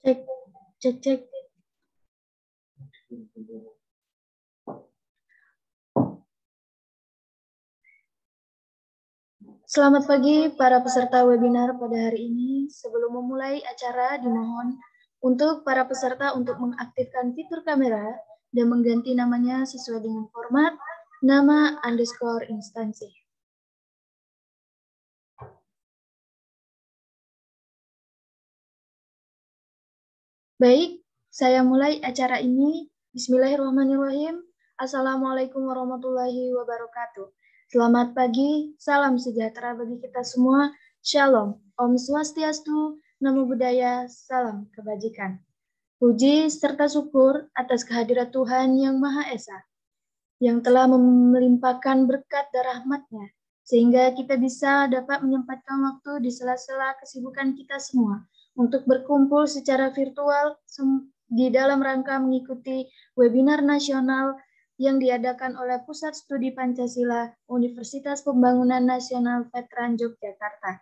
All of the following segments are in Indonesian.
Cek, cek, cek. Selamat pagi para peserta webinar pada hari ini. Sebelum memulai acara, dimohon untuk para peserta untuk mengaktifkan fitur kamera dan mengganti namanya sesuai dengan format nama underscore instansi. Baik, saya mulai acara ini. Bismillahirrahmanirrahim. Assalamualaikum warahmatullahi wabarakatuh. Selamat pagi, salam sejahtera bagi kita semua. Shalom, Om Swastiastu, Namo Buddhaya, Salam Kebajikan. Puji serta syukur atas kehadiran Tuhan Yang Maha Esa, yang telah melimpahkan berkat dan rahmatnya, sehingga kita bisa dapat menyempatkan waktu di sela-sela kesibukan kita semua untuk berkumpul secara virtual di dalam rangka mengikuti webinar nasional yang diadakan oleh Pusat Studi Pancasila Universitas Pembangunan Nasional Veteran Yogyakarta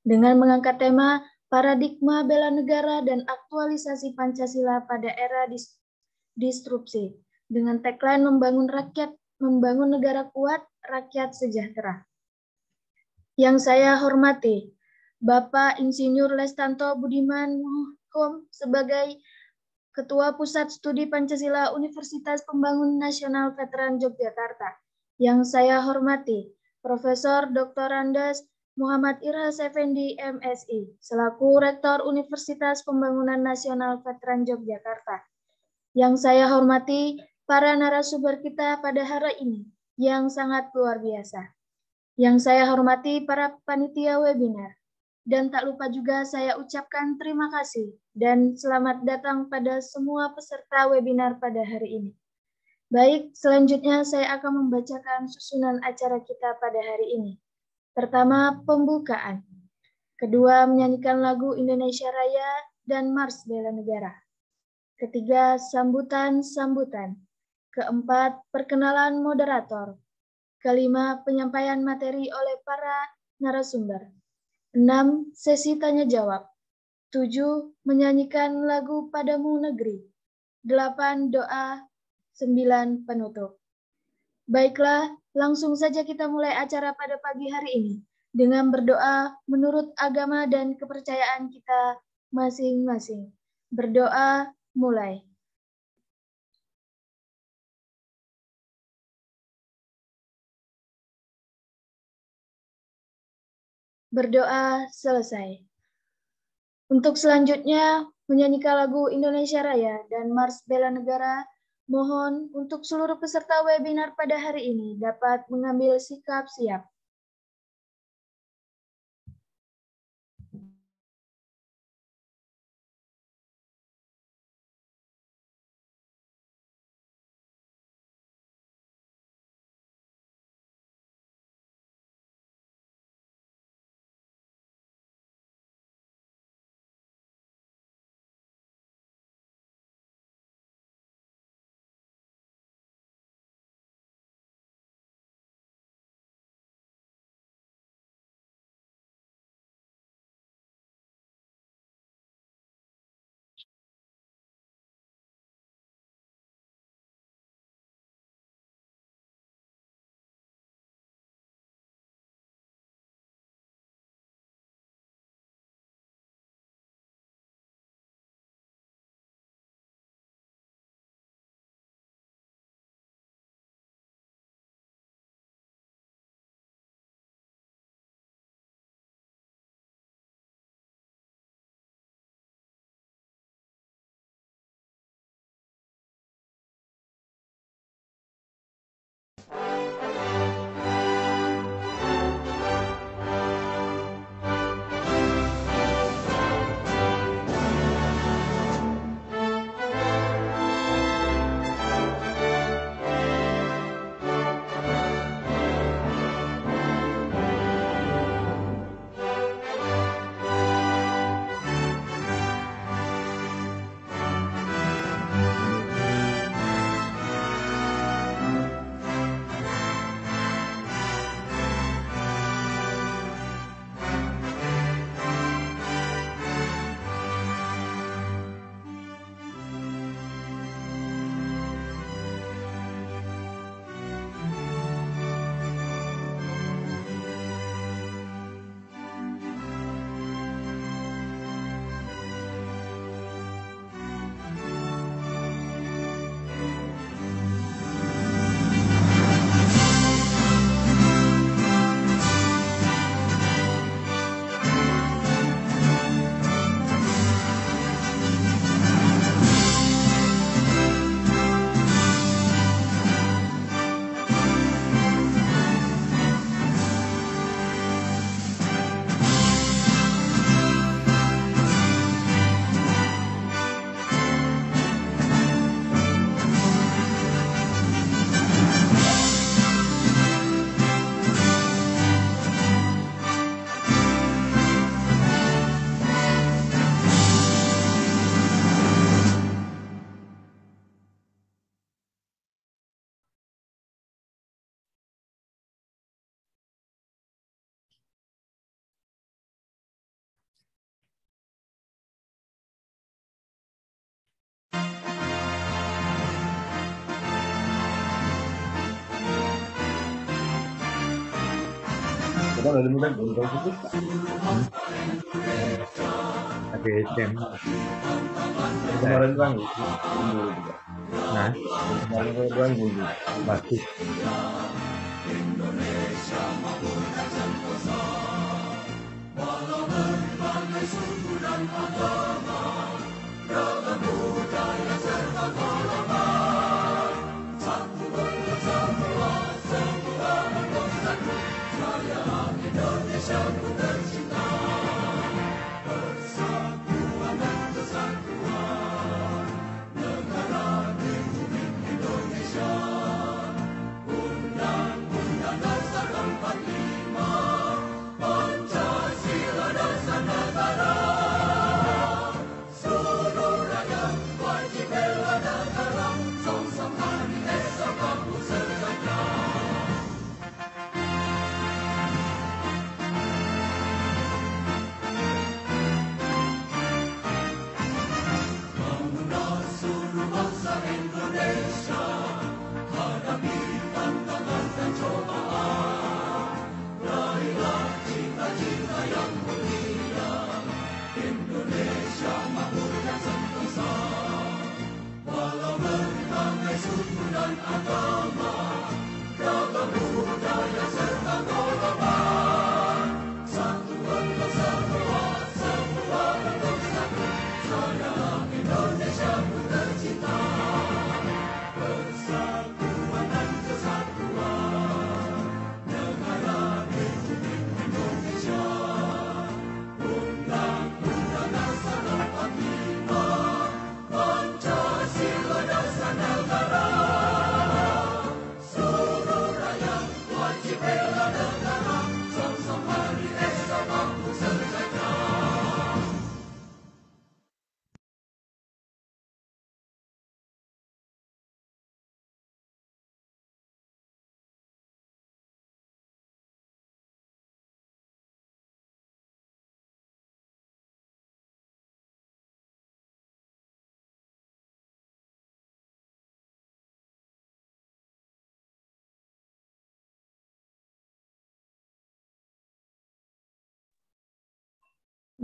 dengan mengangkat tema paradigma bela negara dan aktualisasi Pancasila pada era disrupsi dengan tagline membangun rakyat membangun negara kuat rakyat sejahtera. Yang saya hormati, Bapak Insinyur Lestanto Budiman Hukum sebagai Ketua Pusat Studi Pancasila Universitas Pembangun Nasional Veteran Yogyakarta. Yang saya hormati, Profesor Dr. Andes Muhammad Irhas Effendi, MSI, selaku Rektor Universitas Pembangunan Nasional Veteran Yogyakarta. Yang saya hormati, para narasumber kita pada hari ini yang sangat luar biasa. Yang saya hormati para panitia webinar, dan tak lupa juga saya ucapkan terima kasih dan selamat datang pada semua peserta webinar pada hari ini. Baik, selanjutnya saya akan membacakan susunan acara kita pada hari ini. Pertama, pembukaan. Kedua, menyanyikan lagu Indonesia Raya dan Mars Bela Negara. Ketiga, sambutan-sambutan. Keempat, perkenalan moderator. Kelima, penyampaian materi oleh para narasumber. 6. Sesi tanya jawab. 7. Menyanyikan lagu Padamu Negeri. 8. Doa. 9. Penutup. Baiklah, langsung saja kita mulai acara pada pagi hari ini dengan berdoa menurut agama dan kepercayaan kita masing-masing. Berdoa mulai. Berdoa selesai. Untuk selanjutnya, menyanyikan lagu Indonesia Raya dan Mars Bela Negara, mohon untuk seluruh peserta webinar pada hari ini dapat mengambil sikap siap. önümden doldurduk. Ada jam. Kemarin kan mundur juga. Nah, kemarin kan mundur. Pasti. Agama, dalam budaya on.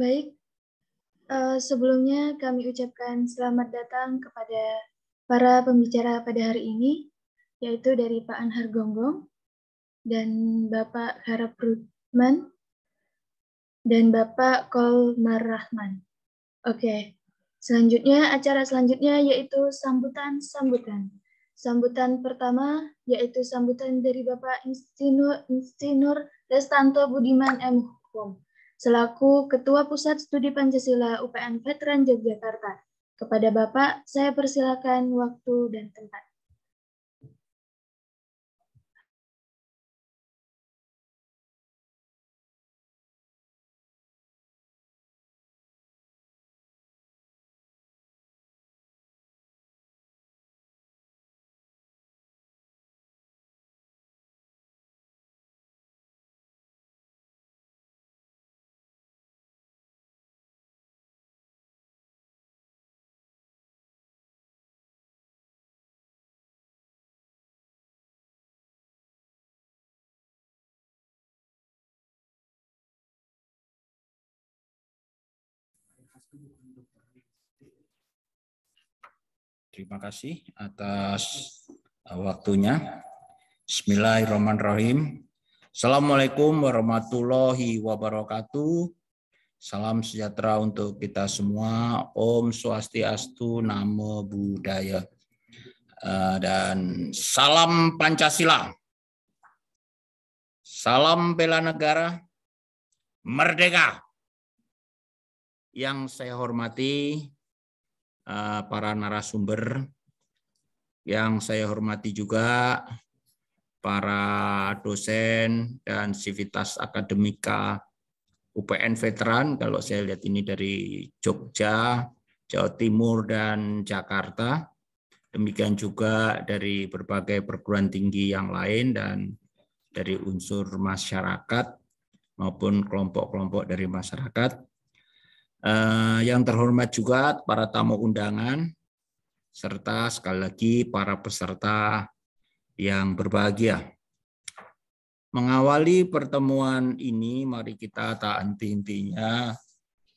Baik, uh, sebelumnya kami ucapkan selamat datang kepada para pembicara pada hari ini, yaitu dari Pak Anhar Gonggong dan Bapak Harap Rutman dan Bapak Kolmar Rahman. Oke, okay. selanjutnya acara selanjutnya yaitu sambutan-sambutan. Sambutan pertama yaitu sambutan dari Bapak Insinyur Instinur Restanto Budiman M. Hukum selaku Ketua Pusat Studi Pancasila UPN Veteran Yogyakarta. Kepada Bapak, saya persilakan waktu dan tempat. Terima kasih atas uh, waktunya. Bismillahirrahmanirrahim. Assalamualaikum warahmatullahi wabarakatuh. Salam sejahtera untuk kita semua. Om Swastiastu, Namo Buddhaya. Uh, dan salam Pancasila. Salam bela negara. Merdeka! yang saya hormati eh, para narasumber, yang saya hormati juga para dosen dan civitas akademika UPN veteran kalau saya lihat ini dari Jogja, Jawa Timur dan Jakarta. Demikian juga dari berbagai perguruan tinggi yang lain dan dari unsur masyarakat maupun kelompok-kelompok dari masyarakat Uh, yang terhormat juga para tamu undangan, serta sekali lagi para peserta yang berbahagia. Mengawali pertemuan ini, mari kita tak henti-hentinya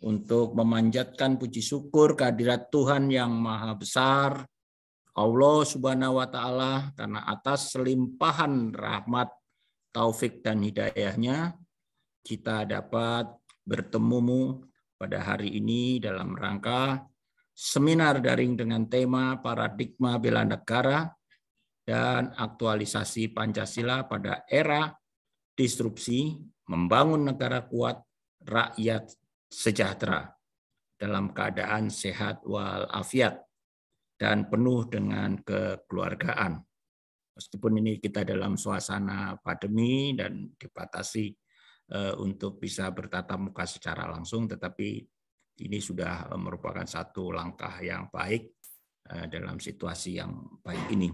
untuk memanjatkan puji syukur kehadirat Tuhan yang Maha Besar, Allah Subhanahu wa Ta'ala, karena atas selimpahan rahmat, taufik, dan hidayahnya, kita dapat bertemu pada hari ini dalam rangka seminar daring dengan tema paradigma bela negara dan aktualisasi Pancasila pada era disrupsi membangun negara kuat rakyat sejahtera dalam keadaan sehat walafiat dan penuh dengan kekeluargaan. Meskipun ini kita dalam suasana pandemi dan dibatasi Eh, untuk bisa bertatap muka secara langsung, tetapi ini sudah eh, merupakan satu langkah yang baik eh, dalam situasi yang baik ini.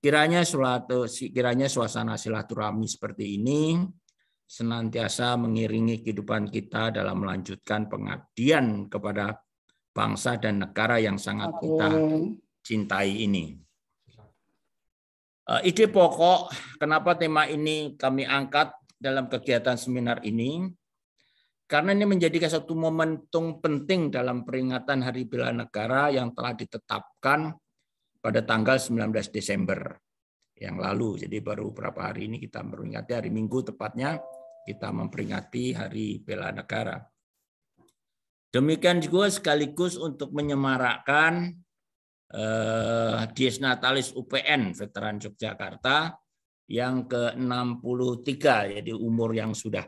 Kiranya suatu, kiranya suasana silaturahmi seperti ini senantiasa mengiringi kehidupan kita dalam melanjutkan pengabdian kepada bangsa dan negara yang sangat kita cintai ini. Ide pokok kenapa tema ini kami angkat dalam kegiatan seminar ini karena ini menjadikan satu momentum penting dalam peringatan Hari Bela Negara yang telah ditetapkan pada tanggal 19 Desember yang lalu. Jadi baru beberapa hari ini kita memperingati hari Minggu tepatnya kita memperingati Hari Bela Negara. Demikian juga sekaligus untuk menyemarakkan eh, Dies Natalis UPN Veteran Yogyakarta yang ke-63, jadi ya, umur yang sudah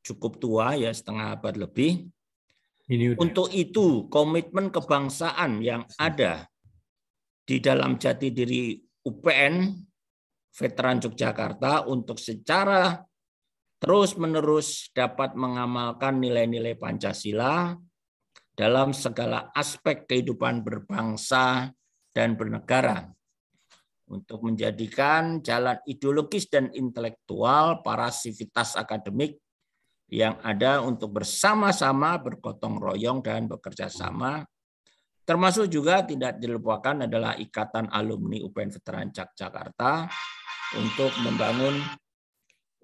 cukup tua ya setengah abad lebih. Ini udah. Untuk itu komitmen kebangsaan yang ada di dalam jati diri UPN Veteran Yogyakarta untuk secara terus-menerus dapat mengamalkan nilai-nilai Pancasila dalam segala aspek kehidupan berbangsa dan bernegara untuk menjadikan jalan ideologis dan intelektual para sivitas akademik yang ada untuk bersama-sama bergotong royong dan bekerja sama. Termasuk juga tidak dilupakan adalah Ikatan Alumni UPN Veteran Cak Jakarta untuk membangun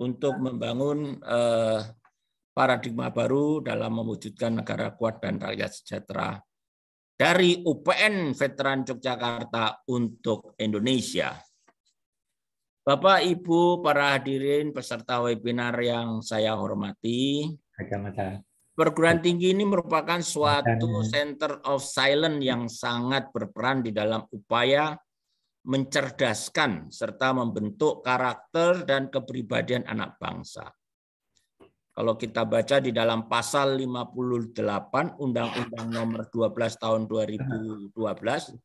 untuk membangun eh, paradigma baru dalam mewujudkan negara kuat dan rakyat sejahtera dari UPN Veteran Yogyakarta untuk Indonesia. Bapak, Ibu, para hadirin peserta webinar yang saya hormati. Perguruan tinggi ini merupakan suatu center of silence yang sangat berperan di dalam upaya mencerdaskan serta membentuk karakter dan kepribadian anak bangsa. Kalau kita baca di dalam pasal 58 Undang-Undang Nomor 12 Tahun 2012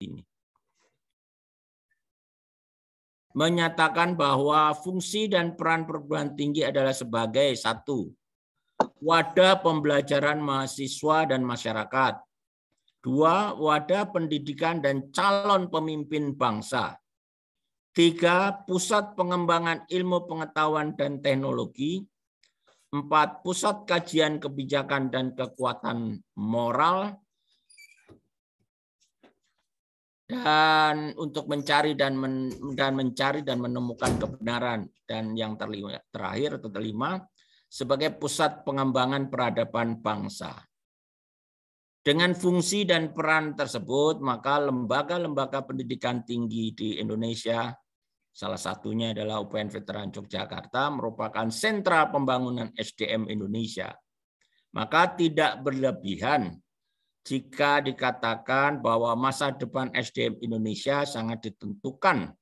ini menyatakan bahwa fungsi dan peran perguruan tinggi adalah sebagai satu wadah pembelajaran mahasiswa dan masyarakat Dua, wadah pendidikan dan calon pemimpin bangsa. Tiga, pusat pengembangan ilmu pengetahuan dan teknologi. Empat, pusat kajian kebijakan dan kekuatan moral. Dan untuk mencari dan, men, dan mencari dan menemukan kebenaran dan yang terlima, terakhir atau terlima sebagai pusat pengembangan peradaban bangsa. Dengan fungsi dan peran tersebut, maka lembaga-lembaga pendidikan tinggi di Indonesia, salah satunya adalah UPN Veteran Yogyakarta, merupakan sentra pembangunan SDM Indonesia. Maka tidak berlebihan jika dikatakan bahwa masa depan SDM Indonesia sangat ditentukan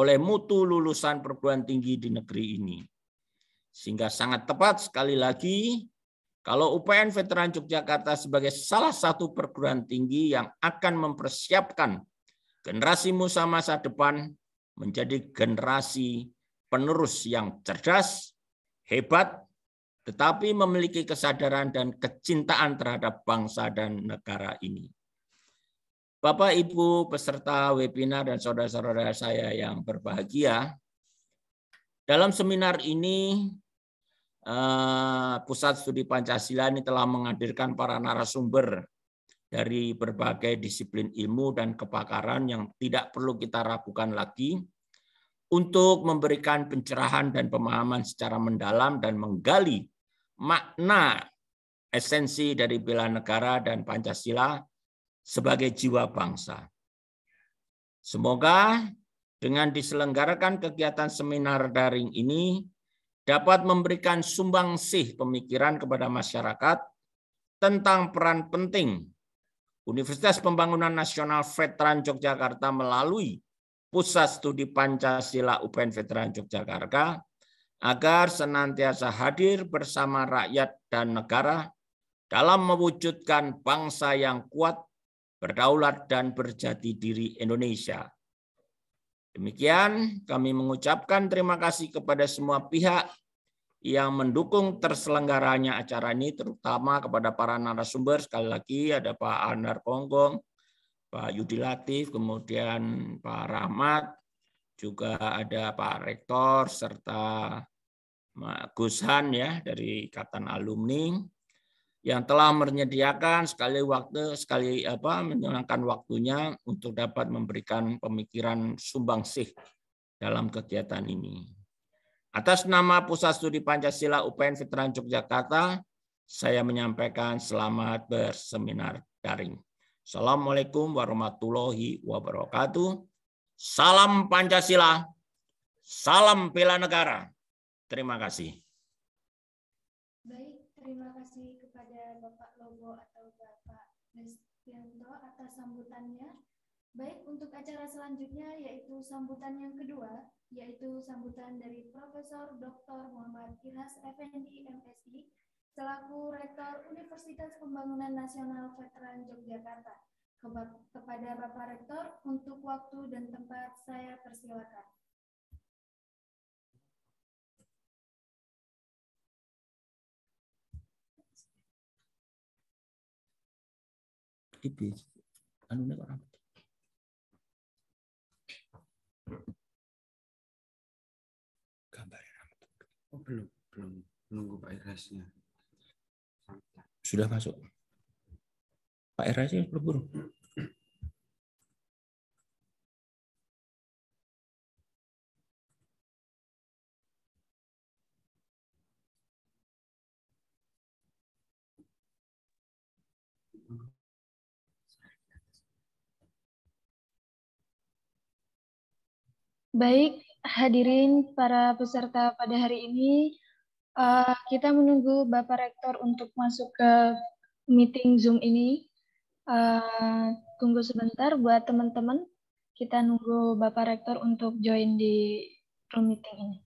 oleh mutu lulusan perguruan tinggi di negeri ini. Sehingga sangat tepat sekali lagi kalau UPN Veteran Yogyakarta sebagai salah satu perguruan tinggi yang akan mempersiapkan generasi musa masa depan menjadi generasi penerus yang cerdas, hebat, tetapi memiliki kesadaran dan kecintaan terhadap bangsa dan negara ini. Bapak, Ibu, peserta webinar dan saudara-saudara saya yang berbahagia, dalam seminar ini Eh, Pusat Studi Pancasila ini telah menghadirkan para narasumber dari berbagai disiplin ilmu dan kepakaran yang tidak perlu kita ragukan lagi untuk memberikan pencerahan dan pemahaman secara mendalam dan menggali makna esensi dari bela negara dan Pancasila sebagai jiwa bangsa. Semoga dengan diselenggarakan kegiatan seminar daring ini, dapat memberikan sumbangsih pemikiran kepada masyarakat tentang peran penting Universitas Pembangunan Nasional Veteran Yogyakarta melalui Pusat Studi Pancasila UPN Veteran Yogyakarta agar senantiasa hadir bersama rakyat dan negara dalam mewujudkan bangsa yang kuat, berdaulat, dan berjati diri Indonesia Demikian kami mengucapkan terima kasih kepada semua pihak yang mendukung terselenggaranya acara ini, terutama kepada para narasumber. Sekali lagi ada Pak Anar Konggong, Pak Yudi Latif, kemudian Pak Rahmat, juga ada Pak Rektor, serta Gus Han ya dari Ikatan Alumni yang telah menyediakan sekali waktu sekali apa menyenangkan waktunya untuk dapat memberikan pemikiran sumbangsih dalam kegiatan ini. Atas nama Pusat Studi Pancasila UPN Veteran Yogyakarta, saya menyampaikan selamat berseminar daring. Assalamualaikum warahmatullahi wabarakatuh. Salam Pancasila, salam bela negara. Terima kasih. sambutannya. Baik, untuk acara selanjutnya yaitu sambutan yang kedua, yaitu sambutan dari Profesor Dr. Muhammad Iras Effendi MSI, selaku Rektor Universitas Pembangunan Nasional Veteran Yogyakarta. Kepada Bapak Rektor, untuk waktu dan tempat saya persilakan. Dipijit kanunet orang betul. Gambar ya, Oh belum, belum nunggu Pak Irasnya. Sudah masuk. Pak Irasnya belum belum. Baik, hadirin para peserta pada hari ini, uh, kita menunggu Bapak Rektor untuk masuk ke meeting Zoom ini. Uh, tunggu sebentar buat teman-teman, kita nunggu Bapak Rektor untuk join di room meeting ini.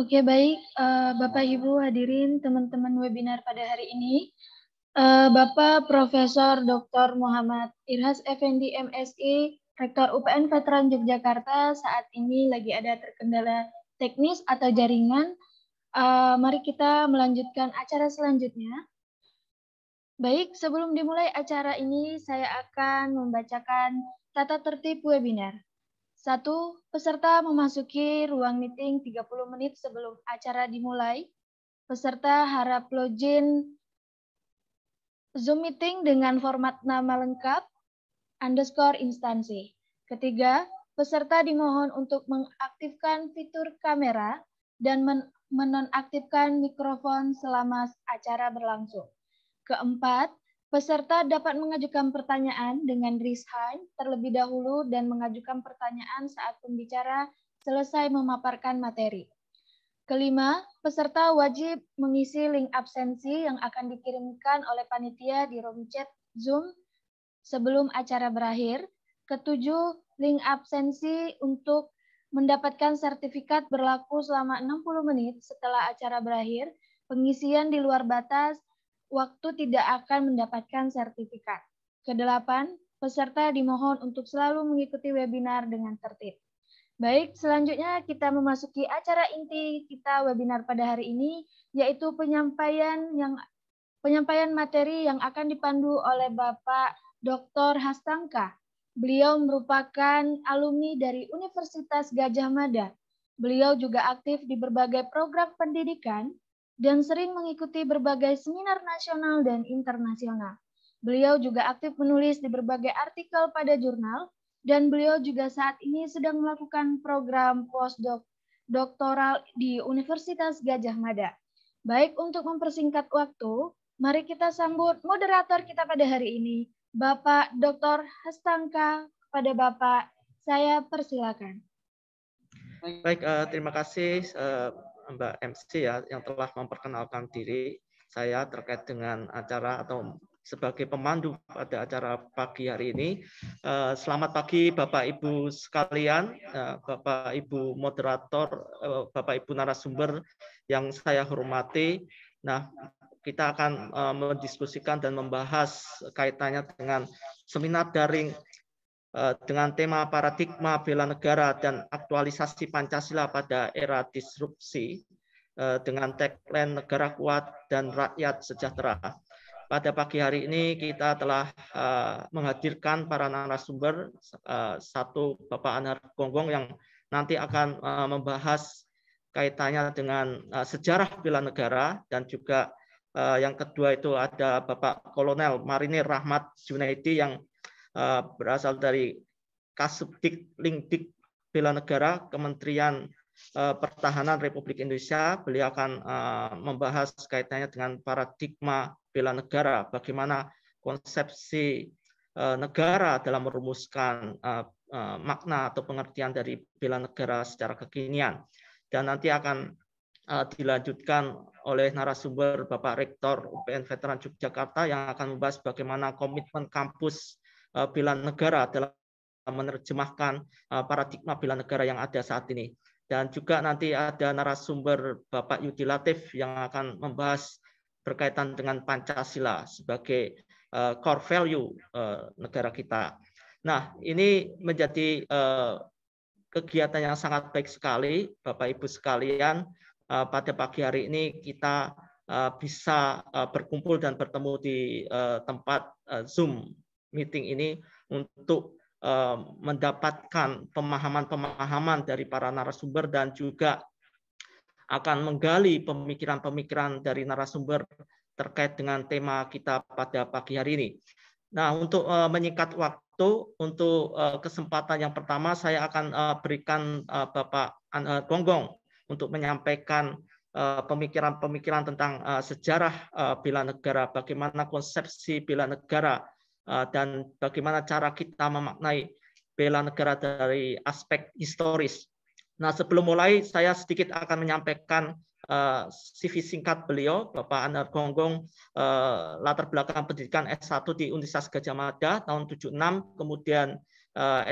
Oke, baik. Eh, Bapak Ibu hadirin teman-teman webinar pada hari ini. Eh, Bapak Profesor Dr. Muhammad Irhas Effendi MSI, Rektor UPN Veteran Yogyakarta saat ini lagi ada terkendala teknis atau jaringan. Eh, mari kita melanjutkan acara selanjutnya. Baik, sebelum dimulai acara ini saya akan membacakan tata tertib webinar. Satu, peserta memasuki ruang meeting 30 menit sebelum acara dimulai. Peserta harap login Zoom meeting dengan format nama lengkap underscore instansi. Ketiga, peserta dimohon untuk mengaktifkan fitur kamera dan men menonaktifkan mikrofon selama acara berlangsung. Keempat, Peserta dapat mengajukan pertanyaan dengan raise hand terlebih dahulu dan mengajukan pertanyaan saat pembicara selesai memaparkan materi. Kelima, peserta wajib mengisi link absensi yang akan dikirimkan oleh panitia di room chat Zoom sebelum acara berakhir. Ketujuh, link absensi untuk mendapatkan sertifikat berlaku selama 60 menit setelah acara berakhir, pengisian di luar batas, waktu tidak akan mendapatkan sertifikat. Kedelapan, peserta dimohon untuk selalu mengikuti webinar dengan tertib. Baik, selanjutnya kita memasuki acara inti kita webinar pada hari ini, yaitu penyampaian yang penyampaian materi yang akan dipandu oleh Bapak Dr. Hastangka. Beliau merupakan alumni dari Universitas Gajah Mada. Beliau juga aktif di berbagai program pendidikan, dan sering mengikuti berbagai seminar nasional dan internasional. Beliau juga aktif menulis di berbagai artikel pada jurnal, dan beliau juga saat ini sedang melakukan program postdoc doktoral di Universitas Gajah Mada. Baik untuk mempersingkat waktu, mari kita sambut moderator kita pada hari ini, Bapak Dr. Hastangka. Kepada Bapak, saya persilakan. Baik, uh, terima kasih uh, Mbak MC ya yang telah memperkenalkan diri saya terkait dengan acara atau sebagai pemandu pada acara pagi hari ini. Eh, selamat pagi Bapak Ibu sekalian, eh, Bapak Ibu moderator, eh, Bapak Ibu narasumber yang saya hormati. Nah, kita akan mendiskusikan dan membahas kaitannya dengan seminar daring Eh, dengan tema paradigma bela negara dan aktualisasi Pancasila pada era disrupsi eh, dengan tagline negara kuat dan rakyat sejahtera. Pada pagi hari ini kita telah eh, menghadirkan para narasumber satu Bapak Anar Gonggong yang nanti akan membahas kaitannya dengan sejarah bela negara dan juga yang kedua itu ada Bapak Kolonel Marinir Rahmat Junaidi yang uh, berasal dari Kasubdik Lingdik Bela Negara Kementerian uh, Pertahanan Republik Indonesia. Beliau akan uh, membahas kaitannya dengan paradigma bela negara, bagaimana konsepsi uh, negara dalam merumuskan uh, uh, makna atau pengertian dari bela negara secara kekinian. Dan nanti akan uh, dilanjutkan oleh narasumber Bapak Rektor UPN Veteran Yogyakarta yang akan membahas bagaimana komitmen kampus Eh, bela negara dalam menerjemahkan eh, paradigma bela negara yang ada saat ini. Dan juga nanti ada narasumber Bapak Yudi Latif yang akan membahas berkaitan dengan Pancasila sebagai eh, core value negara kita. Nah, ini menjadi kegiatan yang sangat baik sekali, Bapak Ibu sekalian. Pada pagi hari ini kita bisa berkumpul dan bertemu di tempat Zoom meeting ini untuk eh, mendapatkan pemahaman-pemahaman dari para narasumber dan juga akan menggali pemikiran-pemikiran dari narasumber terkait dengan tema kita pada pagi hari ini. Nah, untuk eh, menyingkat waktu, untuk eh, kesempatan yang pertama saya akan berikan Bapak Gonggong untuk menyampaikan pemikiran-pemikiran tentang sejarah bila negara, bagaimana konsepsi bila negara Eh, dan bagaimana cara kita memaknai bela negara dari aspek historis. Nah, sebelum mulai saya sedikit akan menyampaikan eh, CV singkat beliau, Bapak Anar Gonggong, eh, latar belakang pendidikan S1 di Universitas Gajah Mada tahun 76, kemudian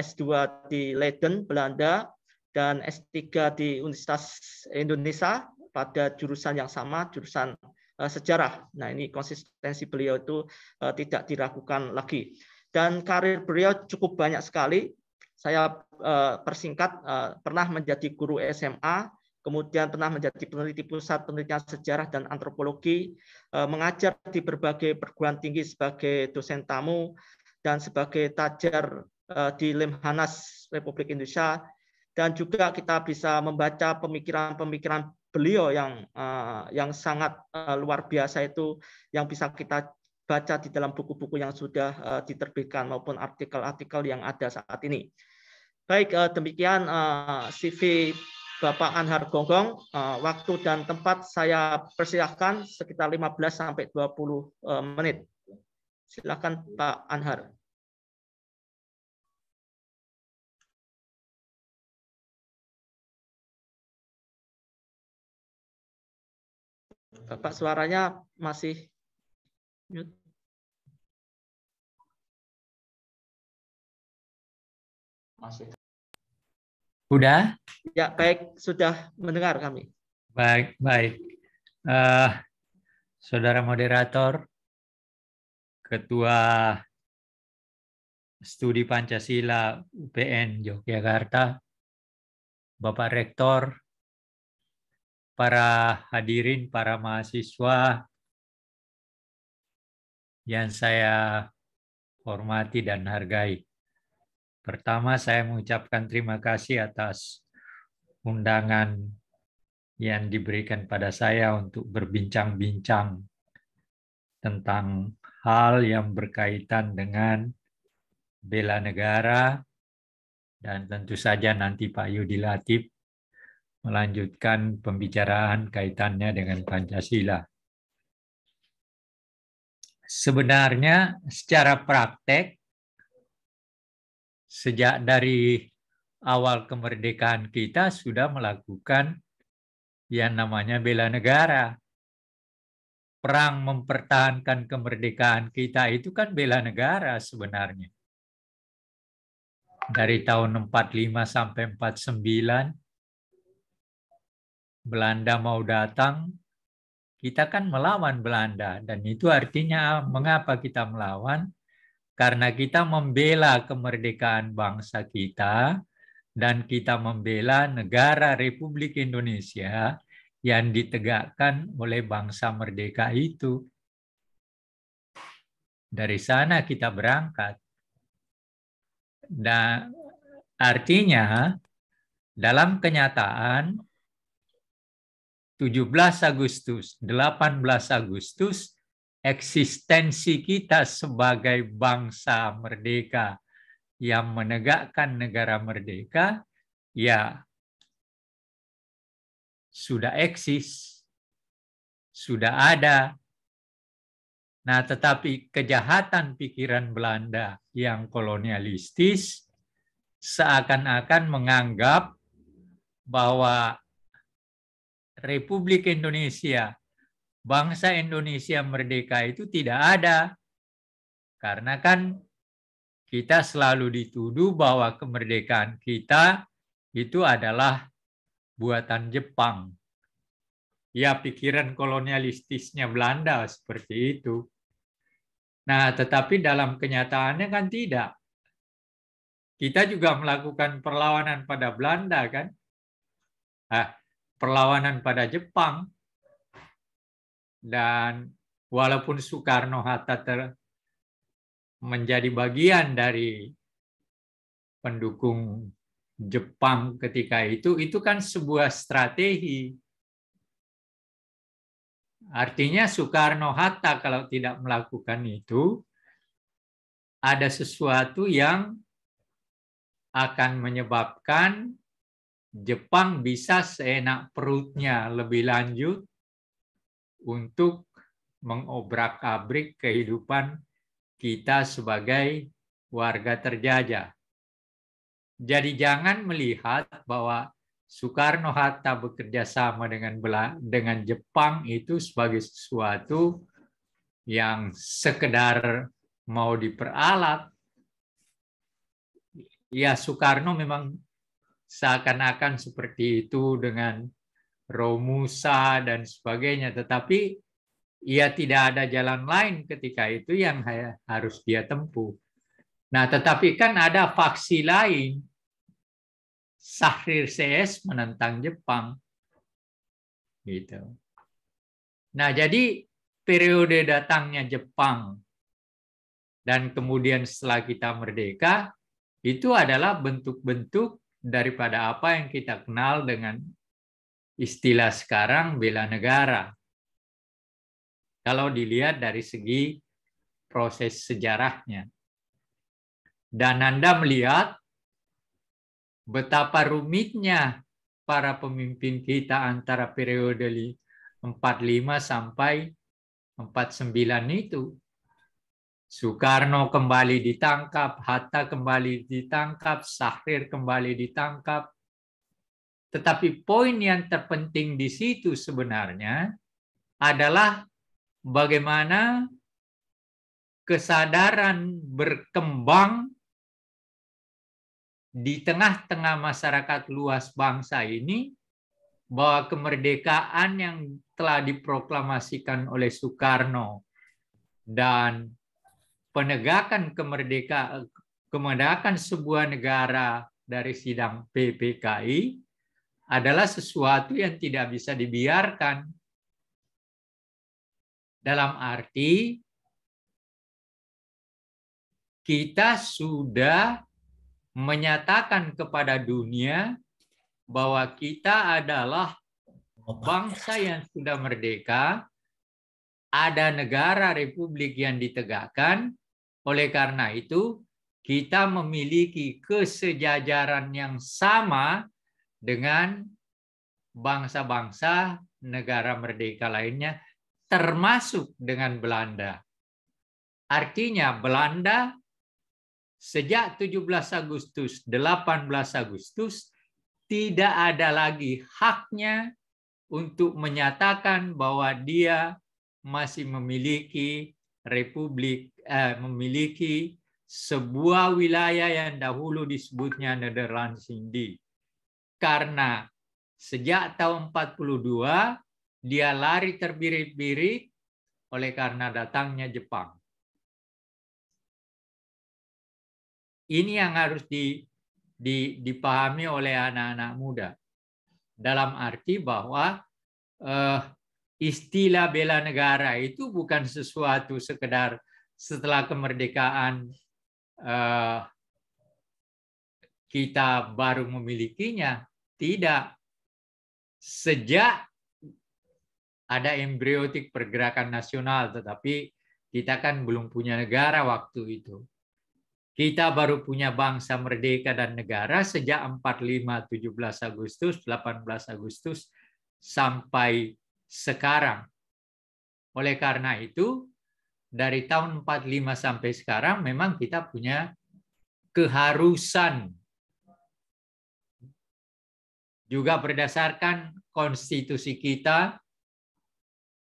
S2 di Leiden, Belanda, dan S3 di Universitas Indonesia pada jurusan yang sama, jurusan Eh, sejarah. Nah, ini konsistensi beliau itu eh, tidak diragukan lagi. Dan karir beliau cukup banyak sekali. Saya eh, persingkat pernah menjadi guru SMA, kemudian pernah menjadi peneliti pusat penelitian sejarah dan antropologi, mengajar di berbagai perguruan tinggi sebagai dosen tamu dan sebagai tajar di Lemhanas Republik Indonesia dan juga kita bisa membaca pemikiran-pemikiran beliau yang uh, yang sangat uh, luar biasa itu yang bisa kita baca di dalam buku-buku yang sudah uh, diterbitkan maupun artikel-artikel yang ada saat ini. Baik, uh, demikian uh, CV Bapak Anhar Gonggong. Uh, waktu dan tempat saya persilahkan sekitar 15 sampai 20 uh, menit. Silakan Pak Anhar. Bapak suaranya masih mute. Masih. Udah? Ya, baik. Sudah mendengar kami. Baik, baik. Uh, Saudara moderator, Ketua Studi Pancasila UPN Yogyakarta, Bapak Rektor, para hadirin, para mahasiswa yang saya hormati dan hargai. Pertama, saya mengucapkan terima kasih atas undangan yang diberikan pada saya untuk berbincang-bincang tentang hal yang berkaitan dengan bela negara dan tentu saja nanti Pak Yudi Latif melanjutkan pembicaraan kaitannya dengan Pancasila. Sebenarnya secara praktek sejak dari awal kemerdekaan kita sudah melakukan yang namanya bela negara. Perang mempertahankan kemerdekaan kita itu kan bela negara sebenarnya. Dari tahun 45 sampai 49 Belanda mau datang, kita kan melawan Belanda. Dan itu artinya mengapa kita melawan? Karena kita membela kemerdekaan bangsa kita dan kita membela negara Republik Indonesia yang ditegakkan oleh bangsa merdeka itu. Dari sana kita berangkat. Dan nah, artinya dalam kenyataan 17 Agustus, 18 Agustus, eksistensi kita sebagai bangsa merdeka yang menegakkan negara merdeka, ya sudah eksis, sudah ada. Nah, tetapi kejahatan pikiran Belanda yang kolonialistis seakan-akan menganggap bahwa Republik Indonesia, bangsa Indonesia merdeka itu tidak ada. Karena kan kita selalu dituduh bahwa kemerdekaan kita itu adalah buatan Jepang. Ya pikiran kolonialistisnya Belanda seperti itu. Nah, tetapi dalam kenyataannya kan tidak. Kita juga melakukan perlawanan pada Belanda kan. Nah, perlawanan pada Jepang dan walaupun Soekarno Hatta ter menjadi bagian dari pendukung Jepang ketika itu itu kan sebuah strategi artinya Soekarno Hatta kalau tidak melakukan itu ada sesuatu yang akan menyebabkan Jepang bisa seenak perutnya lebih lanjut untuk mengobrak-abrik kehidupan kita sebagai warga terjajah. Jadi jangan melihat bahwa Soekarno Hatta bekerja sama dengan dengan Jepang itu sebagai sesuatu yang sekedar mau diperalat. Ya Soekarno memang seakan-akan seperti itu dengan Romusa dan sebagainya. Tetapi ia tidak ada jalan lain ketika itu yang harus dia tempuh. Nah, tetapi kan ada faksi lain. Sahrir CS menentang Jepang. Gitu. Nah, jadi periode datangnya Jepang dan kemudian setelah kita merdeka itu adalah bentuk-bentuk daripada apa yang kita kenal dengan istilah sekarang bela negara. Kalau dilihat dari segi proses sejarahnya. Dan Anda melihat betapa rumitnya para pemimpin kita antara periode 45 sampai 49 itu. Soekarno kembali ditangkap, Hatta kembali ditangkap, Sahrir kembali ditangkap. Tetapi poin yang terpenting di situ sebenarnya adalah bagaimana kesadaran berkembang di tengah-tengah masyarakat luas bangsa ini bahwa kemerdekaan yang telah diproklamasikan oleh Soekarno dan penegakan kemerdekaan kemerdekaan sebuah negara dari sidang PPKI adalah sesuatu yang tidak bisa dibiarkan. Dalam arti kita sudah menyatakan kepada dunia bahwa kita adalah bangsa yang sudah merdeka, ada negara republik yang ditegakkan, oleh karena itu, kita memiliki kesejajaran yang sama dengan bangsa-bangsa negara merdeka lainnya, termasuk dengan Belanda. Artinya Belanda sejak 17 Agustus, 18 Agustus, tidak ada lagi haknya untuk menyatakan bahwa dia masih memiliki Republik eh, memiliki sebuah wilayah yang dahulu disebutnya Netherlands Sindi. Karena sejak tahun 42 dia lari terbirit-birit oleh karena datangnya Jepang. Ini yang harus di, di, dipahami oleh anak-anak muda. Dalam arti bahwa eh, istilah bela negara itu bukan sesuatu sekedar setelah kemerdekaan eh, kita baru memilikinya. Tidak. Sejak ada embriotik pergerakan nasional, tetapi kita kan belum punya negara waktu itu. Kita baru punya bangsa merdeka dan negara sejak 45 17 Agustus, 18 Agustus sampai sekarang. Oleh karena itu, dari tahun 45 sampai sekarang memang kita punya keharusan juga berdasarkan konstitusi kita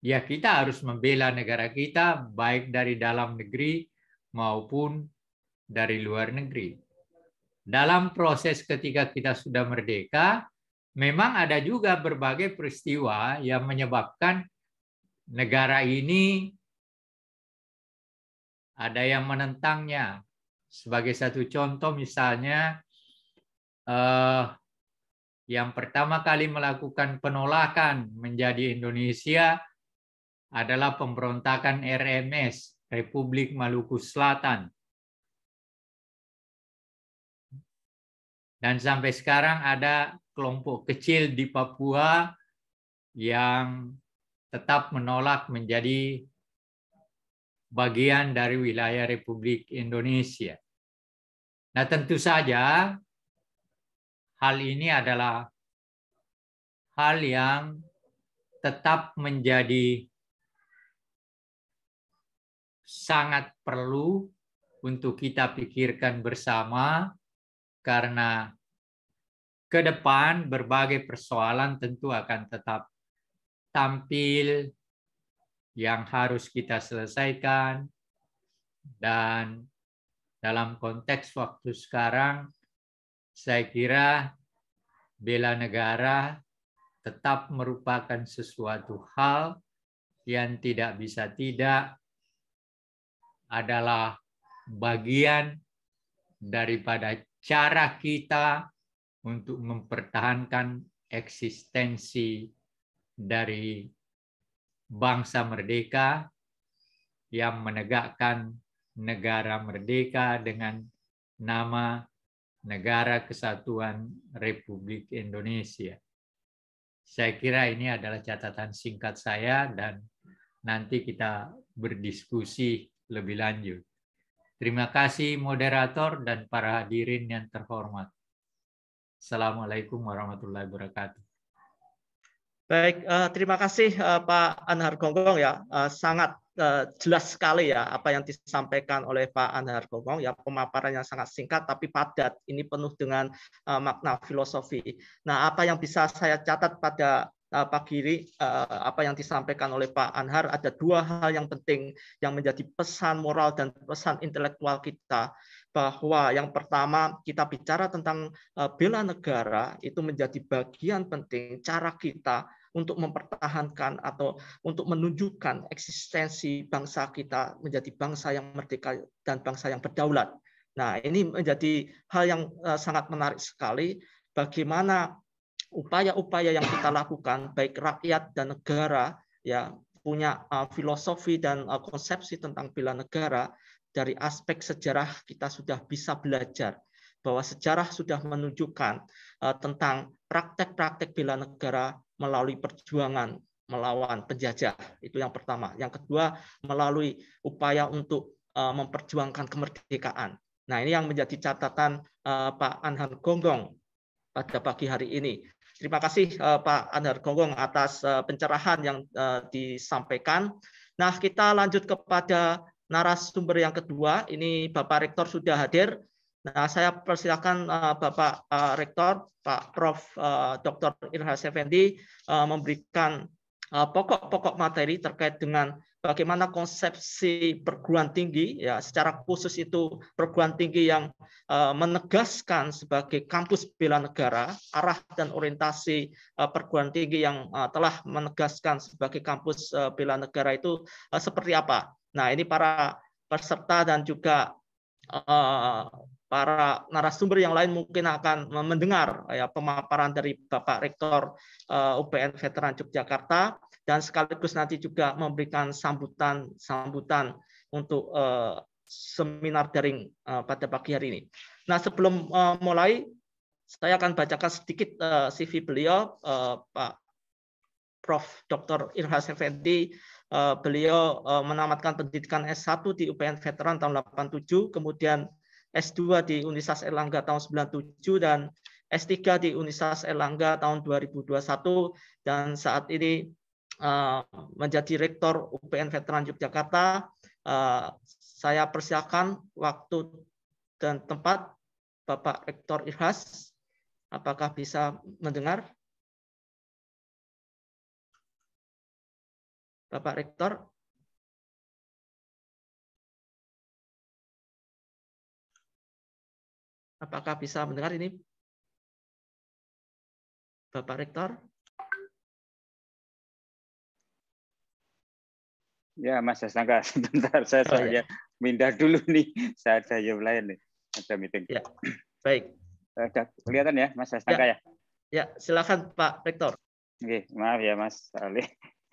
ya kita harus membela negara kita baik dari dalam negeri maupun dari luar negeri. Dalam proses ketika kita sudah merdeka memang ada juga berbagai peristiwa yang menyebabkan negara ini ada yang menentangnya. Sebagai satu contoh misalnya eh, yang pertama kali melakukan penolakan menjadi Indonesia adalah pemberontakan RMS Republik Maluku Selatan. Dan sampai sekarang ada kelompok kecil di Papua yang tetap menolak menjadi bagian dari wilayah Republik Indonesia. Nah, tentu saja hal ini adalah hal yang tetap menjadi sangat perlu untuk kita pikirkan bersama karena ke depan berbagai persoalan tentu akan tetap tampil yang harus kita selesaikan dan dalam konteks waktu sekarang saya kira bela negara tetap merupakan sesuatu hal yang tidak bisa tidak adalah bagian daripada cara kita untuk mempertahankan eksistensi dari bangsa merdeka yang menegakkan negara merdeka dengan nama Negara Kesatuan Republik Indonesia. Saya kira ini adalah catatan singkat saya dan nanti kita berdiskusi lebih lanjut. Terima kasih moderator dan para hadirin yang terhormat. Assalamualaikum warahmatullahi wabarakatuh. Baik, eh, terima kasih eh, Pak Anhar Gonggong ya, eh, sangat jelas sekali ya apa yang disampaikan oleh Pak Anhar Gonggong ya pemaparan yang sangat singkat tapi padat, ini penuh dengan makna filosofi. Nah, apa yang bisa saya catat pada Pak Giri, apa yang disampaikan oleh Pak Anhar ada dua hal yang penting yang menjadi pesan moral dan pesan intelektual kita bahwa yang pertama kita bicara tentang bela negara itu menjadi bagian penting cara kita untuk mempertahankan atau untuk menunjukkan eksistensi bangsa kita menjadi bangsa yang merdeka dan bangsa yang berdaulat. Nah, ini menjadi hal yang eh, sangat menarik sekali bagaimana upaya-upaya yang kita lakukan baik rakyat dan negara ya punya eh, filosofi dan eh, konsepsi tentang bela negara dari aspek sejarah kita sudah bisa belajar bahwa sejarah sudah menunjukkan tentang praktek-praktek bela negara melalui perjuangan melawan penjajah. Itu yang pertama. Yang kedua, melalui upaya untuk eh, memperjuangkan kemerdekaan. Nah, ini yang menjadi catatan eh, Pak Anhar Gonggong pada pagi hari ini. Terima kasih eh, Pak Anhar Gonggong atas pencerahan yang disampaikan. Nah, kita lanjut kepada narasumber yang kedua. Ini Bapak Rektor sudah hadir. Nah, saya persilakan uh, eh, Bapak uh, Rektor, Pak Prof. Uh, eh, Dr. Irha Sefendi uh, memberikan pokok-pokok uh, materi terkait dengan bagaimana konsepsi perguruan tinggi ya secara khusus itu perguruan tinggi yang uh, menegaskan sebagai kampus bela negara arah dan orientasi uh, perguruan tinggi yang uh, telah menegaskan sebagai kampus uh, bela negara itu uh, seperti apa. Nah, ini para peserta dan juga para narasumber yang lain mungkin akan mendengar ya, pemaparan dari Bapak Rektor uh, eh, UPN Veteran Yogyakarta dan sekaligus nanti juga memberikan sambutan-sambutan untuk uh, seminar daring uh, pada pagi hari ini. Nah, sebelum uh, mulai saya akan bacakan sedikit uh, CV beliau uh, Pak Prof. Dr. Irhas Effendi. Uh, beliau uh, menamatkan pendidikan S1 di UPN Veteran tahun 87, kemudian S2 di Universitas Erlangga tahun 97 dan S3 di Universitas Erlangga tahun 2021 dan saat ini uh, menjadi Rektor UPN Veteran Yogyakarta. Uh, saya persiapkan waktu dan tempat Bapak Rektor Irhas. Apakah bisa mendengar? Bapak Rektor, Apakah bisa mendengar ini? Bapak Rektor? Ya, Mas Asnaka, sebentar saya oh, saja ya. pindah dulu nih. Saya saja lain nih, ada meeting. Ya, baik. Ada eh, kelihatan ya, Mas Asnaka ya? Ya, ya silakan Pak Rektor. Oke, maaf ya Mas Ali,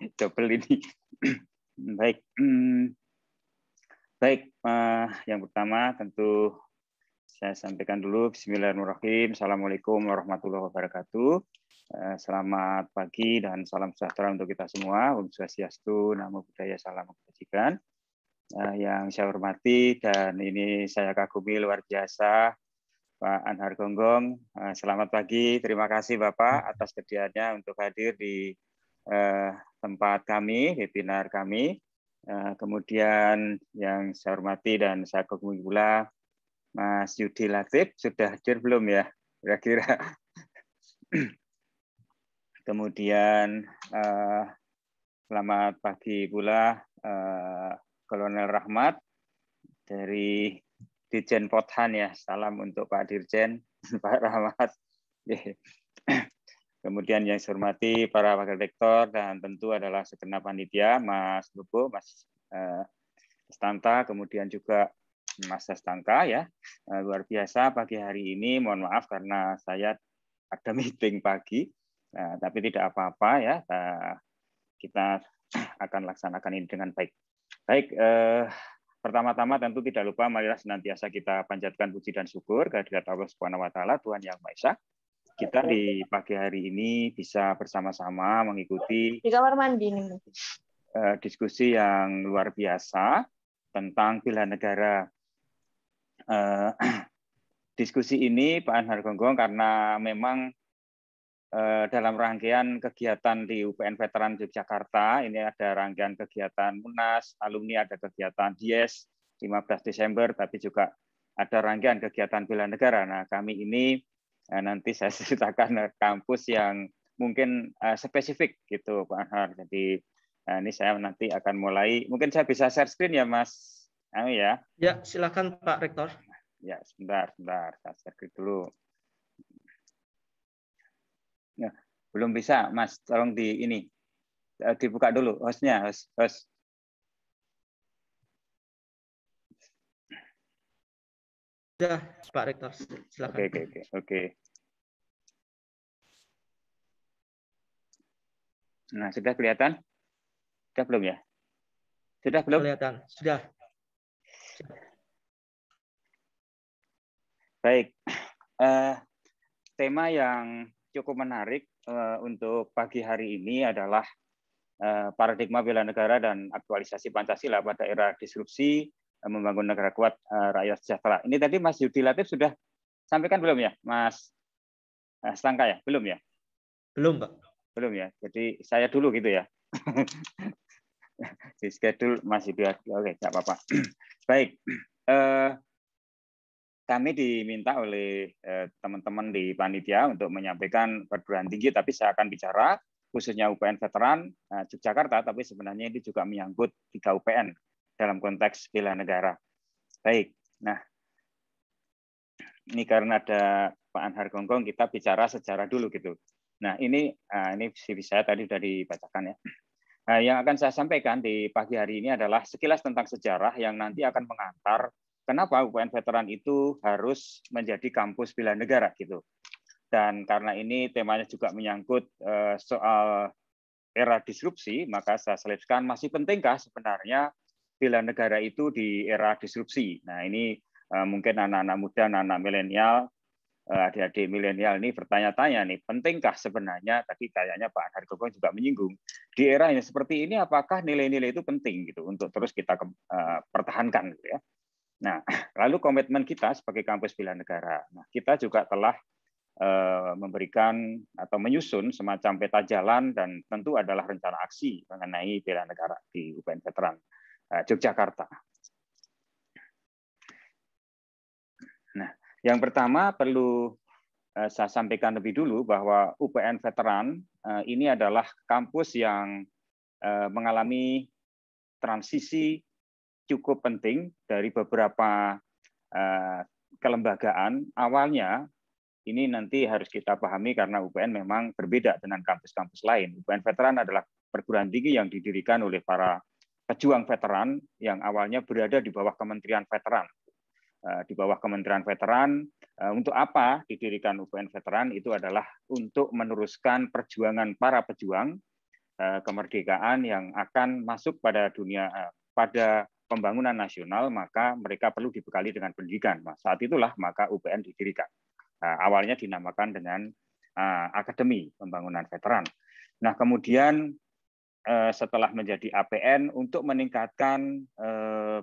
double ini. baik, hmm, baik. Eh, yang pertama tentu saya sampaikan dulu Bismillahirrahmanirrahim. Assalamualaikum warahmatullahi wabarakatuh. Eh, selamat pagi dan salam sejahtera untuk kita semua. Om Swastiastu, Namo Buddhaya, Salam Kebajikan. Eh, yang saya hormati dan ini saya kagumi luar biasa Pak Anhar Gonggong. Eh, selamat pagi. Terima kasih Bapak atas kediannya untuk hadir di tempat kami, webinar kami. Kemudian yang saya hormati dan saya kagumi pula Mas Yudi Latif sudah hadir belum ya? Kira-kira. Kemudian uh, selamat pagi pula uh, Kolonel Rahmat dari Dirjen Pothan ya. Salam untuk Pak Dirjen, Pak Rahmat. Kemudian yang saya hormati para wakil rektor dan tentu adalah segenap panitia, Mas Bobo, Mas uh, eh, Stanta, kemudian juga Mas Sastangka ya. Eh, luar biasa pagi hari ini. Mohon maaf karena saya ada meeting pagi. Nah, tapi tidak apa-apa ya. Eh, kita akan laksanakan ini dengan baik. Baik, eh, pertama-tama tentu tidak lupa marilah senantiasa kita panjatkan puji dan syukur kehadirat Allah Subhanahu wa taala Tuhan Yang Maha Esa. Kita di pagi hari ini bisa bersama-sama mengikuti di kamar mandi diskusi yang luar biasa tentang pilihan negara Eh, diskusi ini Pak Anhar Gonggong karena memang eh, dalam rangkaian kegiatan di UPN Veteran Yogyakarta ini ada rangkaian kegiatan Munas, alumni ada kegiatan Dies 15 Desember tapi juga ada rangkaian kegiatan bela negara. Nah, kami ini eh, nanti saya ceritakan kampus yang mungkin spesifik gitu Pak Anhar. Jadi ini saya nanti akan mulai. Mungkin saya bisa share screen ya, Mas anu ya. Ya, silakan Pak Rektor. Ya, sebentar, sebentar. Saya share dulu. Ya, belum bisa, Mas. Tolong di ini. Eh, dibuka dulu hostnya, host, host. Sudah, ya, Pak Rektor. Silakan. Oke, oke, oke. oke. Nah, sudah kelihatan? Sudah belum ya? Sudah belum? Kelihatan, sudah. Baik, uh, tema yang cukup menarik uh, untuk pagi hari ini adalah uh, paradigma bela negara dan aktualisasi Pancasila pada era disrupsi uh, membangun negara kuat uh, rakyat sejahtera. Ini tadi Mas Yudi Latif sudah sampaikan belum ya, Mas uh, Stangka ya? Belum ya? Belum, Pak. Belum ya. Jadi saya dulu gitu ya. Di schedule masih biar Oke, tidak apa-apa. Baik. Uh, kami diminta oleh eh, teman-teman eh, di panitia untuk menyampaikan perguruan tinggi, tapi saya akan bicara khususnya UPN veteran eh, Yogyakarta, tapi sebenarnya ini juga menyangkut tiga UPN dalam konteks bela negara. Baik, nah ini karena ada Pak Anhar Gonggong, kita bicara sejarah dulu gitu. Nah ini eh, ini CV saya tadi sudah dibacakan ya. Nah, yang akan saya sampaikan di pagi hari ini adalah sekilas tentang sejarah yang nanti akan mengantar kenapa UPN veteran itu harus menjadi kampus bela negara gitu. Dan karena ini temanya juga menyangkut uh, soal era disrupsi, maka saya selipkan masih pentingkah sebenarnya bila negara itu di era disrupsi. Nah ini uh, mungkin anak-anak muda, anak-anak milenial, uh, adik-adik milenial ini bertanya-tanya nih, pentingkah sebenarnya, tadi kayaknya Pak Hargogo juga menyinggung, di era yang seperti ini apakah nilai-nilai itu penting gitu untuk terus kita uh, pertahankan gitu ya. Nah, lalu komitmen kita sebagai kampus bela negara. Nah, kita juga telah eh, memberikan atau menyusun semacam peta jalan dan tentu adalah rencana aksi mengenai bela negara di UPN Veteran eh, Yogyakarta. Nah, yang pertama perlu eh, saya sampaikan lebih dulu bahwa UPN Veteran ini adalah kampus yang mengalami transisi cukup penting dari beberapa uh, kelembagaan. Awalnya ini nanti harus kita pahami karena UPN memang berbeda dengan kampus-kampus lain. UPN Veteran adalah perguruan tinggi yang didirikan oleh para pejuang veteran yang awalnya berada di bawah Kementerian Veteran. Eh, di bawah Kementerian Veteran, eh, untuk apa didirikan UPN Veteran itu adalah untuk meneruskan perjuangan para pejuang kemerdekaan yang akan masuk pada dunia pada pembangunan nasional, maka mereka perlu dibekali dengan pendidikan. Nah, saat itulah maka UPN didirikan. Nah, awalnya dinamakan dengan uh, Akademi Pembangunan Veteran. Nah, kemudian uh, setelah menjadi APN untuk meningkatkan uh,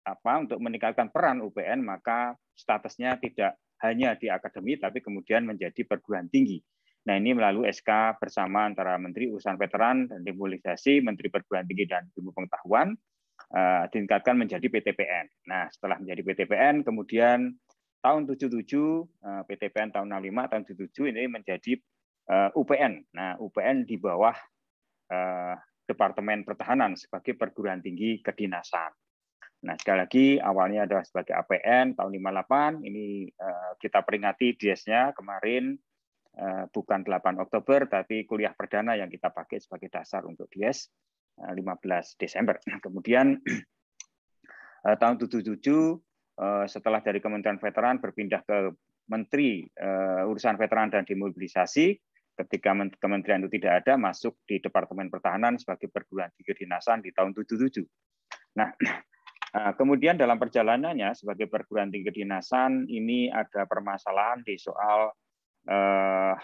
apa untuk meningkatkan peran UPN maka statusnya tidak hanya di akademi tapi kemudian menjadi perguruan tinggi Nah ini melalui SK bersama antara Menteri Urusan Veteran dan Demobilisasi, Menteri Perguruan Tinggi dan Ilmu Pengetahuan, uh, ditingkatkan menjadi PTPN. Nah setelah menjadi PTPN, kemudian tahun 77, uh, PTPN tahun 65, tahun 77 ini menjadi uh, eh, UPN. Nah UPN di bawah uh, Departemen Pertahanan sebagai perguruan tinggi kedinasan. Nah, sekali lagi awalnya adalah sebagai APN tahun 58, ini uh, kita peringati des kemarin Eh, bukan 8 Oktober, tapi kuliah perdana yang kita pakai sebagai dasar untuk BS 15 eh, Desember. Kemudian eh, tahun 77 setelah dari Kementerian Veteran berpindah ke Menteri Urusan Veteran dan Demobilisasi, ketika kementerian itu tidak ada, masuk di Departemen Pertahanan sebagai perguruan tinggi dinasan di tahun 77. Nah, kemudian dalam perjalanannya sebagai perguruan tinggi dinasan ini ada permasalahan di soal eh,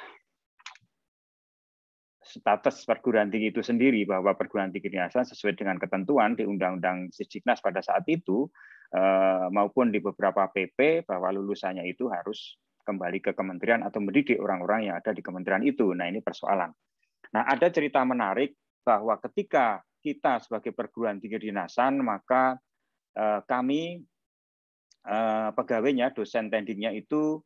status perguruan tinggi itu sendiri bahwa perguruan tinggi dinasan sesuai dengan ketentuan di Undang-Undang Sisdiknas pada saat itu eh, maupun di beberapa PP bahwa lulusannya itu harus kembali ke kementerian atau mendidik orang-orang yang ada di kementerian itu. Nah ini persoalan. Nah ada cerita menarik bahwa ketika kita sebagai perguruan tinggi dinasan maka eh, kami eh, pegawainya dosen tendingnya itu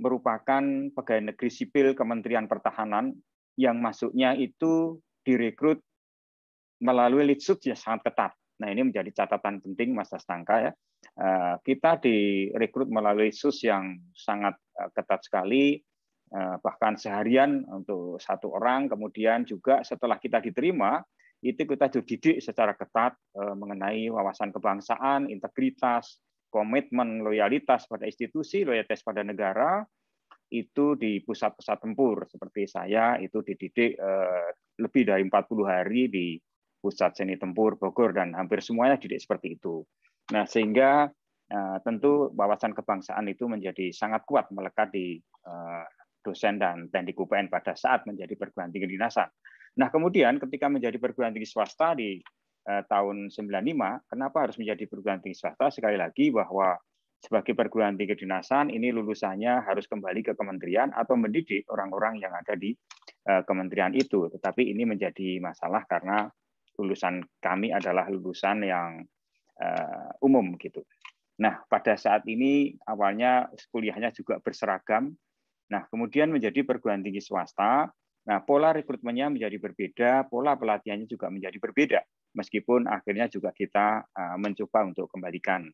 merupakan pegawai negeri sipil Kementerian Pertahanan yang masuknya itu direkrut melalui litsut yang sangat ketat. Nah ini menjadi catatan penting Mas Astangka ya. Eh, kita direkrut melalui sus yang sangat eh, ketat sekali, eh, bahkan seharian untuk satu orang. Kemudian juga setelah kita diterima, itu kita dididik secara ketat mengenai wawasan kebangsaan, integritas, komitmen loyalitas pada institusi, loyalitas pada negara itu di pusat-pusat tempur seperti saya itu dididik eh, lebih dari 40 hari di pusat seni tempur Bogor dan hampir semuanya didik seperti itu. Nah, sehingga eh, tentu wawasan kebangsaan itu menjadi sangat kuat melekat di eh, dosen dan teknik UPN pada saat menjadi perguruan tinggi dinasan. Nah, kemudian ketika menjadi perguruan tinggi swasta di Eh, tahun 95, kenapa harus menjadi perguruan tinggi swasta? Sekali lagi bahwa sebagai perguruan tinggi kedinasan ini lulusannya harus kembali ke kementerian atau mendidik orang-orang yang ada di eh, kementerian itu. Tetapi ini menjadi masalah karena lulusan kami adalah lulusan yang eh, umum gitu. Nah, pada saat ini awalnya kuliahnya juga berseragam. Nah, kemudian menjadi perguruan tinggi swasta. Nah, pola rekrutmennya menjadi berbeda, pola pelatihannya juga menjadi berbeda meskipun akhirnya juga kita eh, mencoba untuk kembalikan.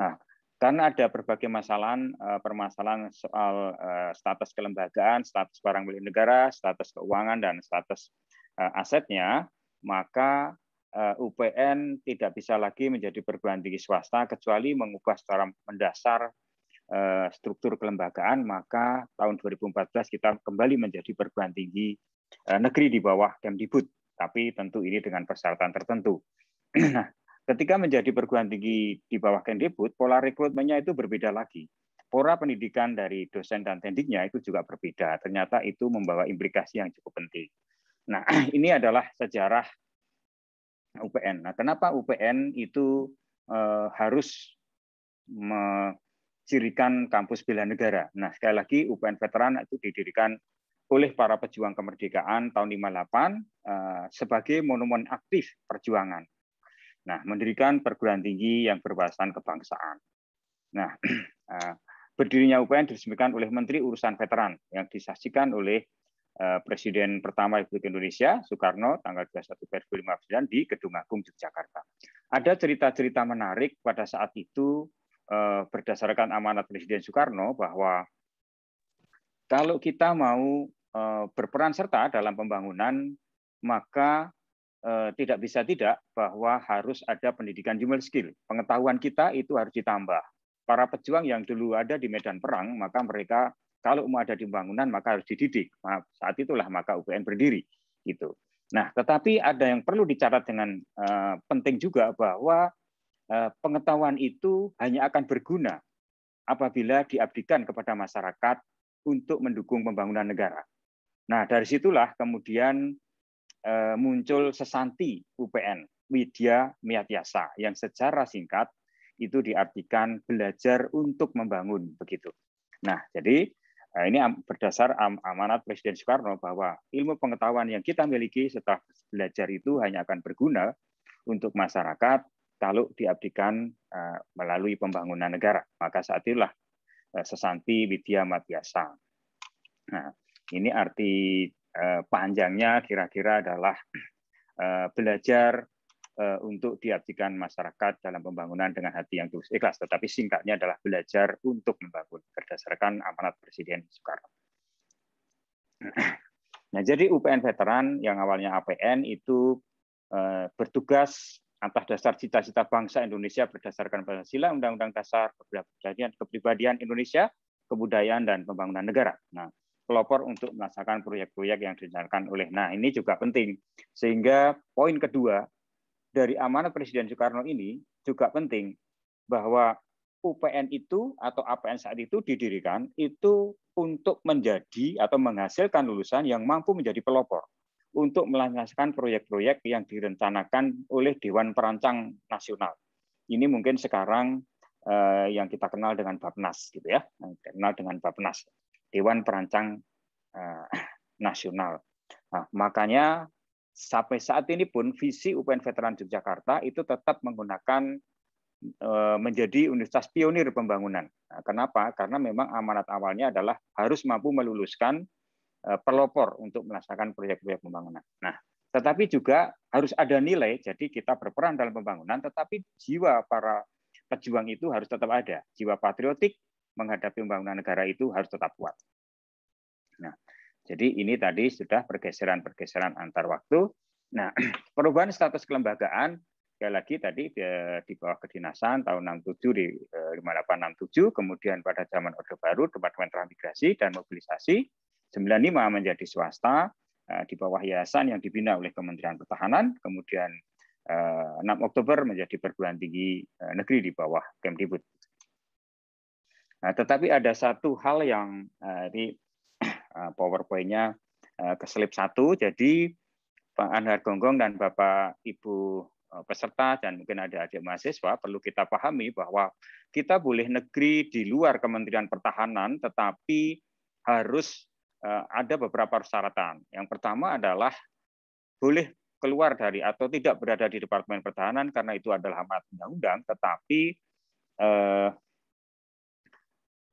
Nah, karena ada berbagai masalah, eh, permasalahan soal eh, status kelembagaan, status barang milik negara, status keuangan, dan status asetnya, maka UPN tidak bisa lagi menjadi perguruan tinggi swasta kecuali mengubah secara mendasar struktur kelembagaan, maka tahun 2014 kita kembali menjadi perguruan tinggi negeri di bawah Kemdikbud tapi tentu ini dengan persyaratan tertentu. nah, ketika menjadi perguruan tinggi di bawah Kemdikbud, pola rekrutmennya itu berbeda lagi. Pola pendidikan dari dosen dan tendiknya itu juga berbeda. Ternyata itu membawa implikasi yang cukup penting. Nah, ini adalah sejarah UPN. Nah, kenapa UPN itu eh, harus mencirikan kampus bela negara? Nah, sekali lagi UPN Veteran itu didirikan oleh para pejuang kemerdekaan tahun 58 eh, sebagai monumen aktif perjuangan. Nah, mendirikan perguruan tinggi yang berwawasan kebangsaan. Nah, eh, berdirinya UPN diresmikan oleh Menteri Urusan Veteran yang disaksikan oleh eh, Presiden pertama Republik Indonesia Soekarno tanggal 21 Februari 59 di Gedung Agung Yogyakarta. Ada cerita-cerita menarik pada saat itu berdasarkan amanat Presiden Soekarno bahwa kalau kita mau Eh, berperan serta dalam pembangunan, maka eh, tidak bisa tidak bahwa harus ada pendidikan human skill. Pengetahuan kita itu harus ditambah. Para pejuang yang dulu ada di medan perang, maka mereka kalau mau ada di bangunan maka harus dididik. Nah, saat itulah maka UPN berdiri gitu. Nah, tetapi ada yang perlu dicatat dengan eh, penting juga bahwa pengetahuan itu hanya akan berguna apabila diabdikan kepada masyarakat untuk mendukung pembangunan negara. Nah, dari situlah kemudian eh, muncul sesanti UPN, Widya Miatyasa, yang secara singkat itu diartikan belajar untuk membangun begitu. Nah, jadi eh, ini berdasar amanat Presiden Soekarno bahwa ilmu pengetahuan yang kita miliki setelah belajar itu hanya akan berguna untuk masyarakat kalau diabdikan eh, melalui pembangunan negara. Maka saat itulah sesanti Widya Matiasa. Nah, ini arti eh, panjangnya kira-kira adalah eh, belajar eh, untuk diabdikan masyarakat dalam pembangunan dengan hati yang tulus ikhlas. Tetapi singkatnya adalah belajar untuk membangun berdasarkan amanat Presiden Soekarno. Nah, jadi UPN veteran yang awalnya APN itu bertugas atas dasar cita-cita bangsa Indonesia berdasarkan Pancasila, Undang-Undang Dasar, kepribadian, kepribadian Indonesia, kebudayaan dan pembangunan negara. Nah, pelopor untuk melaksanakan proyek-proyek yang direncanakan oleh. Nah, ini juga penting. Sehingga poin kedua dari amanat Presiden Soekarno ini juga penting bahwa UPN itu atau APN saat itu didirikan itu untuk menjadi atau menghasilkan lulusan yang mampu menjadi pelopor untuk melaksanakan proyek-proyek yang direncanakan oleh Dewan Perancang Nasional. Ini mungkin sekarang eh, yang kita kenal dengan Bapnas gitu ya, kenal dengan Bapnas. Dewan Perancang eh, Nasional. Nah, makanya sampai saat ini pun visi UPN Veteran Yogyakarta itu tetap menggunakan eh, menjadi universitas pionir pembangunan. Nah, kenapa? Karena memang amanat awalnya adalah harus mampu meluluskan eh, pelopor untuk melaksanakan proyek-proyek pembangunan. Nah, tetapi juga harus ada nilai. Jadi kita berperan dalam pembangunan, tetapi jiwa para pejuang itu harus tetap ada. Jiwa patriotik, menghadapi pembangunan negara itu harus tetap kuat. Nah, jadi ini tadi sudah pergeseran-pergeseran antar waktu. Nah, perubahan status kelembagaan sekali lagi tadi eh, di bawah kedinasan tahun 67 di 5867 eh, kemudian pada zaman Orde Baru Departemen Transmigrasi dan Mobilisasi 95 menjadi swasta eh, di bawah yayasan yang dibina oleh Kementerian Pertahanan kemudian 6 Oktober menjadi perguruan tinggi negeri di bawah Kemdikbud. Nah, tetapi ada satu hal yang di eh, ini eh, PowerPoint-nya eh, keselip satu, jadi Pak Anwar Gonggong dan Bapak Ibu peserta dan mungkin ada adik mahasiswa perlu kita pahami bahwa kita boleh negeri di luar Kementerian Pertahanan tetapi harus ada beberapa persyaratan. Yang pertama adalah boleh keluar dari atau tidak berada di Departemen Pertahanan karena itu adalah amat undang-undang tetapi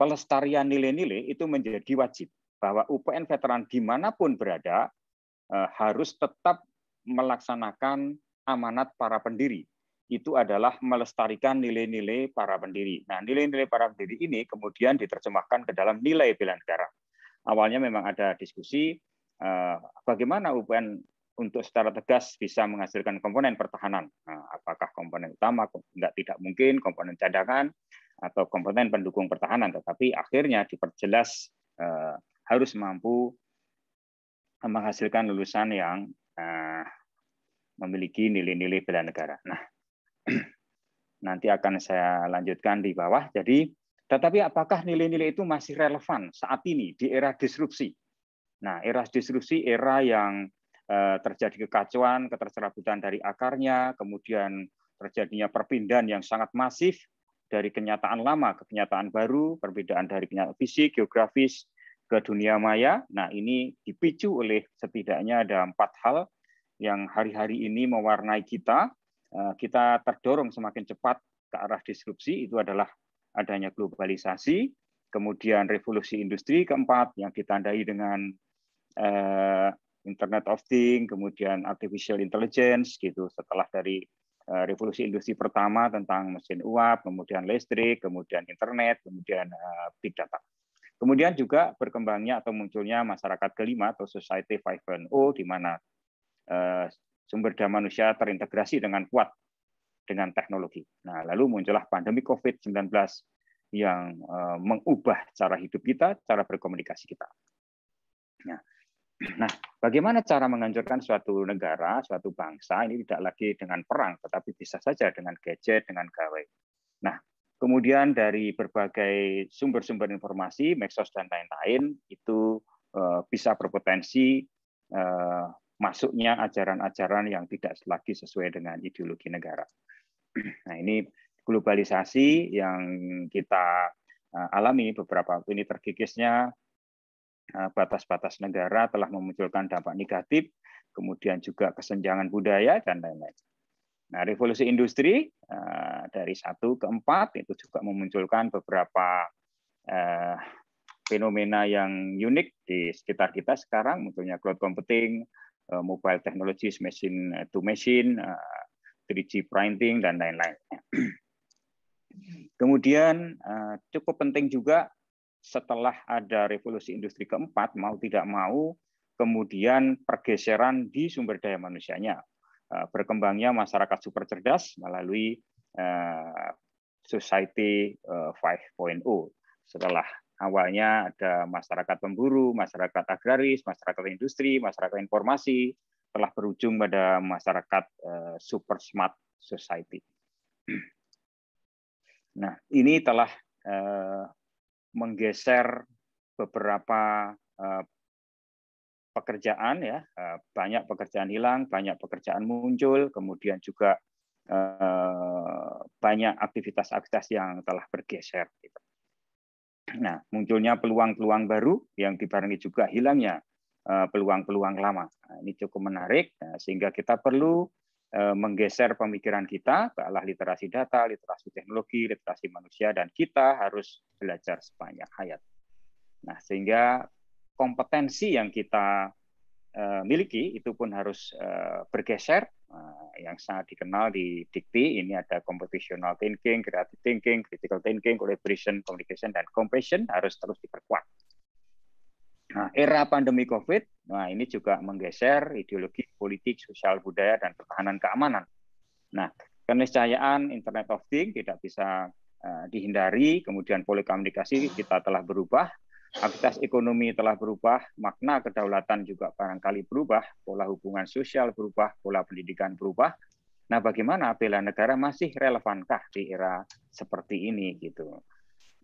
pelestarian nilai-nilai itu menjadi wajib bahwa UPN veteran dimanapun berada eh, harus tetap melaksanakan amanat para pendiri. Itu adalah melestarikan nilai-nilai para pendiri. Nah, nilai-nilai para pendiri ini kemudian diterjemahkan ke dalam nilai bela negara. Awalnya memang ada diskusi eh, bagaimana UPN untuk secara tegas bisa menghasilkan komponen pertahanan. Nah, apakah komponen utama? Enggak, tidak mungkin. Komponen cadangan, atau komponen pendukung pertahanan, tetapi akhirnya diperjelas eh, harus mampu menghasilkan lulusan yang eh, memiliki nilai-nilai bela negara. Nah, nanti akan saya lanjutkan di bawah. Jadi, tetapi apakah nilai-nilai itu masih relevan saat ini di era disrupsi? Nah, era disrupsi era yang eh, terjadi kekacauan, keterserabutan dari akarnya, kemudian terjadinya perpindahan yang sangat masif, dari kenyataan lama ke kenyataan baru, perbedaan dari kenyataan fisik, geografis ke dunia maya. Nah, ini dipicu oleh setidaknya ada empat hal yang hari-hari ini mewarnai kita. Eh, kita terdorong semakin cepat ke arah disrupsi, itu adalah adanya globalisasi, kemudian revolusi industri keempat yang ditandai dengan eh, Internet of Things, kemudian artificial intelligence gitu setelah dari Eh, revolusi industri pertama tentang mesin uap, kemudian listrik, kemudian internet, kemudian eh, big data. Kemudian juga berkembangnya atau munculnya masyarakat kelima atau society 5.0 di mana eh, sumber daya manusia terintegrasi dengan kuat dengan teknologi. Nah, lalu muncullah pandemi COVID-19 yang mengubah cara hidup kita, cara berkomunikasi kita. Nah, Nah, bagaimana cara menghancurkan suatu negara, suatu bangsa ini tidak lagi dengan perang, tetapi bisa saja dengan gadget, dengan gawai. Nah, kemudian dari berbagai sumber-sumber informasi, medsos dan lain-lain itu eh, bisa berpotensi eh, masuknya ajaran-ajaran yang tidak lagi sesuai dengan ideologi negara. Nah, ini globalisasi yang kita eh, alami beberapa waktu ini terkikisnya Eh, batas-batas negara telah memunculkan dampak negatif, kemudian juga kesenjangan budaya dan lain-lain. Nah, revolusi industri eh, dari satu ke empat itu juga memunculkan beberapa eh, fenomena yang unik di sekitar kita sekarang, munculnya cloud computing, mobile technologies, machine to machine, 3G printing dan lain-lain. Kemudian cukup penting juga setelah ada revolusi industri keempat mau tidak mau kemudian pergeseran di sumber daya manusianya eh, berkembangnya masyarakat super cerdas melalui eh, society 5.0 eh, setelah awalnya ada masyarakat pemburu, masyarakat agraris, masyarakat industri, masyarakat informasi telah berujung pada masyarakat super smart society. Nah, ini telah menggeser beberapa eh, pekerjaan ya eh, banyak pekerjaan hilang banyak pekerjaan muncul kemudian juga eh, banyak aktivitas-aktivitas yang telah bergeser gitu. nah munculnya peluang-peluang baru yang dibarengi juga hilangnya peluang-peluang lama nah, ini cukup menarik sehingga kita perlu Eh, menggeser pemikiran kita ke arah literasi data, literasi teknologi, literasi manusia, dan kita harus belajar sepanjang hayat. Nah, sehingga kompetensi yang kita eh, miliki itu pun harus eh, bergeser. Nah, yang sangat dikenal di Dikti ini ada computational thinking, creative thinking, critical thinking, collaboration, communication, dan compassion harus terus diperkuat. Nah, era pandemi COVID Nah, ini juga menggeser ideologi politik, sosial budaya dan pertahanan keamanan. Nah, keniscayaan Internet of Things tidak bisa uh, dihindari, kemudian pola komunikasi kita telah berubah, aktivitas ekonomi telah berubah, makna kedaulatan juga barangkali berubah, pola hubungan sosial berubah, pola pendidikan berubah. Nah, bagaimana bela negara masih relevankah di era seperti ini gitu?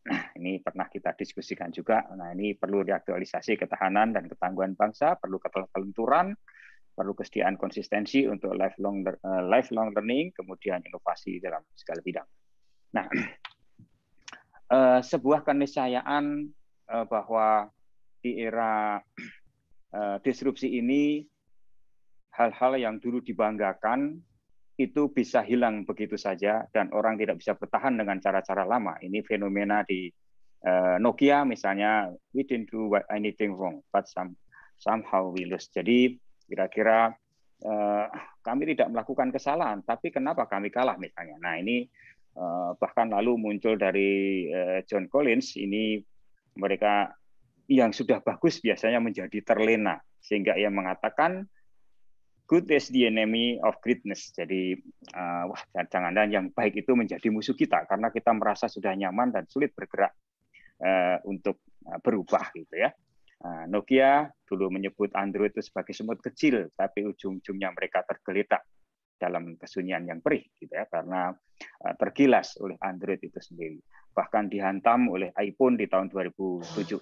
Nah, ini pernah kita diskusikan juga. Nah, ini perlu diaktualisasi ketahanan dan ketangguhan bangsa, perlu ketelenturan, perlu kesediaan konsistensi untuk lifelong eh, lifelong learning, kemudian inovasi dalam segala bidang. Nah, eh, sebuah keniscayaan eh, bahwa di era disrupsi ini hal-hal yang dulu dibanggakan itu bisa hilang begitu saja dan orang tidak bisa bertahan dengan cara-cara lama. Ini fenomena di uh, Nokia misalnya, we didn't do anything wrong, but some, somehow we lose. Jadi kira-kira uh, kami tidak melakukan kesalahan, tapi kenapa kami kalah misalnya. Nah ini uh, bahkan lalu muncul dari uh, John Collins, ini mereka yang sudah bagus biasanya menjadi terlena. Sehingga ia mengatakan, Goodness is the enemy of greatness. Jadi uh, wah, jangan-jangan yang baik itu menjadi musuh kita karena kita merasa sudah nyaman dan sulit bergerak uh, untuk uh, berubah gitu ya. Uh, Nokia dulu menyebut Android itu sebagai semut kecil, tapi ujung-ujungnya mereka tergeletak dalam kesunyian yang perih gitu ya karena uh, tergilas oleh Android itu sendiri. Bahkan dihantam oleh iPhone di tahun 2007.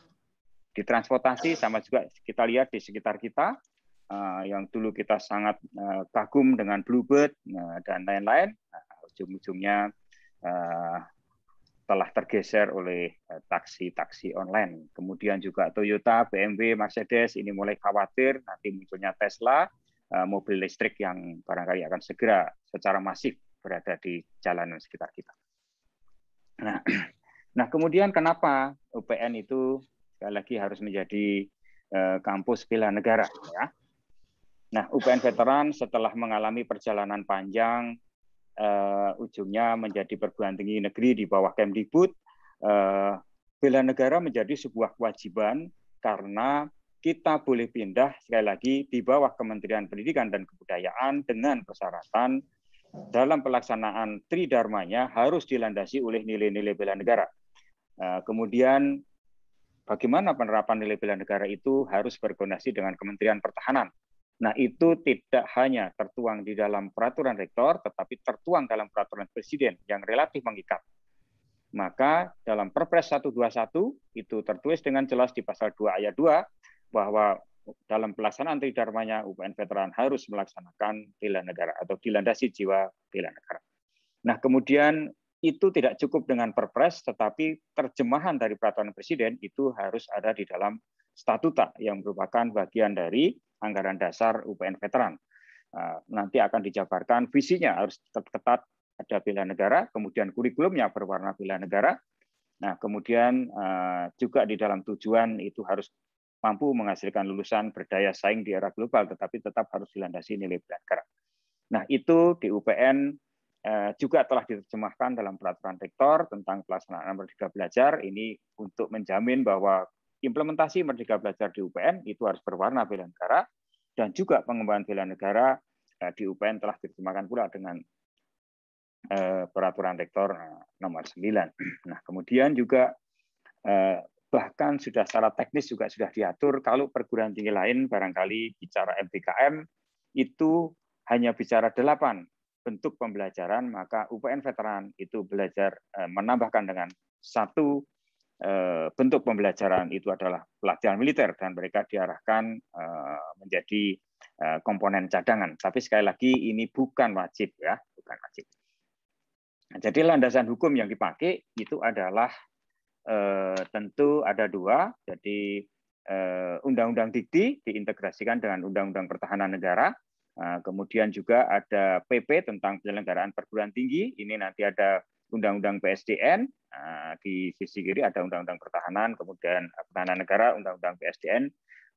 Di transportasi sama juga kita lihat di sekitar kita Eh, yang dulu kita sangat eh, kagum dengan Bluebird eh, dan lain-lain, nah, ujung-ujungnya telah tergeser oleh taksi-taksi online. Kemudian juga Toyota, BMW, Mercedes ini mulai khawatir nanti munculnya Tesla, mobil listrik yang barangkali akan segera secara masif berada di jalanan sekitar kita. Nah, nah kemudian kenapa UPN itu sekali lagi harus menjadi kampus bela negara ya? Nah, UPN veteran setelah mengalami perjalanan panjang, uh, ujungnya menjadi perguruan tinggi negeri di bawah Kemdikbud, uh, bela negara menjadi sebuah kewajiban karena kita boleh pindah sekali lagi di bawah Kementerian Pendidikan dan Kebudayaan dengan persyaratan dalam pelaksanaan tridharmanya harus dilandasi oleh nilai-nilai bela negara. Eh, kemudian bagaimana penerapan nilai bela negara itu harus berkoordinasi dengan Kementerian Pertahanan Nah, itu tidak hanya tertuang di dalam peraturan rektor, tetapi tertuang dalam peraturan presiden yang relatif mengikat. Maka dalam Perpres 121 itu tertulis dengan jelas di pasal 2 ayat 2 bahwa dalam pelaksanaan tridharmanya UPN veteran harus melaksanakan bela negara atau dilandasi jiwa bela negara. Nah, kemudian itu tidak cukup dengan perpres tetapi terjemahan dari peraturan presiden itu harus ada di dalam statuta yang merupakan bagian dari anggaran dasar UPN veteran. Nah, nanti akan dijabarkan visinya harus tetap ketat ada bela negara, kemudian kurikulumnya berwarna bela negara. Nah, kemudian eh, juga di dalam tujuan itu harus mampu menghasilkan lulusan berdaya saing di era global, tetapi tetap harus dilandasi nilai bela negara. Nah, itu di UPN eh, juga telah diterjemahkan dalam peraturan rektor tentang pelaksanaan merdeka belajar ini untuk menjamin bahwa implementasi Merdeka Belajar di UPN itu harus berwarna bela negara dan juga pengembangan bela negara eh, di UPN telah diterjemahkan pula dengan eh, peraturan rektor eh, nomor 9. Nah, kemudian juga bahkan sudah secara teknis juga sudah diatur kalau perguruan tinggi lain barangkali bicara MBKM itu hanya bicara 8 bentuk pembelajaran, maka UPN veteran itu belajar menambahkan dengan satu Eh, bentuk pembelajaran itu adalah pelatihan militer dan mereka diarahkan eh, menjadi eh, komponen cadangan. Tapi sekali lagi ini bukan wajib ya, bukan wajib. Nah, jadi landasan hukum yang dipakai itu adalah tentu ada dua. Jadi undang-undang Dikti diintegrasikan dengan undang-undang pertahanan negara. Kemudian juga ada PP tentang penyelenggaraan perguruan tinggi. Ini nanti ada Undang-Undang PSDN, ah, di sisi kiri ada Undang-Undang Pertahanan, kemudian ah, Pertahanan Negara, Undang-Undang PSDN,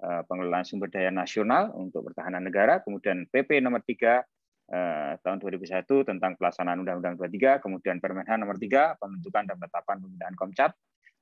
ah, Pengelolaan Sumber Daya Nasional untuk Pertahanan Negara, kemudian PP nomor 3 tahun 2001 tentang pelaksanaan Undang-Undang 23, kemudian Permenhan nomor 3 pembentukan dan penetapan pembinaan Komcat.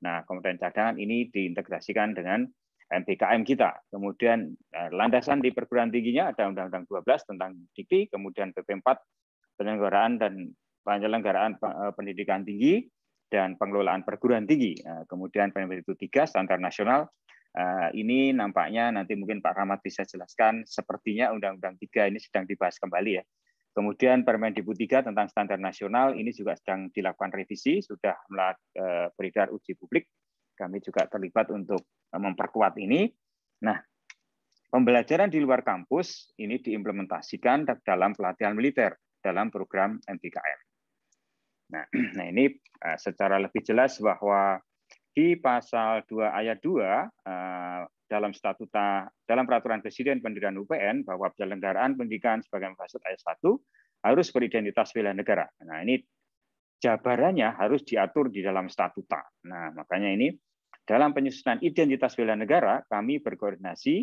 Nah, kemudian cadangan ini diintegrasikan dengan MBKM kita. Kemudian landasan di perguruan tingginya ada Undang-Undang 12 tentang dikti, kemudian PP 4 penyelenggaraan dan penyelenggaraan eh, pendidikan tinggi dan pengelolaan perguruan tinggi. Eh, kemudian PMP itu tiga standar nasional. Eh, ini nampaknya nanti mungkin Pak Rahmat bisa jelaskan. Sepertinya Undang-Undang 3 ini sedang dibahas kembali ya. Kemudian Permen 3 tentang standar nasional ini juga sedang dilakukan revisi, sudah beredar uji publik. Kami juga terlibat untuk memperkuat ini. Nah, pembelajaran di luar kampus ini diimplementasikan dalam pelatihan militer dalam program MTKM. Nah, nah ini eh, secara lebih jelas bahwa di pasal 2 ayat 2 eh, dalam statuta dalam peraturan presiden pendirian UPN bahwa penyelenggaraan pendidikan sebagai maksud ayat 1 harus beridentitas wilayah negara. Nah, ini jabarannya harus diatur di dalam statuta. Nah, makanya ini dalam penyusunan identitas wilayah negara kami berkoordinasi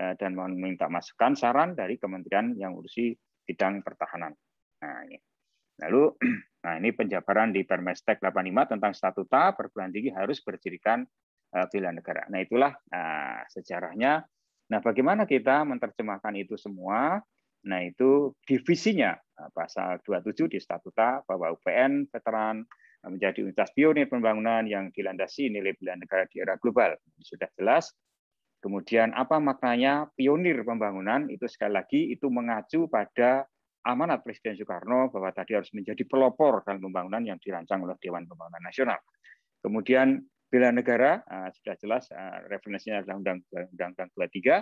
eh, dan meminta masukan saran dari kementerian yang urusi bidang pertahanan. Nah, ini. Lalu Nah, ini penjabaran di Permestek 85 tentang statuta perguruan tinggi harus berdirikan bela eh, negara. Nah, itulah eh, sejarahnya. Nah, bagaimana kita menerjemahkan itu semua? Nah, itu divisinya eh, pasal 27 di statuta bahwa UPN veteran menjadi unitas pionir pembangunan yang dilandasi nilai bela negara di era global. Sudah jelas. Kemudian apa maknanya pionir pembangunan? Itu sekali lagi itu mengacu pada amanat Presiden Soekarno bahwa tadi harus menjadi pelopor dalam pembangunan yang dirancang oleh Dewan Pembangunan Nasional. Kemudian bela negara eh, sudah jelas eh, referensinya adalah Undang-Undang 23 eh,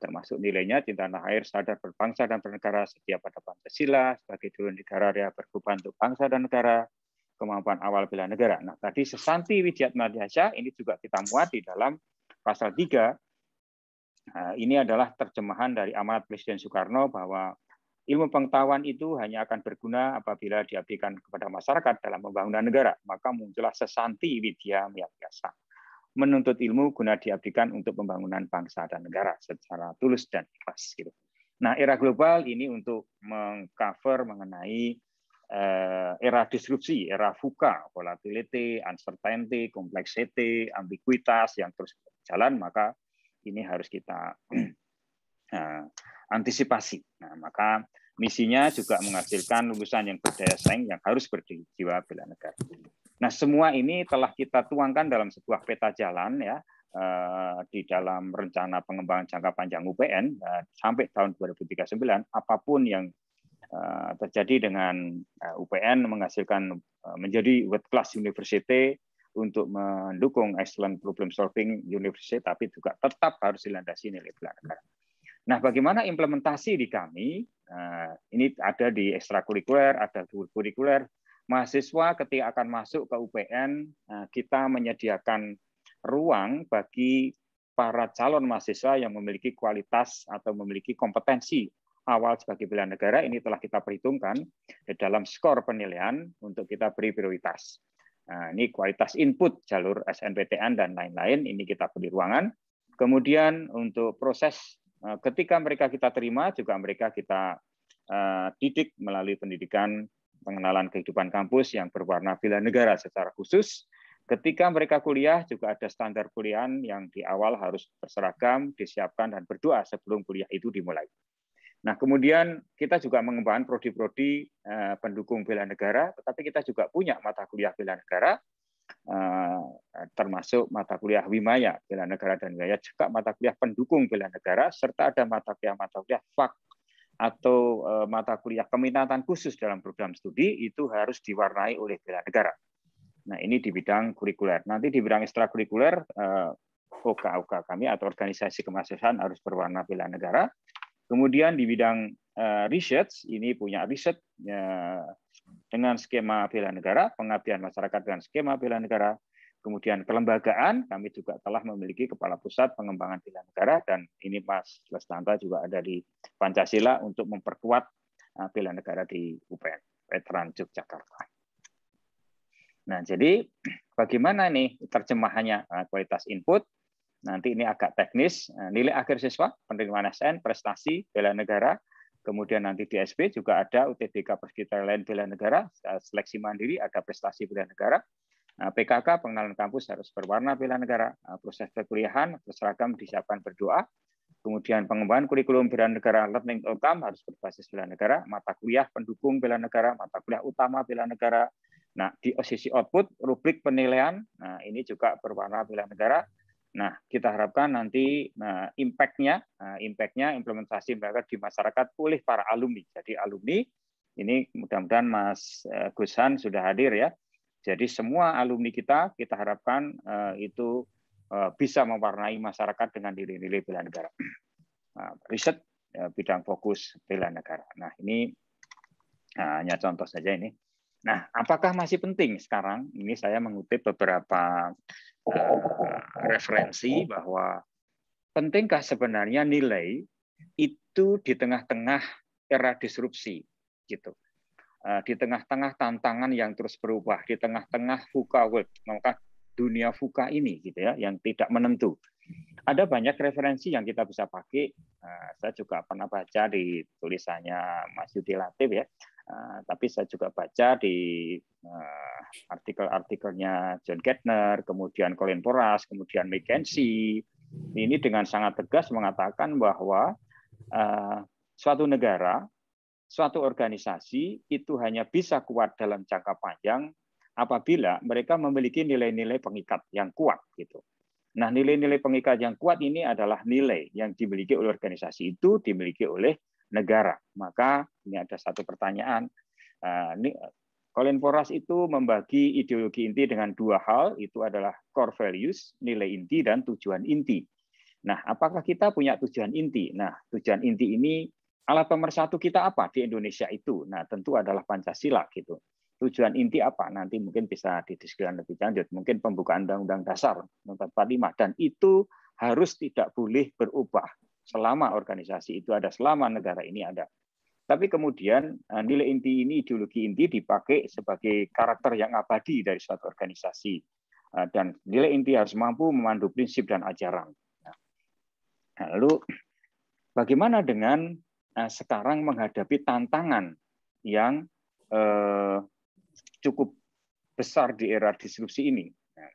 termasuk nilainya cinta tanah air sadar berbangsa dan bernegara setiap pada Pancasila sebagai dulu negara yang berkuban untuk bangsa dan negara kemampuan awal bela negara. Nah, tadi sesanti Wijat Madiasya ini juga kita muat di dalam pasal 3. Nah, ini adalah terjemahan dari amanat Presiden Soekarno bahwa Ilmu pengetahuan itu hanya akan berguna apabila diabdikan kepada masyarakat dalam pembangunan negara, maka muncullah sesanti widya biasa. Menuntut ilmu guna diabdikan untuk pembangunan bangsa dan negara secara tulus dan ikhlas. Gitu. Nah, era global ini untuk mengcover mengenai eh, era disrupsi, era VUCA, volatility, uncertainty, complexity, ambiguitas yang terus berjalan, maka ini harus kita eh, antisipasi. Nah, maka misinya juga menghasilkan lulusan yang berdaya saing yang harus berjiwa bela negara. Nah, semua ini telah kita tuangkan dalam sebuah peta jalan ya eh, di dalam rencana pengembangan jangka panjang UPN eh, sampai tahun 2039 apapun yang eh, terjadi dengan UPN menghasilkan menjadi world class university untuk mendukung excellent problem solving university tapi juga tetap harus dilandasi nilai bela negara. Nah, bagaimana implementasi di kami? Nah, ini ada di ekstrakurikuler, ada kurikuler. Mahasiswa ketika akan masuk ke UPN, nah, kita menyediakan ruang bagi para calon mahasiswa yang memiliki kualitas atau memiliki kompetensi awal sebagai bela negara ini telah kita perhitungkan di dalam skor penilaian untuk kita beri prioritas. Nah, ini kualitas input jalur SNPTN dan lain-lain ini kita beri ruangan. Kemudian untuk proses Eh, ketika mereka kita terima juga mereka kita eh, didik melalui pendidikan pengenalan kehidupan kampus yang berwarna bila negara secara khusus. Ketika mereka kuliah juga ada standar kuliah yang di awal harus berseragam, disiapkan dan berdoa sebelum kuliah itu dimulai. Nah, kemudian kita juga mengembangkan prodi-prodi eh, pendukung bela negara, tetapi kita juga punya mata kuliah bela negara Eh, eh, termasuk mata kuliah Wimaya, bela negara dan wilayah, juga mata kuliah pendukung bela negara, serta ada mata kuliah-mata kuliah fak atau eh, mata kuliah keminatan khusus dalam program studi itu harus diwarnai oleh bela negara. Nah, ini di bidang kurikuler. Nanti di bidang ekstrakurikuler OKOK kami atau organisasi kemahasiswaan harus berwarna bela negara. Kemudian di bidang research ini punya riset dengan skema bela negara, pengabdian masyarakat dengan skema bela negara, kemudian kelembagaan, kami juga telah memiliki kepala pusat pengembangan bela negara dan ini Mas Lestangga juga ada di Pancasila untuk memperkuat uh, bela negara di UPN, Veteran Yogyakarta. Nah, jadi bagaimana nih terjemahannya uh, kualitas input? Nanti ini agak teknis, nah, nilai akhir siswa, penerimaan SN, prestasi, bela negara, Kemudian nanti di SP juga ada UTBK Lain Bela Negara, eh, seleksi mandiri, ada prestasi bela negara. Nah, PKK pengenalan kampus harus berwarna bela negara. Nah, proses perkuliahan berseragam disiapkan berdoa. Kemudian pengembangan kurikulum bela negara learning outcome harus berbasis bela negara, mata kuliah pendukung bela negara, mata kuliah utama bela negara. Nah, di sisi output rubrik penilaian, nah ini juga berwarna bela negara Nah, kita harapkan nanti nah, impact-nya, nah, impact-nya implementasi mereka di masyarakat oleh para alumni. Jadi alumni ini mudah-mudahan Mas eh, Gushan sudah hadir ya. Jadi semua alumni kita kita harapkan uh, itu uh, bisa mewarnai masyarakat dengan nilai-nilai bela negara. Nah, riset uh, bidang fokus bela negara. Nah, ini uh, hanya contoh saja ini. Nah, apakah masih penting sekarang? Ini saya mengutip beberapa Eh, referensi bahwa pentingkah sebenarnya nilai itu di tengah-tengah era disrupsi gitu eh, di tengah-tengah tantangan yang terus berubah di tengah-tengah VUCA world maka dunia fuka ini gitu ya yang tidak menentu ada banyak referensi yang kita bisa pakai eh, saya juga pernah baca di tulisannya Mas Yudi Latif ya Nah, tapi saya juga baca di uh, artikel-artikelnya John Kettner, kemudian Colin Porras, kemudian McKenzie, ini dengan sangat tegas mengatakan bahwa uh, suatu negara, suatu organisasi itu hanya bisa kuat dalam jangka panjang apabila mereka memiliki nilai-nilai pengikat yang kuat gitu. Nah, nilai-nilai pengikat yang kuat ini adalah nilai yang dimiliki oleh organisasi itu dimiliki oleh negara. Maka ini ada satu pertanyaan. Eh, ini Colin Porras itu membagi ideologi inti dengan dua hal, itu adalah core values, nilai inti, dan tujuan inti. Nah, apakah kita punya tujuan inti? Nah, tujuan inti ini alat pemersatu kita apa di Indonesia itu? Nah, tentu adalah Pancasila gitu. Tujuan inti apa? Nanti mungkin bisa didiskusikan lebih lanjut. Mungkin pembukaan Undang-Undang Dasar 45 dan itu harus tidak boleh berubah selama organisasi itu ada, selama negara ini ada. Tapi kemudian eh, nilai inti ini, ideologi inti dipakai sebagai karakter yang abadi dari suatu organisasi. Eh, dan nilai inti harus mampu memandu prinsip dan ajaran. Nah, nah, lalu bagaimana dengan eh, sekarang menghadapi tantangan yang cukup besar di era disrupsi ini? Nah,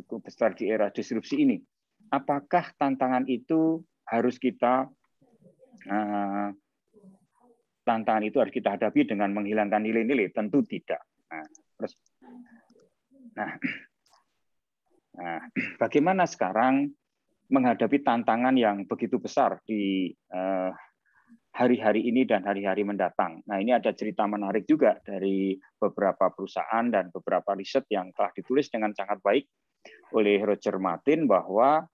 cukup besar di era disrupsi ini. Apakah tantangan itu harus kita eh, tantangan itu harus kita hadapi dengan menghilangkan nilai-nilai tentu tidak nah, nah, nah bagaimana sekarang menghadapi tantangan yang begitu besar di eh, hari-hari ini dan hari-hari mendatang. Nah, ini ada cerita menarik juga dari beberapa perusahaan dan beberapa riset yang telah ditulis dengan sangat baik oleh Roger Martin bahwa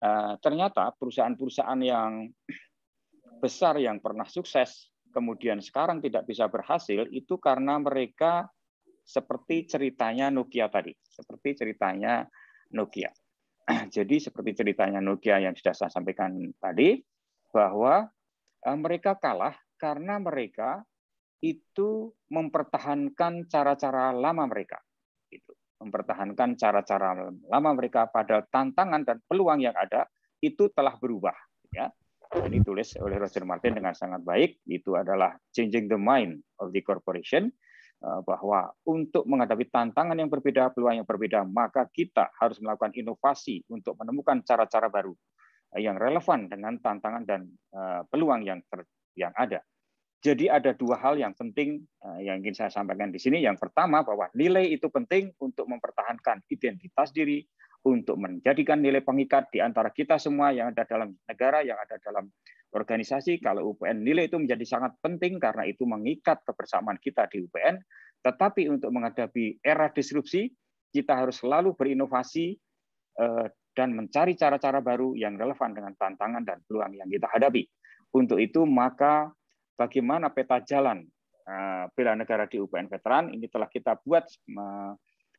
Eh, ternyata perusahaan-perusahaan yang besar yang pernah sukses kemudian sekarang tidak bisa berhasil itu karena mereka seperti ceritanya Nokia tadi, seperti ceritanya Nokia. Jadi seperti ceritanya Nokia yang sudah saya sampaikan tadi bahwa eh, mereka kalah karena mereka itu mempertahankan cara-cara lama mereka. Gitu mempertahankan cara-cara lama mereka pada tantangan dan peluang yang ada itu telah berubah ya ini tulis oleh Roger Martin dengan sangat baik itu adalah changing the mind of the corporation eh, bahwa untuk menghadapi tantangan yang berbeda, peluang yang berbeda, maka kita harus melakukan inovasi untuk menemukan cara-cara baru eh, yang relevan dengan tantangan dan eh, peluang yang ter, yang ada. Jadi ada dua hal yang penting eh, yang ingin saya sampaikan di sini. Yang pertama bahwa nilai itu penting untuk mempertahankan identitas diri, untuk menjadikan nilai pengikat di antara kita semua yang ada dalam negara, yang ada dalam organisasi. Kalau UPN nilai itu menjadi sangat penting karena itu mengikat kebersamaan kita di UPN. Tetapi untuk menghadapi era disrupsi, kita harus selalu berinovasi eh, dan mencari cara-cara baru yang relevan dengan tantangan dan peluang yang kita hadapi. Untuk itu maka bagaimana peta jalan eh, bela negara di UPN Veteran ini telah kita buat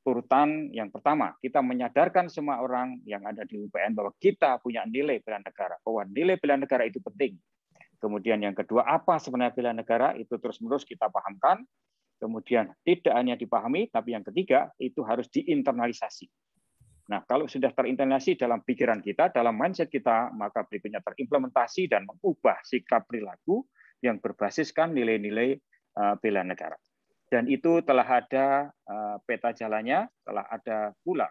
urutan yang pertama kita menyadarkan semua orang yang ada di UPN bahwa kita punya nilai bela negara bahwa nilai bela negara itu penting kemudian yang kedua apa sebenarnya bela negara itu terus menerus kita pahamkan kemudian tidak hanya dipahami tapi yang ketiga itu harus diinternalisasi Nah, kalau sudah terinternalisasi dalam pikiran kita, dalam mindset kita, maka berikutnya terimplementasi dan mengubah sikap perilaku, yang berbasiskan nilai-nilai eh, bela negara. Dan itu telah ada eh, peta jalannya, telah ada pula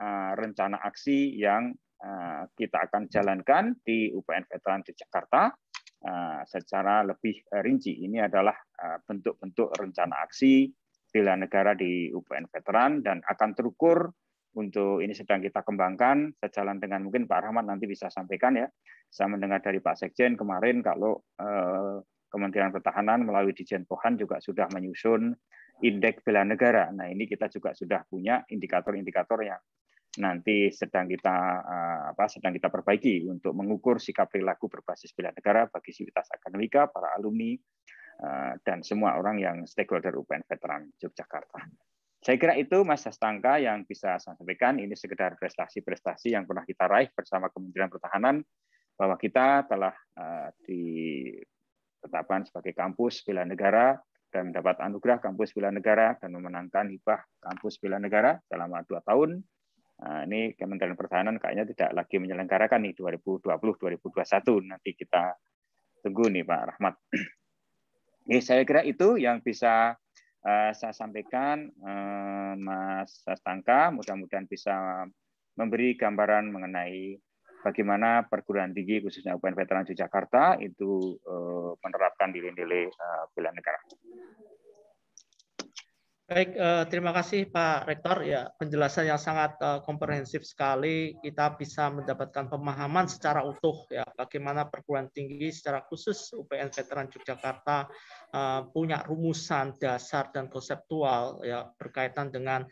eh, rencana aksi yang kita akan jalankan di UPN Veteran di Jakarta secara lebih rinci. Ini adalah bentuk-bentuk rencana aksi bela negara di UPN Veteran dan akan terukur untuk ini sedang kita kembangkan sejalan dengan mungkin Pak Rahmat nanti bisa sampaikan ya. Saya mendengar dari Pak Sekjen kemarin kalau eh, Kementerian Pertahanan melalui Dijen Pohan juga sudah menyusun indeks bela negara. Nah ini kita juga sudah punya indikator-indikator yang nanti sedang kita eh, apa sedang kita perbaiki untuk mengukur sikap perilaku berbasis bela negara bagi sivitas akademika, para alumni, eh, dan semua orang yang stakeholder UPN Veteran Yogyakarta. Saya kira itu Mas Sastangka yang bisa saya sampaikan. Ini sekedar prestasi-prestasi yang pernah kita raih bersama Kementerian Pertahanan bahwa kita telah eh, ditetapkan sebagai kampus bela negara dan mendapat anugerah kampus bela negara dan memenangkan hibah kampus bela negara selama dua tahun. Nah, ini Kementerian Pertahanan kayaknya tidak lagi menyelenggarakan nih 2020-2021 nanti kita tunggu nih Pak Rahmat. Ini eh, saya kira itu yang bisa Eh, saya sampaikan eh, Mas Sastangka mudah-mudahan bisa memberi gambaran mengenai bagaimana perguruan tinggi khususnya UPN Veteran Yogyakarta itu eh, menerapkan nilai-nilai bela negara. Baik, eh, terima kasih Pak Rektor. Ya, penjelasan yang sangat eh, komprehensif sekali. Kita bisa mendapatkan pemahaman secara utuh ya bagaimana perguruan tinggi secara khusus UPN Veteran Yogyakarta eh, punya rumusan dasar dan konseptual ya berkaitan dengan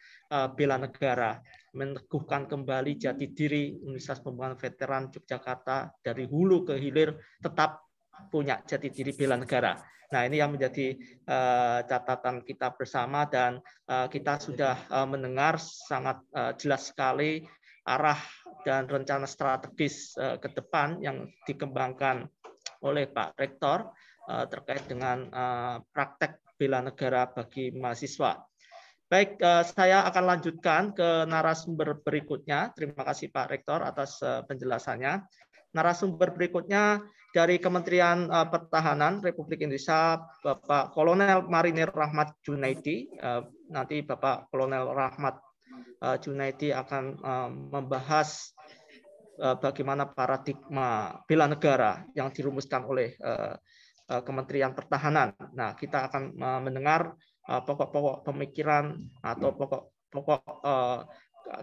bela negara, meneguhkan kembali jati diri Universitas Pembangunan Veteran Yogyakarta dari hulu ke hilir tetap punya jati diri bela negara. Nah, ini yang menjadi eh, catatan kita bersama dan eh, kita sudah eh, mendengar sangat jelas sekali arah dan rencana strategis ke depan yang dikembangkan oleh Pak Rektor terkait dengan uh, praktek bela negara bagi mahasiswa. Baik, saya akan lanjutkan ke narasumber berikutnya. Terima kasih Pak Rektor atas penjelasannya. Narasumber berikutnya dari Kementerian eh, Pertahanan Republik Indonesia Bapak Kolonel Marinir Rahmat Junaidi. Eh, nanti Bapak Kolonel Rahmat eh, Junaidi akan membahas bagaimana paradigma bela negara yang dirumuskan oleh Kementerian Pertahanan. Nah, kita akan mendengar pokok-pokok pemikiran atau pokok-pokok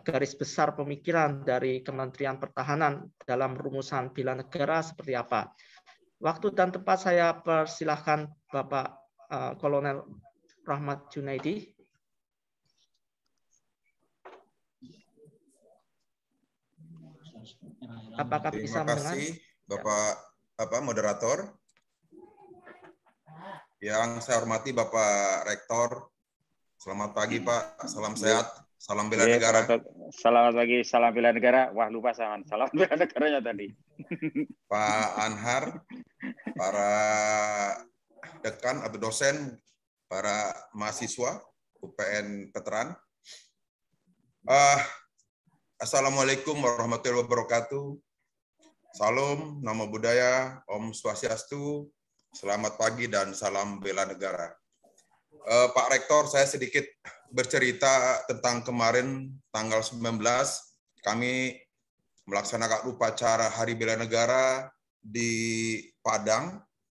garis besar pemikiran dari Kementerian Pertahanan dalam rumusan bila negara seperti apa. Waktu dan tempat saya persilahkan Bapak eh, Kolonel Rahmat Junaidi. Apakah Terima bisa mendengar? Terima kasih ya. Bapak apa moderator. Yang saya hormati Bapak Rektor. Selamat pagi Pak, salam sehat. Salam bela yeah, negara. Selamat pagi, salam bela negara. Wah lupa sama salam bela negaranya tadi. Pak Anhar, para dekan atau dosen, para mahasiswa UPN Veteran. Uh, Assalamualaikum warahmatullahi wabarakatuh. Salam, nama budaya, Om Swastiastu, selamat pagi dan salam bela negara. Uh, Pak Rektor, saya sedikit bercerita tentang kemarin tanggal 19 kami melaksanakan upacara Hari Bela Negara di Padang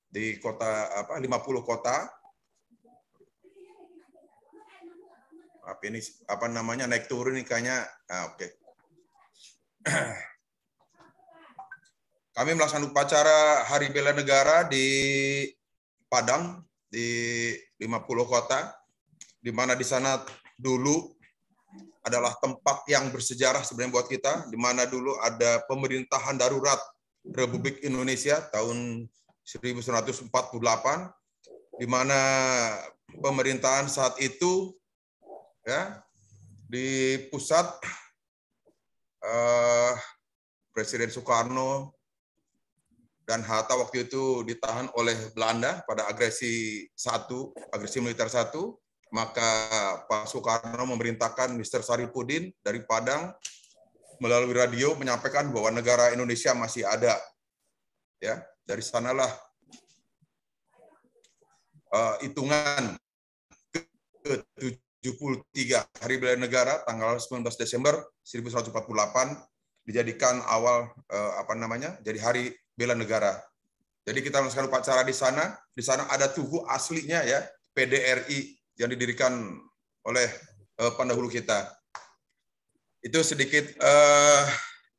di kota apa 50 kota apa ini apa namanya naik turun ini kayaknya ah, oke okay. kami melaksanakan upacara Hari Bela Negara di Padang di 50 kota di mana di sana dulu adalah tempat yang bersejarah sebenarnya buat kita, di mana dulu ada pemerintahan darurat Republik Indonesia tahun 1948, di mana pemerintahan saat itu ya di pusat eh, Presiden Soekarno dan Hatta waktu itu ditahan oleh Belanda pada agresi satu, agresi militer satu maka Pak Soekarno memerintahkan Mr. Saripudin dari Padang melalui radio menyampaikan bahwa negara Indonesia masih ada. Ya, dari sanalah uh, hitungan ke 73 Hari Bela Negara tanggal 19 Desember 1948 dijadikan awal uh, apa namanya? jadi Hari Bela Negara. Jadi kita melaksanakan upacara di sana, di sana ada tugu aslinya ya, PDRI yang didirikan oleh uh, pendahulu kita. Itu sedikit uh,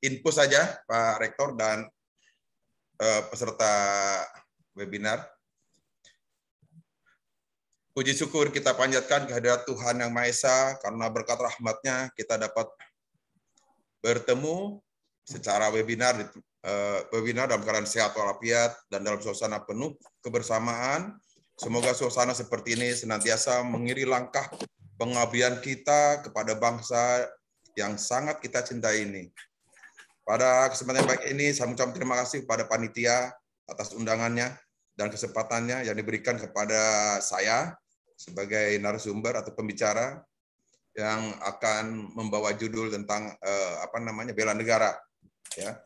input saja Pak Rektor dan uh, peserta webinar. Puji syukur kita panjatkan kehadirat Tuhan Yang Maha Esa karena berkat rahmatnya kita dapat bertemu secara webinar webinar dalam keadaan sehat walafiat dan dalam suasana penuh kebersamaan Semoga suasana seperti ini senantiasa mengiri langkah pengabdian kita kepada bangsa yang sangat kita cintai ini. Pada kesempatan baik ini, saya mengucapkan terima kasih kepada panitia atas undangannya dan kesempatannya yang diberikan kepada saya sebagai narasumber atau pembicara yang akan membawa judul tentang eh, apa namanya bela negara. Ya.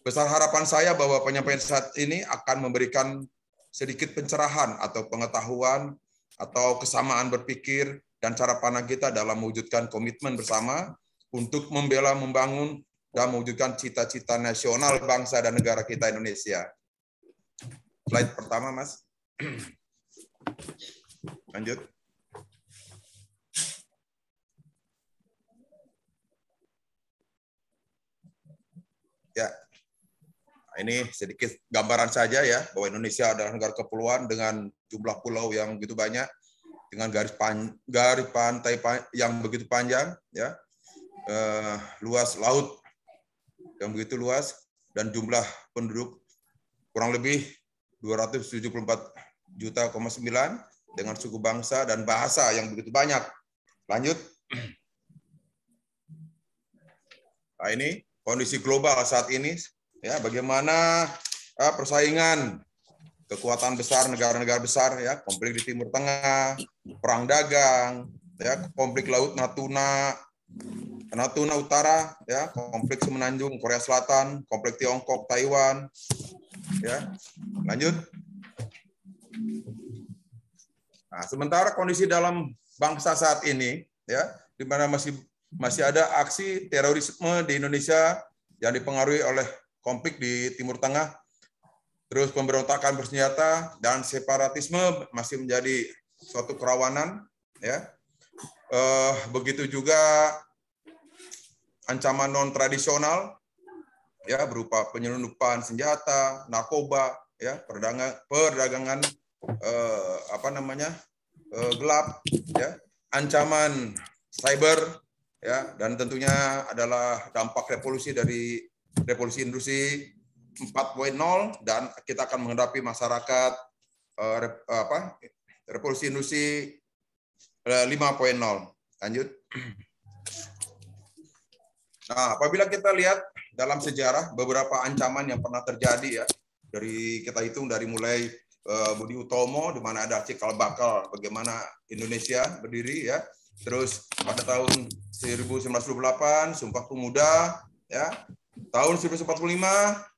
Besar harapan saya bahwa penyampaian saat ini akan memberikan sedikit pencerahan atau pengetahuan atau kesamaan berpikir dan cara pandang kita dalam mewujudkan komitmen bersama untuk membela, membangun, dan mewujudkan cita-cita nasional bangsa dan negara kita Indonesia. Slide pertama, Mas. Lanjut. Nah, ini sedikit gambaran saja ya bahwa Indonesia adalah negara kepulauan dengan jumlah pulau yang begitu banyak, dengan garis pan garis pantai pan yang begitu panjang ya, eh, luas laut yang begitu luas dan jumlah penduduk kurang lebih 274 juta, dengan suku bangsa dan bahasa yang begitu banyak. Lanjut. Nah, ini kondisi global saat ini ya bagaimana uh, persaingan kekuatan besar negara-negara besar ya konflik di Timur Tengah perang dagang ya konflik laut Natuna Natuna Utara ya konflik Semenanjung Korea Selatan konflik Tiongkok Taiwan ya lanjut nah sementara kondisi dalam bangsa saat ini ya di mana masih masih ada aksi terorisme di Indonesia yang dipengaruhi oleh konflik di Timur Tengah, terus pemberontakan bersenjata dan separatisme masih menjadi suatu kerawanan, ya. Eh, begitu juga ancaman non tradisional, ya berupa penyelundupan senjata, narkoba, ya perdagangan, perdagangan eh, apa namanya eh, gelap, ya ancaman cyber ya dan tentunya adalah dampak revolusi dari revolusi industri 4.0 dan kita akan menghadapi masyarakat uh, apa revolusi industri uh, eh, 5.0. Lanjut. Nah, apabila kita lihat dalam sejarah beberapa ancaman yang pernah terjadi ya dari kita hitung dari mulai uh, Budi Utomo di mana ada cikal bakal bagaimana Indonesia berdiri ya. Terus pada tahun 1928 Sumpah Pemuda ya tahun 1945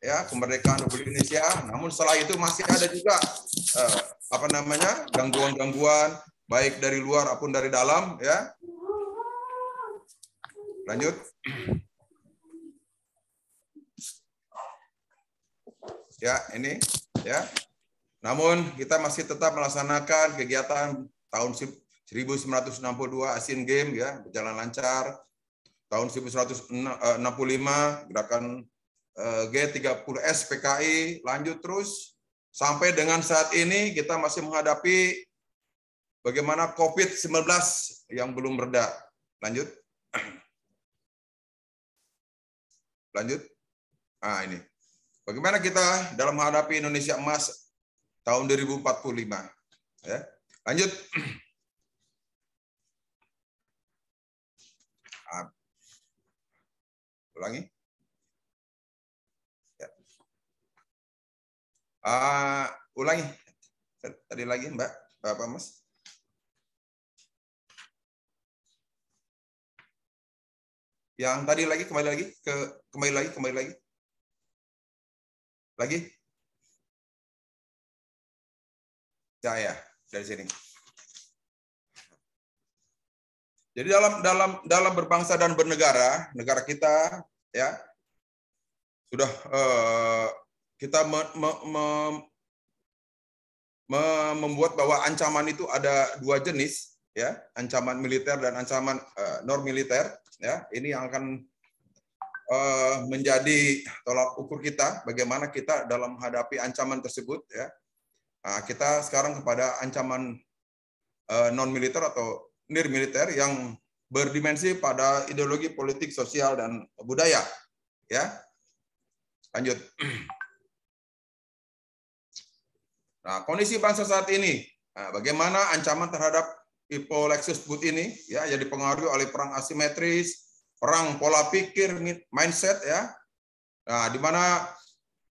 ya kemerdekaan Republik Indonesia. Namun setelah itu masih ada juga eh, apa namanya gangguan-gangguan baik dari luar maupun dari dalam ya. Lanjut. Ya, ini ya. Namun kita masih tetap melaksanakan kegiatan tahun 1962 Asian Games ya berjalan lancar tahun 1965 eh, gerakan eh, G30S PKI lanjut terus sampai dengan saat ini kita masih menghadapi bagaimana COVID-19 yang belum reda. Lanjut. Lanjut. Ah ini. Bagaimana kita dalam menghadapi Indonesia emas tahun 2045 ya. Lanjut. ulangi. Ya. Uh, ulangi. Tadi lagi Mbak, Bapak Mas. Yang tadi lagi kembali lagi ke kembali lagi kembali lagi. Lagi. Ya ya, dari sini. Jadi dalam dalam dalam berbangsa dan bernegara, negara kita ya sudah eh, kita me, me, me, me, membuat bahwa ancaman itu ada dua jenis ya, ancaman militer dan ancaman eh, non militer ya. Ini yang akan eh, menjadi tolak ukur kita bagaimana kita dalam menghadapi ancaman tersebut ya. Nah, kita sekarang kepada ancaman eh, non militer atau Nir militer yang berdimensi pada ideologi politik, sosial, dan budaya. Ya, lanjut. Nah, kondisi bangsa saat ini, nah, bagaimana ancaman terhadap hipoleksis but ini, ya, yang dipengaruhi oleh perang asimetris, perang pola pikir, mindset, ya, nah, di mana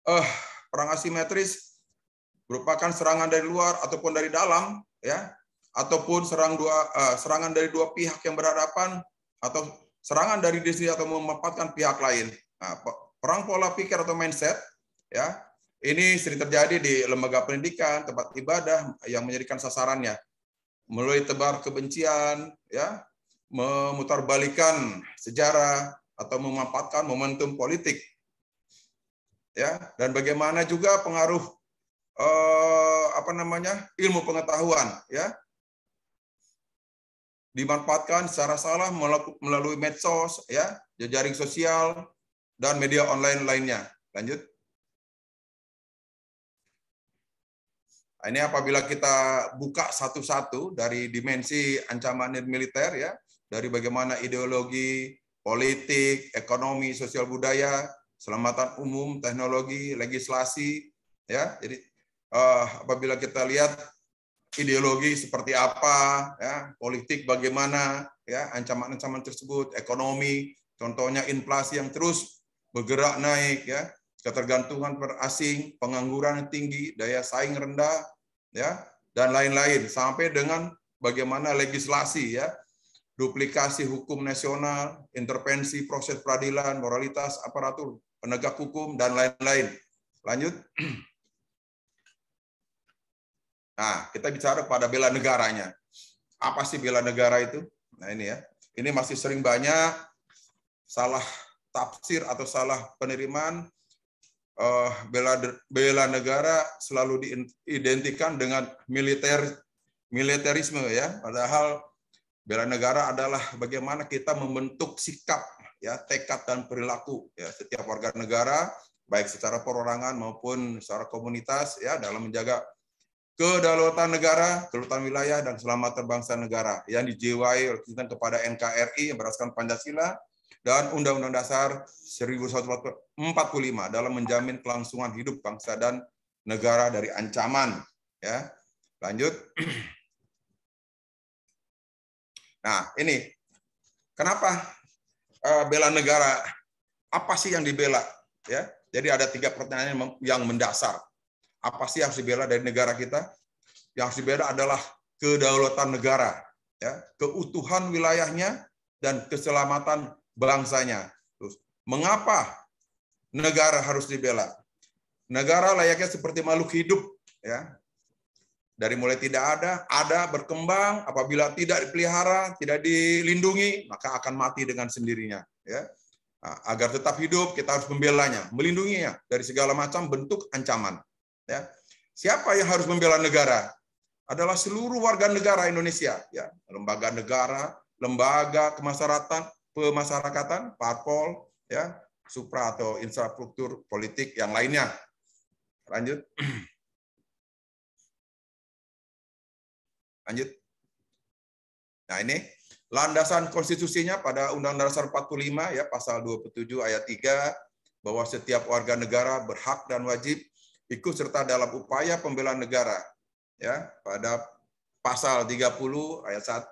eh, perang asimetris merupakan serangan dari luar ataupun dari dalam, ya, ataupun serang dua, uh, serangan dari dua pihak yang berhadapan atau serangan dari diri atau memanfaatkan pihak lain. Nah, perang pola pikir atau mindset ya ini sering terjadi di lembaga pendidikan, tempat ibadah yang menjadikan sasarannya melalui tebar kebencian, ya, memutarbalikan sejarah atau memanfaatkan momentum politik, ya, dan bagaimana juga pengaruh eh, apa namanya ilmu pengetahuan, ya, dimanfaatkan secara salah melalui medsos, ya, jejaring sosial, dan media online lainnya. Lanjut. Nah, ini apabila kita buka satu-satu dari dimensi ancaman militer ya, dari bagaimana ideologi, politik, ekonomi, sosial budaya, keselamatan umum, teknologi, legislasi ya. Jadi uh, apabila kita lihat ideologi seperti apa, ya, politik bagaimana, ya, ancaman-ancaman tersebut, ekonomi, contohnya inflasi yang terus bergerak naik, ya, ketergantungan per asing, pengangguran yang tinggi, daya saing rendah, ya, dan lain-lain, sampai dengan bagaimana legislasi, ya, duplikasi hukum nasional, intervensi proses peradilan, moralitas aparatur penegak hukum, dan lain-lain. Lanjut. Nah, kita bicara pada bela negaranya. Apa sih bela negara itu? Nah, ini ya. Ini masih sering banyak salah tafsir atau salah penerimaan uh, bela bela negara selalu diidentikan dengan militer militerisme ya. Padahal bela negara adalah bagaimana kita membentuk sikap ya, tekad dan perilaku ya setiap warga negara baik secara perorangan maupun secara komunitas ya dalam menjaga kedaulatan negara, kedaulatan wilayah, dan keselamatan terbangsa negara yang dijiwai oleh kita kepada NKRI yang berdasarkan Pancasila dan Undang-Undang Dasar 1945 dalam menjamin kelangsungan hidup bangsa dan negara dari ancaman. Ya, lanjut. Nah, ini kenapa eh, bela negara? Apa sih yang dibela? Ya, jadi ada tiga pertanyaan yang mendasar apa sih yang harus dibela dari negara kita? Yang harus dibela adalah kedaulatan negara, ya, keutuhan wilayahnya dan keselamatan bangsanya. Terus, mengapa negara harus dibela? Negara layaknya seperti makhluk hidup, ya. Dari mulai tidak ada, ada berkembang, apabila tidak dipelihara, tidak dilindungi, maka akan mati dengan sendirinya, ya. Nah, agar tetap hidup, kita harus membelanya, melindunginya dari segala macam bentuk ancaman. Ya. Siapa yang harus membela negara? Adalah seluruh warga negara Indonesia, ya, lembaga negara, lembaga kemasyarakatan, pemasyarakatan, parpol, ya, supra atau infrastruktur politik yang lainnya. Lanjut. Lanjut. Nah, ini landasan konstitusinya pada Undang-Undang Dasar 45 ya pasal 27 ayat 3 bahwa setiap warga negara berhak dan wajib ikut serta dalam upaya pembelaan negara ya pada pasal 30 ayat 1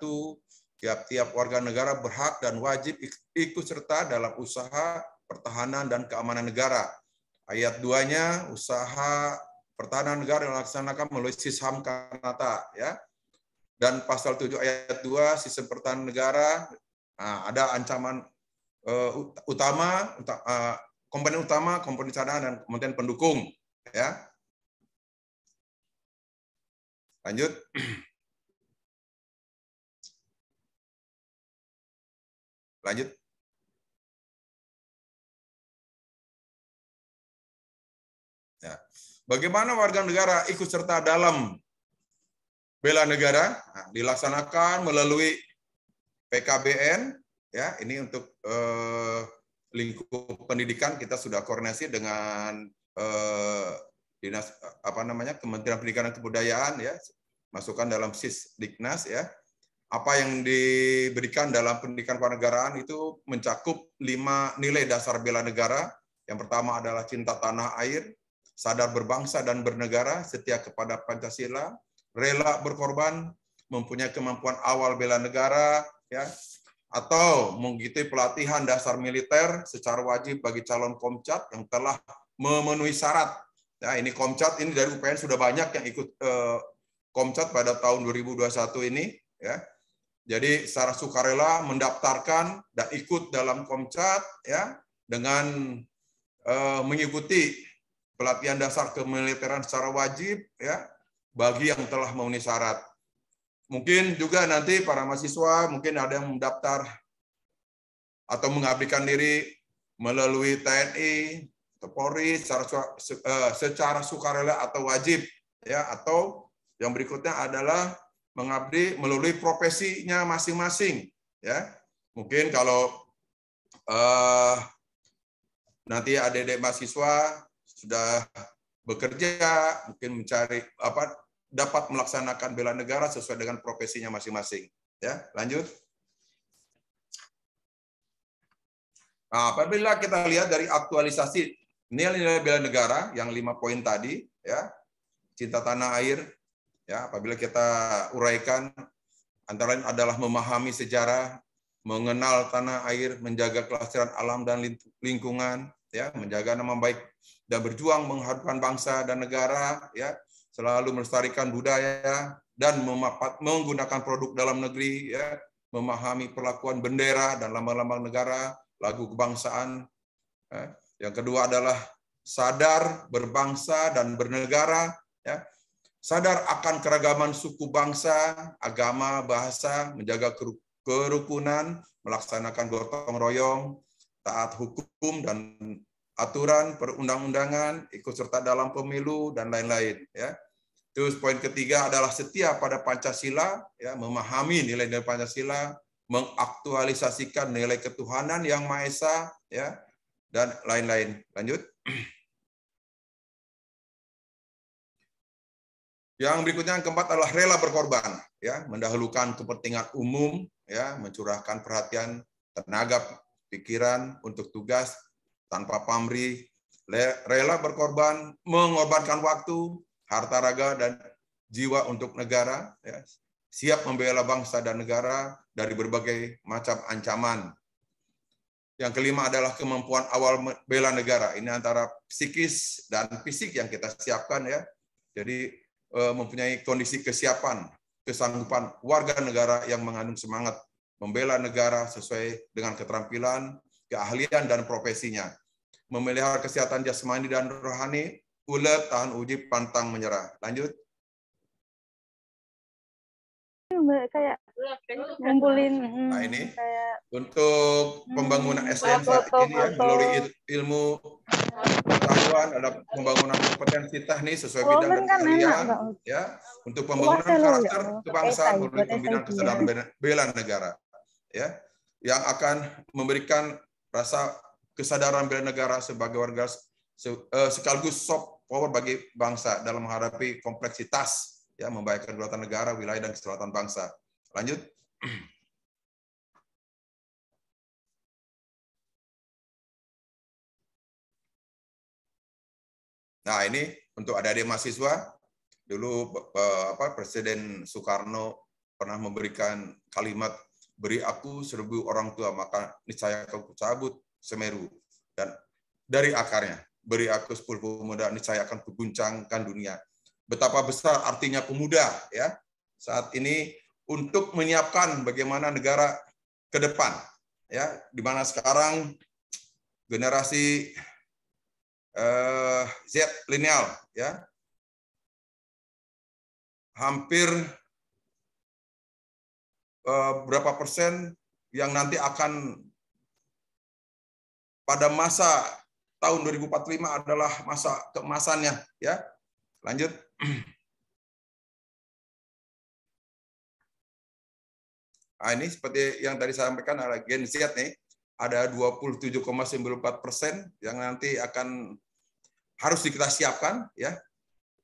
tiap-tiap warga negara berhak dan wajib ikut serta dalam usaha pertahanan dan keamanan negara. Ayat 2-nya usaha pertahanan negara dilaksanakan melalui sisham kanata ya. Dan pasal 7 ayat 2 sistem pertahanan negara nah, ada ancaman uh, utama uh, komponen utama, komponen cadangan dan komponen pendukung. Ya. Lanjut. Lanjut. Ya. Bagaimana warga negara ikut serta dalam bela negara nah, dilaksanakan melalui PKBN ya ini untuk eh, lingkup pendidikan kita sudah koordinasi dengan eh, dinas apa namanya Kementerian Pendidikan dan Kebudayaan ya masukkan dalam sis diknas ya apa yang diberikan dalam pendidikan kewarganegaraan itu mencakup lima nilai dasar bela negara. Yang pertama adalah cinta tanah air, sadar berbangsa dan bernegara, setia kepada Pancasila, rela berkorban, mempunyai kemampuan awal bela negara, ya, atau mengikuti pelatihan dasar militer secara wajib bagi calon komcat yang telah memenuhi syarat. Ya, ini Komcat ini dari UPN sudah banyak yang ikut eh, Komcat pada tahun 2021 ini ya. Jadi secara sukarela mendaftarkan dan ikut dalam Komcat ya dengan eh, mengikuti pelatihan dasar kemiliteran secara wajib ya bagi yang telah memenuhi syarat. Mungkin juga nanti para mahasiswa mungkin ada yang mendaftar atau mengabdikan diri melalui TNI, atau Polri secara eh, secara sukarela atau wajib ya atau yang berikutnya adalah mengabdi melalui profesinya masing-masing ya mungkin kalau uh, nanti adik-adik mahasiswa sudah bekerja mungkin mencari apa dapat melaksanakan bela negara sesuai dengan profesinya masing-masing ya lanjut Nah, apabila kita lihat dari aktualisasi nilai-nilai bela negara yang lima poin tadi ya cinta tanah air ya apabila kita uraikan antara lain adalah memahami sejarah mengenal tanah air menjaga kelestarian alam dan lingkungan ya menjaga nama baik dan berjuang menghadirkan bangsa dan negara ya selalu melestarikan budaya dan memapat, menggunakan produk dalam negeri ya memahami perlakuan bendera dan lambang-lambang negara lagu kebangsaan ya yang kedua adalah sadar berbangsa dan bernegara, ya. sadar akan keragaman suku bangsa, agama, bahasa, menjaga kerukunan, melaksanakan gotong royong, taat hukum dan aturan perundang-undangan, ikut serta dalam pemilu dan lain-lain. Ya. Terus poin ketiga adalah setia pada Pancasila, ya, memahami nilai-nilai Pancasila, mengaktualisasikan nilai ketuhanan yang maha esa, ya, dan lain-lain. Lanjut. Yang berikutnya yang keempat adalah rela berkorban, ya, mendahulukan kepentingan umum, ya, mencurahkan perhatian, tenaga, pikiran untuk tugas tanpa pamrih, rela berkorban, mengorbankan waktu, harta raga dan jiwa untuk negara, ya, siap membela bangsa dan negara dari berbagai macam ancaman, yang kelima adalah kemampuan awal bela negara. Ini antara psikis dan fisik yang kita siapkan ya. Jadi eh, mempunyai kondisi kesiapan, kesanggupan warga negara yang mengandung semangat membela negara sesuai dengan keterampilan, keahlian dan profesinya. Memelihara kesehatan jasmani dan rohani, ulet, tahan uji, pantang menyerah. Lanjut. kayak ngumpulin. Hmm, nah ini kayak, untuk hmm. pembangunan SDM saat ini ya, melalui ilmu pengetahuan ada pembangunan kompetensi teknis sesuai oh, bidang dan keahlian kan, ya untuk pembangunan Wah, ya. karakter ya, kebangsaan melalui pembinaan kesadaran bela negara ya yang akan memberikan rasa kesadaran bela negara sebagai warga se, uh, sekaligus soft power bagi bangsa dalam menghadapi kompleksitas ya membaikkan kedaulatan negara, wilayah dan keselamatan bangsa. Lanjut. Nah, ini untuk adik-adik mahasiswa, dulu eh, apa Presiden Soekarno pernah memberikan kalimat beri aku seribu orang tua maka niscaya aku cabut Semeru dan dari akarnya beri aku sepuluh pemuda niscaya akan kuguncangkan dunia. Betapa besar artinya pemuda ya. Saat ini untuk menyiapkan bagaimana negara ke depan ya di mana sekarang generasi eh, Z lineal ya hampir eh, berapa persen yang nanti akan pada masa tahun 2045 adalah masa keemasannya ya lanjut Nah, ini seperti yang tadi saya sampaikan ada Gen Z nih, ada 27,94 persen yang nanti akan harus kita siapkan ya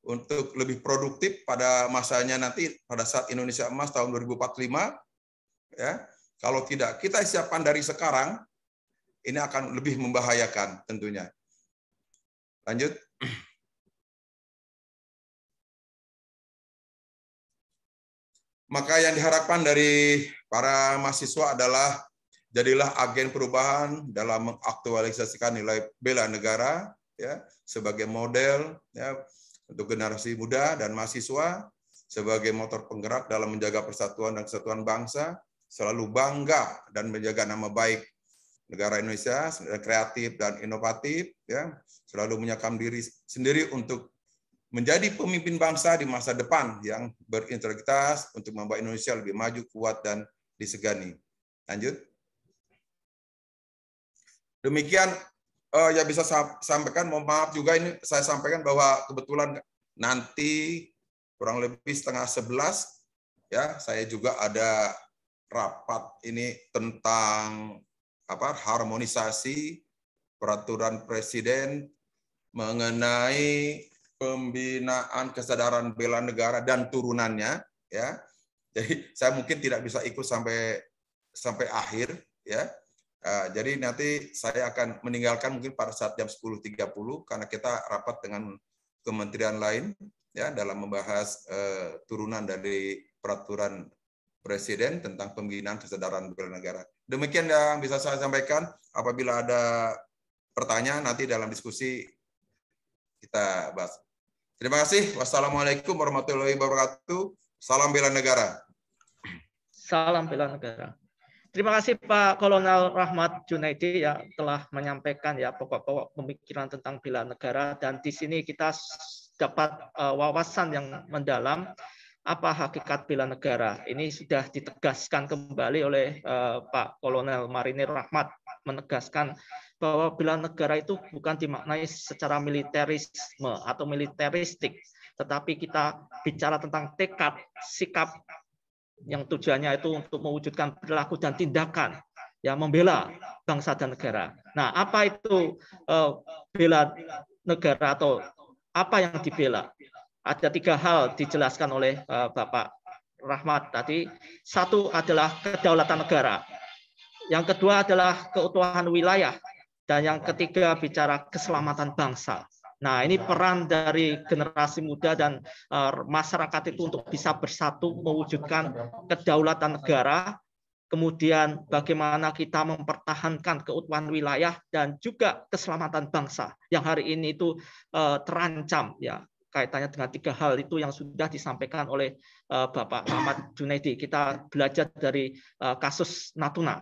untuk lebih produktif pada masanya nanti pada saat Indonesia Emas tahun 2045 ya kalau tidak kita siapkan dari sekarang ini akan lebih membahayakan tentunya lanjut Maka yang diharapkan dari para mahasiswa adalah jadilah agen perubahan dalam mengaktualisasikan nilai bela negara ya sebagai model ya untuk generasi muda dan mahasiswa sebagai motor penggerak dalam menjaga persatuan dan kesatuan bangsa selalu bangga dan menjaga nama baik negara Indonesia kreatif dan inovatif ya selalu menyakam diri sendiri untuk menjadi pemimpin bangsa di masa depan yang berintegritas untuk membuat Indonesia lebih maju, kuat, dan disegani. Lanjut. Demikian uh, ya bisa saya sampaikan. Mohon maaf juga ini saya sampaikan bahwa kebetulan nanti kurang lebih setengah sebelas ya saya juga ada rapat ini tentang apa harmonisasi peraturan presiden mengenai pembinaan kesadaran bela negara dan turunannya ya. Jadi saya mungkin tidak bisa ikut sampai sampai akhir ya. Eh, jadi nanti saya akan meninggalkan mungkin pada saat jam 10.30 karena kita rapat dengan kementerian lain ya dalam membahas uh, turunan dari peraturan presiden tentang pembinaan kesadaran bela negara. Demikian yang bisa saya sampaikan. Apabila ada pertanyaan nanti dalam diskusi kita bahas. Terima kasih. Wassalamualaikum warahmatullahi wabarakatuh. Salam bela negara. Salam bela negara. Terima kasih Pak Kolonel Rahmat Junaidi ya telah menyampaikan ya pokok-pokok pemikiran tentang bela negara dan di sini kita dapat uh, wawasan yang mendalam apa hakikat bela negara. Ini sudah ditegaskan kembali oleh uh, Pak Kolonel Marinir Rahmat menegaskan bahwa bela negara itu bukan dimaknai secara militerisme atau militeristik, tetapi kita bicara tentang tekad, sikap yang tujuannya itu untuk mewujudkan perilaku dan tindakan yang membela bangsa dan negara. Nah, apa itu uh, bela negara atau apa yang dibela? Ada tiga hal dijelaskan oleh uh, Bapak Rahmat tadi. Satu adalah kedaulatan negara. Yang kedua adalah keutuhan wilayah dan yang ketiga bicara keselamatan bangsa. Nah, ini peran dari generasi muda dan eh, masyarakat itu untuk bisa bersatu mewujudkan kedaulatan negara, kemudian bagaimana kita mempertahankan keutuhan wilayah dan juga keselamatan bangsa yang hari ini itu eh, terancam ya kaitannya dengan tiga hal itu yang sudah disampaikan oleh eh, Bapak Ahmad Junaidi. Kita belajar dari kasus Natuna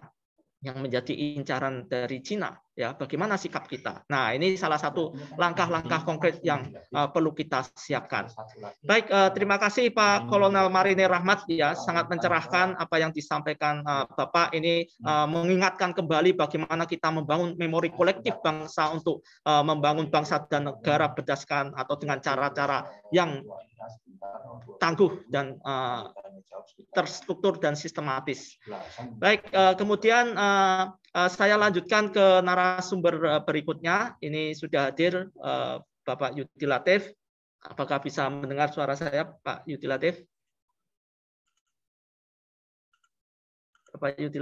yang menjadi incaran dari Cina ya bagaimana sikap kita. Nah, ini salah satu langkah-langkah konkret yang uh, perlu kita siapkan. Baik, uh, terima kasih Pak Kolonel Marine Rahmat ya, sangat mencerahkan apa yang disampaikan uh, Bapak ini uh, mengingatkan kembali bagaimana kita membangun memori kolektif bangsa untuk uh, membangun bangsa dan negara berdasarkan atau dengan cara-cara yang Oh, eh, tangguh dan uh, terstruktur dan sistematis. Baik, uh, kemudian uh, uh, saya lanjutkan ke narasumber berikutnya. Ini sudah hadir uh, Bapak Yudi Apakah bisa mendengar suara saya, Pak Yudi Latif? Bapak Yudi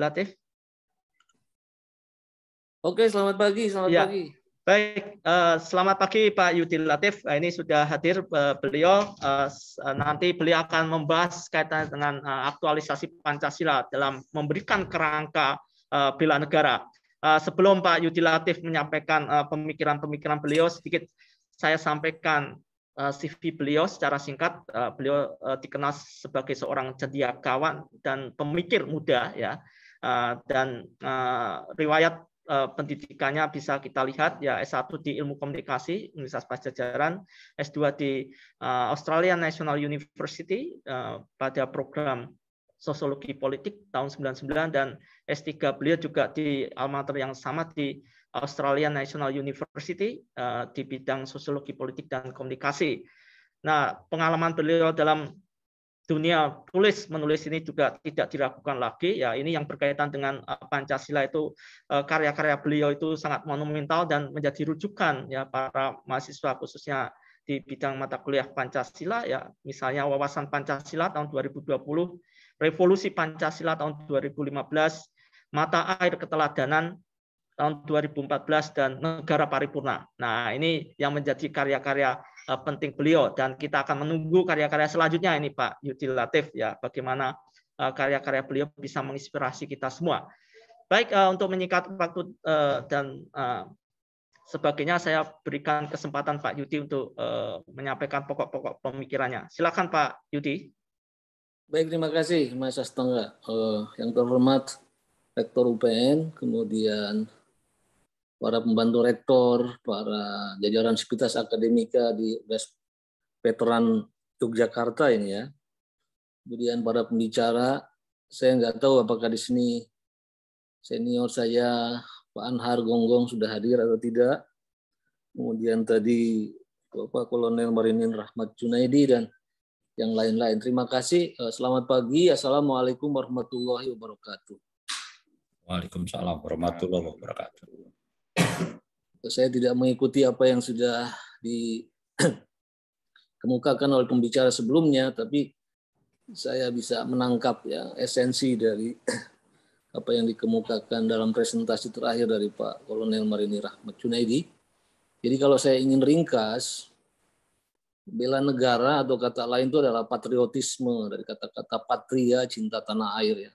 Oke, selamat pagi, selamat ya. pagi. Baik, uh, selamat pagi Pak Yudi Latif. Nah, ini sudah hadir uh, beliau. Uh, nanti beliau akan membahas kaitan dengan uh, aktualisasi Pancasila dalam memberikan kerangka uh, bela negara. Uh, sebelum Pak Yudi Latif menyampaikan pemikiran-pemikiran uh, beliau, sedikit saya sampaikan uh, CV beliau secara singkat. Uh, beliau uh, dikenal sebagai seorang cendekiawan dan pemikir muda, ya. Uh, dan uh, riwayat Eh, pendidikannya bisa kita lihat ya S1 di Ilmu Komunikasi Universitas Pajajaran, S2 di uh, Australian National University uh, pada program Sosiologi Politik tahun 99 dan S3 beliau juga di almarhum yang sama di Australian National University uh, di bidang Sosiologi Politik dan Komunikasi. Nah, pengalaman beliau dalam dunia tulis menulis ini juga tidak dilakukan lagi ya ini yang berkaitan dengan eh, Pancasila itu eh, karya-karya beliau itu sangat monumental dan menjadi rujukan ya para mahasiswa khususnya di bidang mata kuliah Pancasila ya misalnya wawasan Pancasila tahun 2020 revolusi Pancasila tahun 2015 mata air keteladanan tahun 2014 dan negara paripurna nah ini yang menjadi karya-karya Eh, penting beliau dan kita akan menunggu karya-karya selanjutnya ini Pak Yudi Latif ya bagaimana eh, karya-karya beliau bisa menginspirasi kita semua. Baik eh, untuk menyikat waktu dan sebagainya saya berikan kesempatan Pak Yudi untuk menyampaikan pokok-pokok pemikirannya. Silakan Pak Yudi. Baik, terima kasih Mas Astaga Yang terhormat Rektor UPN, kemudian para pembantu rektor, para jajaran sivitas akademika di veteran Yogyakarta ini ya. Kemudian para pembicara, saya nggak tahu apakah di sini senior saya Pak Anhar Gonggong sudah hadir atau tidak. Kemudian tadi Bapak Kolonel Marinin Rahmat Junaidi dan yang lain-lain. Terima kasih. Eh, selamat pagi. Assalamualaikum warahmatullahi wabarakatuh. Waalaikumsalam warahmatullahi wabarakatuh saya tidak mengikuti apa yang sudah dikemukakan oleh pembicara sebelumnya, tapi saya bisa menangkap ya esensi dari apa yang dikemukakan dalam presentasi terakhir dari Pak Kolonel Marini Rahmat Junaidi. Jadi kalau saya ingin ringkas, bela negara atau kata lain itu adalah patriotisme dari kata-kata patria, cinta tanah air ya.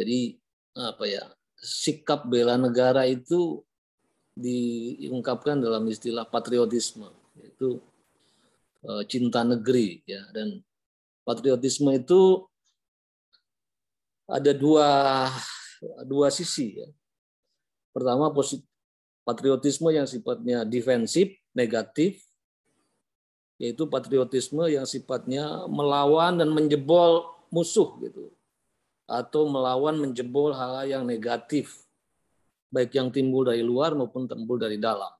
Jadi apa ya sikap bela negara itu diungkapkan dalam istilah patriotisme yaitu eh, cinta negeri ya dan patriotisme itu ada dua dua sisi ya pertama patriotisme yang sifatnya defensif negatif yaitu patriotisme yang sifatnya melawan dan menjebol musuh gitu atau melawan menjebol hal-hal yang negatif baik yang timbul dari luar maupun timbul dari dalam.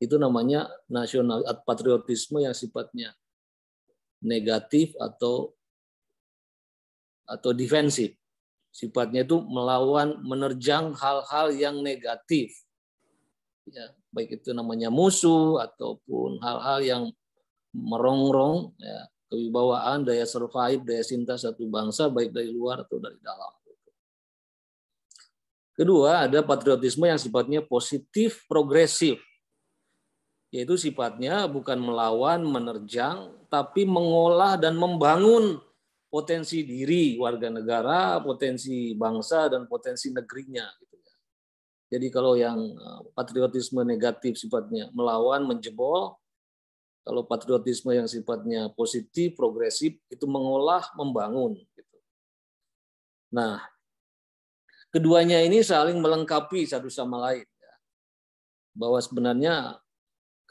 Itu namanya nasional patriotisme yang sifatnya negatif atau atau defensif. Sifatnya itu melawan menerjang hal-hal yang negatif. Ya, baik itu namanya musuh ataupun hal-hal yang merongrong ya, kewibawaan, daya survive, daya cinta satu bangsa baik dari luar atau dari dalam. Kedua, ada patriotisme yang sifatnya positif, progresif. Yaitu sifatnya bukan melawan, menerjang, tapi mengolah dan membangun potensi diri warga negara, potensi bangsa dan potensi negerinya gitu ya. Jadi kalau yang eh, patriotisme negatif sifatnya melawan, menjebol, kalau patriotisme yang sifatnya positif, progresif itu mengolah, membangun gitu. Nah, Keduanya ini saling melengkapi satu sama lain. Ya. Bahwa sebenarnya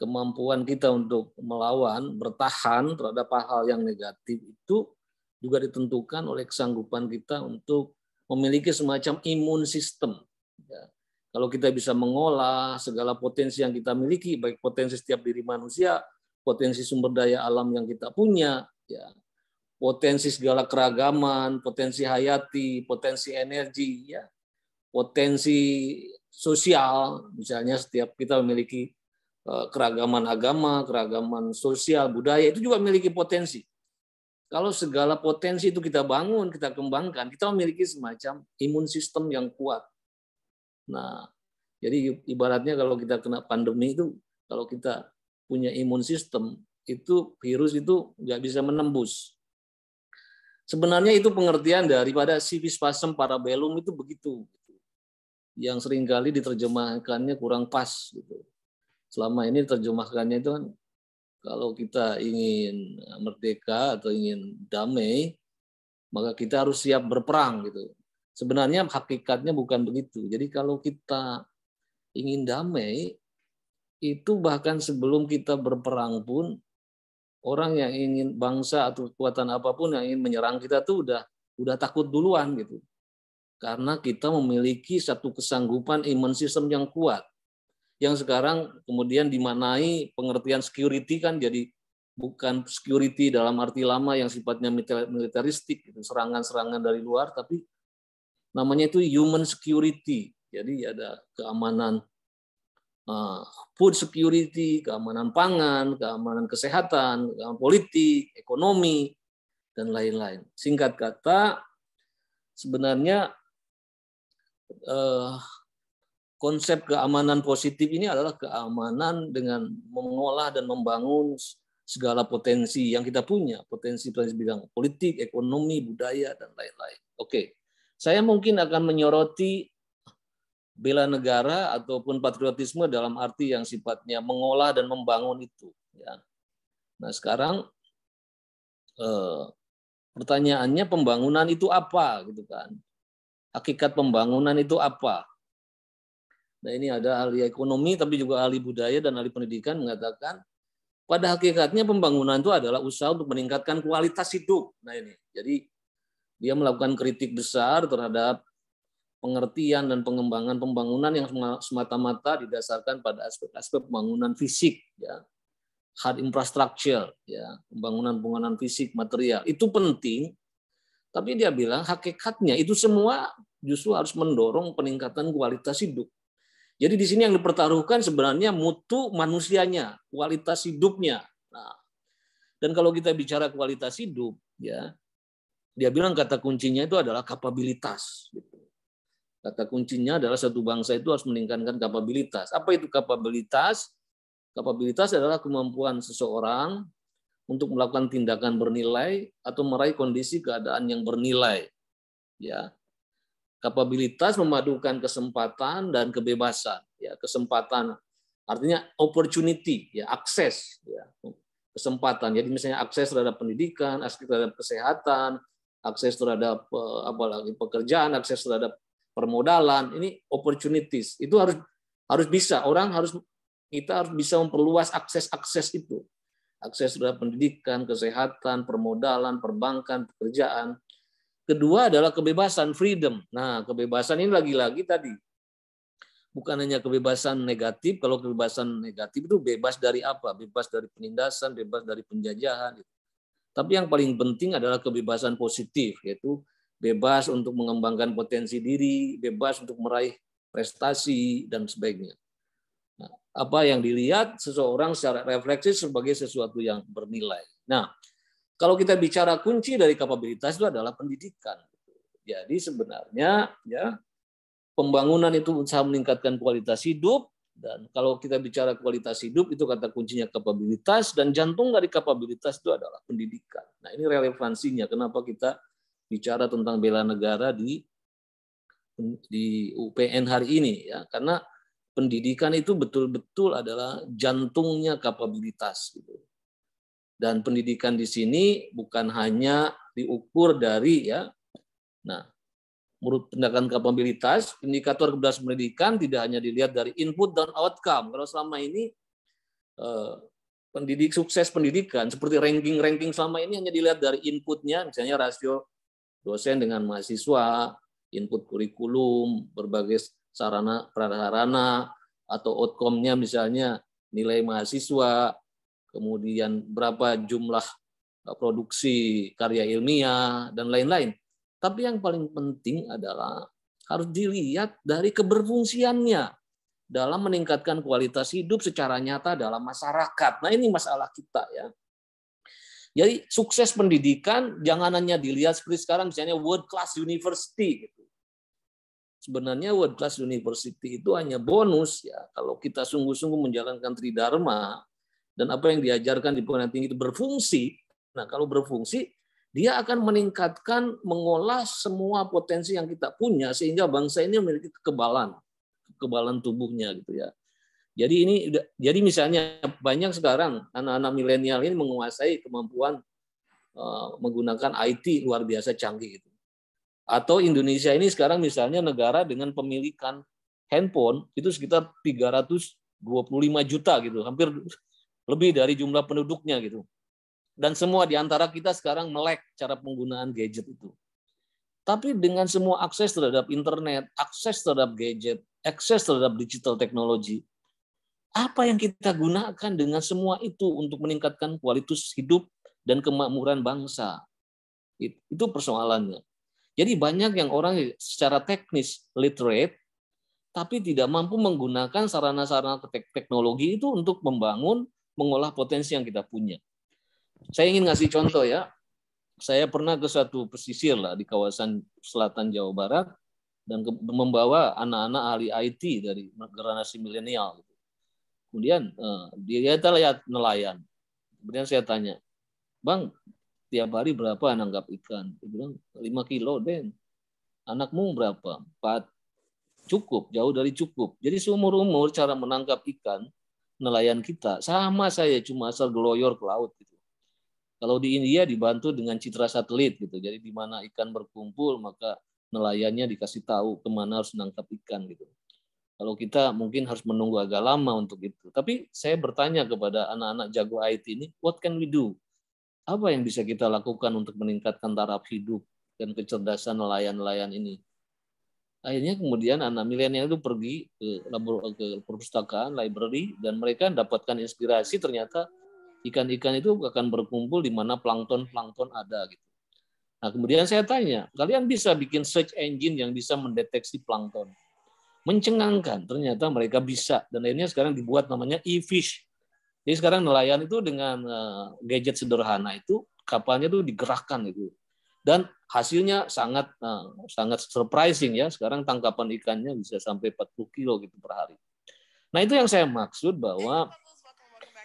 kemampuan kita untuk melawan, bertahan terhadap hal-hal yang negatif itu juga ditentukan oleh kesanggupan kita untuk memiliki semacam imun sistem. Ya. Kalau kita bisa mengolah segala potensi yang kita miliki, baik potensi setiap diri manusia, potensi sumber daya alam yang kita punya, ya, potensi segala keragaman, potensi hayati, potensi energi, ya, potensi sosial, misalnya setiap kita memiliki eh, keragaman agama, keragaman sosial, budaya itu juga memiliki potensi. Kalau segala potensi itu kita bangun, kita kembangkan, kita memiliki semacam imun sistem yang kuat. Nah, jadi ibaratnya kalau kita kena pandemi itu, kalau kita punya imun sistem, itu virus itu nggak bisa menembus. Sebenarnya itu pengertian daripada civis pasem para belum itu begitu. Gitu. Yang seringkali diterjemahkannya kurang pas. Gitu. Selama ini terjemahkannya itu kan kalau kita ingin merdeka atau ingin damai, maka kita harus siap berperang gitu. Sebenarnya hakikatnya bukan begitu. Jadi kalau kita ingin damai, itu bahkan sebelum kita berperang pun orang yang ingin bangsa atau kekuatan apapun yang ingin menyerang kita tuh udah udah takut duluan gitu. Karena kita memiliki satu kesanggupan imun sistem yang kuat. Yang sekarang kemudian dimanai pengertian security kan jadi bukan security dalam arti lama yang sifatnya militeristik itu serangan-serangan dari luar tapi namanya itu human security. Jadi ada keamanan Ah, food security, keamanan pangan, keamanan kesehatan, keamanan politik, ekonomi, dan lain-lain. Singkat kata, sebenarnya eh, konsep keamanan positif ini adalah keamanan dengan mengolah dan membangun segala potensi yang kita punya, potensi potensi bidang politik, ekonomi, budaya, dan lain-lain. Oke, saya mungkin akan menyoroti bela negara ataupun patriotisme dalam arti yang sifatnya mengolah dan membangun itu. Ya. Nah sekarang eh, pertanyaannya pembangunan itu apa gitu kan? Hakikat pembangunan itu apa? Nah ini ada ahli ekonomi tapi juga ahli budaya dan ahli pendidikan mengatakan pada hakikatnya pembangunan itu adalah usaha untuk meningkatkan kualitas hidup. Nah ini, jadi dia melakukan kritik besar terhadap pengertian dan pengembangan pembangunan yang semata-mata didasarkan pada aspek-aspek pembangunan fisik ya hard infrastructure ya pembangunan pembangunan fisik material itu penting tapi dia bilang hakikatnya itu semua justru harus mendorong peningkatan kualitas hidup jadi di sini yang dipertaruhkan sebenarnya mutu manusianya kualitas hidupnya nah dan kalau kita bicara kualitas hidup ya dia bilang kata kuncinya itu adalah kapabilitas gitu. Kata kuncinya adalah satu bangsa itu harus meningkatkan kapabilitas. Apa itu kapabilitas? Kapabilitas adalah kemampuan seseorang untuk melakukan tindakan bernilai atau meraih kondisi keadaan yang bernilai. Ya. Kapabilitas memadukan kesempatan dan kebebasan, ya, kesempatan artinya opportunity, ya, akses, ya, kesempatan. Jadi misalnya akses terhadap pendidikan, akses terhadap kesehatan, akses terhadap eh, apalagi pekerjaan, akses terhadap permodalan, ini opportunities. Itu harus harus bisa orang harus kita harus bisa memperluas akses-akses itu. Akses terhadap pendidikan, kesehatan, permodalan, perbankan, pekerjaan. Kedua adalah kebebasan, freedom. Nah, kebebasan ini lagi-lagi tadi bukan hanya kebebasan negatif. Kalau kebebasan negatif itu bebas dari apa? Bebas dari penindasan, bebas dari penjajahan. Tapi yang paling penting adalah kebebasan positif, yaitu bebas untuk mengembangkan potensi diri, bebas untuk meraih prestasi, dan sebagainya. Nah, apa yang dilihat seseorang secara refleksi sebagai sesuatu yang bernilai. Nah, kalau kita bicara kunci dari kapabilitas itu adalah pendidikan. Jadi sebenarnya ya pembangunan itu usaha meningkatkan kualitas hidup, dan kalau kita bicara kualitas hidup itu kata kuncinya kapabilitas dan jantung dari kapabilitas itu adalah pendidikan. Nah, ini relevansinya kenapa kita bicara tentang bela negara di di UPN hari ini ya karena pendidikan itu betul-betul adalah jantungnya kapabilitas gitu. Dan pendidikan di sini bukan hanya diukur dari ya nah menurut pendekatan kapabilitas, indikator keberhasilan pendidikan tidak hanya dilihat dari input dan outcome. Kalau selama ini eh, pendidik sukses pendidikan seperti ranking-ranking selama ini hanya dilihat dari inputnya, misalnya rasio dosen dengan mahasiswa, input kurikulum, berbagai sarana prasarana atau outcome-nya misalnya nilai mahasiswa, kemudian berapa jumlah eh, produksi karya ilmiah dan lain-lain. Tapi yang paling penting adalah harus dilihat dari keberfungsiannya dalam meningkatkan kualitas hidup secara nyata dalam masyarakat. Nah, ini masalah kita ya. Jadi sukses pendidikan jangan hanya dilihat seperti sekarang misalnya world class university gitu. Sebenarnya world class university itu hanya bonus ya kalau kita sungguh-sungguh menjalankan tridharma dan apa yang diajarkan di pengadilan tinggi itu berfungsi. Nah, kalau berfungsi dia akan meningkatkan mengolah semua potensi yang kita punya sehingga bangsa ini memiliki kekebalan kekebalan tubuhnya gitu ya jadi ini jadi misalnya banyak sekarang anak-anak milenial ini menguasai kemampuan uh, menggunakan IT luar biasa canggih itu. Atau Indonesia ini sekarang misalnya negara dengan pemilikan handphone itu sekitar 325 juta gitu, hampir lebih dari jumlah penduduknya gitu. Dan semua di antara kita sekarang melek cara penggunaan gadget itu. Tapi dengan semua akses terhadap internet, akses terhadap gadget, akses terhadap digital technology, apa yang kita gunakan dengan semua itu untuk meningkatkan kualitas hidup dan kemakmuran bangsa? Itu persoalannya. Jadi banyak yang orang secara teknis literate tapi tidak mampu menggunakan sarana-sarana teknologi itu untuk membangun, mengolah potensi yang kita punya. Saya ingin ngasih contoh ya. Saya pernah ke satu pesisir lah di kawasan selatan Jawa Barat dan membawa anak-anak ahli IT dari generasi milenial. Kemudian uh, dia lihat nelayan. Kemudian saya tanya, Bang, tiap hari berapa nangkap ikan? Dia bilang, 5 kilo, Den. Anakmu berapa? 4. Cukup, jauh dari cukup. Jadi seumur-umur cara menangkap ikan nelayan kita sama saya cuma asal geloyor ke laut gitu. Kalau di India dibantu dengan citra satelit gitu. Jadi di mana ikan berkumpul maka nelayannya dikasih tahu kemana harus menangkap ikan gitu. Kalau kita mungkin harus menunggu agak lama untuk itu. Tapi saya bertanya kepada anak-anak jago IT ini, what can we do? Apa yang bisa kita lakukan untuk meningkatkan taraf hidup dan kecerdasan nelayan-nelayan ini? akhirnya kemudian anak milenial itu pergi ke perpustakaan library dan mereka mendapatkan inspirasi ternyata ikan-ikan itu akan berkumpul di mana plankton plankton ada gitu nah kemudian saya tanya kalian bisa bikin search engine yang bisa mendeteksi plankton mencengangkan. Ternyata mereka bisa dan akhirnya sekarang dibuat namanya e-fish. Jadi sekarang nelayan itu dengan eh, gadget sederhana itu kapalnya itu digerakkan itu dan hasilnya sangat eh, sangat surprising ya. Sekarang tangkapan ikannya bisa sampai 40 kilo gitu per hari. Nah itu yang saya maksud bahwa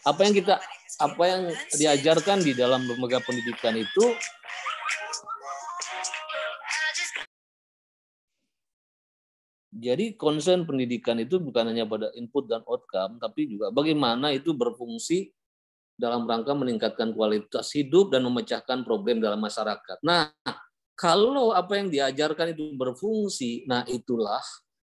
apa yang kita apa yang diajarkan di dalam lembaga pendidikan itu Jadi concern pendidikan itu bukan hanya pada input dan outcome, tapi juga bagaimana itu berfungsi dalam rangka meningkatkan kualitas hidup dan memecahkan problem dalam masyarakat. Nah, kalau apa yang diajarkan itu berfungsi, nah itulah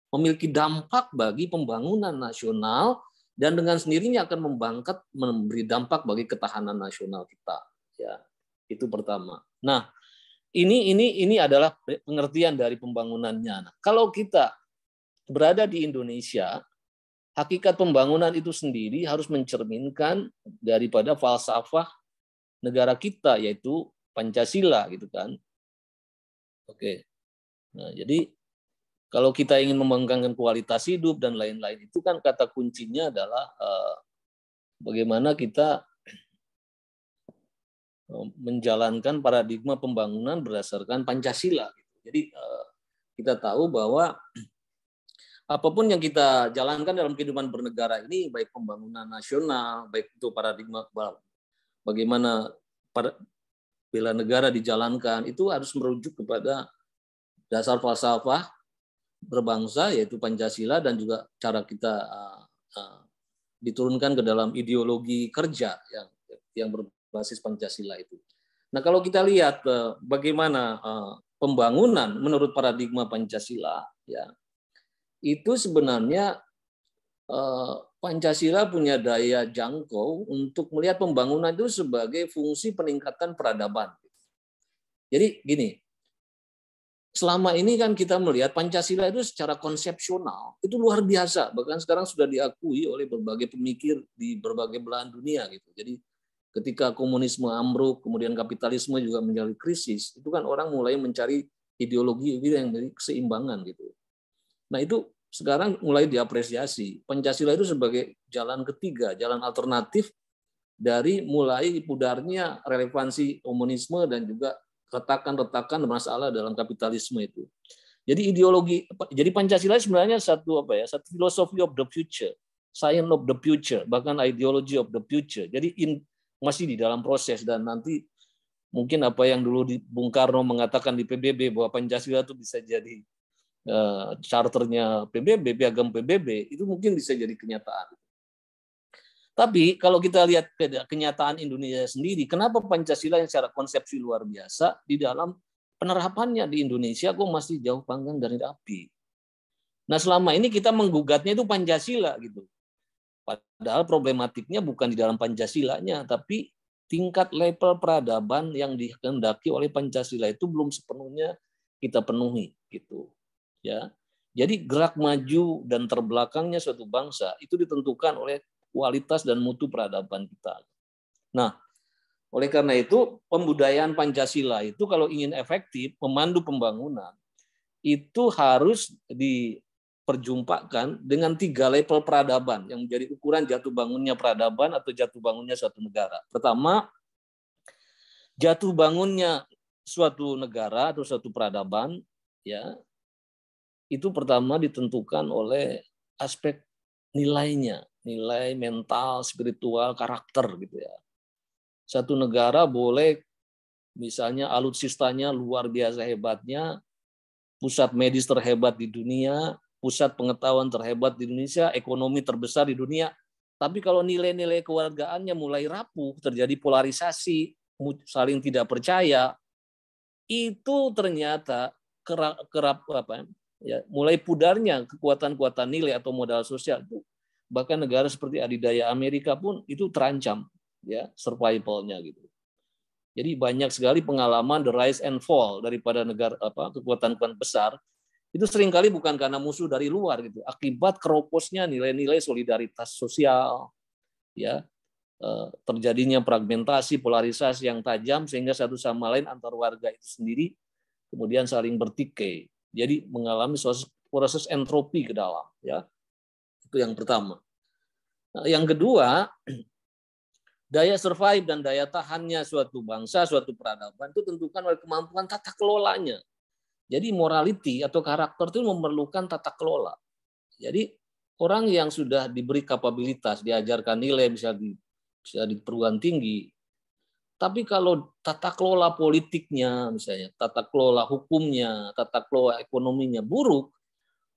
memiliki dampak bagi pembangunan nasional dan dengan sendirinya akan membangkat memberi dampak bagi ketahanan nasional kita. Ya, itu pertama. Nah, ini ini ini adalah pengertian dari pembangunannya. Nah, kalau kita berada di Indonesia, hakikat pembangunan itu sendiri harus mencerminkan daripada falsafah negara kita yaitu Pancasila gitu kan. Oke. Nah, jadi kalau kita ingin membanggakan kualitas hidup dan lain-lain itu kan kata kuncinya adalah eh, bagaimana kita eh, menjalankan paradigma pembangunan berdasarkan Pancasila. Gitu. Jadi eh, kita tahu bahwa apapun yang kita jalankan dalam kehidupan bernegara ini, baik pembangunan nasional, baik itu paradigma bagaimana para, bela negara dijalankan, itu harus merujuk kepada dasar falsafah berbangsa yaitu Pancasila dan juga cara kita uh, uh, diturunkan ke dalam ideologi kerja yang yang berbasis Pancasila itu. Nah kalau kita lihat uh, bagaimana uh, pembangunan menurut paradigma Pancasila ya itu sebenarnya eh, Pancasila punya daya jangkau untuk melihat pembangunan itu sebagai fungsi peningkatan peradaban. Jadi gini, selama ini kan kita melihat Pancasila itu secara konsepsional itu luar biasa, bahkan sekarang sudah diakui oleh berbagai pemikir di berbagai belahan dunia gitu. Jadi ketika komunisme ambruk, kemudian kapitalisme juga menjadi krisis, itu kan orang mulai mencari ideologi yang dari keseimbangan gitu. Nah itu sekarang mulai diapresiasi. Pancasila itu sebagai jalan ketiga, jalan alternatif dari mulai pudarnya relevansi komunisme dan juga retakan-retakan masalah dalam kapitalisme itu. Jadi ideologi, jadi Pancasila sebenarnya satu apa ya, satu filosofi of the future, science of the future, bahkan ideologi of the future. Jadi in, masih di dalam proses dan nanti mungkin apa yang dulu di Bung Karno mengatakan di PBB bahwa Pancasila itu bisa jadi Eh, charternya PBB, piagam PBB, itu mungkin bisa jadi kenyataan. Tapi kalau kita lihat kenyataan Indonesia sendiri, kenapa Pancasila yang secara konsepsi luar biasa di dalam penerapannya di Indonesia kok masih jauh panggang dari api. Nah selama ini kita menggugatnya itu Pancasila gitu. Padahal problematiknya bukan di dalam Pancasilanya, tapi tingkat level peradaban yang dikehendaki oleh Pancasila itu belum sepenuhnya kita penuhi gitu ya jadi gerak maju dan terbelakangnya suatu bangsa itu ditentukan oleh kualitas dan mutu peradaban kita. Nah, oleh karena itu pembudayaan Pancasila itu kalau ingin efektif memandu pembangunan itu harus diperjumpakan dengan tiga level peradaban yang menjadi ukuran jatuh bangunnya peradaban atau jatuh bangunnya suatu negara. Pertama, jatuh bangunnya suatu negara atau suatu peradaban ya itu pertama ditentukan oleh aspek nilainya, nilai mental, spiritual, karakter gitu ya. Satu negara boleh misalnya alutsistanya luar biasa hebatnya, pusat medis terhebat di dunia, pusat pengetahuan terhebat di Indonesia, ekonomi terbesar di dunia, tapi kalau nilai-nilai kewargaannya mulai rapuh, terjadi polarisasi, saling tidak percaya, itu ternyata kerap, kerap apa ya, ya mulai pudarnya kekuatan-kekuatan nilai atau modal sosial itu bahkan negara seperti adidaya Amerika pun itu terancam ya survivalnya gitu jadi banyak sekali pengalaman the rise and fall daripada negara apa kekuatan-kekuatan besar itu seringkali bukan karena musuh dari luar gitu akibat keroposnya nilai-nilai solidaritas sosial ya eh, terjadinya fragmentasi polarisasi yang tajam sehingga satu sama lain antar warga itu sendiri kemudian saling bertikai jadi mengalami proses, proses entropi ke dalam, ya. Itu yang pertama. Nah, yang kedua, daya survive dan daya tahannya suatu bangsa, suatu peradaban itu tentukan oleh kemampuan tata kelolanya. Jadi morality atau karakter itu memerlukan tata kelola. Jadi orang yang sudah diberi kapabilitas, diajarkan nilai bisa di bisa di perguruan tinggi, tapi kalau tata kelola politiknya misalnya, tata kelola hukumnya, tata kelola ekonominya buruk,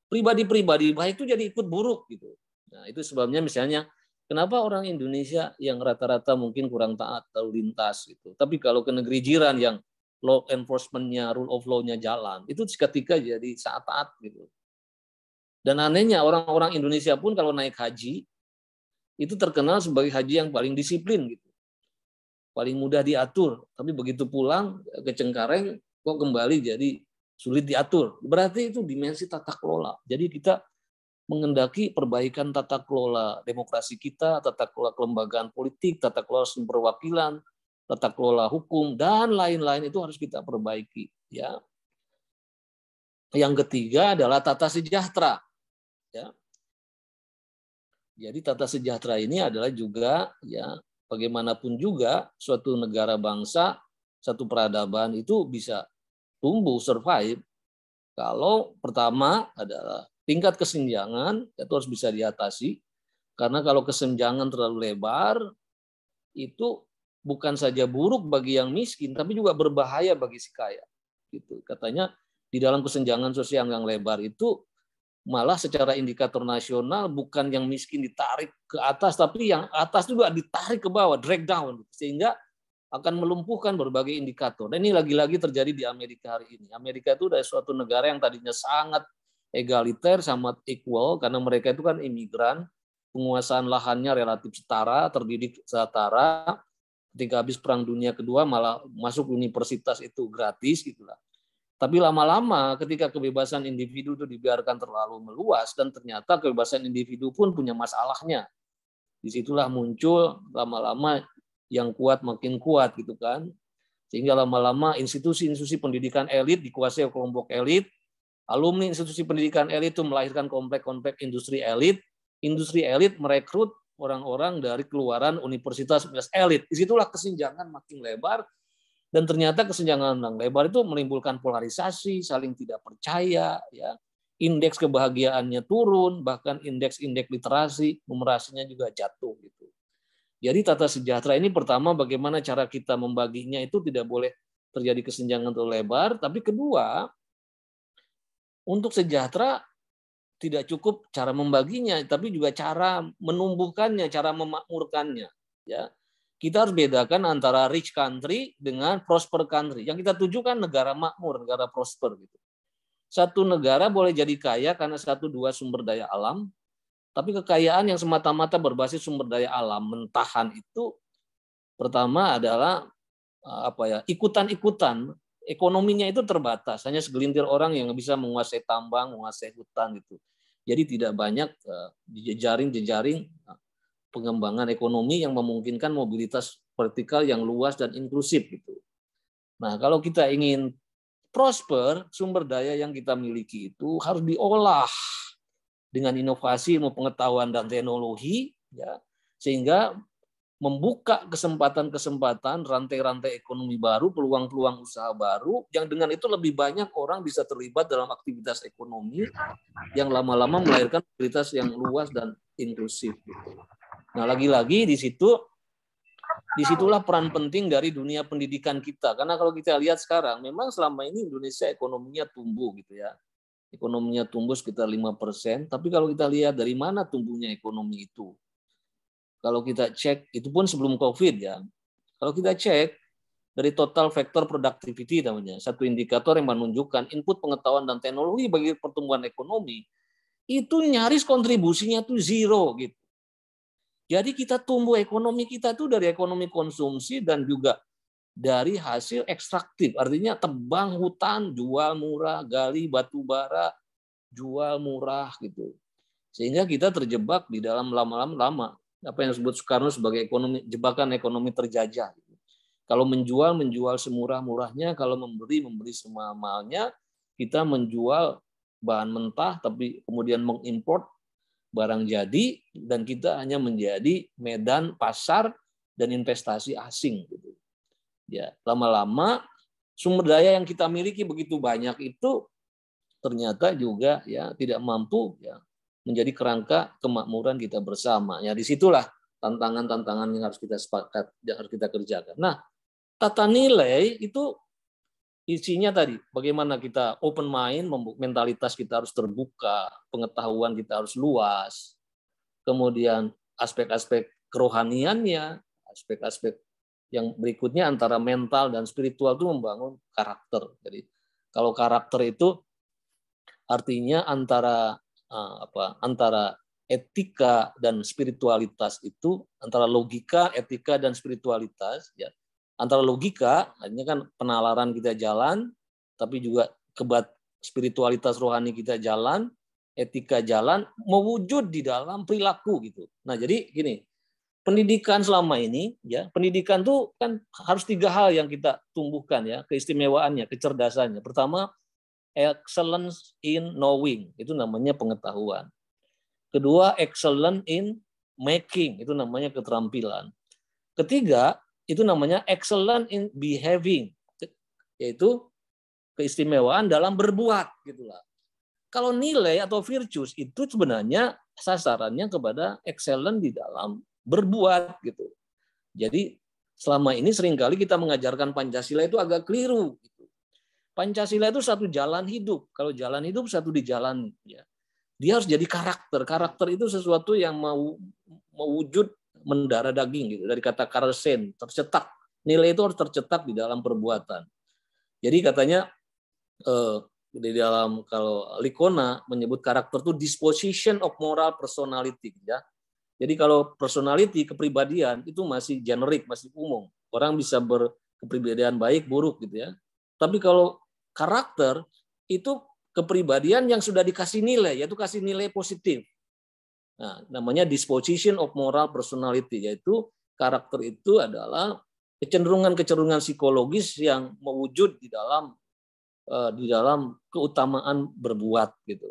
pribadi-pribadi baik itu jadi ikut buruk gitu. Nah, itu sebabnya misalnya kenapa orang Indonesia yang rata-rata mungkin kurang taat lalu lintas gitu. Tapi kalau ke negeri jiran yang law enforcement-nya, rule of law-nya jalan, itu seketika jadi saat taat gitu. Dan anehnya orang-orang Indonesia pun kalau naik haji itu terkenal sebagai haji yang paling disiplin gitu paling mudah diatur, tapi begitu pulang ke Cengkareng kok kembali jadi sulit diatur. Berarti itu dimensi tata kelola. Jadi kita mengendaki perbaikan tata kelola demokrasi kita, tata kelola kelembagaan politik, tata kelola sumber perwakilan, tata kelola hukum dan lain-lain itu harus kita perbaiki, ya. Yang ketiga adalah tata sejahtera. Ya. Jadi tata sejahtera ini adalah juga ya bagaimanapun juga suatu negara bangsa, satu peradaban itu bisa tumbuh, survive kalau pertama adalah tingkat kesenjangan itu harus bisa diatasi karena kalau kesenjangan terlalu lebar itu bukan saja buruk bagi yang miskin tapi juga berbahaya bagi si kaya gitu katanya di dalam kesenjangan sosial yang lebar itu malah secara indikator nasional bukan yang miskin ditarik ke atas tapi yang atas juga ditarik ke bawah drag down sehingga akan melumpuhkan berbagai indikator dan ini lagi-lagi terjadi di Amerika hari ini Amerika itu dari suatu negara yang tadinya sangat egaliter sangat equal karena mereka itu kan imigran penguasaan lahannya relatif setara terdidik setara ketika habis perang dunia kedua malah masuk universitas itu gratis gitulah tapi lama-lama ketika kebebasan individu itu dibiarkan terlalu meluas dan ternyata kebebasan individu pun punya masalahnya. Disitulah muncul lama-lama yang kuat makin kuat gitu kan. Sehingga lama-lama institusi-institusi pendidikan elit dikuasai kelompok elit. Alumni institusi pendidikan elit itu melahirkan komplek-komplek industri elit. Industri elit merekrut orang-orang dari keluaran universitas-universitas elit. Disitulah kesenjangan makin lebar dan ternyata kesenjangan yang lebar itu menimbulkan polarisasi, saling tidak percaya, ya indeks kebahagiaannya turun, bahkan indeks-indeks literasi, numerasinya juga jatuh gitu. Jadi tata sejahtera ini pertama bagaimana cara kita membaginya itu tidak boleh terjadi kesenjangan terlalu lebar, tapi kedua untuk sejahtera tidak cukup cara membaginya, tapi juga cara menumbuhkannya, cara memakmurkannya. Ya, kita harus bedakan antara rich country dengan prosper country. Yang kita tujukan negara makmur, negara prosper gitu. Satu negara boleh jadi kaya karena satu dua sumber daya alam, tapi kekayaan yang semata-mata berbasis sumber daya alam mentahan itu pertama adalah eh, apa ya ikutan-ikutan ekonominya itu terbatas hanya segelintir orang yang bisa menguasai tambang menguasai hutan itu. jadi tidak banyak eh, jejaring-jejaring uh, eh, pengembangan ekonomi yang memungkinkan mobilitas vertikal yang luas dan inklusif gitu. Nah, kalau kita ingin prosper, sumber daya yang kita miliki itu harus diolah dengan inovasi, ilmu pengetahuan dan teknologi ya, sehingga membuka kesempatan-kesempatan rantai-rantai ekonomi baru, peluang-peluang usaha baru yang dengan itu lebih banyak orang bisa terlibat dalam aktivitas ekonomi yang lama-lama melahirkan aktivitas yang luas dan inklusif gitu. Nah, lagi-lagi di situ disitulah peran penting dari dunia pendidikan kita. Karena kalau kita lihat sekarang, memang selama ini Indonesia ekonominya tumbuh gitu ya. Ekonominya tumbuh sekitar lima persen. Tapi kalau kita lihat dari mana tumbuhnya ekonomi itu. Kalau kita cek, itu pun sebelum COVID ya. Kalau kita cek, dari total vektor productivity namanya, satu indikator yang menunjukkan input pengetahuan dan teknologi bagi pertumbuhan ekonomi, itu nyaris kontribusinya tuh zero gitu. Jadi kita tumbuh ekonomi kita itu dari ekonomi konsumsi dan juga dari hasil ekstraktif. Artinya tebang hutan, jual murah, gali batu bara, jual murah gitu. Sehingga kita terjebak di dalam lama-lama apa yang disebut Soekarno sebagai ekonomi jebakan ekonomi terjajah. Gitu. Kalau menjual menjual semurah-murahnya, kalau memberi memberi semahal-mahalnya, kita menjual bahan mentah tapi kemudian mengimpor barang jadi dan kita hanya menjadi medan pasar dan investasi asing gitu. Ya, lama-lama sumber daya yang kita miliki begitu banyak itu ternyata juga ya tidak mampu ya menjadi kerangka kemakmuran kita bersama. Ya disitulah tantangan-tantangan yang harus kita sepakat yang harus kita kerjakan. Nah, tata nilai itu isinya tadi bagaimana kita open mind mentalitas kita harus terbuka pengetahuan kita harus luas kemudian aspek-aspek kerohaniannya aspek-aspek yang berikutnya antara mental dan spiritual itu membangun karakter jadi kalau karakter itu artinya antara eh, apa antara etika dan spiritualitas itu antara logika etika dan spiritualitas ya antara logika artinya kan penalaran kita jalan tapi juga kebat spiritualitas rohani kita jalan etika jalan mewujud di dalam perilaku gitu nah jadi gini pendidikan selama ini ya pendidikan tuh kan harus tiga hal yang kita tumbuhkan ya keistimewaannya kecerdasannya pertama excellence in knowing itu namanya pengetahuan kedua excellence in making itu namanya keterampilan ketiga itu namanya excellent in behaving, yaitu keistimewaan dalam berbuat gitulah. Kalau nilai atau virtues itu sebenarnya sasarannya kepada excellent di dalam berbuat gitu. Jadi selama ini seringkali kita mengajarkan Pancasila itu agak keliru gitu. Pancasila itu satu jalan hidup. Kalau jalan hidup satu di jalan ya. Dia harus jadi karakter. Karakter itu sesuatu yang mau mewujud mendarah daging gitu dari kata karsen tercetak nilai itu harus tercetak di dalam perbuatan jadi katanya eh, di dalam kalau Likona menyebut karakter itu disposition of moral personality ya jadi kalau personality kepribadian itu masih generik masih umum orang bisa berkepribadian baik buruk gitu ya tapi kalau karakter itu kepribadian yang sudah dikasih nilai yaitu kasih nilai positif Nah, namanya disposition of moral personality, yaitu karakter itu adalah kecenderungan-kecenderungan psikologis yang mewujud di dalam eh, di dalam keutamaan berbuat gitu.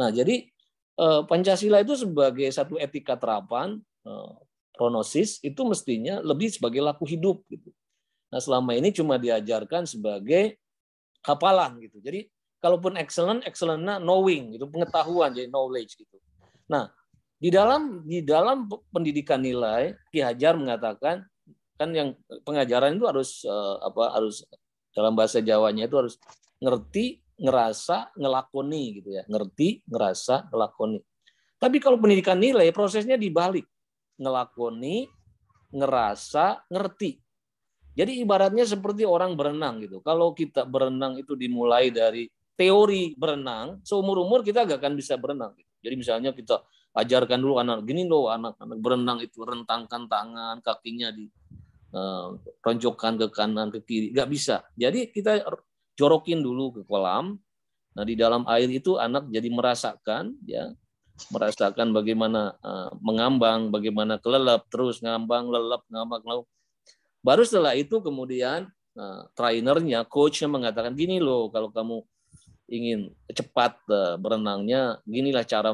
Nah, jadi eh, Pancasila itu sebagai satu etika terapan pronosis eh, itu mestinya lebih sebagai laku hidup gitu. Nah, selama ini cuma diajarkan sebagai hafalan gitu. Jadi kalaupun excellent, excellentnya knowing gitu, pengetahuan jadi knowledge gitu. Nah, di dalam di dalam pendidikan nilai Ki Hajar mengatakan kan yang pengajaran itu harus uh, apa harus dalam bahasa Jawanya itu harus ngerti, ngerasa, ngelakoni gitu ya. Ngerti, ngerasa, ngelakoni. Tapi kalau pendidikan nilai prosesnya dibalik. Ngelakoni, ngerasa, ngerti. Jadi ibaratnya seperti orang berenang gitu. Kalau kita berenang itu dimulai dari teori berenang, seumur umur kita gak akan bisa berenang. Gitu. Jadi misalnya kita ajarkan dulu anak gini loh anak-anak berenang itu rentangkan tangan kakinya di uh, eh, ronjokkan ke kanan ke kiri nggak bisa jadi kita jorokin dulu ke kolam nah di dalam air itu anak jadi merasakan ya merasakan bagaimana eh, mengambang bagaimana kelelep terus ngambang lelep ngambang lelep baru setelah itu kemudian eh, trainernya coachnya mengatakan gini loh kalau kamu ingin cepat berenangnya, ginilah cara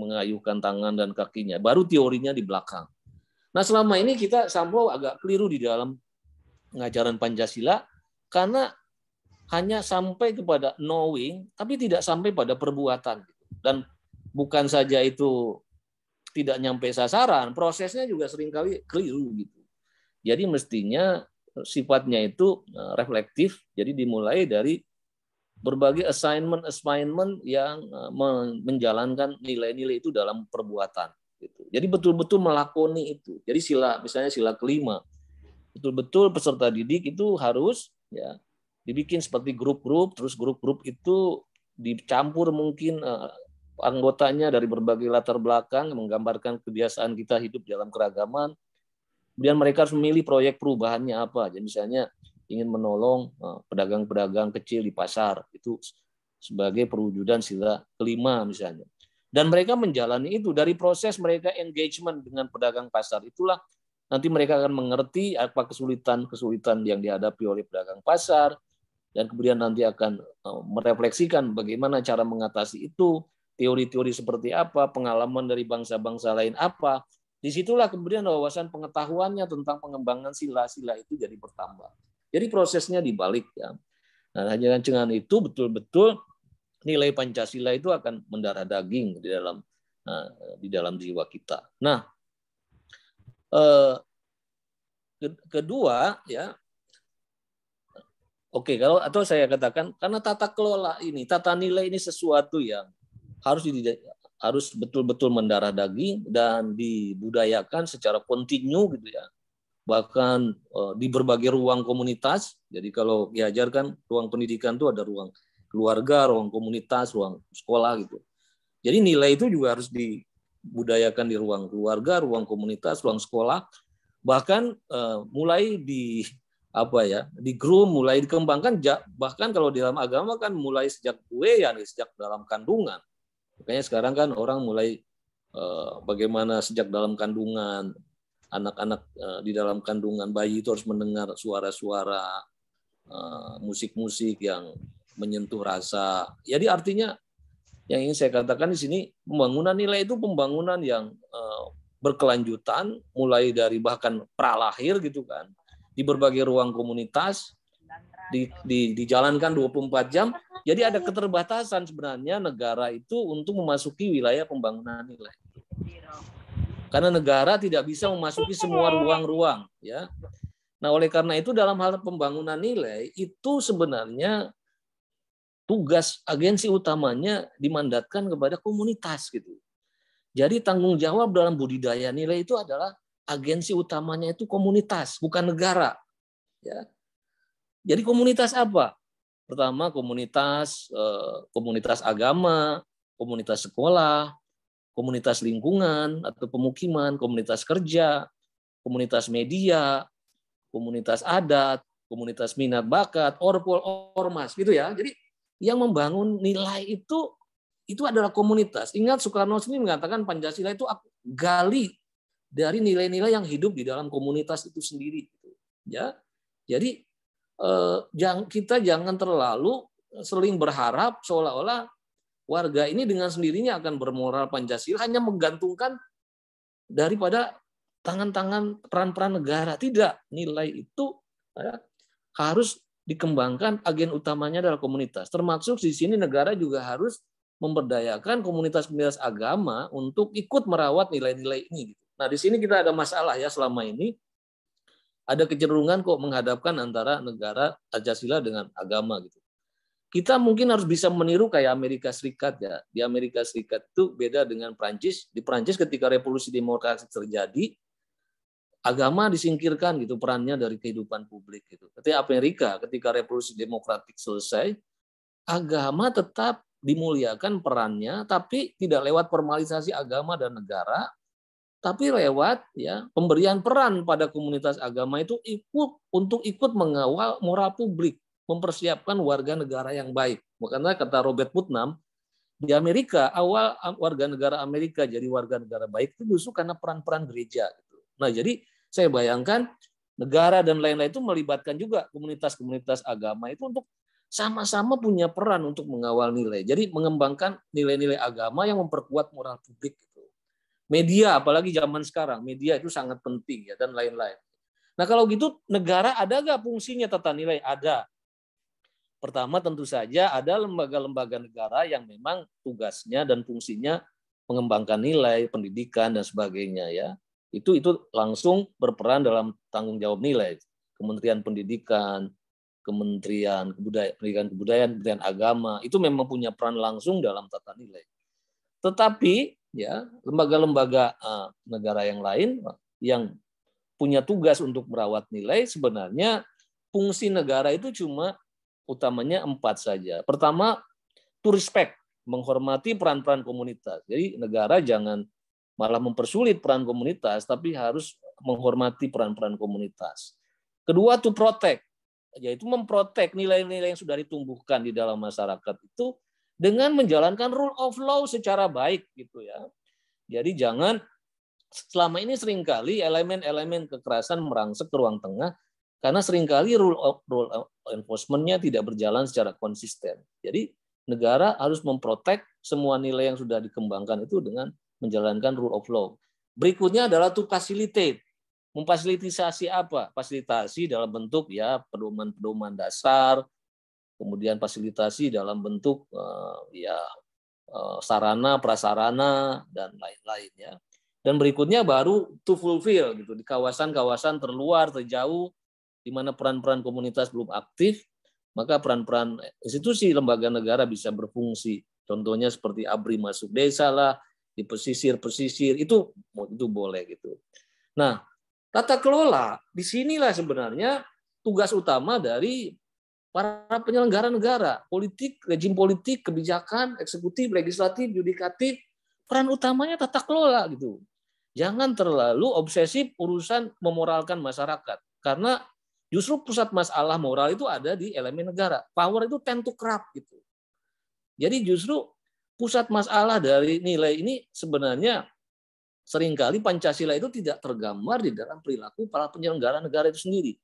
mengayuhkan tangan dan kakinya. Baru teorinya di belakang. Nah selama ini kita somehow agak keliru di dalam pengajaran Pancasila karena hanya sampai kepada knowing, tapi tidak sampai pada perbuatan. Dan bukan saja itu tidak nyampe sasaran, prosesnya juga seringkali keliru gitu. Jadi mestinya sifatnya itu eh, reflektif, jadi dimulai dari berbagai assignment-assignment yang eh, menjalankan nilai-nilai itu dalam perbuatan. Gitu. Jadi betul-betul melakoni itu. Jadi sila misalnya sila kelima, betul-betul peserta didik itu harus ya dibikin seperti grup-grup, terus grup-grup itu dicampur mungkin eh, anggotanya dari berbagai latar belakang menggambarkan kebiasaan kita hidup dalam keragaman. Kemudian mereka harus memilih proyek perubahannya apa. Jadi misalnya ingin menolong eh, pedagang-pedagang kecil di pasar itu sebagai perwujudan sila kelima misalnya. Dan mereka menjalani itu dari proses mereka engagement dengan pedagang pasar itulah nanti mereka akan mengerti apa kesulitan-kesulitan yang dihadapi oleh pedagang pasar dan kemudian nanti akan eh, merefleksikan bagaimana cara mengatasi itu, teori-teori seperti apa, pengalaman dari bangsa-bangsa lain apa. Disitulah kemudian wawasan pengetahuannya tentang pengembangan sila-sila itu jadi bertambah. Jadi prosesnya dibalik ya. Nah, hanya dengan itu betul-betul nilai Pancasila itu akan mendarah daging di dalam eh, di dalam jiwa kita. Nah, eh, kedua ya Oke, kalau atau saya katakan karena tata kelola ini, tata nilai ini sesuatu yang harus di, harus betul-betul mendarah daging dan dibudayakan secara kontinu gitu ya bahkan uh, di berbagai ruang komunitas. Jadi kalau diajarkan ruang pendidikan itu ada ruang keluarga, ruang komunitas, ruang sekolah gitu. Jadi nilai itu juga harus dibudayakan di ruang keluarga, ruang komunitas, ruang sekolah. Bahkan uh, mulai di apa ya di groom mulai dikembangkan bahkan kalau di dalam agama kan mulai sejak gue ya sejak dalam kandungan makanya sekarang kan orang mulai eh, bagaimana sejak dalam kandungan anak-anak eh, di dalam kandungan bayi itu harus mendengar suara-suara uh, musik-musik yang menyentuh rasa. Jadi artinya yang ingin saya katakan di sini pembangunan nilai itu pembangunan yang eh, berkelanjutan mulai dari bahkan pralahir gitu kan di berbagai ruang komunitas di, di, dijalankan 24 jam. Jadi ada keterbatasan sebenarnya negara itu untuk memasuki wilayah pembangunan nilai. Karena negara tidak bisa memasuki semua iya. ruang-ruang, ya. Nah, oleh karena itu dalam hal pembangunan nilai itu sebenarnya tugas agensi utamanya dimandatkan kepada komunitas gitu. Jadi tanggung jawab dalam budidaya nilai itu adalah agensi utamanya itu komunitas, bukan negara. Ya. Jadi komunitas apa? Pertama komunitas eh, komunitas agama, komunitas sekolah, komunitas lingkungan atau pemukiman, komunitas kerja, komunitas media, komunitas adat, komunitas minat bakat, orpol, ormas gitu ya. Jadi yang membangun nilai itu itu adalah komunitas. Ingat Soekarno sendiri mengatakan Pancasila itu gali dari nilai-nilai yang hidup di dalam komunitas itu sendiri. Gitu ya, jadi eh, kita jangan terlalu sering berharap seolah-olah warga ini dengan sendirinya akan bermoral Pancasila hanya menggantungkan daripada tangan-tangan peran-peran negara. Tidak, nilai itu ya, harus dikembangkan agen utamanya adalah komunitas. Termasuk di sini negara juga harus memberdayakan komunitas-komunitas agama untuk ikut merawat nilai-nilai ini. Gitu. Nah, di sini kita ada masalah ya selama ini ada kecenderungan kok menghadapkan antara negara Pancasila dengan agama gitu kita mungkin harus bisa meniru kayak Amerika Serikat ya. Di Amerika Serikat itu beda dengan Prancis. Di Prancis ketika revolusi demokrasi terjadi, agama disingkirkan gitu perannya dari kehidupan publik gitu. Tapi Amerika ketika revolusi demokratik selesai, agama tetap dimuliakan perannya tapi tidak lewat formalisasi agama dan negara, tapi lewat ya pemberian peran pada komunitas agama itu ikut untuk ikut mengawal moral publik mempersiapkan warga negara yang baik. Makanya kata Robert Putnam, di Amerika awal warga negara Amerika jadi warga negara baik itu justru karena peran-peran gereja. Gitu. Nah jadi saya bayangkan negara dan lain-lain itu melibatkan juga komunitas-komunitas agama itu untuk sama-sama punya peran untuk mengawal nilai. Jadi mengembangkan nilai-nilai agama yang memperkuat moral publik. Gitu. Media, apalagi zaman sekarang, media itu sangat penting ya dan lain-lain. Nah kalau gitu negara ada nggak fungsinya tata nilai? Ada. Pertama tentu saja ada lembaga-lembaga negara yang memang tugasnya dan fungsinya mengembangkan nilai, pendidikan dan sebagainya ya. Itu itu langsung berperan dalam tanggung jawab nilai. Kementerian Pendidikan, Kementerian Kebudayaan, Pendidikan Kebudayaan, Kementerian Agama itu memang punya peran langsung dalam tata nilai. Tetapi ya lembaga-lembaga uh, negara yang lain yang punya tugas untuk merawat nilai sebenarnya fungsi negara itu cuma utamanya empat saja. Pertama, to respect, menghormati peran-peran komunitas. Jadi negara jangan malah mempersulit peran komunitas, tapi harus menghormati peran-peran komunitas. Kedua, to protect, yaitu memprotek nilai-nilai yang sudah ditumbuhkan di dalam masyarakat itu dengan menjalankan rule of law secara baik gitu ya. Jadi jangan selama ini seringkali elemen-elemen kekerasan merangsek ke ruang tengah karena seringkali rule of, rule of, enforcementnya tidak berjalan secara konsisten. Jadi negara harus memprotek semua nilai yang sudah dikembangkan itu dengan menjalankan rule of law. Berikutnya adalah to facilitate. Memfasilitasi apa? Fasilitasi dalam bentuk ya pedoman-pedoman dasar, kemudian fasilitasi dalam bentuk eh, ya eh, sarana, prasarana dan lain lainnya Dan berikutnya baru to fulfill gitu di kawasan-kawasan terluar, terjauh di mana peran-peran komunitas belum aktif, maka peran-peran institusi lembaga negara bisa berfungsi. Contohnya seperti ABRI masuk desa lah, di pesisir-pesisir itu itu boleh gitu. Nah, tata kelola di sinilah sebenarnya tugas utama dari para penyelenggara negara, politik, rejim politik, kebijakan, eksekutif, legislatif, yudikatif, peran utamanya tata kelola gitu. Jangan terlalu obsesif urusan memoralkan masyarakat karena Justru pusat masalah moral itu ada di elemen negara. Power itu tentu kerap gitu. Jadi justru pusat masalah dari nilai ini sebenarnya seringkali Pancasila itu tidak tergambar di dalam perilaku para penyelenggara negara itu sendiri.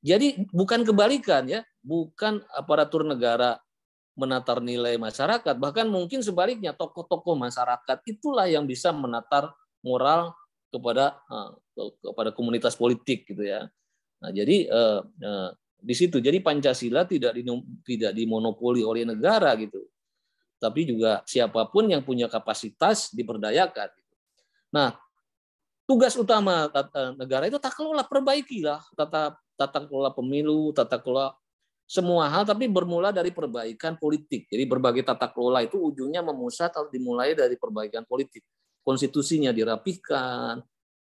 Jadi bukan kebalikan ya, bukan aparatur negara menatar nilai masyarakat, bahkan mungkin sebaliknya tokoh-tokoh masyarakat itulah yang bisa menatar moral kepada eh, kepada komunitas politik gitu ya. Nah, jadi eh, eh, di situ. Jadi Pancasila tidak di, tidak dimonopoli oleh negara gitu. Tapi juga siapapun yang punya kapasitas diperdayakan. Gitu. Nah, tugas utama tata eh, negara itu tata kelola perbaikilah tata tata kelola pemilu, tata kelola semua hal tapi bermula dari perbaikan politik. Jadi berbagai tata kelola itu ujungnya memusat atau dimulai dari perbaikan politik. Konstitusinya dirapikan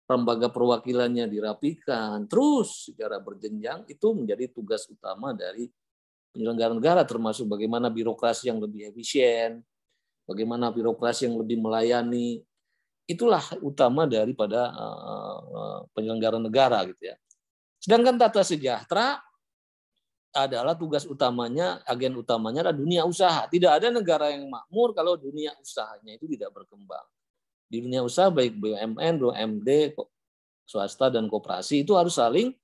lembaga perwakilannya dirapikan, terus secara berjenjang itu menjadi tugas utama dari penyelenggara negara termasuk bagaimana birokrasi yang lebih efisien, bagaimana birokrasi yang lebih melayani. Itulah utama daripada eh, eh, penyelenggara negara gitu ya. Sedangkan tata sejahtera adalah tugas utamanya, agen utamanya adalah dunia usaha. Tidak ada negara yang makmur kalau dunia usahanya itu tidak berkembang di dunia usaha baik BUMN, BUMD, swasta dan koperasi itu harus saling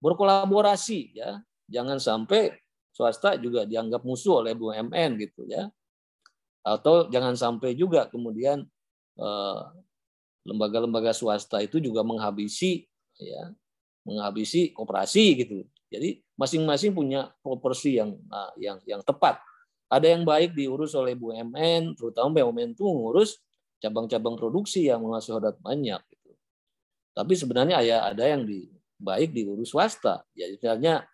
berkolaborasi ya. Jangan sampai swasta juga dianggap musuh oleh BUMN gitu ya. Atau jangan sampai juga kemudian eh, lembaga-lembaga swasta itu juga menghabisi ya, menghabisi koperasi gitu. Jadi masing-masing punya proporsi yang ah, yang yang tepat. Ada yang baik diurus oleh BUMN, terutama BUMN itu mengurus cabang-cabang produksi yang mengasuh hodat banyak. Gitu. Tapi sebenarnya ya ada yang di, baik diurus swasta. Ya misalnya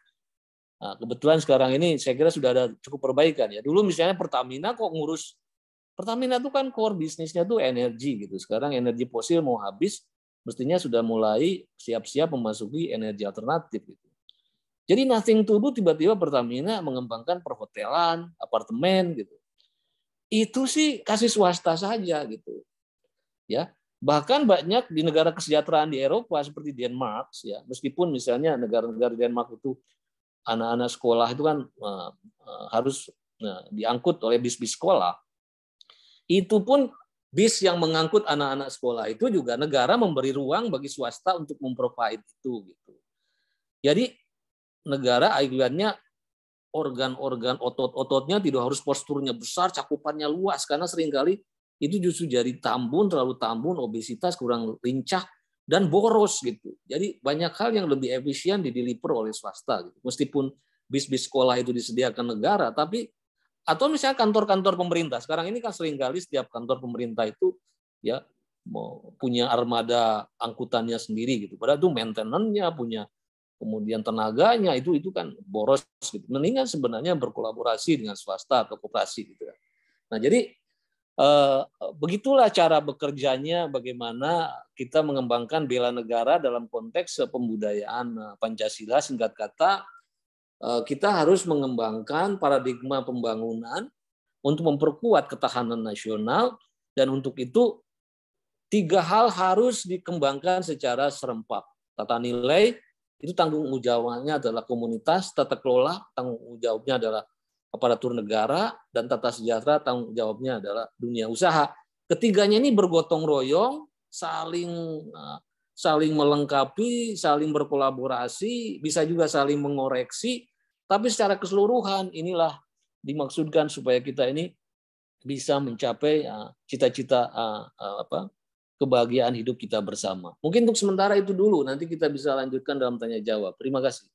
nah, kebetulan sekarang ini saya kira sudah ada cukup perbaikan ya. Dulu misalnya Pertamina kok ngurus Pertamina itu kan core bisnisnya tuh energi gitu. Sekarang energi fosil mau habis, mestinya sudah mulai siap-siap memasuki energi alternatif gitu. Jadi nothing to do tiba-tiba Pertamina mengembangkan perhotelan, apartemen gitu itu sih kasih swasta saja gitu. Ya, bahkan banyak di negara kesejahteraan di Eropa seperti Denmark ya, meskipun misalnya negara-negara Denmark itu anak-anak sekolah itu kan uh, uh, harus uh, diangkut oleh bis-bis sekolah. Itu pun bis yang mengangkut anak-anak sekolah itu juga negara memberi ruang bagi swasta untuk memprovide itu gitu. Jadi negara akhirnya organ-organ otot-ototnya tidak harus posturnya besar, cakupannya luas karena seringkali itu justru jadi tambun, terlalu tambun, obesitas, kurang lincah dan boros gitu. Jadi banyak hal yang lebih efisien dideliver oleh swasta gitu. Meskipun bis-bis sekolah itu disediakan negara, tapi atau misalnya kantor-kantor pemerintah. Sekarang ini kan seringkali setiap kantor pemerintah itu ya punya armada angkutannya sendiri gitu. Padahal itu maintenance-nya, punya kemudian tenaganya itu itu kan boros gitu. Mendingan sebenarnya berkolaborasi dengan swasta atau koperasi gitu kan. Nah, jadi eh, begitulah cara bekerjanya bagaimana kita mengembangkan bela negara dalam konteks pembudayaan eh, Pancasila singkat kata eh, kita harus mengembangkan paradigma pembangunan untuk memperkuat ketahanan nasional dan untuk itu tiga hal harus dikembangkan secara serempak. Tata nilai, itu tanggung jawabnya adalah komunitas, tata kelola tanggung jawabnya adalah aparatur negara, dan tata sejahtera tanggung jawabnya adalah dunia usaha. Ketiganya ini bergotong royong, saling eh, saling melengkapi, saling berkolaborasi, bisa juga saling mengoreksi, tapi secara keseluruhan inilah dimaksudkan supaya kita ini bisa mencapai eh, cita-cita eh, apa kebahagiaan hidup kita bersama. Mungkin untuk sementara itu dulu, nanti kita bisa lanjutkan dalam tanya jawab. Terima kasih.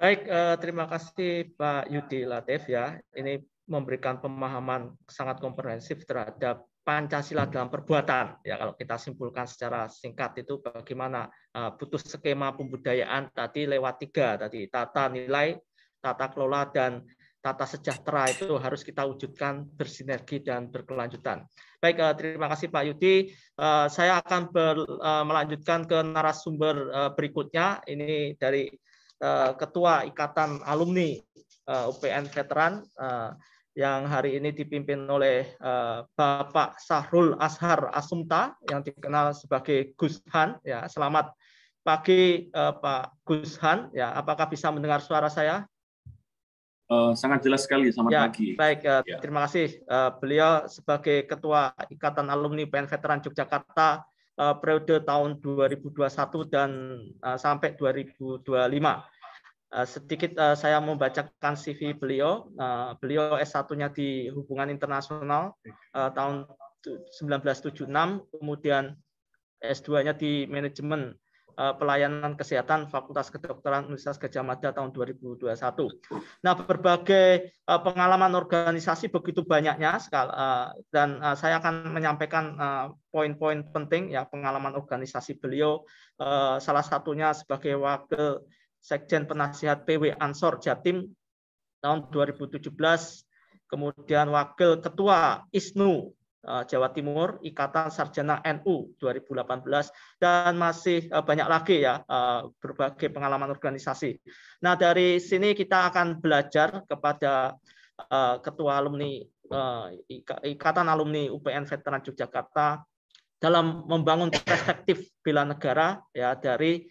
Baik, eh, terima kasih Pak Yudi Latif ya. Ini memberikan pemahaman sangat komprehensif terhadap Pancasila dalam perbuatan. Ya, kalau kita simpulkan secara singkat itu bagaimana eh, putus skema pembudayaan tadi lewat tiga tadi tata nilai, tata kelola dan tata sejahtera itu harus kita wujudkan bersinergi dan berkelanjutan. Baik, eh, terima kasih Pak Yudi. Eh, saya akan ber, eh, melanjutkan ke narasumber berikutnya. Ini dari Ketua Ikatan Alumni UPN Veteran yang hari ini dipimpin oleh Bapak Sahrul Ashar Asumta yang dikenal sebagai Gus Han. Ya, selamat pagi Pak Gus Han. Ya, apakah bisa mendengar suara saya? Eh, sangat jelas sekali. sama ya, pagi. Baik, uh, ya. terima kasih. Uh, beliau sebagai Ketua Ikatan Alumni PN Veteran Yogyakarta uh, periode tahun 2021 dan uh, sampai 2025. Uh, sedikit uh, saya membacakan CV beliau. Uh, beliau S1-nya di Hubungan Internasional uh, tahun 1976, kemudian S2-nya di Manajemen Eh, pelayanan kesehatan Fakultas Kedokteran Universitas Gajah Mada tahun 2021. Nah, berbagai eh, pengalaman organisasi begitu banyaknya eh, dan saya akan menyampaikan poin-poin penting ya pengalaman organisasi beliau salah satunya sebagai wakil Sekjen Penasihat PW Ansor Jatim tahun 2017, kemudian wakil ketua ISNU Eh, Jawa Timur Ikatan Sarjana NU 2018 dan masih eh, banyak lagi ya eh, berbagai pengalaman organisasi. Nah, dari sini kita akan belajar kepada ketua alumni Ikatan Alumni UPN Veteran Yogyakarta dalam membangun perspektif bela negara ya dari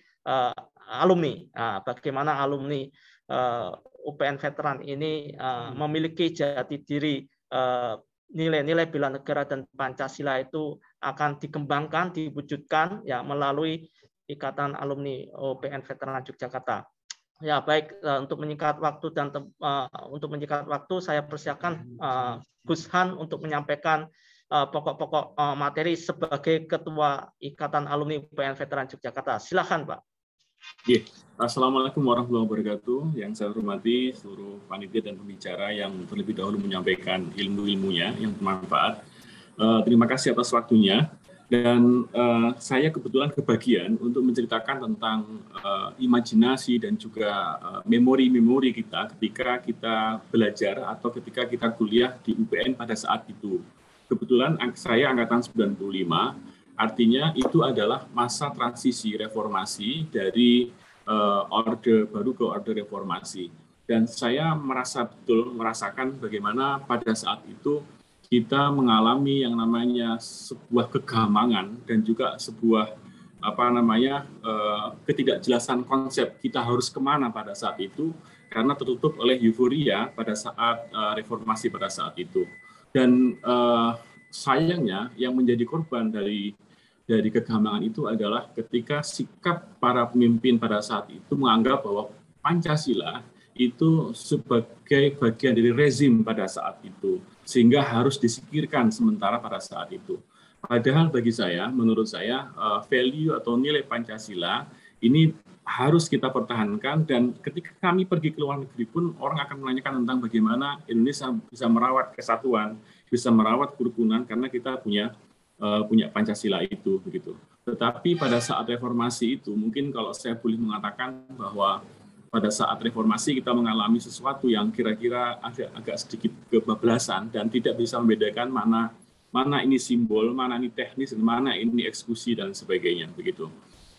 alumni. Nah, bagaimana alumni UPN Veteran ini memiliki jati diri nilai-nilai bela negara dan Pancasila itu akan dikembangkan, diwujudkan ya melalui Ikatan Alumni UPN Veteran Yogyakarta. Ya baik eh, untuk menyingkat waktu dan uh, untuk menyingkat waktu saya persiapkan uh, Gus Han untuk menyampaikan pokok-pokok uh, materi sebagai Ketua Ikatan Alumni UPN Veteran Yogyakarta. Silakan, Pak. Yeah. Assalamualaikum warahmatullahi wabarakatuh. Yang saya hormati seluruh panitia dan pembicara yang terlebih dahulu menyampaikan ilmu-ilmunya yang bermanfaat. Uh, terima kasih atas waktunya. Dan uh, saya kebetulan kebagian untuk menceritakan tentang uh, imajinasi dan juga memori-memori uh, kita ketika kita belajar atau ketika kita kuliah di UPN pada saat itu. Kebetulan saya angkatan 95, Artinya itu adalah masa transisi reformasi dari uh, orde baru ke orde reformasi. Dan saya merasa betul merasakan bagaimana pada saat itu kita mengalami yang namanya sebuah kegamangan dan juga sebuah apa namanya uh, ketidakjelasan konsep kita harus kemana pada saat itu karena tertutup oleh euforia pada saat uh, reformasi pada saat itu dan uh, sayangnya yang menjadi korban dari dari kegamangan itu adalah ketika sikap para pemimpin pada saat itu menganggap bahwa Pancasila itu sebagai bagian dari rezim pada saat itu sehingga harus disikirkan sementara pada saat itu. Padahal bagi saya, menurut saya eh, value atau nilai Pancasila ini harus kita pertahankan dan ketika kami pergi ke luar negeri pun orang akan menanyakan tentang bagaimana Indonesia bisa merawat kesatuan, bisa merawat kerukunan karena kita punya eh, punya Pancasila itu begitu. Tetapi pada saat reformasi itu mungkin kalau saya boleh mengatakan bahwa pada saat reformasi kita mengalami sesuatu yang kira-kira agak agak sedikit kebablasan dan tidak bisa membedakan mana mana ini simbol, mana ini teknis, dan mana ini eksekusi dan sebagainya begitu.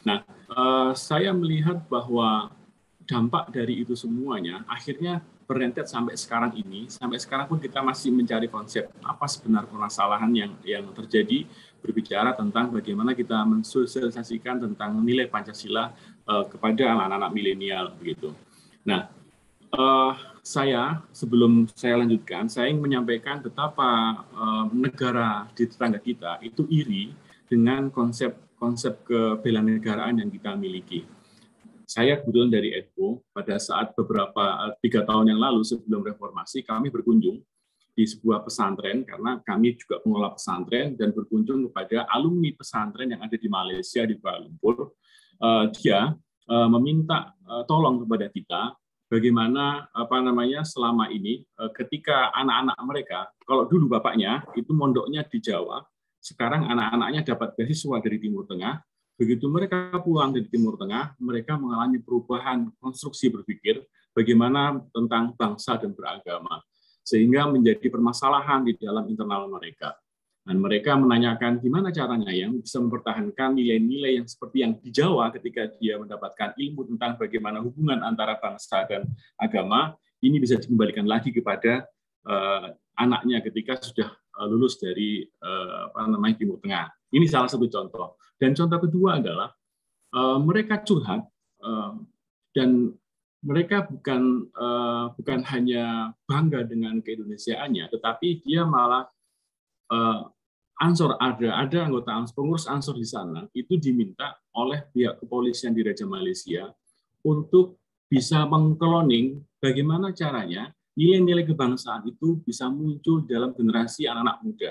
Nah, eh, saya melihat bahwa dampak dari itu semuanya akhirnya berentet sampai sekarang ini, sampai sekarang pun kita masih mencari konsep apa sebenarnya permasalahan yang yang terjadi berbicara tentang bagaimana kita mensosialisasikan tentang nilai Pancasila uh, kepada anak-anak milenial begitu. Nah, uh, saya sebelum saya lanjutkan, saya ingin menyampaikan betapa uh, negara di tetangga kita itu iri dengan konsep konsep kebelanegaraan yang kita miliki saya kebetulan dari Edpo pada saat beberapa eh, tiga tahun yang lalu sebelum reformasi kami berkunjung di sebuah pesantren karena kami juga mengelola pesantren dan berkunjung kepada alumni pesantren yang ada di Malaysia di Kuala Lumpur. Eh, dia eh, meminta tolong kepada kita bagaimana apa namanya selama ini ketika anak-anak mereka kalau dulu bapaknya itu mondoknya di Jawa, sekarang anak-anaknya dapat beasiswa dari Timur Tengah, Begitu mereka pulang dari Timur Tengah, mereka mengalami perubahan konstruksi berpikir bagaimana tentang bangsa dan beragama, sehingga menjadi permasalahan di dalam internal mereka. Dan mereka menanyakan gimana caranya yang bisa mempertahankan nilai-nilai yang seperti yang di Jawa ketika dia mendapatkan ilmu tentang bagaimana hubungan antara bangsa dan agama, ini bisa dikembalikan lagi kepada uh, anaknya ketika sudah eh, lulus dari uh, apa namanya Timur Tengah. Ini salah satu contoh. Dan contoh kedua adalah uh, mereka curhat uh, dan mereka bukan uh, bukan hanya bangga dengan keindonesiaannya, tetapi dia malah uh, ansor ada ada anggota ansor, pengurus ansor di sana itu diminta oleh pihak kepolisian di Raja Malaysia untuk bisa mengkloning bagaimana caranya nilai-nilai kebangsaan itu bisa muncul dalam generasi anak-anak muda.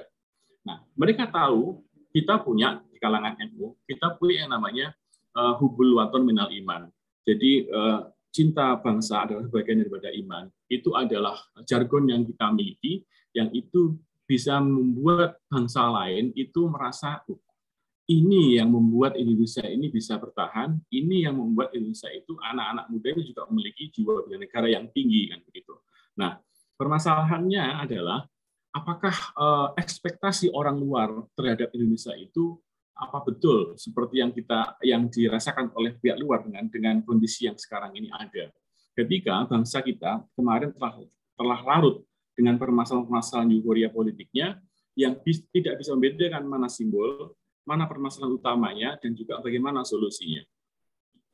Nah, mereka tahu kita punya kalangan NU, kita punya yang namanya uh, hubul waton minal iman. Jadi uh, cinta bangsa adalah bagian daripada iman. Itu adalah jargon yang kita miliki, yang itu bisa membuat bangsa lain itu merasa oh, ini yang membuat Indonesia ini bisa bertahan, ini yang membuat Indonesia itu anak-anak muda ini juga memiliki jiwa bela negara yang tinggi kan begitu. Nah, permasalahannya adalah apakah eh, ekspektasi orang luar terhadap Indonesia itu apa betul seperti yang kita yang dirasakan oleh pihak luar dengan dengan kondisi yang sekarang ini ada. Ketika bangsa kita kemarin telah telah larut dengan permasalahan-permasalahan euforia politiknya yang bis, tidak bisa membedakan mana simbol, mana permasalahan utamanya dan juga bagaimana solusinya.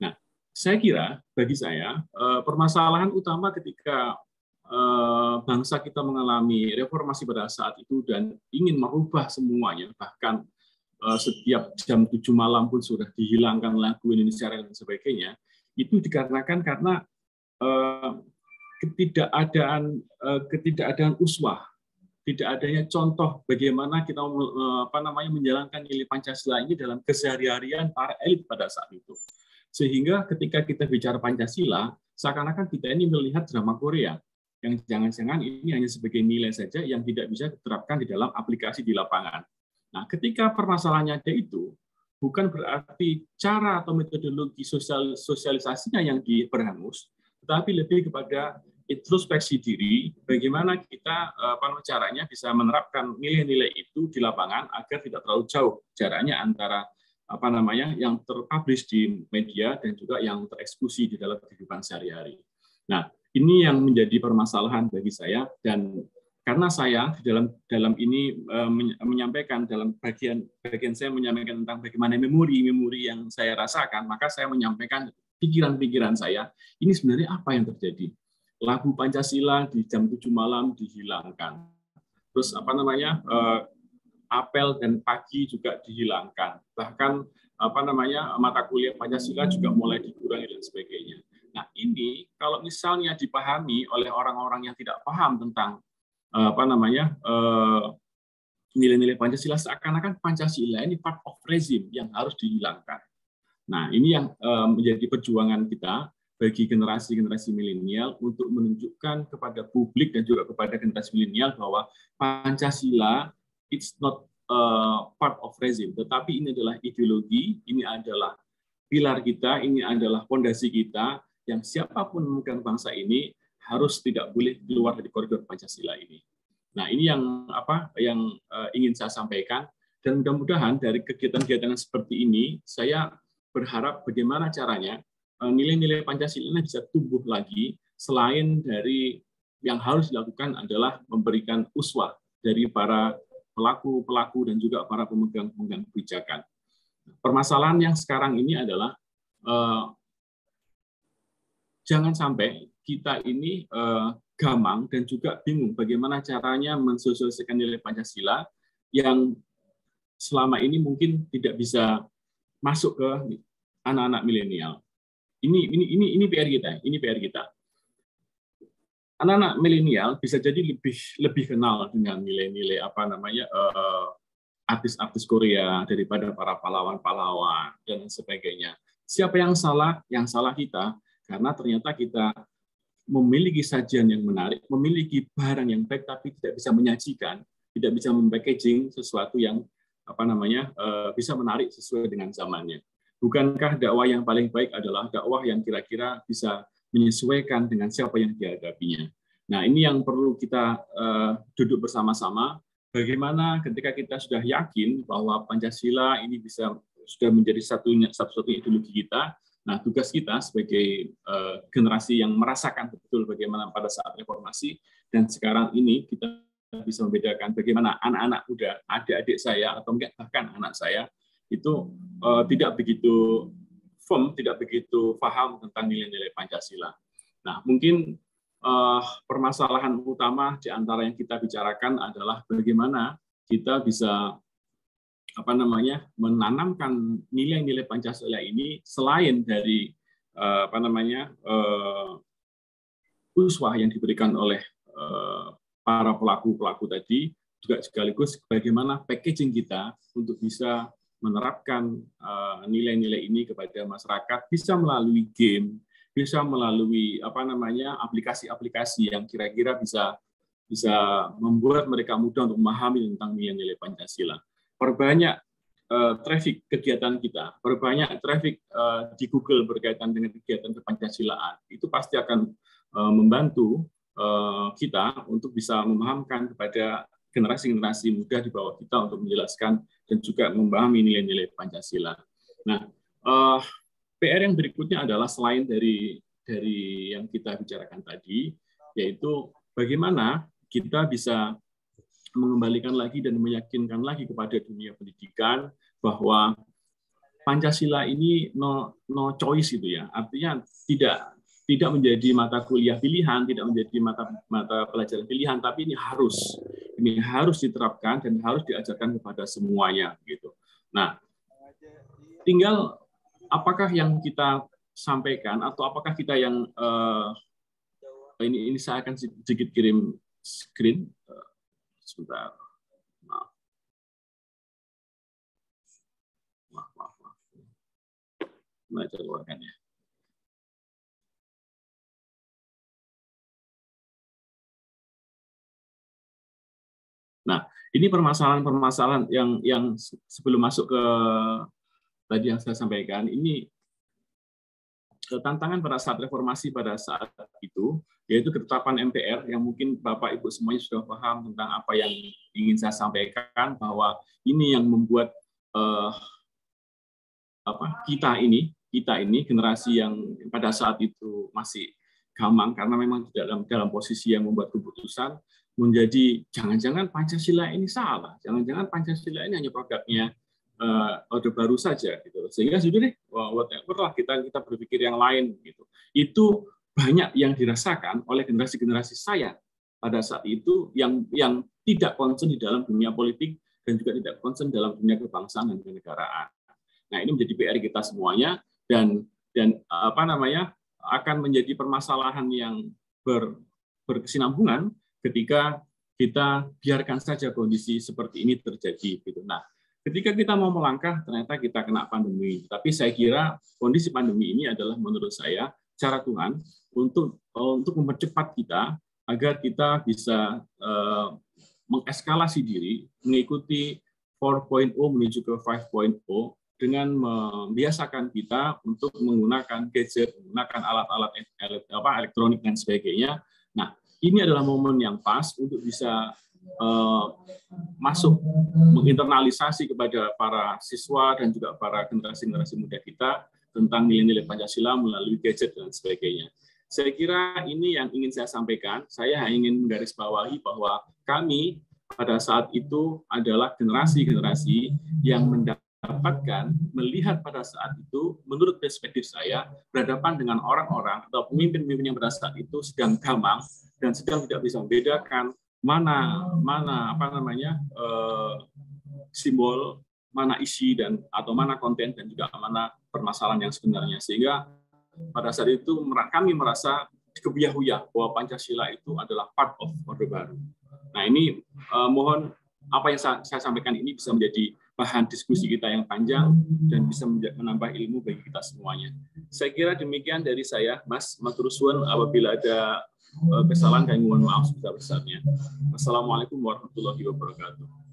Nah, saya kira bagi saya eh, permasalahan utama ketika eh, bangsa kita mengalami reformasi pada saat itu dan ingin merubah semuanya bahkan Eh, setiap jam 7 malam pun sudah dihilangkan lagu Indonesia Raya dan sebagainya, itu dikarenakan karena eh, ketidakadaan eh, ketidakadaan uswah, tidak adanya contoh bagaimana kita apa namanya menjalankan nilai Pancasila ini dalam keseharian para elit pada saat itu. Sehingga ketika kita bicara Pancasila, seakan-akan kita ini melihat drama Korea yang jangan-jangan ini hanya sebagai nilai saja yang tidak bisa diterapkan di dalam aplikasi di lapangan. Nah, ketika permasalahannya ada itu, bukan berarti cara atau metodologi sosial, sosialisasinya yang diperhangus, tetapi lebih kepada introspeksi diri, bagaimana kita eh, apa caranya bisa menerapkan nilai-nilai itu di lapangan agar tidak terlalu jauh jaraknya antara apa namanya yang terpublish di media dan juga yang tereksekusi di dalam kehidupan sehari-hari. Nah, ini yang menjadi permasalahan bagi saya dan karena saya di dalam dalam ini eh, menyampaikan dalam bagian bagian saya menyampaikan tentang bagaimana memori memori yang saya rasakan maka saya menyampaikan pikiran-pikiran saya ini sebenarnya apa yang terjadi lagu Pancasila di jam 7 malam dihilangkan terus apa namanya eh, apel dan pagi juga dihilangkan bahkan apa namanya mata kuliah Pancasila juga mulai dikurangi dan sebagainya Nah, ini kalau misalnya dipahami oleh orang-orang yang tidak paham tentang Eh, apa namanya eh, nilai-nilai Pancasila seakan-akan Pancasila ini part of rezim yang harus dihilangkan. Nah, ini yang eh, menjadi perjuangan kita bagi generasi-generasi milenial untuk menunjukkan kepada publik dan juga kepada generasi milenial bahwa Pancasila it's not a part of rezim, tetapi ini adalah ideologi, ini adalah pilar kita, ini adalah fondasi kita yang siapapun memegang bangsa ini harus tidak boleh keluar dari koridor Pancasila ini. Nah, ini yang apa yang uh, ingin saya sampaikan dan mudah-mudahan dari kegiatan-kegiatan seperti ini saya berharap bagaimana caranya eh, nilai-nilai Pancasila ini bisa tumbuh lagi selain dari yang harus dilakukan adalah memberikan uswah dari para pelaku-pelaku dan juga para pemegang-pemegang kebijakan. Permasalahan yang sekarang ini adalah uh, jangan sampai kita ini uh, gamang dan juga bingung bagaimana caranya mensosialisasikan nilai Pancasila yang selama ini mungkin tidak bisa masuk ke anak-anak milenial. Ini ini ini ini PR kita, ini PR kita. Anak-anak milenial bisa jadi lebih lebih kenal dengan nilai-nilai apa namanya artis eh, artis-artis Korea daripada para pahlawan-pahlawan dan sebagainya. Siapa yang salah? Yang salah kita karena ternyata kita memiliki sajian yang menarik, memiliki barang yang baik tapi tidak bisa menyajikan, tidak bisa mempackaging sesuatu yang apa namanya eh, bisa menarik sesuai dengan zamannya. Bukankah dakwah yang paling baik adalah dakwah yang kira-kira bisa menyesuaikan dengan siapa yang dihadapinya? Nah, ini yang perlu kita eh, duduk bersama-sama. Bagaimana ketika kita sudah yakin bahwa Pancasila ini bisa sudah menjadi satu-satunya ideologi kita, Nah, tugas kita sebagai uh, generasi yang merasakan betul bagaimana pada saat reformasi dan sekarang ini kita bisa membedakan bagaimana anak-anak muda, adik-adik saya atau enggak bahkan anak saya itu uh, tidak begitu firm, tidak begitu paham tentang nilai-nilai Pancasila. Nah, mungkin uh, permasalahan utama di antara yang kita bicarakan adalah bagaimana kita bisa apa namanya menanamkan nilai-nilai Pancasila ini selain dari eh, apa namanya uh, uswah yang diberikan oleh eh, para pelaku-pelaku tadi juga sekaligus bagaimana packaging kita untuk bisa menerapkan nilai-nilai ini kepada masyarakat bisa melalui game, bisa melalui apa namanya aplikasi-aplikasi yang kira-kira bisa bisa membuat mereka mudah untuk memahami tentang nilai-nilai Pancasila perbanyak uh, traffic kegiatan kita, perbanyak traffic uh, di Google berkaitan dengan kegiatan kepancasilaan, itu pasti akan uh, membantu uh, kita untuk bisa memahamkan kepada generasi-generasi muda di bawah kita untuk menjelaskan dan juga memahami nilai-nilai Pancasila. Nah, uh, PR yang berikutnya adalah selain dari dari yang kita bicarakan tadi, yaitu bagaimana kita bisa mengembalikan lagi dan meyakinkan lagi kepada dunia pendidikan bahwa Pancasila ini no, no choice itu ya. Artinya tidak tidak menjadi mata kuliah pilihan, tidak menjadi mata mata pelajaran pilihan, tapi ini harus ini harus diterapkan dan harus diajarkan kepada semuanya gitu. Nah, tinggal apakah yang kita sampaikan atau apakah kita yang uh, ini ini saya akan sedikit kirim screen sebentar. Maaf. Maaf, maaf, maaf. Nah, keluarkan ya. Nah, ini permasalahan-permasalahan yang yang sebelum masuk ke tadi yang saya sampaikan, ini eh, tantangan pada saat reformasi pada saat itu yaitu ketetapan MPR yang mungkin Bapak Ibu semuanya sudah paham tentang apa yang ingin saya sampaikan bahwa ini yang membuat uh, apa kita ini kita ini generasi yang pada saat itu masih gamang karena memang tidak dalam dalam posisi yang membuat keputusan menjadi jangan-jangan Pancasila ini salah, jangan-jangan Pancasila ini hanya produknya uh, Orde Baru saja gitu. Sehingga sudah deh whatever lah kita kita berpikir yang lain gitu. Itu banyak yang dirasakan oleh generasi-generasi saya pada saat itu yang yang tidak concern di dalam dunia politik dan juga tidak concern dalam dunia kebangsaan dan kenegaraan. Nah, ini menjadi PR kita semuanya dan dan eh, apa namanya? akan menjadi permasalahan yang ber, berkesinambungan ketika kita biarkan saja kondisi seperti ini terjadi gitu. Nah, ketika kita mau melangkah ternyata kita kena pandemi. Tapi saya kira kondisi pandemi ini adalah menurut saya cara Tuhan untuk eh, untuk mempercepat kita agar kita bisa uh, eh, mengeskalasi diri mengikuti 4.0 menuju ke 5.0 dengan membiasakan kita untuk menggunakan gadget, menggunakan alat-alat e-, elektronik dan sebagainya. Nah, ini adalah momen yang pas untuk bisa eh, masuk menginternalisasi kepada para siswa dan juga para generasi-generasi muda kita tentang nilai-nilai Pancasila melalui gadget dan sebagainya. Saya kira ini yang ingin saya sampaikan. Saya ingin menggarisbawahi bahwa kami pada saat itu adalah generasi-generasi yang mendapatkan, melihat pada saat itu, menurut perspektif saya, berhadapan dengan orang-orang atau pemimpin-pemimpin yang pada saat itu sedang gamang dan sedang tidak bisa membedakan mana mana apa namanya eh, simbol mana isi dan atau mana konten dan juga mana permasalahan yang sebenarnya. Sehingga pada saat itu kami merasa kebiah-uyah bahwa Pancasila itu adalah part of Orde Baru. Nah ini eh, mohon apa yang saya, saya sampaikan ini bisa menjadi bahan diskusi kita yang panjang dan bisa menambah ilmu bagi kita semuanya. Saya kira demikian dari saya, Mas Maturuswan, apabila ada eh, kesalahan kami mohon maaf sebesar-besarnya. Wassalamualaikum warahmatullahi wabarakatuh.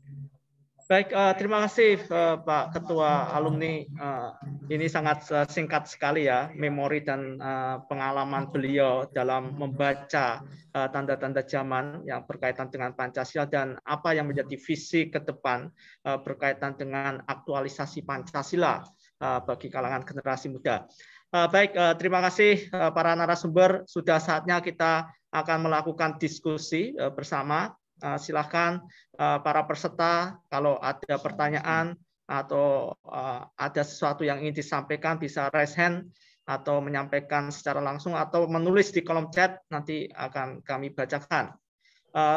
Baik, uh, terima kasih uh, Pak Ketua Alumni. Uh, ini sangat uh, singkat sekali ya memori dan uh, pengalaman beliau dalam membaca tanda-tanda uh, zaman yang berkaitan dengan Pancasila dan apa yang menjadi visi ke depan uh, berkaitan dengan aktualisasi Pancasila uh, bagi kalangan generasi muda. Uh, baik, uh, terima kasih uh, para narasumber. Sudah saatnya kita akan melakukan diskusi uh, bersama uh, silahkan eh, para peserta kalau ada pertanyaan atau eh, ada sesuatu yang ingin disampaikan bisa raise hand atau menyampaikan secara langsung atau menulis di kolom chat nanti akan kami bacakan.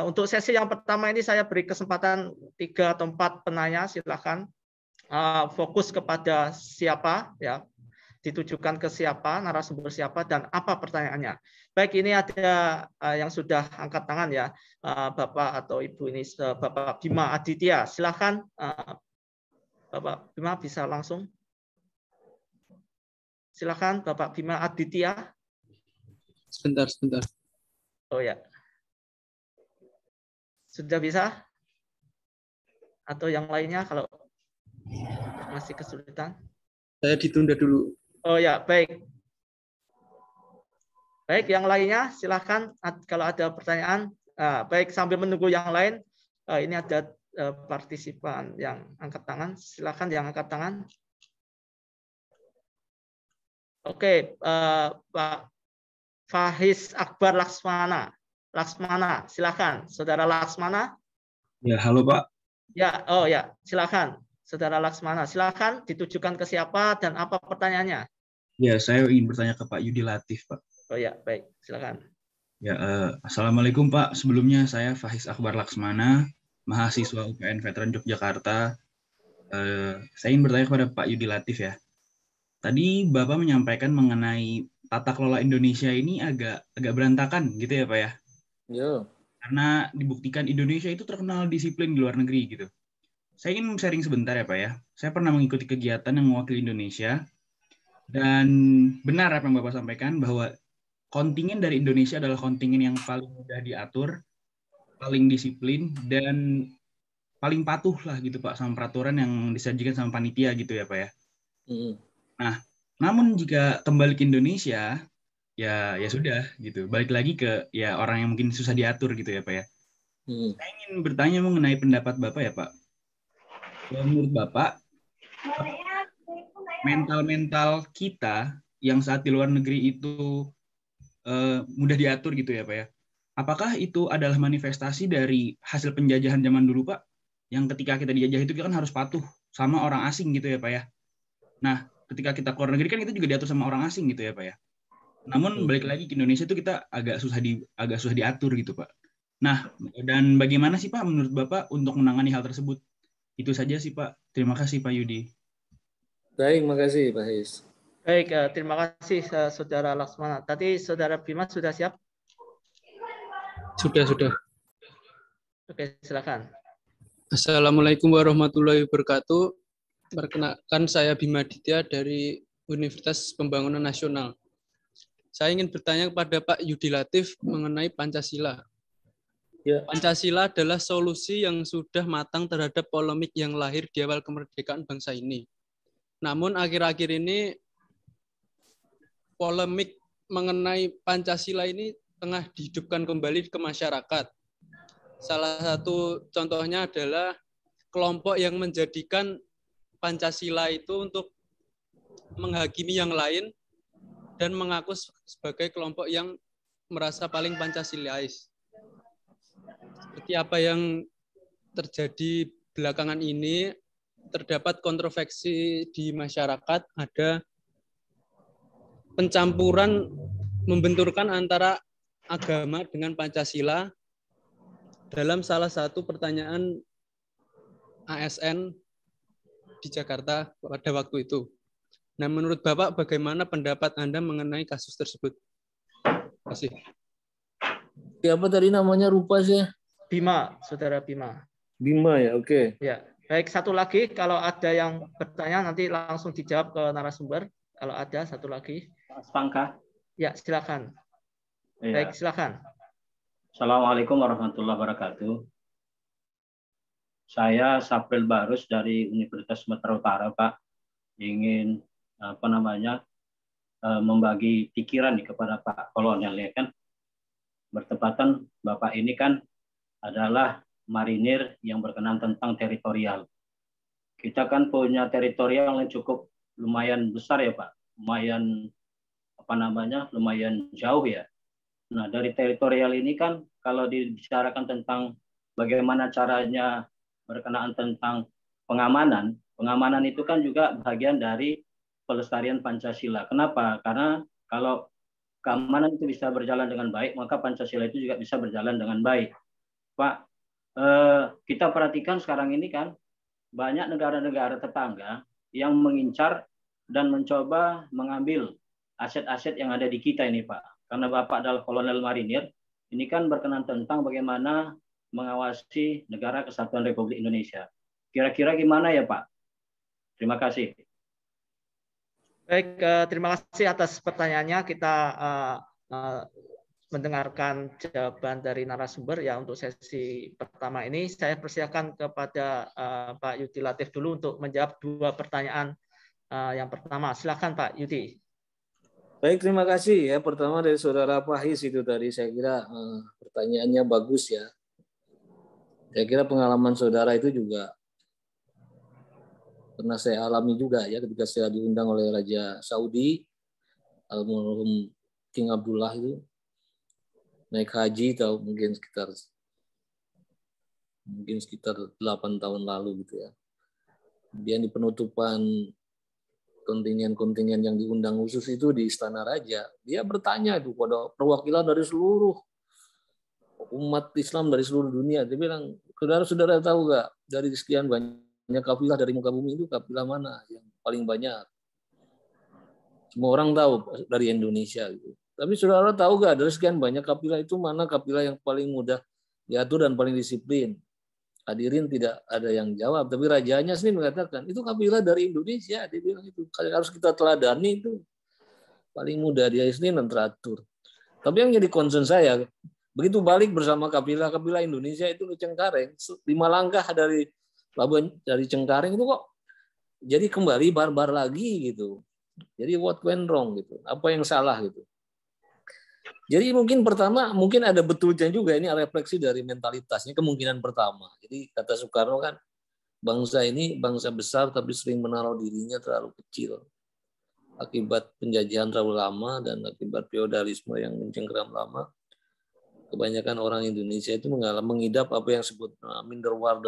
untuk sesi yang pertama ini saya beri kesempatan tiga atau empat penanya silahkan fokus kepada siapa ya ditujukan ke siapa, narasumber siapa, dan apa pertanyaannya. Baik, ini ada eh, yang sudah angkat tangan ya, eh, Bapak atau Ibu ini, eh, Bapak Bima Aditya. Silahkan Bapak Bima bisa langsung. Silahkan Bapak Bima Aditya. Sebentar, sebentar. Oh ya. Sudah bisa? Atau yang lainnya kalau masih kesulitan? Saya ditunda dulu. Oh ya, baik. Baik, yang lainnya silahkan kalau ada pertanyaan. Ah, baik, sambil menunggu yang lain, ah, ini ada eh, partisipan yang angkat tangan. Silahkan yang angkat tangan. Oke, eh, Pak Fahis Akbar Laksmana. Laksmana, silakan, Saudara Laksmana. Ya, halo Pak. Ya, oh ya, silahkan. Saudara Laksmana, silakan ditujukan ke siapa dan apa pertanyaannya? Ya, saya ingin bertanya ke Pak Yudi Latif, Pak. Oh ya, baik, silakan. Ya, uh, assalamualaikum Pak. Sebelumnya saya Fahis Akbar Laksmana, mahasiswa UPN Veteran Yogyakarta. Uh, saya ingin bertanya kepada Pak Yudi Latif ya. Tadi Bapak menyampaikan mengenai tata kelola Indonesia ini agak agak berantakan gitu ya Pak ya? Iya. Karena dibuktikan Indonesia itu terkenal disiplin di luar negeri gitu saya ingin sharing sebentar ya Pak ya. Saya pernah mengikuti kegiatan yang mewakili Indonesia dan benar apa yang Bapak sampaikan bahwa kontingen dari Indonesia adalah kontingen yang paling mudah diatur, paling disiplin dan paling patuh lah gitu Pak sama peraturan yang disajikan sama panitia gitu ya Pak ya. Nah, namun jika kembali ke Indonesia ya ya sudah gitu. Balik lagi ke ya orang yang mungkin susah diatur gitu ya Pak ya. Saya ingin bertanya mengenai pendapat Bapak ya Pak menurut Bapak, mental-mental kita yang saat di luar negeri itu uh, mudah diatur gitu ya Pak ya. Apakah itu adalah manifestasi dari hasil penjajahan zaman dulu Pak? Yang ketika kita dijajah itu kita kan harus patuh sama orang asing gitu ya Pak ya. Nah, ketika kita keluar negeri kan kita juga diatur sama orang asing gitu ya Pak ya. Namun balik lagi ke Indonesia itu kita agak susah di agak susah diatur gitu Pak. Nah, dan bagaimana sih Pak menurut Bapak untuk menangani hal tersebut? Itu saja sih Pak. Terima kasih Pak Yudi. Baik, makasih Pak His. Baik, eh, terima kasih Saudara Laksmana. Tadi Saudara Bima sudah siap? Sudah, sudah. Oke, silakan. Assalamualaikum warahmatullahi wabarakatuh. Perkenalkan saya Bima Ditya dari Universitas Pembangunan Nasional. Saya ingin bertanya kepada Pak Yudi Latif mengenai Pancasila. Ya. Pancasila adalah solusi yang sudah matang terhadap polemik yang lahir di awal kemerdekaan bangsa ini. Namun akhir-akhir ini polemik mengenai Pancasila ini tengah dihidupkan kembali ke masyarakat. Salah satu contohnya adalah kelompok yang menjadikan Pancasila itu untuk menghakimi yang lain dan mengaku sebagai kelompok yang merasa paling Pancasilais. Seperti apa yang terjadi belakangan ini, terdapat kontroversi di masyarakat, ada pencampuran membenturkan antara agama dengan Pancasila dalam salah satu pertanyaan ASN di Jakarta pada waktu itu. Nah, menurut Bapak bagaimana pendapat Anda mengenai kasus tersebut? Terima kasih siapa tadi namanya rupa sih? Bima, saudara Bima. Bima ya, oke. Okay. Ya, baik satu lagi kalau ada yang bertanya nanti langsung dijawab ke narasumber. Kalau ada satu lagi. Mas Pangka. Ya, silakan. Ya. Baik, silakan. Assalamualaikum warahmatullahi wabarakatuh. Saya Sapril Barus dari Universitas Sumatera Utara, Pak. Ingin apa namanya eh, membagi pikiran nih kepada Pak Kolonel ya kan bertepatan Bapak ini kan adalah marinir yang berkenan tentang teritorial. Kita kan punya teritorial yang cukup lumayan besar ya Pak, lumayan apa namanya, lumayan jauh ya. Nah dari teritorial ini kan kalau dibicarakan tentang bagaimana caranya berkenaan tentang pengamanan, pengamanan itu kan juga bagian dari pelestarian Pancasila. Kenapa? Karena kalau keamanan itu bisa berjalan dengan baik, maka Pancasila itu juga bisa berjalan dengan baik. Pak, eh, kita perhatikan sekarang ini kan banyak negara-negara tetangga yang mengincar dan mencoba mengambil aset-aset yang ada di kita ini, Pak. Karena Bapak adalah kolonel marinir, ini kan berkenan tentang bagaimana mengawasi negara kesatuan Republik Indonesia. Kira-kira gimana ya, Pak? Terima kasih. Baik, eh, terima kasih atas pertanyaannya. Kita eh, eh, mendengarkan jawaban dari narasumber ya untuk sesi pertama ini. Saya persilakan kepada Pak Yudi Latif dulu untuk menjawab dua pertanyaan yang pertama. Silakan Pak Yudi. Baik, terima kasih ya. Pertama dari Saudara Fahis itu tadi saya kira pertanyaannya bagus ya. Saya kira pengalaman saudara itu juga pernah saya alami juga ya ketika saya diundang oleh Raja Saudi almarhum King Abdullah itu naik haji atau mungkin sekitar mungkin sekitar 8 tahun lalu gitu ya. Kemudian di penutupan kontingen-kontingen yang diundang khusus itu di Istana Raja, dia bertanya itu pada perwakilan dari seluruh umat Islam dari seluruh dunia. Dia bilang, saudara-saudara tahu nggak dari sekian banyak banyak kafilah dari muka bumi itu kafilah mana yang paling banyak? Semua orang tahu dari Indonesia gitu. Tapi saudara tahu gak dari sekian banyak kafilah itu mana kafilah yang paling mudah diatur dan paling disiplin? Hadirin tidak ada yang jawab, tapi rajanya sendiri mengatakan itu kafilah dari Indonesia. Dia bilang itu harus kita teladani itu paling mudah dia sendiri dan teratur. Tapi yang jadi concern saya begitu balik bersama kapilah-kapilah Indonesia itu di Cengkareng lima langkah dari Pelabuhan dari Cengkareng itu kok jadi kembali barbar lagi gitu. Jadi what went wrong gitu? Apa yang salah gitu? Jadi mungkin pertama mungkin ada betulnya juga ini refleksi dari mentalitasnya kemungkinan pertama. Jadi kata Soekarno kan bangsa ini bangsa besar tapi sering menaruh dirinya terlalu kecil akibat penjajahan terlalu lama dan akibat feodalisme yang mencengkeram lama kebanyakan orang Indonesia itu mengalami mengidap apa yang disebut uh,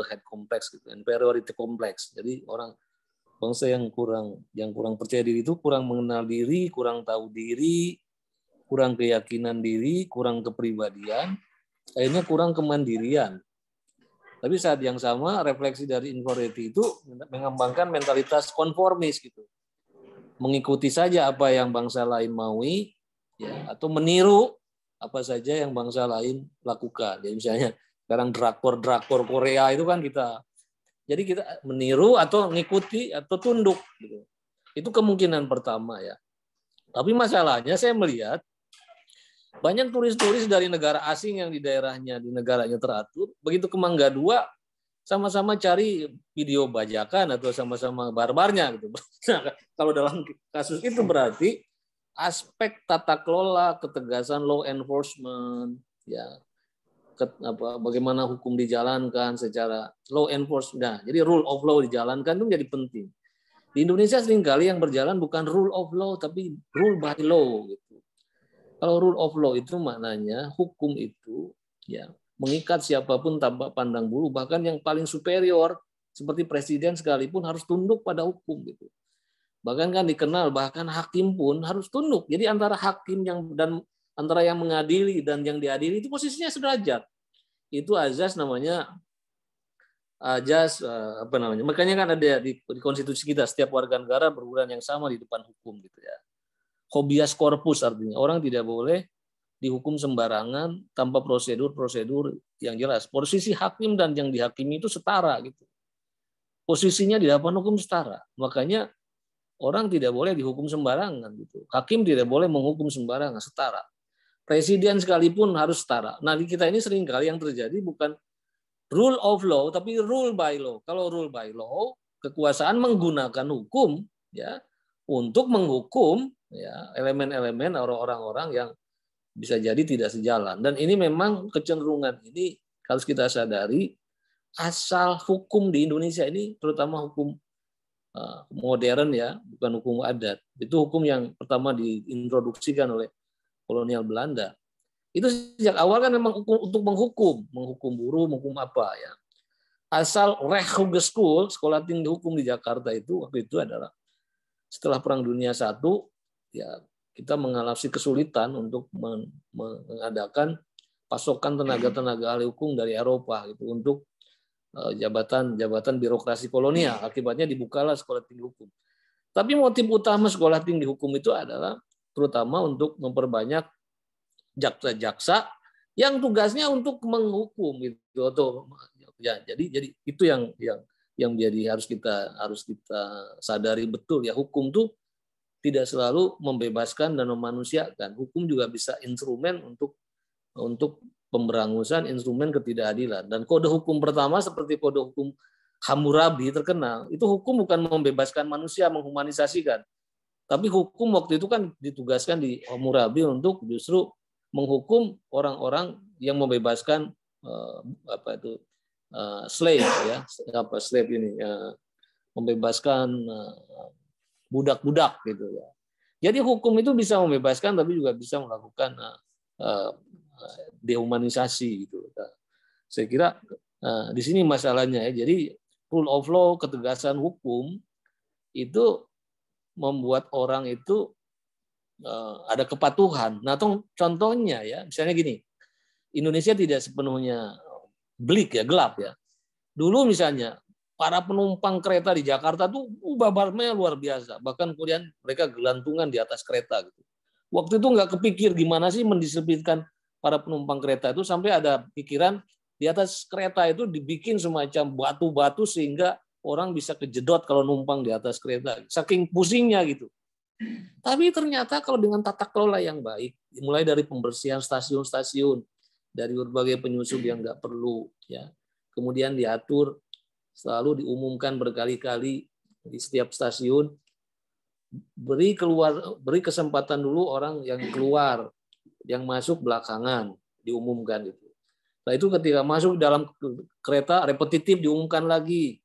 head complex gitu, inferiority complex. Jadi orang bangsa yang kurang yang kurang percaya diri itu kurang mengenal diri, kurang tahu diri, kurang keyakinan diri, kurang kepribadian, akhirnya kurang kemandirian. Tapi saat yang sama refleksi dari inferiority itu mengembangkan mentalitas konformis gitu. Mengikuti saja apa yang bangsa lain maui ya atau meniru apa saja yang bangsa lain lakukan. Jadi misalnya sekarang drakor-drakor Korea itu kan kita jadi kita meniru atau ngikuti atau tunduk gitu. Itu kemungkinan pertama ya. Tapi masalahnya saya melihat banyak turis-turis dari negara asing yang di daerahnya di negaranya teratur, begitu ke Mangga Dua sama-sama cari video bajakan atau sama-sama barbarnya gitu. Nah, kalau dalam kasus itu berarti aspek tata kelola, ketegasan law enforcement, ya ke, apa, bagaimana hukum dijalankan secara law enforcement. Nah, jadi rule of law dijalankan itu menjadi penting. Di Indonesia seringkali yang berjalan bukan rule of law tapi rule by law gitu. Kalau rule of law itu maknanya hukum itu ya mengikat siapapun tanpa pandang bulu bahkan yang paling superior seperti presiden sekalipun harus tunduk pada hukum gitu. Bahkan kan dikenal bahkan hakim pun harus tunduk. Jadi antara hakim yang dan antara yang mengadili dan yang diadili itu posisinya sederajat. Itu azas namanya azas eh, apa namanya makanya kan ada di, di konstitusi kita setiap warga negara berperan yang sama di depan hukum gitu ya hobias corpus artinya orang tidak boleh dihukum sembarangan tanpa prosedur-prosedur yang jelas posisi hakim dan yang dihakimi itu setara gitu posisinya di depan hukum setara makanya Orang tidak boleh dihukum sembarangan gitu. Hakim tidak boleh menghukum sembarangan, setara. Presiden sekalipun harus setara. Nah, di kita ini sering kali yang terjadi bukan rule of law tapi rule by law. Kalau rule by law, kekuasaan menggunakan hukum ya untuk menghukum ya elemen-elemen orang-orang yang bisa jadi tidak sejalan. Dan ini memang kecenderungan ini harus kita sadari asal hukum di Indonesia ini terutama hukum Eh, modern ya, bukan hukum adat. Itu hukum yang pertama diintroduksikan oleh kolonial Belanda. Itu sejak awal kan memang untuk menghukum, menghukum buruh, menghukum apa ya. Asal Rehuge School, sekolah tinggi hukum di Jakarta itu waktu itu adalah setelah Perang Dunia Satu, ya kita mengalami kesulitan untuk mengadakan pasokan tenaga-tenaga ahli hukum dari Eropa gitu untuk jabatan-jabatan eh, birokrasi kolonial. Iya. Akibatnya dibukalah sekolah tinggi hukum. Tapi motif utama sekolah tinggi hukum itu adalah terutama untuk memperbanyak jaksa-jaksa yang tugasnya untuk menghukum gitu atau ya jadi jadi itu yang yang yang jadi harus kita harus kita sadari betul ya hukum tuh tidak selalu membebaskan dan memanusiakan hukum juga bisa instrumen untuk untuk pemberangusan instrumen ketidakadilan. Dan kode hukum pertama seperti kode hukum Hammurabi terkenal, itu hukum bukan membebaskan manusia, menghumanisasikan. Tapi hukum waktu itu kan ditugaskan di Hammurabi untuk justru menghukum orang-orang yang membebaskan uh, apa itu uh, slave ya, apa slave ini uh, membebaskan budak budak-budak gitu ya. Jadi hukum itu bisa membebaskan tapi juga bisa melakukan uh, uh, dehumanisasi gitu. Nah, saya kira nah, di sini masalahnya ya. Jadi rule of law, ketegasan hukum itu membuat orang itu eh, ada kepatuhan. Nah, contohnya ya, misalnya gini. Indonesia tidak sepenuhnya belik ya, gelap ya. Dulu misalnya para penumpang kereta di Jakarta tuh uh, babarnya luar biasa. Bahkan kemudian mereka gelantungan di atas kereta gitu. Waktu itu nggak kepikir gimana sih mendisiplinkan para penumpang kereta itu sampai ada pikiran di atas kereta itu dibikin semacam batu-batu sehingga orang bisa kejedot kalau numpang di atas kereta. Saking pusingnya gitu. Tapi ternyata kalau dengan tata kelola yang baik, mulai dari pembersihan stasiun-stasiun, dari berbagai penyusup yang nggak perlu, ya, kemudian diatur, selalu diumumkan berkali-kali di setiap stasiun, beri keluar, beri kesempatan dulu orang yang keluar, yang masuk belakangan diumumkan itu, Nah itu ketika masuk dalam kereta repetitif diumumkan lagi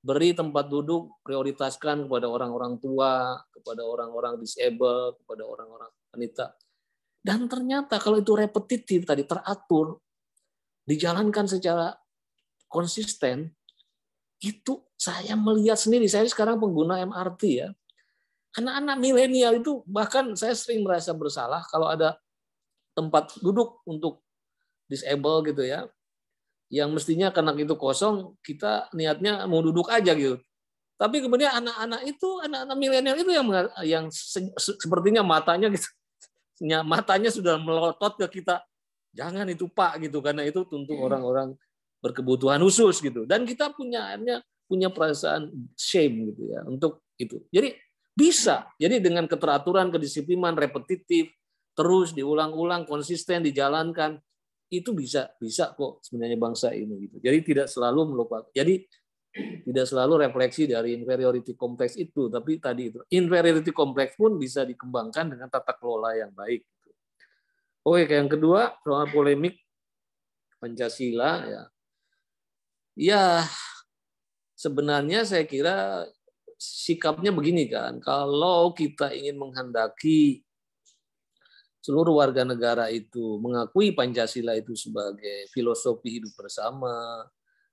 beri tempat duduk prioritaskan kepada orang-orang tua, kepada orang-orang disable, kepada orang-orang wanita. Dan ternyata kalau itu repetitif tadi teratur, dijalankan secara konsisten, itu saya melihat sendiri. Saya sekarang pengguna MRT ya. Anak-anak milenial itu bahkan saya sering merasa bersalah kalau ada tempat duduk untuk disable gitu ya. Yang mestinya karena itu kosong, kita niatnya mau duduk aja gitu. Tapi kemudian anak-anak itu, anak-anak milenial itu yang yang se, se, sepertinya matanya gitu, matanya sudah melotot ke kita. Jangan itu Pak gitu karena itu tentu hmm. orang-orang berkebutuhan khusus gitu. Dan kita punya akhirnya punya perasaan shame gitu ya untuk itu. Jadi bisa. Jadi dengan keteraturan, kedisiplinan, repetitif, terus diulang-ulang konsisten dijalankan itu bisa bisa kok sebenarnya bangsa ini gitu. Jadi tidak selalu melupakan. Jadi tidak selalu refleksi dari inferiority complex itu, tapi tadi itu inferiority complex pun bisa dikembangkan dengan tata kelola yang baik. Gitu. Oke, yang kedua soal polemik Pancasila ya. Ya sebenarnya saya kira sikapnya begini kan, kalau kita ingin menghendaki seluruh warga negara itu mengakui Pancasila itu sebagai filosofi hidup bersama,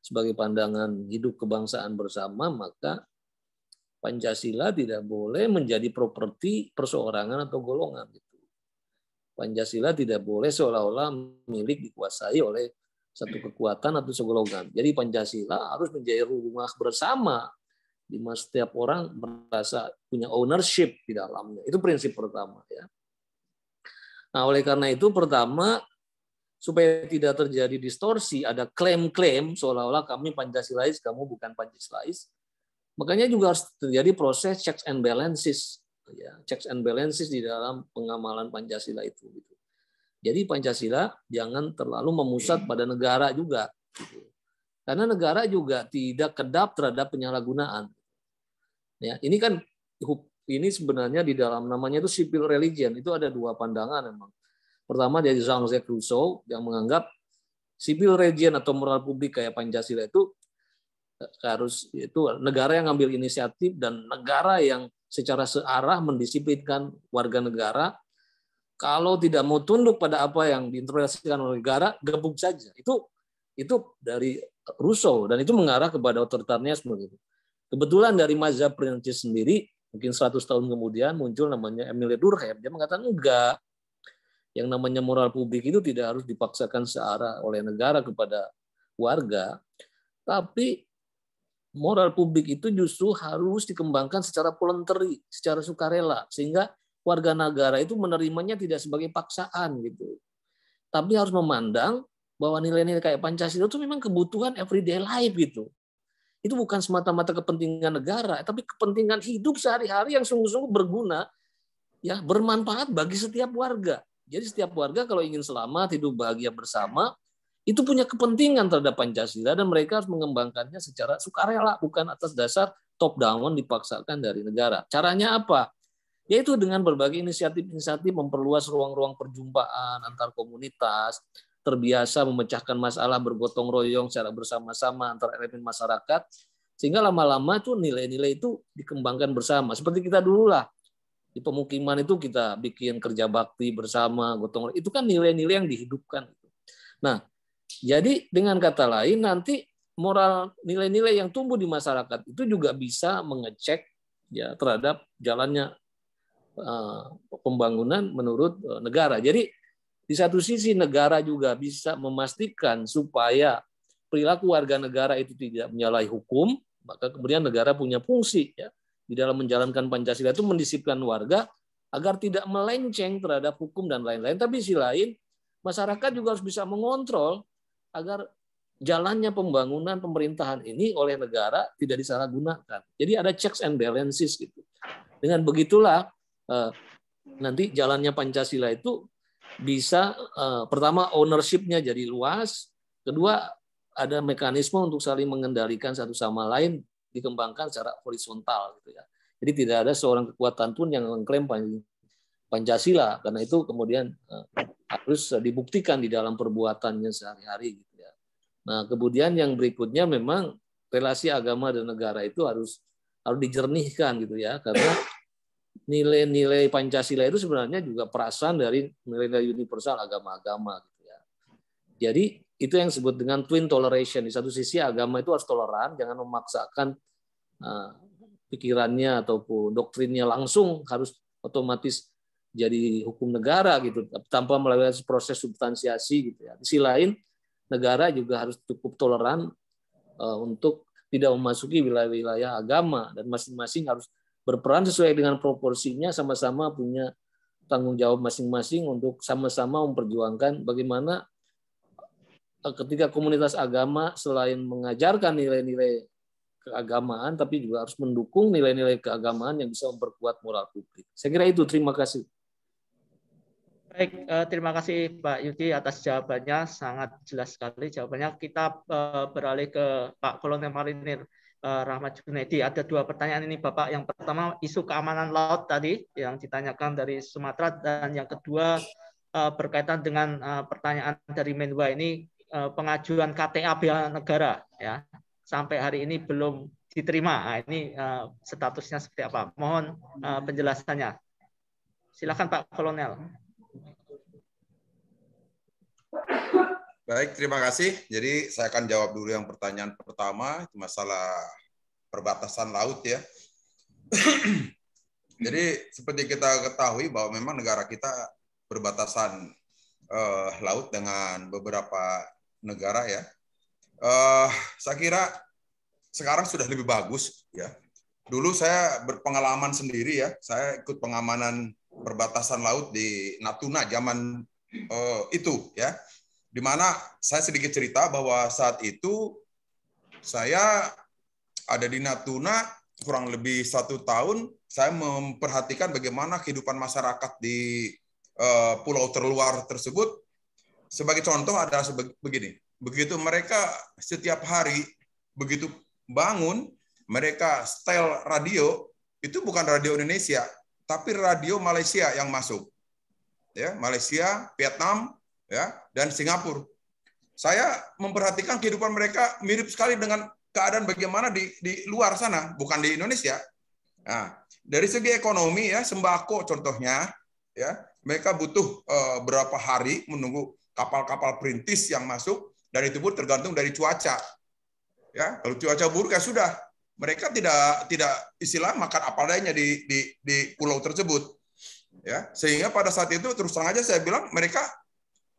sebagai pandangan hidup kebangsaan bersama, maka Pancasila tidak boleh menjadi properti perseorangan atau golongan. Gitu. Pancasila tidak boleh seolah-olah milik dikuasai oleh satu kekuatan atau segolongan. Jadi Pancasila harus menjadi rumah bersama di mana setiap orang merasa punya ownership di dalamnya. Itu prinsip pertama ya Nah, oleh karena itu pertama supaya tidak terjadi distorsi, ada klaim-klaim seolah-olah kami Pancasilais, kamu bukan Pancasilais. Makanya juga harus terjadi proses checks and balances, ya, checks and balances di dalam pengamalan Pancasila itu. Gitu. Jadi Pancasila jangan terlalu memusat pada negara juga. Gitu. Karena negara juga tidak kedap terhadap penyalahgunaan. Ya, ini kan ini sebenarnya di dalam namanya itu civil religion itu ada dua pandangan memang. Pertama dari Jean-Jacques Rousseau yang menganggap civil religion atau moral publik kayak Pancasila itu eh, harus itu negara yang ngambil inisiatif dan negara yang secara searah mendisiplinkan warga negara kalau tidak mau tunduk pada apa yang diinterpretasikan oleh negara gebuk saja itu itu dari Rousseau dan itu mengarah kepada otoritarianisme gitu Kebetulan dari mazhab Prancis sendiri Mungkin 100 tahun kemudian muncul namanya Emile Durkheim. Dia mengatakan enggak. Yang namanya moral publik itu tidak harus dipaksakan searah oleh negara kepada warga. Tapi moral publik itu justru harus dikembangkan secara voluntary, secara sukarela. Sehingga warga negara itu menerimanya tidak sebagai paksaan gitu. Tapi harus memandang bahwa nilai-nilai kayak Pancasila itu memang kebutuhan everyday life gitu itu bukan semata-mata kepentingan negara, tapi kepentingan hidup sehari-hari yang sungguh-sungguh berguna, ya bermanfaat bagi setiap warga. Jadi setiap warga kalau ingin selamat, hidup bahagia bersama, itu punya kepentingan terhadap Pancasila dan mereka harus mengembangkannya secara sukarela, bukan atas dasar top down dipaksakan dari negara. Caranya apa? Yaitu dengan berbagai inisiatif-inisiatif memperluas ruang-ruang perjumpaan antar komunitas, terbiasa memecahkan masalah bergotong royong secara bersama-sama antar elemen masyarakat sehingga lama-lama itu nilai-nilai itu dikembangkan bersama seperti kita dulu lah di pemukiman itu kita bikin kerja bakti bersama gotong royong itu kan nilai-nilai yang dihidupkan nah jadi dengan kata lain nanti moral nilai-nilai yang tumbuh di masyarakat itu juga bisa mengecek ya terhadap jalannya eh, pembangunan menurut eh, negara. Jadi di satu sisi negara juga bisa memastikan supaya perilaku warga negara itu tidak menyalahi hukum, maka kemudian negara punya fungsi ya di dalam menjalankan Pancasila itu mendisiplinkan warga agar tidak melenceng terhadap hukum dan lain-lain. Tapi sisi lain, masyarakat juga harus bisa mengontrol agar jalannya pembangunan pemerintahan ini oleh negara tidak disalahgunakan. Jadi ada checks and balances gitu. Dengan begitulah eh, nanti jalannya Pancasila itu bisa uh, pertama ownershipnya jadi luas, kedua ada mekanisme untuk saling mengendalikan satu sama lain dikembangkan secara horizontal gitu ya. Jadi tidak ada seorang kekuatan pun yang mengklaim Pancasila karena itu kemudian uh, harus dibuktikan di dalam perbuatannya sehari-hari gitu ya. Nah, kemudian yang berikutnya memang relasi agama dan negara itu harus harus dijernihkan gitu ya karena nilai-nilai Pancasila itu sebenarnya juga perasaan dari nilai-nilai universal agama-agama gitu ya. Jadi itu yang disebut dengan twin toleration. Di satu sisi agama itu harus toleran, jangan memaksakan eh, pikirannya ataupun doktrinnya langsung harus otomatis jadi hukum negara gitu tanpa melalui proses substansiasi gitu ya. Di sisi lain negara juga harus cukup toleran eh, untuk tidak memasuki wilayah-wilayah agama dan masing-masing harus berperan sesuai dengan proporsinya sama-sama punya tanggung jawab masing-masing untuk sama-sama memperjuangkan bagaimana eh, ketika komunitas agama selain mengajarkan nilai-nilai keagamaan tapi juga harus mendukung nilai-nilai keagamaan yang bisa memperkuat moral publik. Saya kira itu. Terima kasih. Baik, eh, terima kasih Pak Yudi atas jawabannya sangat jelas sekali jawabannya. Kita eh, beralih ke Pak Kolonel Marinir. Eh, Rahmat Junedi, Ada dua pertanyaan ini Bapak. Yang pertama isu keamanan laut tadi yang ditanyakan dari Sumatera dan yang kedua eh, berkaitan dengan eh, pertanyaan dari Menwa ini pengajuan KTA bela negara ya. Sampai hari ini belum diterima. Nah, ini statusnya seperti apa? Mohon penjelasannya. Silakan Pak Kolonel. Baik, terima kasih. Jadi saya akan jawab dulu yang pertanyaan pertama, itu masalah perbatasan laut ya. Jadi seperti kita ketahui bahwa memang negara kita berbatasan uh, laut dengan beberapa negara ya. Uh, saya kira sekarang sudah lebih bagus ya. Dulu saya berpengalaman sendiri ya, saya ikut pengamanan perbatasan laut di Natuna zaman uh, itu ya di mana saya sedikit cerita bahwa saat itu saya ada di Natuna kurang lebih satu tahun saya memperhatikan bagaimana kehidupan masyarakat di eh, pulau terluar tersebut sebagai contoh adalah begini begitu mereka setiap hari begitu bangun mereka style radio itu bukan radio Indonesia tapi radio Malaysia yang masuk ya Malaysia Vietnam ya dan Singapura. Saya memperhatikan kehidupan mereka mirip sekali dengan keadaan bagaimana di, di luar sana, bukan di Indonesia. Nah, dari segi ekonomi ya sembako contohnya ya mereka butuh e, berapa hari menunggu kapal-kapal perintis yang masuk dan itu pun tergantung dari cuaca. Ya, kalau cuaca buruk ya sudah mereka tidak tidak istilah makan apa adanya di, di di pulau tersebut. Ya, sehingga pada saat itu terus terang aja saya bilang mereka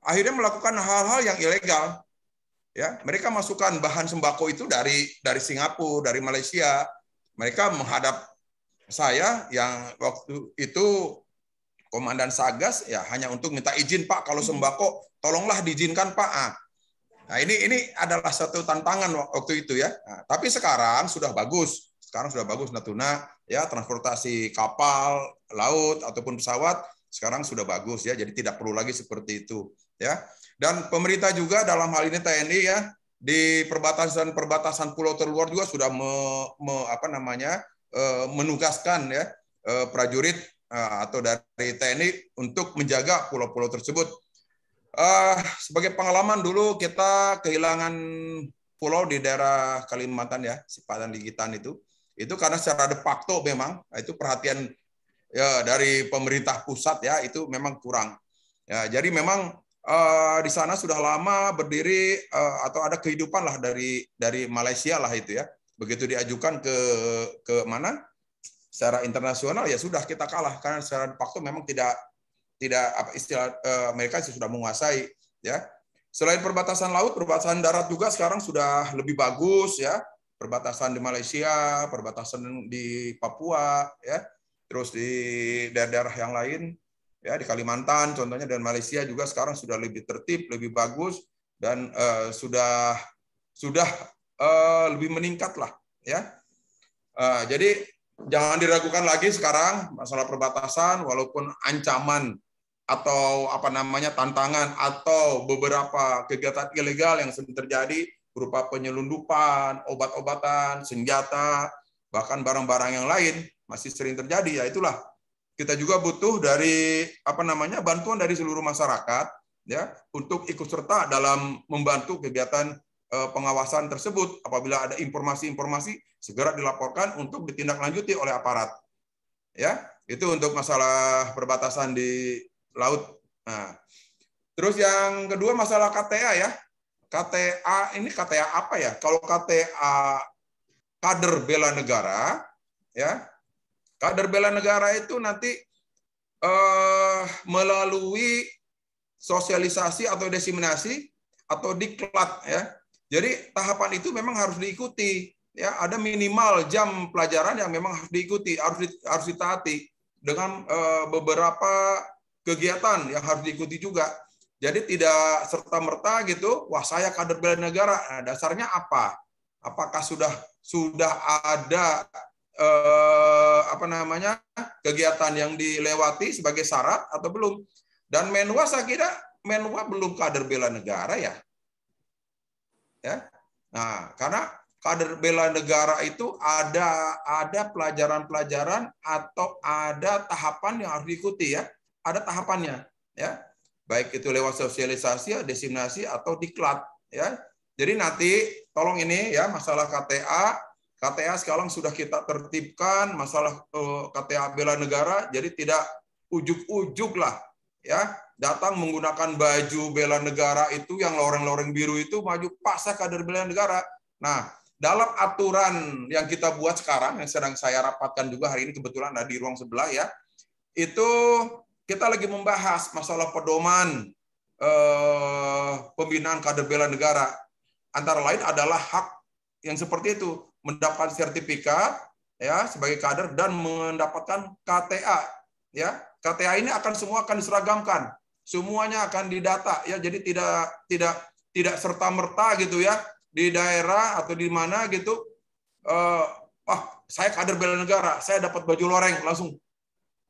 akhirnya melakukan hal-hal yang ilegal. Ya, mereka masukkan bahan sembako itu dari dari Singapura, dari Malaysia. Mereka menghadap saya yang waktu itu komandan Sagas ya hanya untuk minta izin Pak kalau hmm. sembako tolonglah diizinkan Pak. Ah. Nah, ini ini adalah satu tantangan waktu itu ya. Nah, tapi sekarang sudah bagus. Sekarang sudah bagus Natuna ya transportasi kapal, laut ataupun pesawat sekarang sudah bagus ya. Jadi tidak perlu lagi seperti itu ya. Dan pemerintah juga dalam hal ini TNI ya di perbatasan-perbatasan pulau terluar juga sudah me, me, apa namanya eh, menugaskan ya eh, prajurit eh, atau dari TNI untuk menjaga pulau-pulau tersebut. Uh, sebagai pengalaman dulu kita kehilangan pulau di daerah Kalimantan ya, Sipadan, Ligitan itu. Itu karena secara de facto memang itu perhatian ya, dari pemerintah pusat ya itu memang kurang. Ya, jadi memang Eh, di sana sudah lama berdiri eh, atau ada kehidupan lah dari dari Malaysia lah itu ya. Begitu diajukan ke ke mana? secara internasional ya sudah kita kalah karena secara de memang tidak tidak apa istilah eh, Amerika mereka sudah menguasai ya. Selain perbatasan laut, perbatasan darat juga sekarang sudah lebih bagus ya. Perbatasan di Malaysia, perbatasan di Papua ya. Terus di daerah-daerah yang lain Ya, di Kalimantan contohnya dan Malaysia juga sekarang sudah lebih tertib, lebih bagus dan uh, sudah sudah uh, lebih meningkat lah ya. Uh, jadi jangan diragukan lagi sekarang masalah perbatasan walaupun ancaman atau apa namanya tantangan atau beberapa kegiatan ilegal yang sering terjadi berupa penyelundupan, obat-obatan, senjata, bahkan barang-barang yang lain masih sering terjadi ya itulah kita juga butuh dari apa namanya bantuan dari seluruh masyarakat ya untuk ikut serta dalam membantu kegiatan eh, pengawasan tersebut. Apabila ada informasi-informasi segera dilaporkan untuk ditindaklanjuti oleh aparat. Ya, itu untuk masalah perbatasan di laut. Nah, terus yang kedua masalah KTA ya. KTA ini KTA apa ya? Kalau KTA kader bela negara ya Kader bela negara itu nanti uh, melalui sosialisasi atau desiminasi atau diklat ya. Jadi tahapan itu memang harus diikuti ya. Ada minimal jam pelajaran yang memang harus diikuti, harus harus ditaati dengan uh, beberapa kegiatan yang harus diikuti juga. Jadi tidak serta merta gitu, wah saya kader bela negara. Nah, dasarnya apa? Apakah sudah sudah ada eh, apa namanya kegiatan yang dilewati sebagai syarat atau belum. Dan Menwa saya kira Menwa belum kader bela negara ya. Ya. Nah, karena kader bela negara itu ada ada pelajaran-pelajaran atau ada tahapan yang harus diikuti ya. Ada tahapannya ya. Baik itu lewat sosialisasi, desinasi atau diklat ya. Jadi nanti tolong ini ya masalah KTA KTA sekarang sudah kita tertibkan masalah eh, KTA bela negara, jadi tidak ujuk-ujuk lah ya datang menggunakan baju bela negara itu yang loreng-loreng biru itu maju paksa kader bela negara. Nah, dalam aturan yang kita buat sekarang yang sedang saya rapatkan juga hari ini kebetulan ada di ruang sebelah ya, itu kita lagi membahas masalah pedoman eh, pembinaan kader bela negara. Antara lain adalah hak yang seperti itu mendapatkan sertifikat ya sebagai kader dan mendapatkan KTA ya KTA ini akan semua akan diseragamkan semuanya akan didata ya jadi tidak tidak tidak serta merta gitu ya di daerah atau di mana gitu eh, ah saya kader bela negara saya dapat baju loreng langsung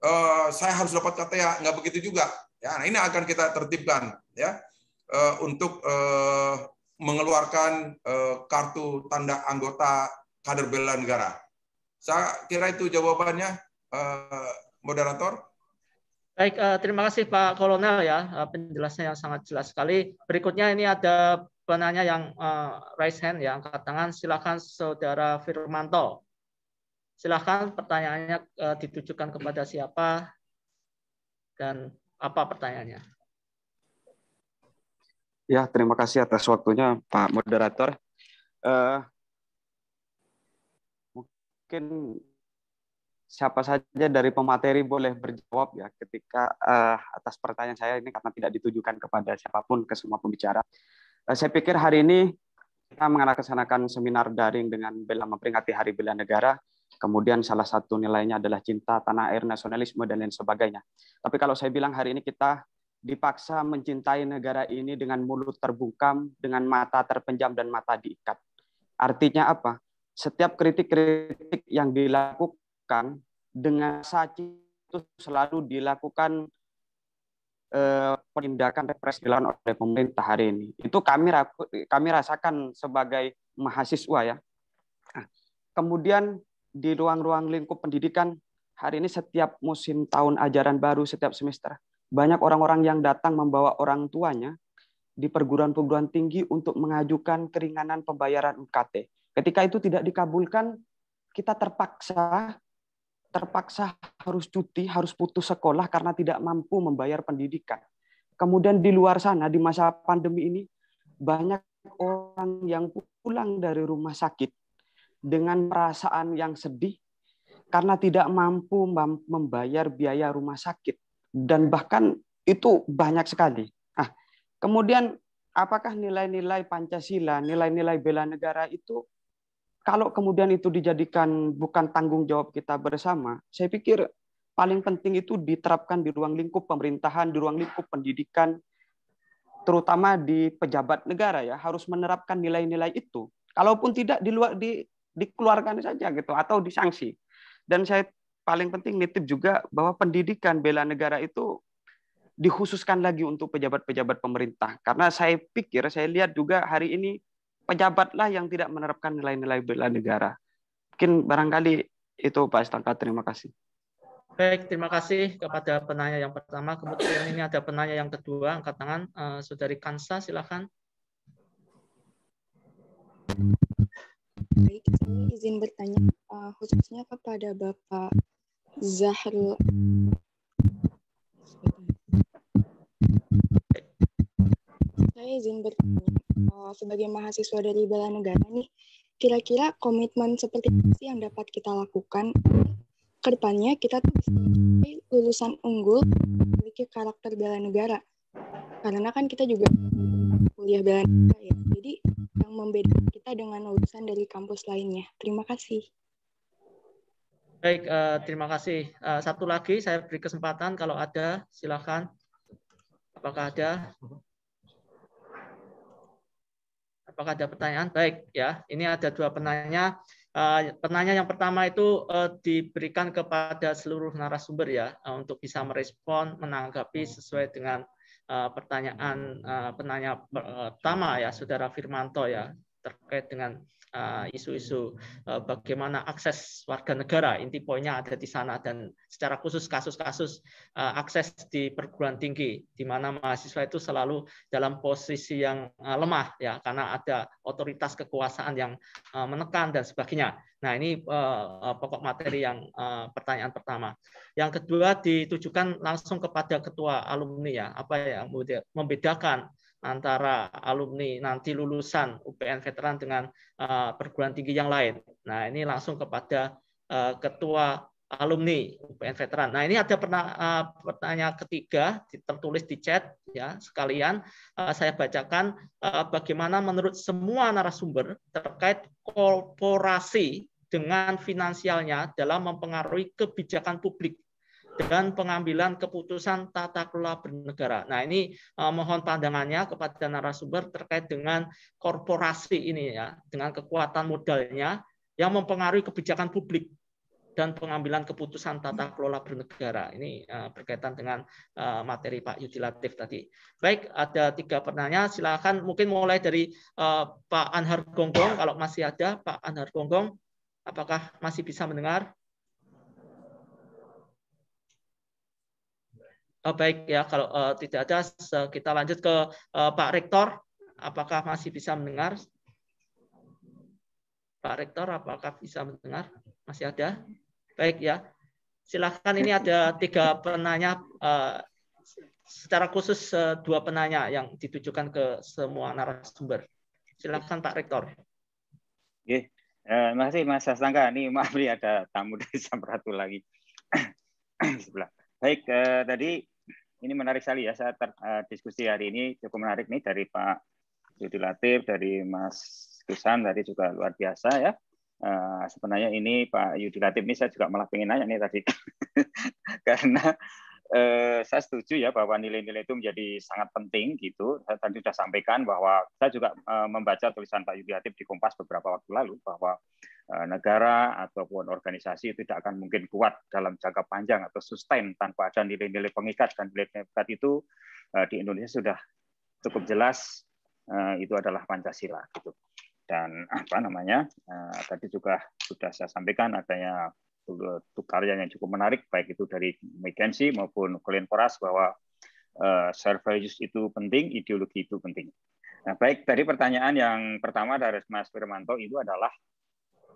eh, saya harus dapat KTA nggak begitu juga ya nah ini akan kita tertibkan ya eh, untuk eh, mengeluarkan eh, kartu tanda anggota kader bela negara. Saya kira itu jawabannya, eh, moderator. Baik, eh, terima kasih Pak Kolonel ya eh, penjelasannya yang sangat jelas sekali. Berikutnya ini ada penanya yang uh, raise hand ya angkat tangan. Silakan Saudara Firmanto. Silakan pertanyaannya uh, ditujukan kepada siapa dan apa pertanyaannya? Ya, terima kasih atas waktunya Pak Moderator. Uh, mungkin siapa saja dari pemateri boleh berjawab ya ketika uh, atas pertanyaan saya ini karena tidak ditujukan kepada siapapun ke semua pembicara. Uh, saya pikir hari ini kita mengadakan seminar daring dengan bela memperingati Hari Bela Negara. Kemudian salah satu nilainya adalah cinta tanah air, nasionalisme dan lain sebagainya. Tapi kalau saya bilang hari ini kita dipaksa mencintai negara ini dengan mulut terbungkam, dengan mata terpenjam dan mata diikat. Artinya apa? setiap kritik-kritik yang dilakukan dengan saci itu selalu dilakukan eh, penindakan represi dilakukan oleh pemerintah hari ini. Itu kami raku, kami rasakan sebagai mahasiswa ya. Nah, kemudian di ruang-ruang lingkup pendidikan hari ini setiap musim tahun ajaran baru setiap semester banyak orang-orang yang datang membawa orang tuanya di perguruan-perguruan tinggi untuk mengajukan keringanan pembayaran UKT Ketika itu tidak dikabulkan, kita terpaksa terpaksa harus cuti, harus putus sekolah karena tidak mampu membayar pendidikan. Kemudian di luar sana di masa pandemi ini banyak orang yang pulang dari rumah sakit dengan perasaan yang sedih karena tidak mampu membayar biaya rumah sakit dan bahkan itu banyak sekali. Nah, kemudian apakah nilai-nilai Pancasila, nilai-nilai bela negara itu kalau kemudian itu dijadikan bukan tanggung jawab kita bersama, saya pikir paling penting itu diterapkan di ruang lingkup pemerintahan, di ruang lingkup pendidikan, terutama di pejabat negara ya harus menerapkan nilai-nilai itu. Kalaupun tidak di luar di dikeluarkan saja gitu atau disanksi. Dan saya paling penting nitip juga bahwa pendidikan bela negara itu dikhususkan lagi untuk pejabat-pejabat pemerintah. Karena saya pikir, saya lihat juga hari ini pejabatlah yang tidak menerapkan nilai-nilai bela negara. Mungkin barangkali itu Pak Istangka, Terima kasih. Baik, terima kasih kepada penanya yang pertama. Kemudian ini ada penanya yang kedua, angkat tangan. Uh, Saudari Kansa, silakan. Baik, saya izin bertanya uh, khususnya kepada Bapak Zahrul Saya izin bertanya, uh, eh, sebagai mahasiswa dari bela negara nih, kira-kira komitmen seperti apa sih yang dapat kita lakukan kedepannya kita tuh bisa lulusan unggul memiliki karakter bela negara karena kan kita juga kuliah bela negara ya jadi yang membedakan kita dengan lulusan dari kampus lainnya terima kasih baik uh, terima kasih uh, satu lagi saya beri kesempatan kalau ada silahkan apakah ada Apakah ada pertanyaan? Baik, ya. Ini ada dua penanya. Eh, penanya yang pertama itu eh, diberikan kepada seluruh narasumber ya eh, untuk bisa merespon, menanggapi sesuai dengan pertanyaan penanya pertama ya, Saudara Firmanto ya terkait dengan Eh, isu-isu uh, bagaimana akses warga negara inti poinnya ada di sana dan secara khusus kasus-kasus uh, akses di perguruan tinggi di mana mahasiswa itu selalu dalam posisi yang uh, lemah ya karena ada otoritas kekuasaan yang uh, menekan dan sebagainya. Nah, ini uh, pokok materi yang uh, pertanyaan pertama. Yang kedua ditujukan langsung kepada ketua alumni ya, apa yang membedakan antara alumni nanti lulusan UPN veteran dengan uh, perguruan tinggi yang lain. Nah, ini langsung kepada uh, ketua alumni UPN veteran. Nah, ini ada pernah eh, uh, pertanyaan ketiga tertulis di chat ya sekalian uh, saya bacakan uh, bagaimana menurut semua narasumber terkait korporasi dengan finansialnya dalam mempengaruhi kebijakan publik dan pengambilan keputusan tata kelola bernegara. Nah ini uh, mohon pandangannya kepada narasumber terkait dengan korporasi ini ya, dengan kekuatan modalnya yang mempengaruhi kebijakan publik dan pengambilan keputusan tata kelola bernegara. Ini uh, berkaitan dengan uh, materi Pak Yudilatif tadi. Baik, ada tiga pertanyaan. Silakan mungkin mulai dari uh, Pak Anhar Gonggong. Kalau masih ada Pak Anhar Gonggong, apakah masih bisa mendengar? Eh, baik ya kalau uh, tidak ada kita lanjut ke uh, Pak Rektor apakah masih bisa mendengar Pak Rektor apakah bisa mendengar masih ada baik ya silakan ini ada tiga penanya uh, secara khusus uh, dua penanya yang ditujukan ke semua narasumber silakan Pak Rektor Oke, Uh, masih Mas Sastangka. Ini maaf ada tamu dari Samratu lagi sebelah. Baik, eh, tadi ini menarik sekali ya. Saya ter, uh, diskusi hari ini cukup menarik nih dari Pak Yudi Latif, dari Mas Gusan dari juga luar biasa ya. Uh, sebenarnya ini Pak Yudi Latif ini saya juga malah pengen nanya nih tadi karena eh, saya setuju ya bahwa nilai-nilai itu menjadi sangat penting gitu. Saya tadi sudah sampaikan bahwa saya juga eh, membaca tulisan Pak Yudi Hatip di Kompas beberapa waktu lalu bahwa eh, negara ataupun organisasi tidak akan mungkin kuat dalam jangka panjang atau sustain tanpa ada nilai-nilai pengikat dan nilai-nilai pengikat itu eh, di Indonesia sudah cukup jelas eh, itu adalah Pancasila gitu. Dan apa namanya? Eh, tadi juga sudah saya sampaikan adanya Eh, karya yang cukup menarik baik itu dari McKinsey maupun Colin Poras bahwa uh, eh, share itu penting, ideologi itu penting. Nah, baik tadi pertanyaan yang pertama dari Mas Firmanto itu adalah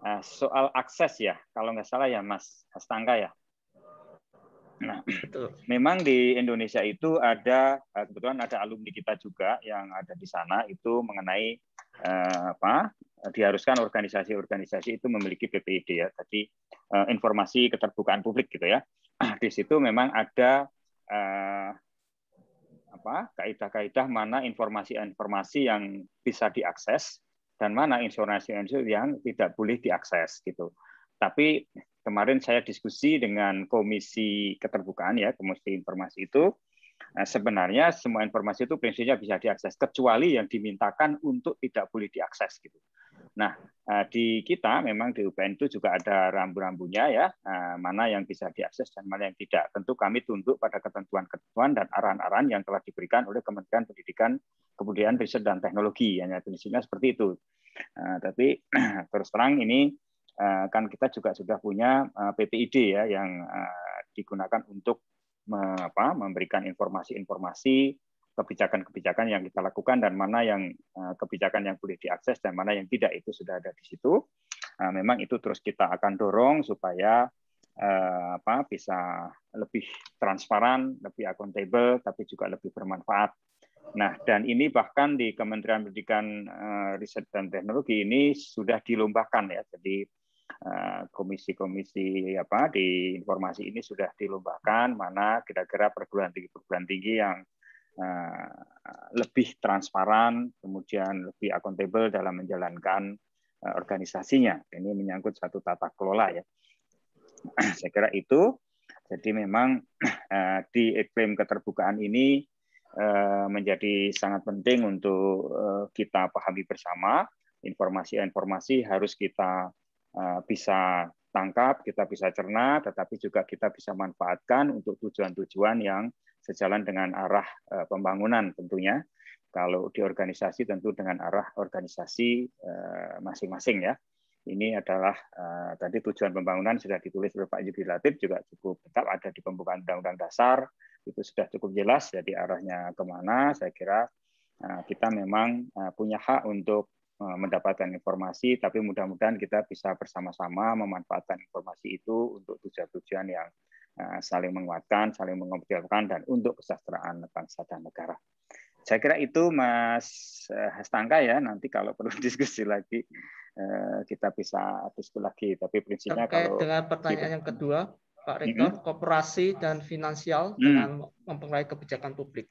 uh, soal akses ya, kalau nggak salah ya Mas Hastangka ya. Nah, Betul. memang di Indonesia itu ada kebetulan ada alumni kita juga yang ada di sana itu mengenai apa Eh, diharuskan organisasi-organisasi itu memiliki BPID ya. Tadi eh, informasi keterbukaan publik gitu ya. Di situ memang ada eh, apa kaidah-kaidah mana informasi-informasi yang bisa diakses dan mana informasi yang tidak boleh diakses gitu. Tapi kemarin saya diskusi dengan Komisi Keterbukaan ya, Komisi Informasi itu Nah, sebenarnya semua informasi itu prinsipnya bisa diakses kecuali yang dimintakan untuk tidak boleh diakses gitu. Nah, eh, di kita memang di UPN itu juga ada rambu-rambunya ya, eh, mana yang bisa diakses dan mana yang tidak. Tentu kami tunduk pada ketentuan-ketentuan dan arahan-arahan yang telah diberikan oleh Kementerian Pendidikan, Kebudayaan, Riset dan Teknologi. Hanya prinsipnya seperti itu. Eh, tapi terus terang ini kan kita juga sudah punya PPID ya yang digunakan untuk memberikan informasi-informasi kebijakan-kebijakan yang kita lakukan dan mana yang eh, kebijakan yang boleh diakses dan mana yang tidak itu sudah ada di situ. Nah, memang itu terus kita akan dorong supaya eh, apa bisa lebih transparan, lebih akuntabel, tapi juga lebih bermanfaat. Nah, dan ini bahkan di Kementerian Pendidikan eh, Riset dan Teknologi ini sudah dilombakan ya. Jadi komisi-komisi apa di informasi ini sudah dilombakan mana kira-kira perguruan tinggi perguruan tinggi yang Eh, lebih transparan, kemudian lebih akuntabel dalam menjalankan eh, organisasinya. Ini menyangkut satu tata kelola ya. Saya kira itu. Jadi memang eh, di iklim keterbukaan ini menjadi sangat penting untuk kita pahami bersama. Informasi-informasi harus kita bisa tangkap, kita bisa cerna, tetapi juga kita bisa manfaatkan untuk tujuan-tujuan yang sejalan dengan arah eh, pembangunan tentunya. Kalau di organisasi tentu dengan arah organisasi eh, masing-masing ya. Ini adalah eh, tadi tujuan pembangunan sudah ditulis oleh Pak Yudi Latif juga cukup tetap ada di pembukaan Undang-Undang Dasar itu sudah cukup jelas jadi arahnya kemana. Saya kira kita memang punya hak untuk mendapatkan informasi, tapi mudah-mudahan kita bisa bersama-sama memanfaatkan informasi itu untuk tujuan-tujuan yang Eh, saling menguatkan, saling mengoptimalkan, dan untuk kesejahteraan bangsa dan negara. Saya kira itu Mas eh, Hastangka ya, nanti kalau perlu diskusi lagi eh, kita bisa diskusi lagi. Tapi prinsipnya Terkait kalau... dengan pertanyaan yang kedua, Pak Rektor, mm-hmm. kooperasi dan finansial mm. dengan mempengaruhi kebijakan publik.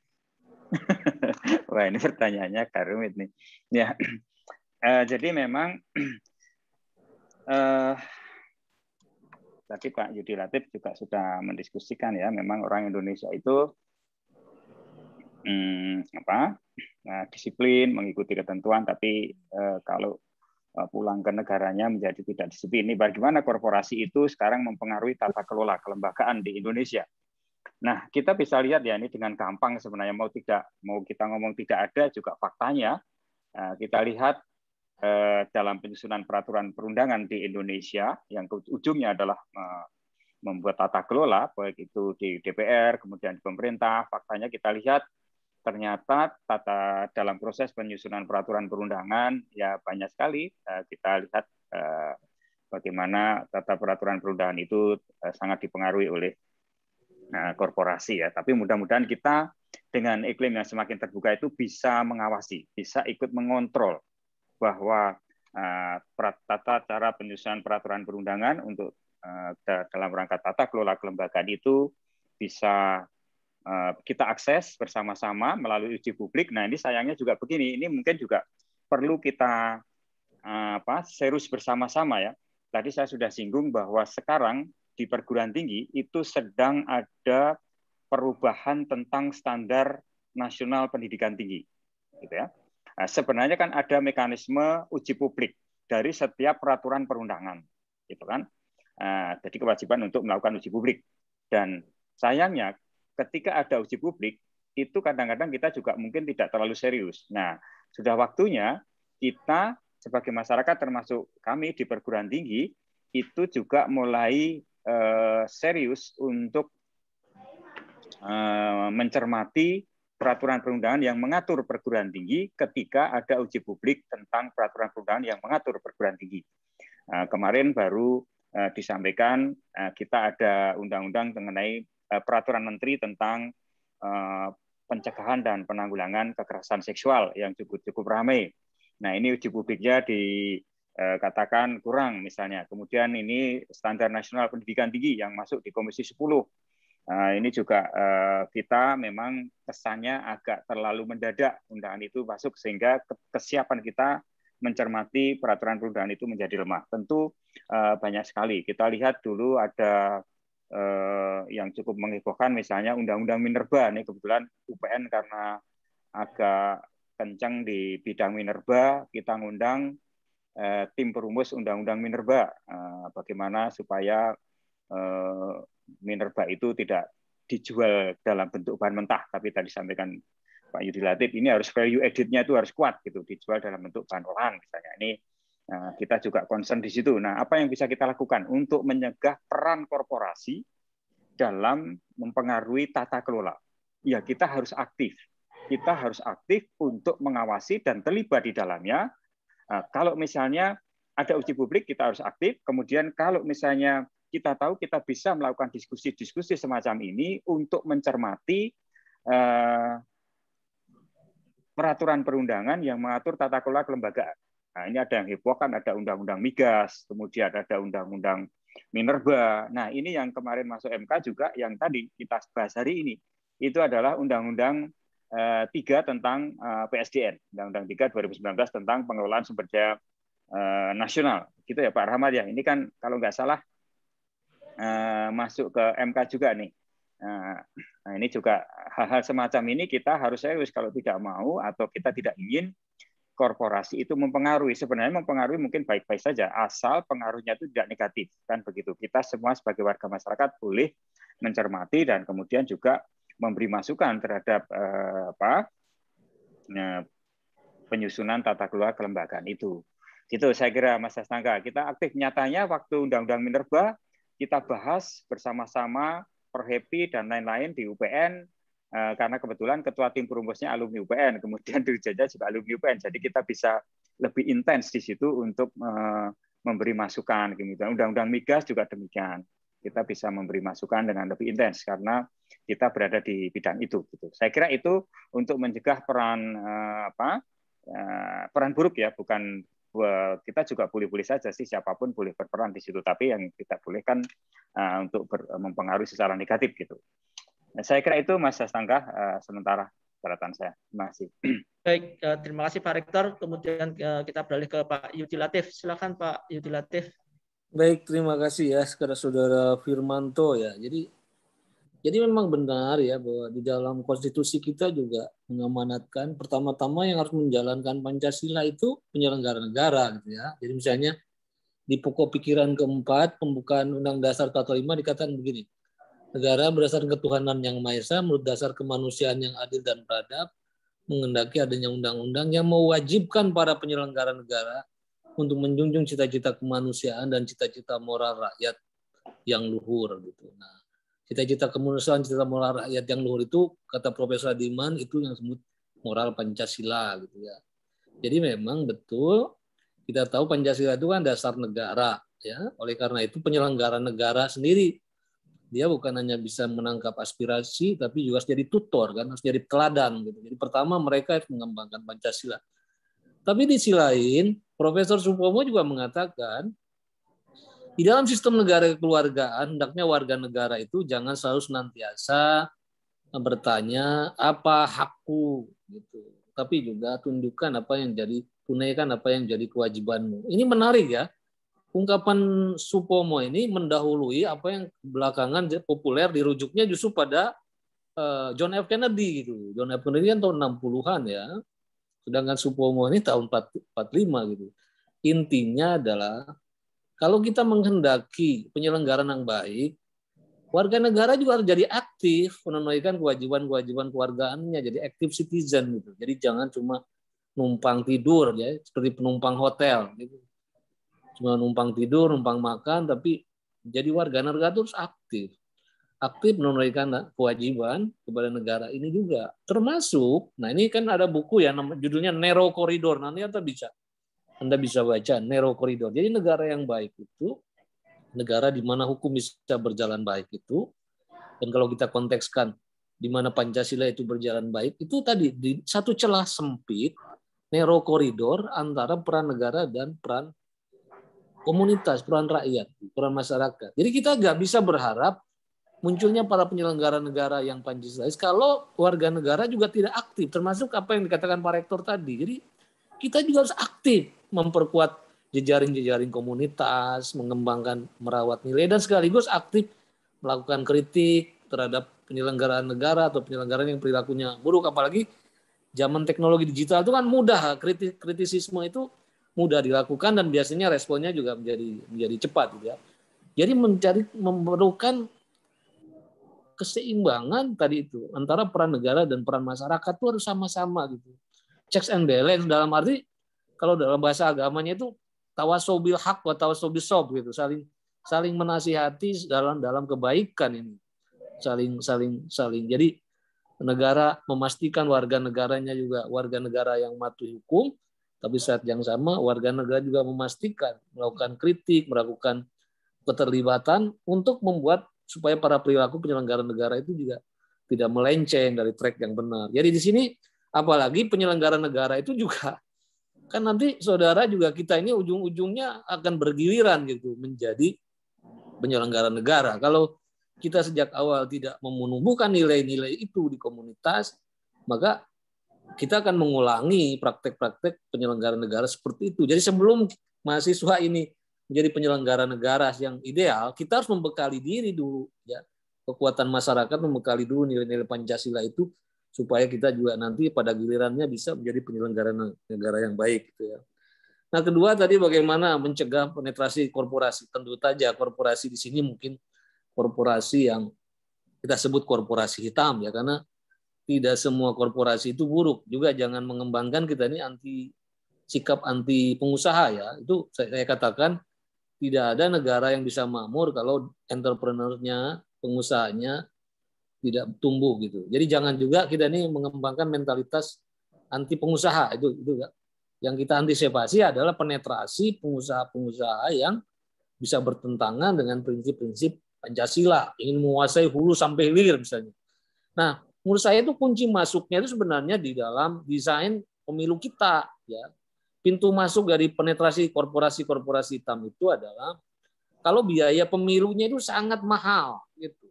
Wah ini pertanyaannya karumit nih. Ya, jadi memang tadi Pak Yudi Latif juga sudah mendiskusikan ya, memang orang Indonesia itu hmm, apa nah, disiplin mengikuti ketentuan, tapi eh, kalau eh, pulang ke negaranya menjadi tidak disiplin. Ini bagaimana korporasi itu sekarang mempengaruhi tata kelola kelembagaan di Indonesia? Nah, kita bisa lihat ya ini dengan gampang sebenarnya mau tidak mau kita ngomong tidak ada juga faktanya. Nah, kita lihat Eh, dalam penyusunan peraturan perundangan di Indonesia yang ujungnya adalah eh, membuat tata kelola baik itu di DPR kemudian di pemerintah faktanya kita lihat ternyata tata dalam proses penyusunan peraturan perundangan ya banyak sekali eh, kita lihat bagaimana tata peraturan perundangan itu sangat dipengaruhi oleh korporasi ya tapi mudah-mudahan kita dengan iklim yang semakin terbuka itu bisa mengawasi bisa ikut mengontrol bahwa eh, tata cara penyusunan peraturan perundangan untuk eh, dalam rangka tata kelola kelembagaan itu bisa eh, kita akses bersama-sama melalui uji publik. Nah ini sayangnya juga begini, ini mungkin juga perlu kita apa serius bersama-sama ya. Tadi saya sudah singgung bahwa sekarang di perguruan tinggi itu sedang ada perubahan tentang standar nasional pendidikan tinggi, gitu ya. Nah, sebenarnya kan ada mekanisme uji publik dari setiap peraturan perundangan, gitu kan? Nah, jadi kewajiban untuk melakukan uji publik. Dan sayangnya ketika ada uji publik itu kadang-kadang kita juga mungkin tidak terlalu serius. Nah, sudah waktunya kita sebagai masyarakat termasuk kami di perguruan tinggi itu juga mulai eh, serius untuk eh, mencermati peraturan perundangan yang mengatur perguruan tinggi ketika ada uji publik tentang peraturan perundangan yang mengatur perguruan tinggi. Eh, kemarin baru eh, disampaikan eh, kita ada undang-undang mengenai peraturan menteri tentang pencegahan dan penanggulangan kekerasan seksual yang cukup-cukup ramai. Nah ini uji publiknya dikatakan kurang misalnya. Kemudian ini standar nasional pendidikan tinggi yang masuk di Komisi 10 Eh, ini juga eh, kita memang kesannya agak terlalu mendadak undangan itu masuk sehingga kesiapan kita mencermati peraturan perundangan itu menjadi lemah. Tentu eh, banyak sekali. Kita lihat dulu ada yang cukup menghebohkan misalnya Undang-Undang Minerba. Ini kebetulan UPN karena agak kencang di bidang Minerba, kita ngundang tim perumus Undang-Undang Minerba. Bagaimana supaya minerba itu tidak dijual dalam bentuk bahan mentah, tapi tadi sampaikan Pak Yudi Latif ini harus value editnya itu harus kuat gitu, dijual dalam bentuk bahan olahan misalnya. Ini eh, kita juga concern di situ. Nah, apa yang bisa kita lakukan untuk mencegah peran korporasi dalam mempengaruhi tata kelola? Ya, kita harus aktif. Kita harus aktif untuk mengawasi dan terlibat di dalamnya. Eh, kalau misalnya ada uji publik, kita harus aktif. Kemudian kalau misalnya kita tahu kita bisa melakukan diskusi-diskusi semacam ini untuk mencermati eh, peraturan perundangan yang mengatur tata kelola kelembagaan. Nah, ini ada yang heboh kan ada undang-undang migas, kemudian ada undang-undang minerba. Nah, ini yang kemarin masuk MK juga yang tadi kita bahas hari ini. Itu adalah undang-undang eh, tiga tentang eh, PSDN, undang-undang 3 2019 tentang pengelolaan sumber daya nasional. Gitu ya Pak Rahmat ya. Ini kan kalau nggak salah Eh, masuk ke MK juga nih. Eh, nah ini juga hal-hal semacam ini kita harus serius kalau tidak mau atau kita tidak ingin korporasi itu mempengaruhi. Sebenarnya mempengaruhi mungkin baik-baik saja, asal pengaruhnya itu tidak negatif. Kan begitu. Kita semua sebagai warga masyarakat boleh mencermati dan kemudian juga memberi masukan terhadap eh, apa eh, penyusunan tata kelola kelembagaan itu. Gitu saya kira Mas Astangga. Kita aktif nyatanya waktu Undang-Undang Minerba kita bahas bersama-sama perhappy dan lain-lain di UPN eh, karena kebetulan ketua tim perumusnya alumni UPN, kemudian dirjennya juga alumni UPN. Jadi kita bisa lebih intens di situ untuk eh, memberi masukan kemudian gitu. undang-undang migas juga demikian kita bisa memberi masukan dengan lebih intens karena kita berada di bidang itu gitu saya kira itu untuk mencegah peran eh, apa peran buruk ya bukan kita juga boleh-boleh saja sih siapapun boleh berperan di situ, tapi yang tidak boleh kan uh, untuk ber, eh, mempengaruhi secara negatif gitu. Nah, saya kira itu Mas Astangga uh, sementara catatan saya. Terima kasih. Baik, uh, terima kasih Pak Rektor. Kemudian uh, kita beralih ke Pak Yudi Latif. Silakan Pak Yudi Baik, terima kasih ya kepada Saudara Firmanto ya. Jadi jadi memang benar ya bahwa di dalam konstitusi kita juga mengamanatkan pertama-tama yang harus menjalankan Pancasila itu penyelenggara negara gitu ya. Jadi misalnya di pokok pikiran keempat pembukaan Undang Dasar 45 dikatakan begini. Negara berdasarkan ketuhanan yang maha esa menurut dasar kemanusiaan yang adil dan beradab mengendaki adanya undang-undang yang mewajibkan para penyelenggara negara untuk menjunjung cita-cita kemanusiaan dan cita-cita moral rakyat yang luhur gitu. Nah, cita-cita kemanusiaan, cita-cita moral rakyat yang luhur itu kata Profesor Adiman itu yang disebut moral Pancasila gitu ya. Jadi memang betul kita tahu Pancasila itu kan dasar negara ya. Oleh karena itu penyelenggara negara sendiri dia bukan hanya bisa menangkap aspirasi tapi juga harus jadi tutor kan, harus jadi teladan gitu. Jadi pertama mereka harus mengembangkan Pancasila. Tapi di sisi lain Profesor Supomo juga mengatakan di dalam sistem negara kekeluargaan, hendaknya warga negara itu jangan selalu senantiasa bertanya apa hakku gitu. Tapi juga tunjukkan apa yang jadi tunaikan apa yang jadi kewajibanmu. Ini menarik ya. Ungkapan Supomo ini mendahului apa yang belakangan populer dirujuknya justru pada eh, John F Kennedy gitu. John F Kennedy kan tahun 60-an ya. Sedangkan Supomo ini tahun 45 gitu. Intinya adalah kalau kita menghendaki penyelenggaraan yang baik, warga negara juga harus jadi aktif menunaikan kewajiban-kewajiban kewargaannya, jadi aktif citizen gitu. Jadi jangan cuma numpang tidur ya, seperti penumpang hotel gitu. Cuma numpang tidur, numpang makan, tapi jadi warga negara terus aktif. Aktif menunaikan kewajiban kepada negara ini juga. Termasuk, nah ini kan ada buku ya, judulnya Nero Corridor. Nanti kita bisa anda bisa baca Nero koridor Jadi negara yang baik itu negara di mana hukum bisa berjalan baik itu dan kalau kita kontekskan di mana Pancasila itu berjalan baik itu tadi di satu celah sempit Nero koridor antara peran negara dan peran komunitas, peran rakyat, peran masyarakat. Jadi kita nggak bisa berharap munculnya para penyelenggara negara yang pancasila kalau warga negara juga tidak aktif, termasuk apa yang dikatakan Pak Rektor tadi. Jadi kita juga harus aktif memperkuat jejaring-jejaring komunitas, mengembangkan merawat nilai dan sekaligus aktif melakukan kritik terhadap penyelenggaraan negara atau penyelenggaraan yang perilakunya buruk apalagi zaman teknologi digital itu kan mudah kritik kritisisme itu mudah dilakukan dan biasanya responnya juga menjadi menjadi cepat gitu ya. Jadi mencari memerlukan keseimbangan tadi itu antara peran negara dan peran masyarakat itu harus sama-sama gitu. Checks and balance dalam arti kalau dalam bahasa agamanya itu tawasobil hak wa tawasobil sob gitu saling saling menasihati dalam dalam kebaikan ini saling saling saling jadi negara memastikan warga negaranya juga warga negara yang matuh hukum tapi saat yang sama warga negara juga memastikan melakukan kritik melakukan keterlibatan untuk membuat supaya para perilaku penyelenggara negara itu juga tidak melenceng dari track yang benar jadi di sini apalagi penyelenggara negara itu juga Kan nanti saudara juga kita ini ujung-ujungnya akan bergiliran gitu menjadi penyelenggara negara. Kalau kita sejak awal tidak memenumbuhkan nilai-nilai itu di komunitas, maka kita akan mengulangi praktek-praktek penyelenggara negara seperti itu. Jadi sebelum mahasiswa ini menjadi penyelenggara negara yang ideal, kita harus membekali diri dulu ya. Kekuatan masyarakat membekali dulu nilai-nilai Pancasila itu supaya kita juga nanti pada gilirannya bisa menjadi penyelenggara negara yang baik gitu ya. Nah, kedua tadi bagaimana mencegah penetrasi korporasi. Tentu saja korporasi di sini mungkin korporasi yang kita sebut korporasi hitam ya karena tidak semua korporasi itu buruk. Juga jangan mengembangkan kita ini anti sikap anti pengusaha ya. Itu saya katakan tidak ada negara yang bisa makmur kalau entrepreneurnya, pengusahanya tidak tumbuh gitu. Jadi jangan juga kita ini mengembangkan mentalitas anti pengusaha itu itu enggak. Yang kita antisipasi adalah penetrasi pengusaha-pengusaha yang bisa bertentangan dengan prinsip-prinsip Pancasila, ingin menguasai hulu sampai hilir misalnya. Nah, menurut saya itu kunci masuknya itu sebenarnya di dalam desain pemilu kita ya. Pintu masuk dari penetrasi korporasi-korporasi hitam itu adalah kalau biaya pemilunya itu sangat mahal gitu.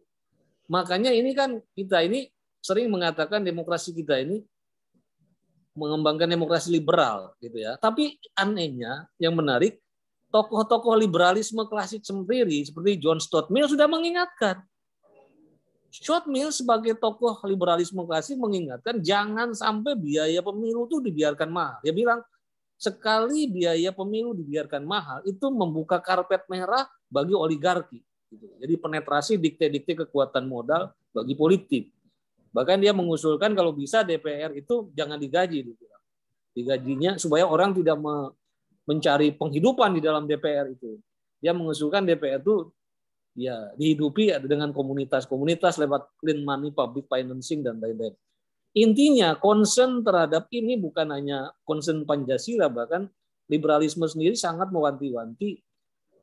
Makanya ini kan kita ini sering mengatakan demokrasi kita ini mengembangkan demokrasi liberal gitu ya. Tapi anehnya yang menarik tokoh-tokoh liberalisme klasik sendiri seperti John Stuart Mill sudah mengingatkan. Stuart Mill sebagai tokoh liberalisme klasik mengingatkan jangan sampai biaya pemilu itu dibiarkan mahal. Dia bilang sekali biaya pemilu dibiarkan mahal itu membuka karpet merah bagi oligarki. Gitu. Jadi penetrasi dikte-dikte kekuatan modal bagi politik. Bahkan dia mengusulkan kalau bisa DPR itu jangan digaji. Digajinya supaya orang tidak mencari penghidupan di dalam DPR itu. Dia mengusulkan DPR itu ya dihidupi dengan komunitas-komunitas lewat clean money, public financing, dan lain-lain. Intinya concern terhadap ini bukan hanya concern Pancasila, bahkan liberalisme sendiri sangat mewanti-wanti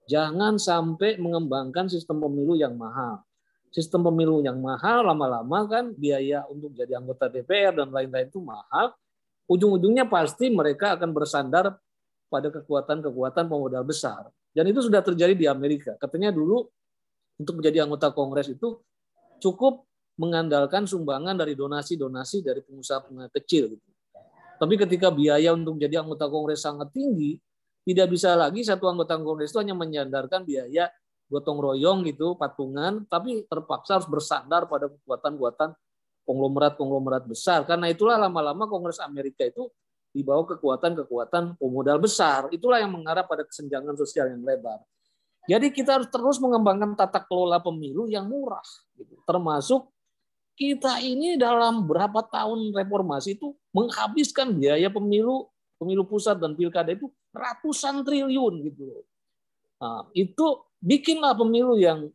Jangan sampai mengembangkan sistem pemilu yang mahal. Sistem pemilu yang mahal lama-lama kan biaya untuk jadi anggota DPR dan lain-lain itu mahal. Ujung-ujungnya pasti mereka akan bersandar pada kekuatan-kekuatan pemodal besar. Dan itu sudah terjadi di Amerika. Katanya dulu untuk menjadi anggota Kongres itu cukup mengandalkan sumbangan dari donasi-donasi dari pengusaha-pengusaha kecil. Gitu. Tapi ketika biaya untuk menjadi anggota Kongres sangat tinggi, tidak bisa lagi satu anggota kongres itu hanya menyandarkan biaya gotong royong gitu, patungan, tapi terpaksa harus bersandar pada kekuatan-kekuatan konglomerat-konglomerat besar. Karena itulah lama-lama Kongres Amerika itu dibawa kekuatan-kekuatan pemodal besar. Itulah yang mengarah pada kesenjangan sosial yang lebar. Jadi kita harus terus mengembangkan tata kelola pemilu yang murah, gitu. termasuk kita ini dalam berapa tahun reformasi itu menghabiskan biaya pemilu, pemilu pusat dan pilkada itu ratusan triliun gitu. Nah, itu bikinlah pemilu yang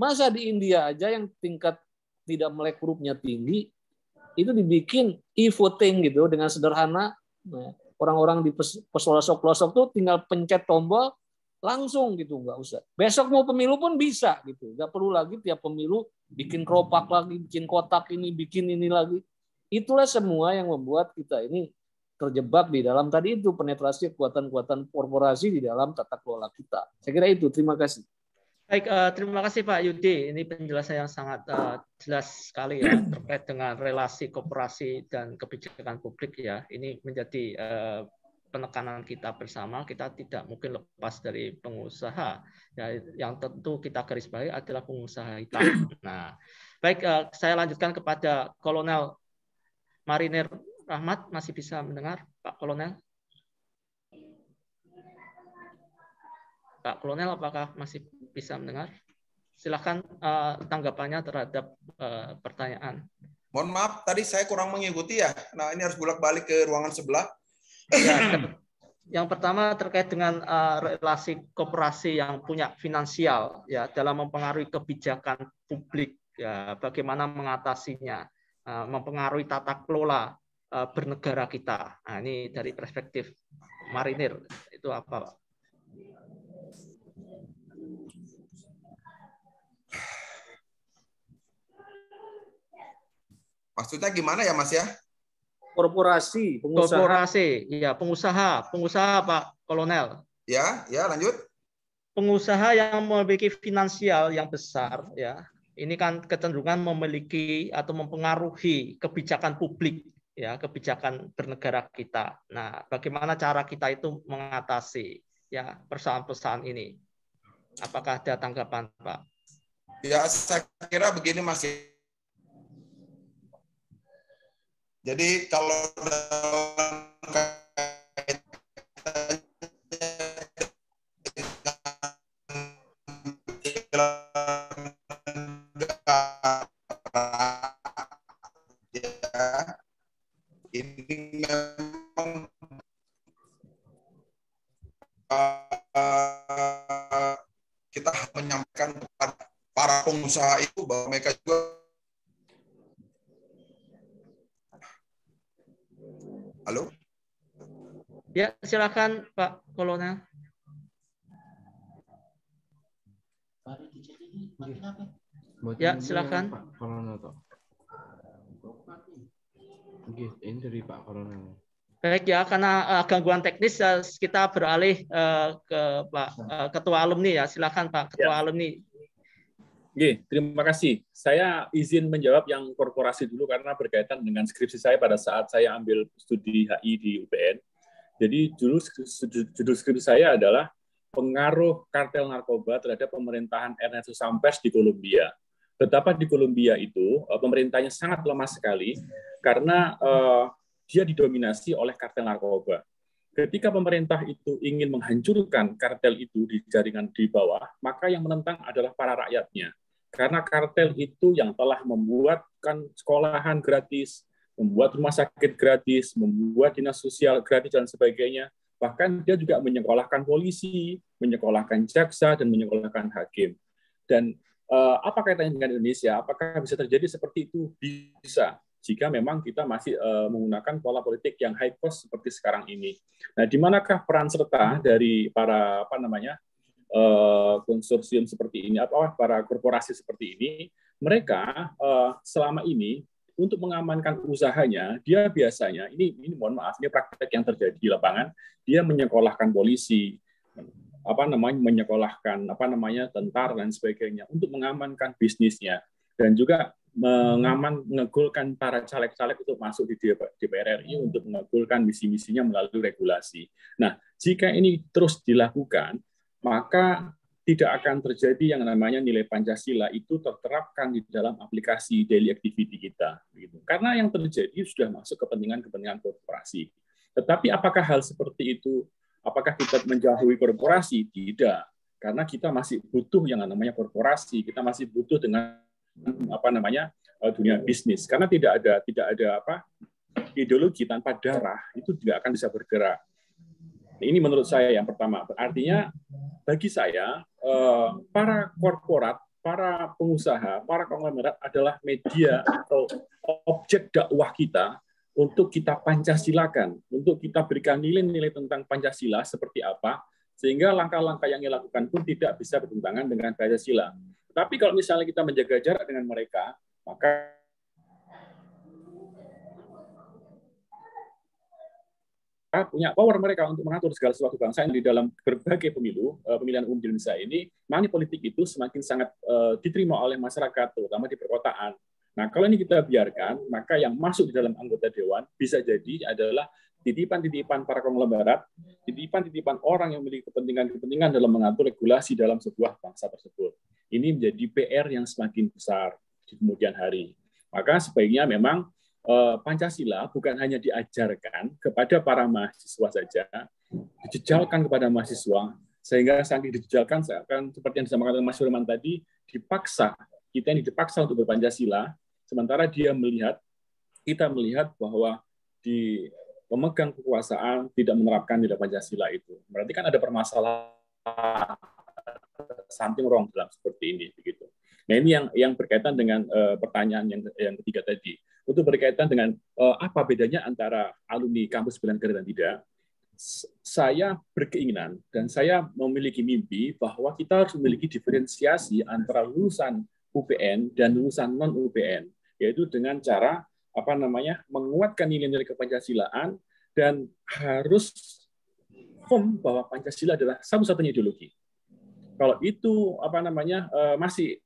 masa di India aja yang tingkat tidak melek hurufnya tinggi itu dibikin e-voting gitu dengan sederhana nah, orang-orang di pelosok-pelosok tuh tinggal pencet tombol langsung gitu nggak usah besok mau pemilu pun bisa gitu nggak perlu lagi tiap pemilu bikin keropak lagi bikin kotak ini bikin ini lagi itulah semua yang membuat kita ini terjebak di dalam tadi itu penetrasi kekuatan-kekuatan korporasi di dalam tata kelola kita. Saya kira itu. Terima kasih. Baik, uh, terima kasih Pak Yudi. Ini penjelasan yang sangat uh, jelas sekali ya terkait dengan relasi koperasi dan kebijakan publik ya. Ini menjadi uh, penekanan kita bersama. Kita tidak mungkin lepas dari pengusaha. Ya, yang tentu kita garis bawahi adalah pengusaha kita. Nah, baik, uh, saya lanjutkan kepada Kolonel Marinir Rahmat masih bisa mendengar Pak Kolonel? Pak Kolonel apakah masih bisa mendengar? Silakan uh, tanggapannya terhadap uh, pertanyaan. Mohon maaf, tadi saya kurang mengikuti ya. Nah ini harus bolak-balik ke ruangan sebelah. Ya, yang pertama terkait dengan uh, relasi kooperasi yang punya finansial ya dalam mempengaruhi kebijakan publik ya bagaimana mengatasinya uh, mempengaruhi tata kelola Eh, bernegara kita. Nah, ini dari perspektif marinir itu apa, Pak? Maksudnya gimana ya, Mas ya? Korporasi, pengusaha. Korporasi, ya pengusaha, pengusaha Pak Kolonel. Ya, ya lanjut. Pengusaha yang memiliki finansial yang besar, ya, ini kan kecenderungan memiliki atau mempengaruhi kebijakan publik ya kebijakan bernegara kita. Nah, bagaimana cara kita itu mengatasi ya persoalan-persoalan ini? Apakah ada tanggapan, Pak? Ya, saya kira begini Mas. Jadi kalau dalam usaha itu bahwa mereka juga Halo? Ya, silakan Pak Kolonel. Ya, silakan. Pak Kolonel toh. ini dari Pak Kolonel. Baik ya, karena eh, gangguan teknis ya, kita beralih eh, ke Pak eh, Ketua Alumni ya. Silakan Pak Ketua ya. Alumni Oke, terima kasih. Saya izin menjawab yang korporasi dulu karena berkaitan dengan skripsi saya pada saat saya ambil studi HI di UPN. Jadi judul, judul skripsi saya adalah pengaruh kartel narkoba terhadap pemerintahan Ernesto Sampers di Kolombia. Betapa di Kolombia itu eh, pemerintahnya sangat lemah sekali karena uh, dia didominasi oleh kartel narkoba. Ketika pemerintah itu ingin menghancurkan kartel itu di jaringan di bawah, maka yang menentang adalah para rakyatnya karena kartel itu yang telah membuatkan sekolahan gratis, membuat rumah sakit gratis, membuat dinas sosial gratis, dan sebagainya. Bahkan dia juga menyekolahkan polisi, menyekolahkan jaksa, dan menyekolahkan hakim. Dan eh, apa kaitannya dengan Indonesia? Apakah bisa terjadi seperti itu? Bisa jika memang kita masih uh, menggunakan pola politik yang high cost seperti sekarang ini. Nah, di manakah peran serta dari para apa namanya Eh, konsorsium seperti ini, atau para korporasi seperti ini, mereka eh, selama ini untuk mengamankan usahanya, dia biasanya ini ini mohon maaf ini praktek yang terjadi di lapangan, dia menyekolahkan polisi, apa namanya menyekolahkan apa namanya tentara dan sebagainya untuk mengamankan bisnisnya dan juga mengaman mengegulkan para caleg-caleg untuk masuk di DPR RI untuk mengegulkan misi-misinya melalui regulasi. Nah, jika ini terus dilakukan, maka tidak akan terjadi yang namanya nilai Pancasila itu terterapkan di dalam aplikasi daily activity kita. Gitu. Karena yang terjadi sudah masuk kepentingan-kepentingan korporasi. Tetapi apakah hal seperti itu, apakah kita menjauhi korporasi? Tidak. Karena kita masih butuh yang namanya korporasi, kita masih butuh dengan apa namanya eh, dunia bisnis karena tidak ada tidak ada apa ideologi tanpa darah itu tidak akan bisa bergerak ini menurut saya yang pertama. Artinya bagi saya eh, para korporat, para pengusaha, para konglomerat adalah media atau objek dakwah kita untuk kita pancasilakan, untuk kita berikan nilai-nilai tentang Pancasila seperti apa, sehingga langkah-langkah yang dilakukan pun tidak bisa bertentangan dengan Pancasila. Tapi kalau misalnya kita menjaga jarak dengan mereka, maka mereka punya power mereka untuk mengatur segala sesuatu bangsa yang di dalam berbagai pemilu eh, pemilihan umum di Indonesia ini money politik itu semakin sangat eh, diterima oleh masyarakat terutama di perkotaan. Nah kalau ini kita biarkan maka yang masuk di dalam anggota dewan bisa jadi adalah titipan-titipan para konglomerat, titipan-titipan orang yang memiliki kepentingan-kepentingan dalam mengatur regulasi dalam sebuah bangsa tersebut. Ini menjadi PR yang semakin besar di kemudian hari. Maka sebaiknya memang Eh, Pancasila bukan hanya diajarkan kepada para mahasiswa saja, dijejalkan kepada mahasiswa, sehingga saat dijejalkan seakan seperti yang disampaikan Mas Firman tadi, dipaksa, kita yang dipaksa untuk berpancasila, sementara dia melihat, kita melihat bahwa di pemegang kekuasaan tidak menerapkan nilai Pancasila itu. Berarti kan ada permasalahan something wrong dalam seperti ini begitu. Nah ini yang yang berkaitan dengan uh, pertanyaan yang yang ketiga tadi. Untuk berkaitan dengan uh, apa bedanya antara alumni kampus Belangkara dan tidak, saya berkeinginan dan saya memiliki mimpi bahwa kita harus memiliki diferensiasi antara lulusan UPN dan lulusan non UPN, yaitu dengan cara apa namanya menguatkan nilai-nilai kepancasilaan dan harus firm bahwa Pancasila adalah satu-satunya ideologi. Kalau itu apa namanya eh, masih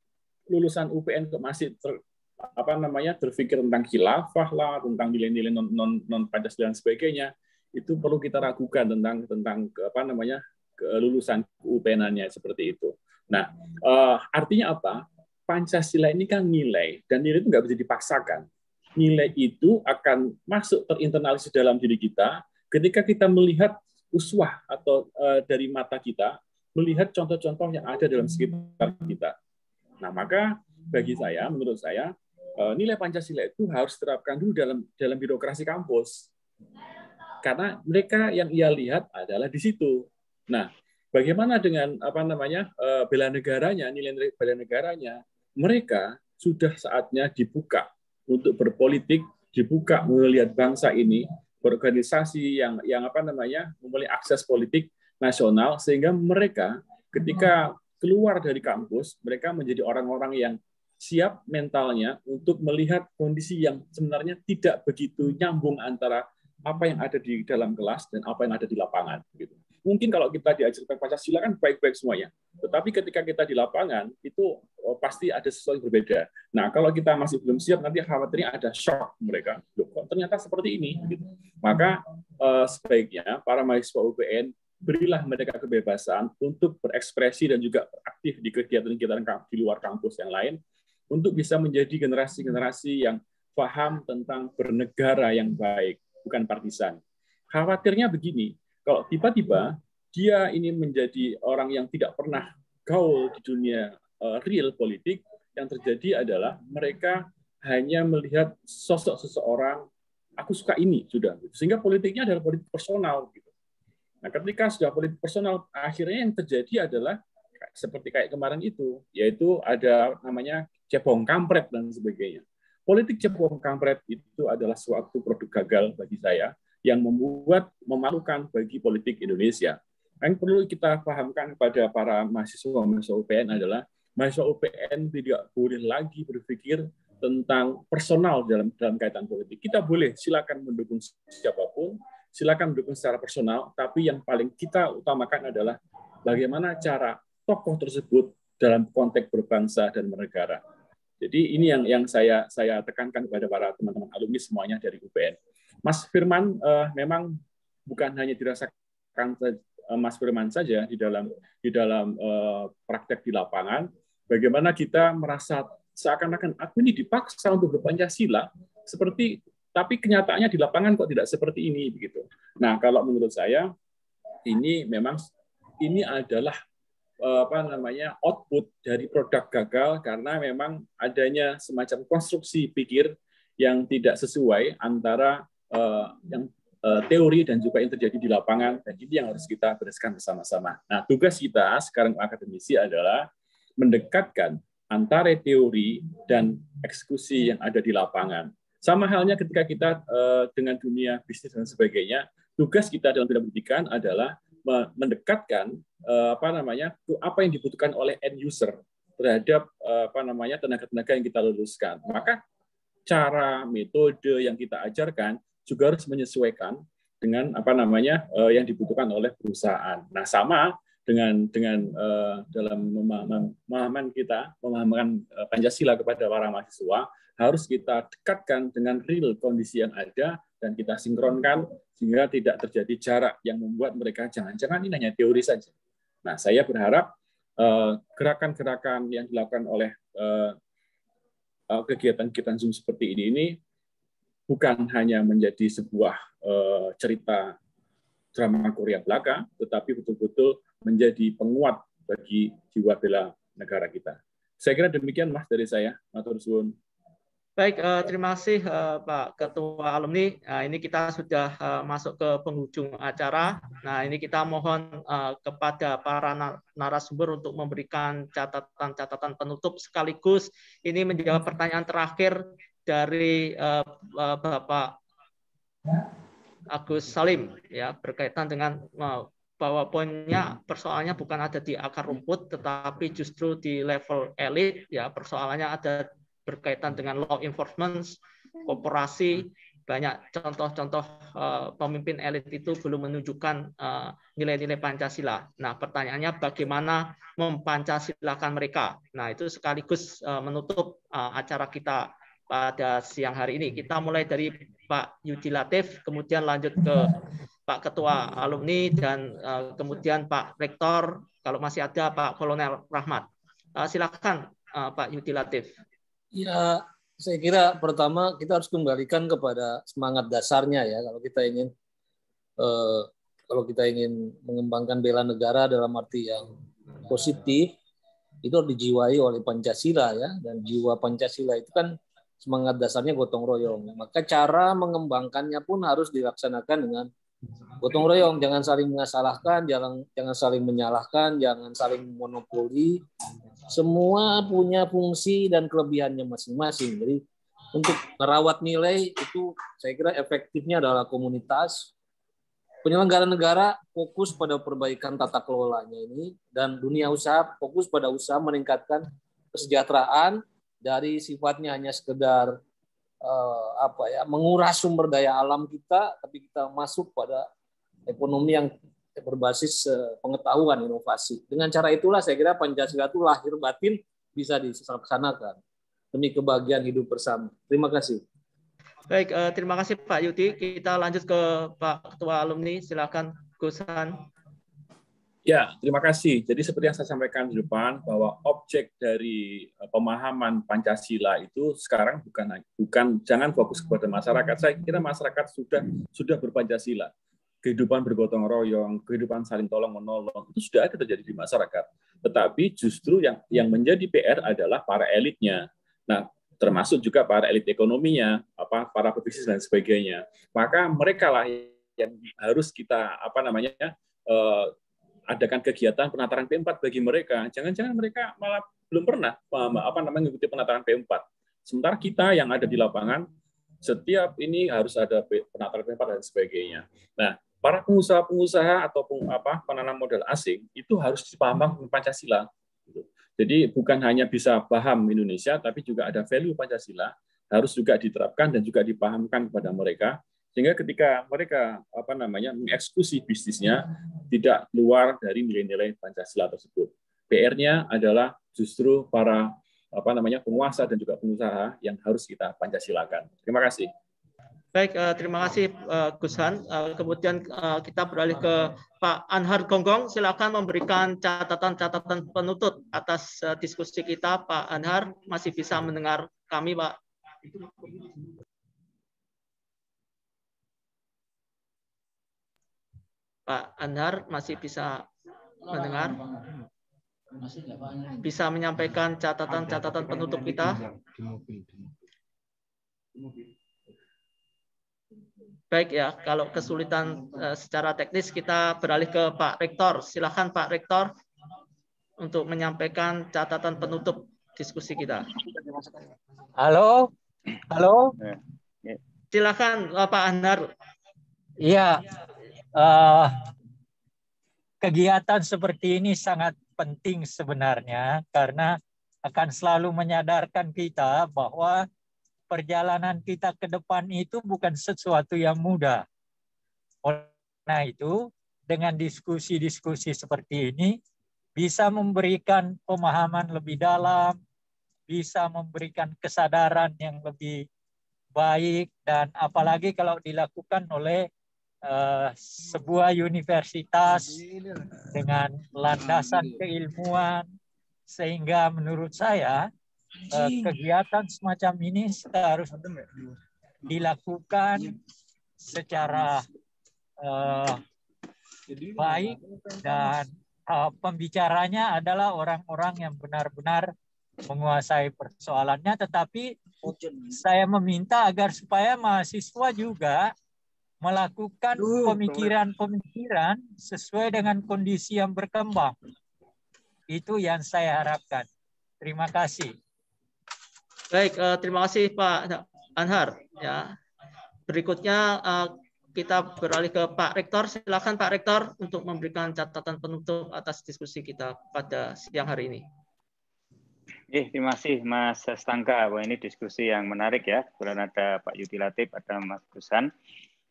lulusan UPN kok masih ter, apa namanya berpikir tentang khilafah lah, tentang nilai-nilai non, non, non pancasila dan sebagainya, itu perlu kita ragukan tentang tentang apa namanya lulusan UPN-nya seperti itu. Nah, uh, artinya apa? Pancasila ini kan nilai dan nilai itu nggak bisa dipaksakan. Nilai itu akan masuk terinternalisasi dalam diri kita ketika kita melihat uswah atau uh, dari mata kita melihat contoh-contoh yang ada dalam sekitar kita. Nah, maka bagi saya, menurut saya, eh, nilai Pancasila itu harus diterapkan dulu dalam dalam birokrasi kampus. Karena mereka yang ia lihat adalah di situ. Nah, bagaimana dengan apa namanya eh, bela negaranya, nilai bela negaranya? Mereka sudah saatnya dibuka untuk berpolitik, dibuka melihat bangsa ini berorganisasi yang yang apa namanya memiliki akses politik nasional sehingga mereka ketika keluar dari kampus, mereka menjadi orang-orang yang siap mentalnya untuk melihat kondisi yang sebenarnya tidak begitu nyambung antara apa yang ada di dalam kelas dan apa yang ada di lapangan. Gitu. Mungkin kalau kita diajarkan Pancasila kan baik-baik semuanya, tetapi ketika kita di lapangan itu oh, pasti ada sesuatu yang berbeda. Nah, kalau kita masih belum siap, nanti khawatirnya ada shock mereka. kok ternyata seperti ini. Gitu. Maka eh, sebaiknya para mahasiswa UPN berilah mereka kebebasan untuk berekspresi dan juga aktif di kegiatan-kegiatan di luar kampus yang lain untuk bisa menjadi generasi-generasi yang paham tentang bernegara yang baik, bukan partisan. Khawatirnya begini, kalau tiba-tiba dia ini menjadi orang yang tidak pernah gaul di dunia eh, real politik, yang terjadi adalah mereka hanya melihat sosok seseorang, aku suka ini sudah, sehingga politiknya adalah politik personal gitu Nah, ketika sudah politik personal, akhirnya yang terjadi adalah seperti kayak kemarin itu, yaitu ada namanya cebong kampret dan sebagainya. Politik cebong kampret itu adalah suatu produk gagal bagi saya yang membuat memalukan bagi politik Indonesia. Yang perlu kita pahamkan kepada para mahasiswa mahasiswa UPN adalah mahasiswa UPN tidak boleh lagi berpikir tentang personal dalam dalam kaitan politik. Kita boleh silakan mendukung siapapun, silakan mendukung secara personal, tapi yang paling kita utamakan adalah bagaimana cara tokoh tersebut dalam konteks berbangsa dan bernegara. Jadi ini yang yang saya saya tekankan kepada para teman-teman alumni semuanya dari UPN. Mas Firman eh, memang bukan hanya dirasakan eh, Mas Firman saja di dalam di dalam eh, praktek di lapangan, bagaimana kita merasa seakan-akan aku ini dipaksa untuk berpancasila seperti tapi kenyataannya di lapangan kok tidak seperti ini begitu. Nah, kalau menurut saya ini memang ini adalah eh, apa namanya output dari produk gagal karena memang adanya semacam konstruksi pikir yang tidak sesuai antara uh, yang uh, teori dan juga yang terjadi di lapangan dan ini yang harus kita bereskan bersama-sama. Nah, tugas kita sekarang akademisi adalah mendekatkan antara teori dan eksekusi yang ada di lapangan sama halnya ketika kita uh, dengan dunia bisnis dan sebagainya, tugas kita dalam dunia pendidikan adalah mendekatkan uh, apa namanya apa yang dibutuhkan oleh end user terhadap uh, apa namanya tenaga-tenaga yang kita luluskan. Maka cara metode yang kita ajarkan juga harus menyesuaikan dengan apa namanya uh, yang dibutuhkan oleh perusahaan. Nah, sama dengan dengan uh, dalam memahaman kita memahamkan uh, Pancasila kepada para mahasiswa harus kita dekatkan dengan real kondisi yang ada dan kita sinkronkan sehingga tidak terjadi jarak yang membuat mereka jangan-jangan ini hanya teori saja. Nah, saya berharap eh, gerakan-gerakan yang dilakukan oleh eh, eh, kegiatan-kegiatan Zoom seperti ini ini bukan hanya menjadi sebuah cerita drama Korea belaka, tetapi betul-betul menjadi penguat bagi jiwa bela negara kita. Saya kira demikian Mas dari saya. Mas suwun. Baik, eh, terima kasih eh, Pak Ketua Alumni. Nah, ini kita sudah eh, masuk ke penghujung acara. Nah, ini kita mohon kepada para narasumber untuk memberikan catatan-catatan penutup sekaligus ini menjawab pertanyaan terakhir dari Bapak Agus Salim ya berkaitan dengan bahwa poinnya persoalannya bukan ada di akar rumput tetapi justru di level elit ya persoalannya ada berkaitan dengan law enforcement, hmm. korporasi, hmm. banyak contoh-contoh eh, pemimpin elit itu belum menunjukkan eh, nilai-nilai Pancasila. Nah, pertanyaannya bagaimana mempancasilakan mereka? Nah, itu sekaligus eh, menutup acara kita pada siang hari ini. Kita mulai dari Pak Yudi Latif, kemudian lanjut ke Pak Ketua Alumni dan kemudian Pak Rektor, kalau masih ada Pak Kolonel Rahmat. silakan Pak Yudi Latif. Ya, saya kira pertama kita harus kembalikan kepada semangat dasarnya ya kalau kita ingin eh, kalau kita ingin mengembangkan bela negara dalam arti yang positif itu harus dijiwai oleh Pancasila ya dan jiwa Pancasila itu kan semangat dasarnya gotong royong maka cara mengembangkannya pun harus dilaksanakan dengan gotong royong jangan saling mengasalahkan jangan jangan saling menyalahkan jangan saling monopoli semua punya fungsi dan kelebihannya masing-masing. Jadi untuk merawat nilai itu saya kira efektifnya adalah komunitas. Penyelenggara negara fokus pada perbaikan tata kelolanya ini dan dunia usaha fokus pada usaha meningkatkan kesejahteraan dari sifatnya hanya sekedar eh, apa ya menguras sumber daya alam kita tapi kita masuk pada ekonomi yang berbasis eh, pengetahuan inovasi. Dengan cara itulah saya kira Pancasila itu lahir batin bisa dilaksanakan demi kebahagiaan hidup bersama. Terima kasih. Baik, eh, terima kasih Pak Yudi. Kita lanjut ke Pak Ketua Alumni. Silakan Gusan. Ya, terima kasih. Jadi seperti yang saya sampaikan di depan bahwa objek dari eh, pemahaman Pancasila itu sekarang bukan bukan jangan fokus kepada masyarakat. Saya kira masyarakat sudah sudah berpancasila kehidupan bergotong royong, kehidupan saling tolong menolong itu sudah ada terjadi di masyarakat. Tetapi justru yang yang menjadi PR adalah para elitnya. Nah, termasuk juga para elit ekonominya, apa para pebisnis dan sebagainya. Maka mereka lah yang harus kita apa namanya eh, adakan kegiatan penataran P4 bagi mereka. Jangan-jangan mereka malah belum pernah apa namanya mengikuti penataran P4. Sementara kita yang ada di lapangan setiap ini harus ada penataran P4 dan sebagainya. Nah, para pengusaha-pengusaha atau apa penanam modal asing itu harus dipahami Pancasila. Gitu. Jadi bukan hanya bisa paham Indonesia, tapi juga ada value Pancasila harus juga diterapkan dan juga dipahamkan kepada mereka sehingga ketika mereka apa namanya mengeksekusi bisnisnya tidak keluar dari nilai-nilai Pancasila tersebut. PR-nya adalah justru para apa namanya penguasa dan juga pengusaha yang harus kita pancasilakan. Terima kasih. Baik, eh, terima kasih eh, Gus Han. Eh, kemudian kita beralih ke Pak Anhar Gonggong. Silakan memberikan catatan-catatan penutup atas diskusi kita. Pak Anhar masih bisa mendengar kami, Pak. Pak Anhar masih bisa mendengar? Bisa menyampaikan catatan-catatan penutup kita? Baik ya, kalau kesulitan uh, secara teknis kita beralih ke Pak Rektor. Silakan Pak Rektor untuk menyampaikan catatan penutup diskusi kita. Halo, halo. Eh, Silakan eh, Pak Anar. Iya, uh, kegiatan seperti ini sangat penting sebenarnya karena akan selalu menyadarkan kita bahwa perjalanan kita ke depan itu bukan sesuatu yang mudah. Nah itu, dengan diskusi-diskusi seperti ini, bisa memberikan pemahaman lebih dalam, bisa memberikan kesadaran yang lebih baik, dan apalagi kalau dilakukan oleh uh, sebuah universitas dengan landasan keilmuan, sehingga menurut saya uh, kegiatan semacam ini harus dilakukan secara uh, baik dan uh, pembicaranya adalah orang-orang yang benar-benar menguasai persoalannya tetapi saya meminta agar supaya mahasiswa juga melakukan pemikiran-pemikiran sesuai dengan kondisi yang berkembang. Itu yang saya harapkan. Terima kasih. Baik, uh, terima kasih Pak Anhar. Ya, berikutnya uh, kita beralih ke Pak Rektor. Silakan Pak Rektor untuk memberikan catatan penutup atas diskusi kita pada siang hari ini. Eh, terima kasih Mas Stangka. Wah, ini diskusi yang menarik ya. Kebetulan ada Pak Yudi Latif, ada Mas Gusan,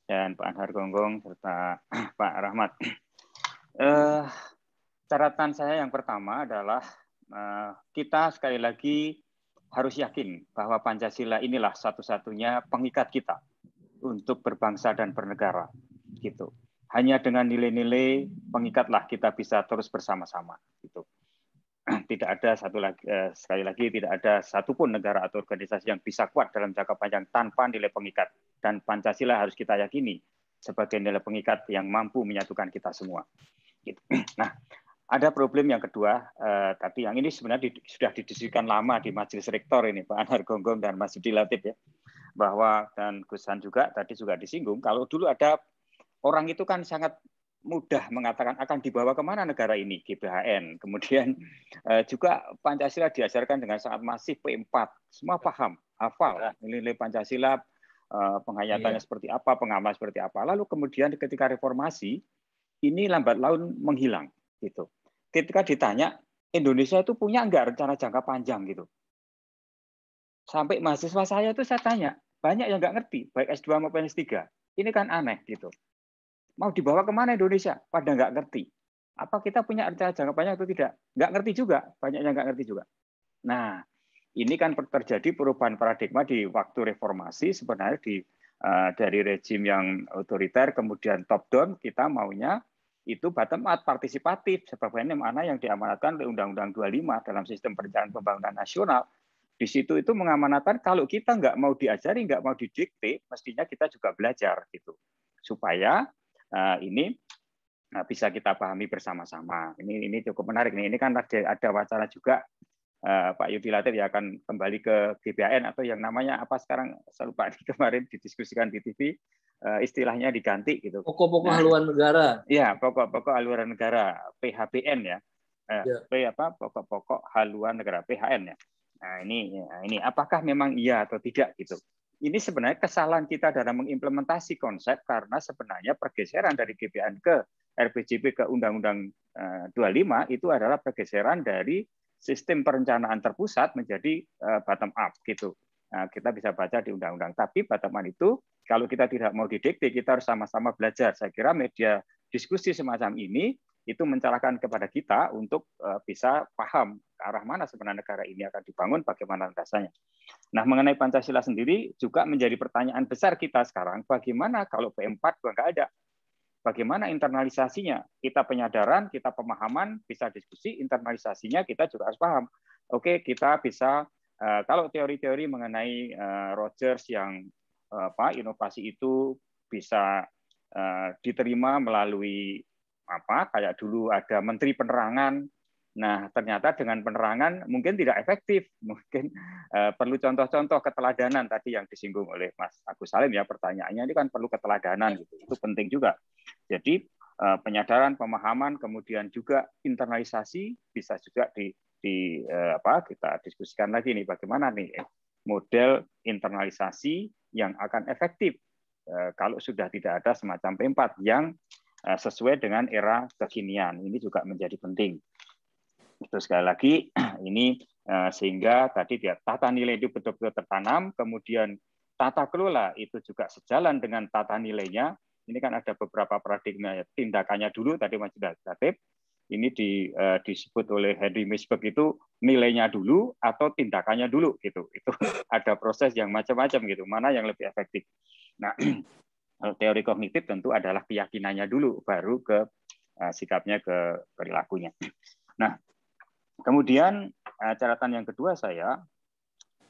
dan Pak Anhar Gonggong, serta Pak Rahmat. Eh, catatan saya yang pertama adalah eh, kita sekali lagi harus yakin bahwa Pancasila inilah satu-satunya pengikat kita untuk berbangsa dan bernegara. Gitu. Hanya dengan nilai-nilai pengikatlah kita bisa terus bersama-sama. Gitu. Tidak ada satu lagi eh, sekali lagi tidak ada satupun negara atau organisasi yang bisa kuat dalam jangka panjang tanpa nilai pengikat dan Pancasila harus kita yakini sebagai nilai pengikat yang mampu menyatukan kita semua. Gitu. Nah, ada problem yang kedua uh, eh, tapi yang ini sebenarnya di, sudah didiskusikan lama di Majelis Rektor ini Pak Anwar Gonggong dan Mas Yudi Latif ya bahwa dan Gus Han juga tadi juga disinggung kalau dulu ada orang itu kan sangat mudah mengatakan akan dibawa kemana negara ini GBHN kemudian uh, juga Pancasila diajarkan dengan sangat masif P4 semua paham hafal nilai-nilai Pancasila eh, penghayatannya iya. seperti apa pengamal seperti apa lalu kemudian ketika reformasi ini lambat laun menghilang gitu ketika ditanya Indonesia itu punya enggak rencana jangka panjang gitu. Sampai mahasiswa saya itu saya tanya, banyak yang enggak ngerti, baik S2 maupun S3. Ini kan aneh gitu. Mau dibawa kemana Indonesia? Pada enggak ngerti. Apa kita punya rencana jangka panjang atau tidak? enggak ngerti juga, banyak yang enggak ngerti juga. Nah, ini kan terjadi perubahan paradigma di waktu reformasi sebenarnya di eh, dari rejim yang otoriter kemudian top down kita maunya itu bottom up partisipatif sebagaimana mana yang diamanatkan oleh Undang-Undang 25 dalam sistem perencanaan pembangunan nasional. Di situ itu mengamanatkan kalau kita nggak mau diajari, nggak mau didikte, mestinya kita juga belajar gitu supaya uh, ini uh, bisa kita pahami bersama-sama. Ini ini cukup menarik nih. Ini kan ada, ada wacana juga uh, Pak Yudi Latif ya akan kembali ke GBN atau yang namanya apa sekarang saya lupa kemarin didiskusikan di TV Eh, istilahnya diganti gitu. Pokok-pokok nah, haluan negara. Iya, pokok-pokok haluan negara PHBN ya. Eh, ya. apa? Pokok-pokok haluan negara PHN ya. Nah, ini nah, ini apakah memang iya atau tidak gitu. Ini sebenarnya kesalahan kita dalam mengimplementasi konsep karena sebenarnya pergeseran dari GBN ke RPJP ke Undang-Undang 25 eh, itu adalah pergeseran dari sistem perencanaan terpusat menjadi eh, bottom up gitu. Nah, kita bisa baca di undang-undang tapi bottom up itu kalau kita tidak mau didikte, kita harus sama-sama belajar. Saya kira media diskusi semacam ini itu mencerahkan kepada kita untuk eh, bisa paham ke arah mana sebenarnya negara ini akan dibangun, bagaimana dasarnya. Nah, mengenai Pancasila sendiri juga menjadi pertanyaan besar kita sekarang, bagaimana kalau P4 nggak ada? Bagaimana internalisasinya? Kita penyadaran, kita pemahaman, bisa diskusi, internalisasinya kita juga harus paham. Oke, kita bisa eh, kalau teori-teori mengenai eh, Rogers yang apa inovasi itu bisa uh, diterima melalui apa kayak dulu ada menteri penerangan Nah, ternyata dengan penerangan mungkin tidak efektif. Mungkin uh, perlu contoh-contoh keteladanan tadi yang disinggung oleh Mas Agus Salim ya pertanyaannya ini kan perlu keteladanan gitu. Itu penting juga. Jadi uh, penyadaran, pemahaman, kemudian juga internalisasi bisa juga di di uh, apa kita diskusikan lagi nih bagaimana nih model internalisasi yang akan efektif eh, kalau sudah tidak ada semacam P4 yang eh, sesuai dengan era kekinian. Ini juga menjadi penting. Itu sekali lagi ini eh, sehingga tadi dia tata nilai itu betul-betul tertanam, kemudian tata kelola itu juga sejalan dengan tata nilainya. Ini kan ada beberapa paradigma tindakannya dulu tadi masih sudah Latif, ini di, uh, disebut oleh Henry Misbeck itu nilainya dulu atau tindakannya dulu gitu. Itu ada proses yang macam-macam gitu. Mana yang lebih efektif? Nah, teori kognitif tentu adalah keyakinannya dulu baru ke uh, sikapnya ke perilakunya. Nah, kemudian uh, catatan yang kedua saya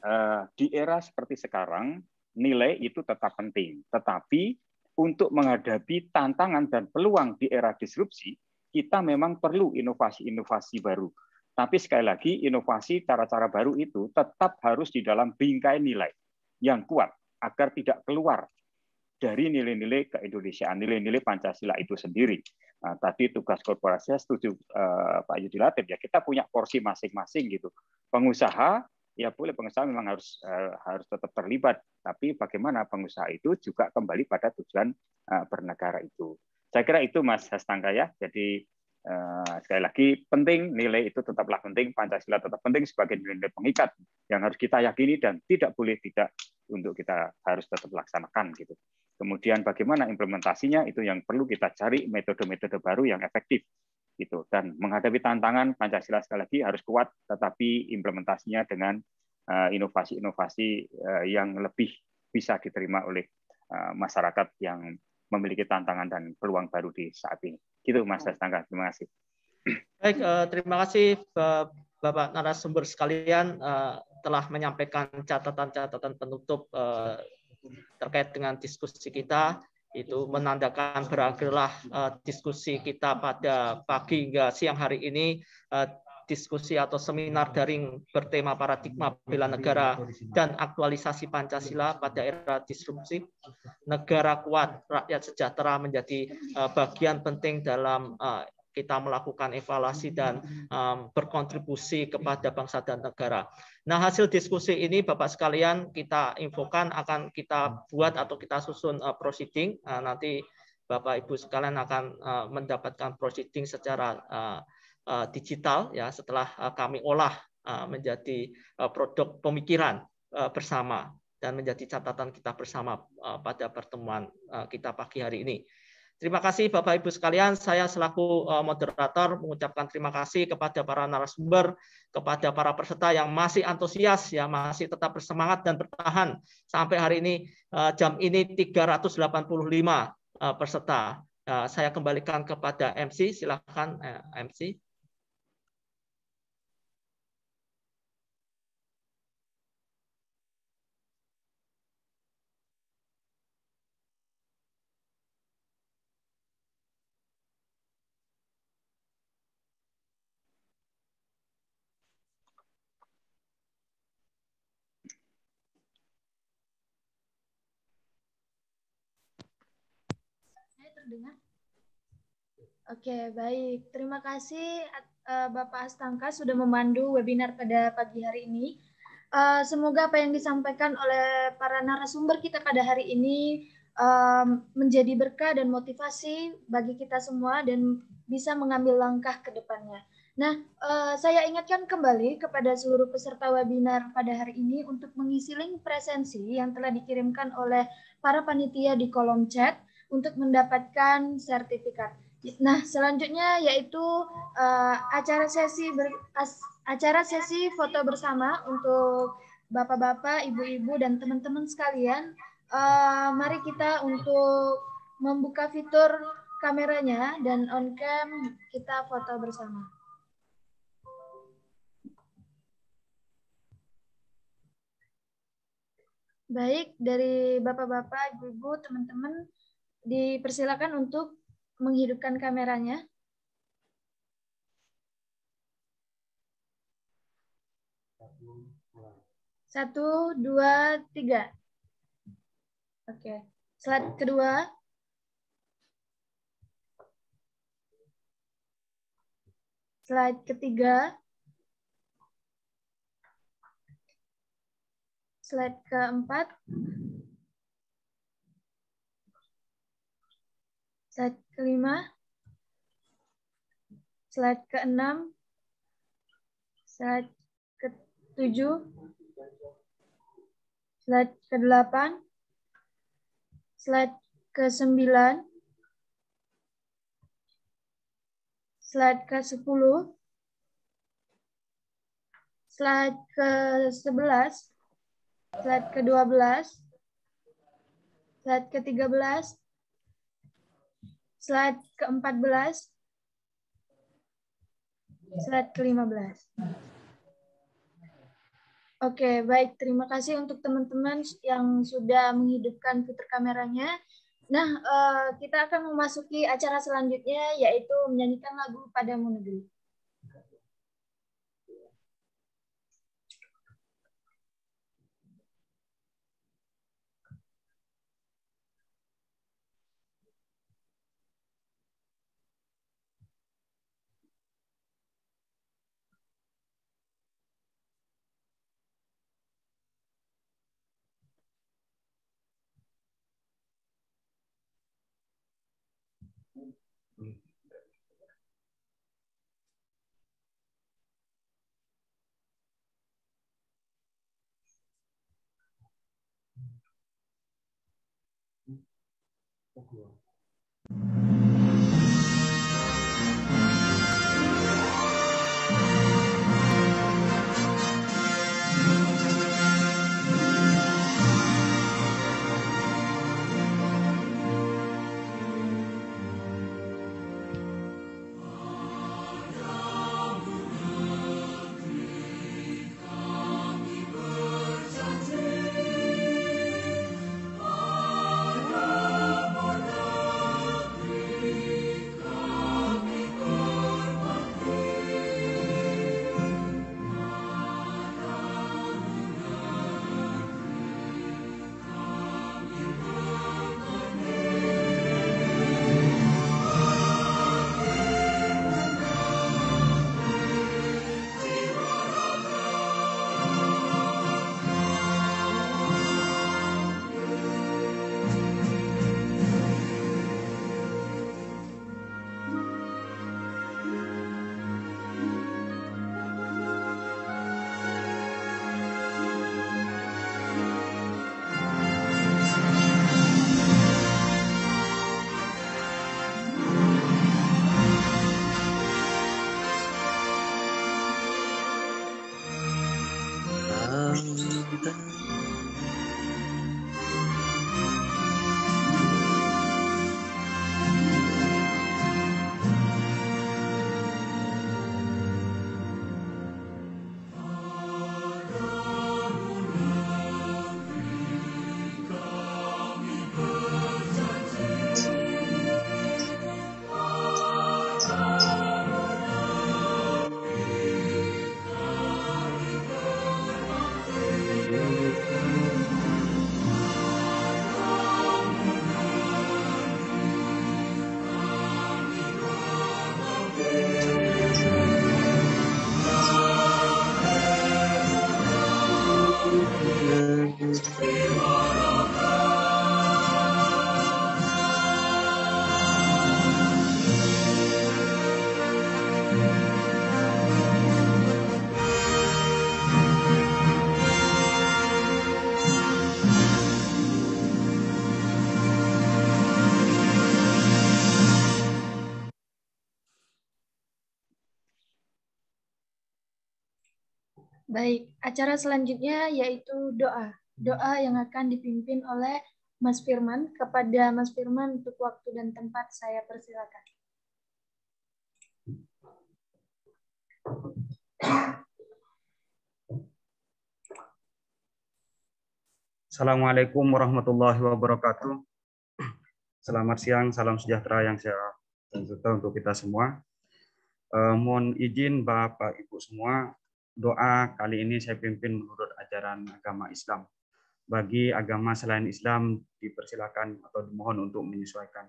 uh, di era seperti sekarang nilai itu tetap penting, tetapi untuk menghadapi tantangan dan peluang di era disrupsi kita memang perlu inovasi-inovasi baru. Tapi sekali lagi, inovasi cara-cara baru itu tetap harus di dalam bingkai nilai yang kuat agar tidak keluar dari nilai-nilai keindonesiaan, nilai-nilai Pancasila itu sendiri. Nah, tadi tugas korporasi setuju eh, Pak Yudi Latif ya kita punya porsi masing-masing gitu. Pengusaha ya boleh pengusaha memang harus eh, harus tetap terlibat, tapi bagaimana pengusaha itu juga kembali pada tujuan eh, bernegara itu. Saya kira itu Mas Hastangka ya. Jadi eh, sekali lagi penting nilai itu tetaplah penting, Pancasila tetap penting sebagai nilai pengikat yang harus kita yakini dan tidak boleh tidak untuk kita harus tetap laksanakan gitu. Kemudian bagaimana implementasinya itu yang perlu kita cari metode-metode baru yang efektif gitu dan menghadapi tantangan Pancasila sekali lagi harus kuat tetapi implementasinya dengan eh, inovasi-inovasi eh, yang lebih bisa diterima oleh eh, masyarakat yang memiliki tantangan dan peluang baru di saat ini. Gitu Mas Tangga, terima kasih. Baik, uh, terima kasih Bapak narasumber sekalian uh, telah menyampaikan catatan-catatan penutup uh, terkait dengan diskusi kita itu menandakan berakhirlah uh, diskusi kita pada pagi hingga siang hari ini uh, diskusi atau seminar nah, daring bertema paradigma nah, bela nah, negara dan aktualisasi Pancasila pada era disrupsi, negara kuat, rakyat sejahtera menjadi eh, bagian penting dalam eh, kita melakukan evaluasi dan um, berkontribusi kepada bangsa dan negara. Nah, hasil diskusi ini Bapak sekalian kita infokan akan kita buat atau kita susun uh, proceeding. Uh, nanti Bapak Ibu sekalian akan uh, mendapatkan proceeding secara uh, Eh, digital ya setelah eh, kami olah eh, menjadi produk pemikiran bersama dan menjadi catatan kita bersama pada pertemuan kita pagi hari ini. Terima kasih Bapak Ibu sekalian, saya selaku moderator mengucapkan terima kasih kepada para narasumber, kepada para peserta yang masih antusias, ya masih tetap bersemangat dan bertahan sampai hari ini jam ini 385 peserta. Saya kembalikan kepada MC, silahkan MC. dengar? Oke, baik. Terima kasih eh, Bapak Astangka sudah memandu webinar pada pagi hari ini. Eh, semoga apa yang disampaikan oleh para narasumber kita pada hari ini menjadi berkah dan motivasi bagi kita semua dan bisa mengambil langkah ke depannya. Nah, eh, saya ingatkan kembali kepada seluruh peserta webinar pada hari ini untuk mengisi link presensi yang telah dikirimkan oleh para panitia di kolom chat untuk mendapatkan sertifikat. Nah, selanjutnya yaitu uh, acara sesi ber, acara sesi foto bersama untuk bapak-bapak, ibu-ibu dan teman-teman sekalian. Uh, mari kita untuk membuka fitur kameranya dan on cam kita foto bersama. Baik, dari bapak-bapak, ibu-ibu, teman-teman, dipersilakan untuk menghidupkan kameranya. Satu, dua, tiga. Oke. Slide kedua. Slide ketiga. Slide keempat. Slide kelima. Slide keenam. Slide ketujuh. Slide kedelapan. Slide kesembilan. Slide ke sepuluh, Slide ke sebelas, Slide ke belas, Slide ke belas. Slide ke-14. Slide ke-15. Oke, baik. Terima kasih untuk teman-teman yang sudah menghidupkan fitur kameranya. Nah, eh, kita akan memasuki acara selanjutnya, yaitu menyanyikan lagu Padamu Negeri. 我哥。acara selanjutnya yaitu doa. Doa yang akan dipimpin oleh Mas Firman. Kepada Mas Firman untuk waktu dan tempat saya persilakan. Assalamualaikum warahmatullahi wabarakatuh. Selamat siang, salam sejahtera yang saya tentukan untuk kita semua. Eh, mohon izin Bapak Ibu semua doa kali ini saya pimpin menurut ajaran agama Islam. Bagi agama selain Islam dipersilakan atau dimohon untuk menyesuaikan.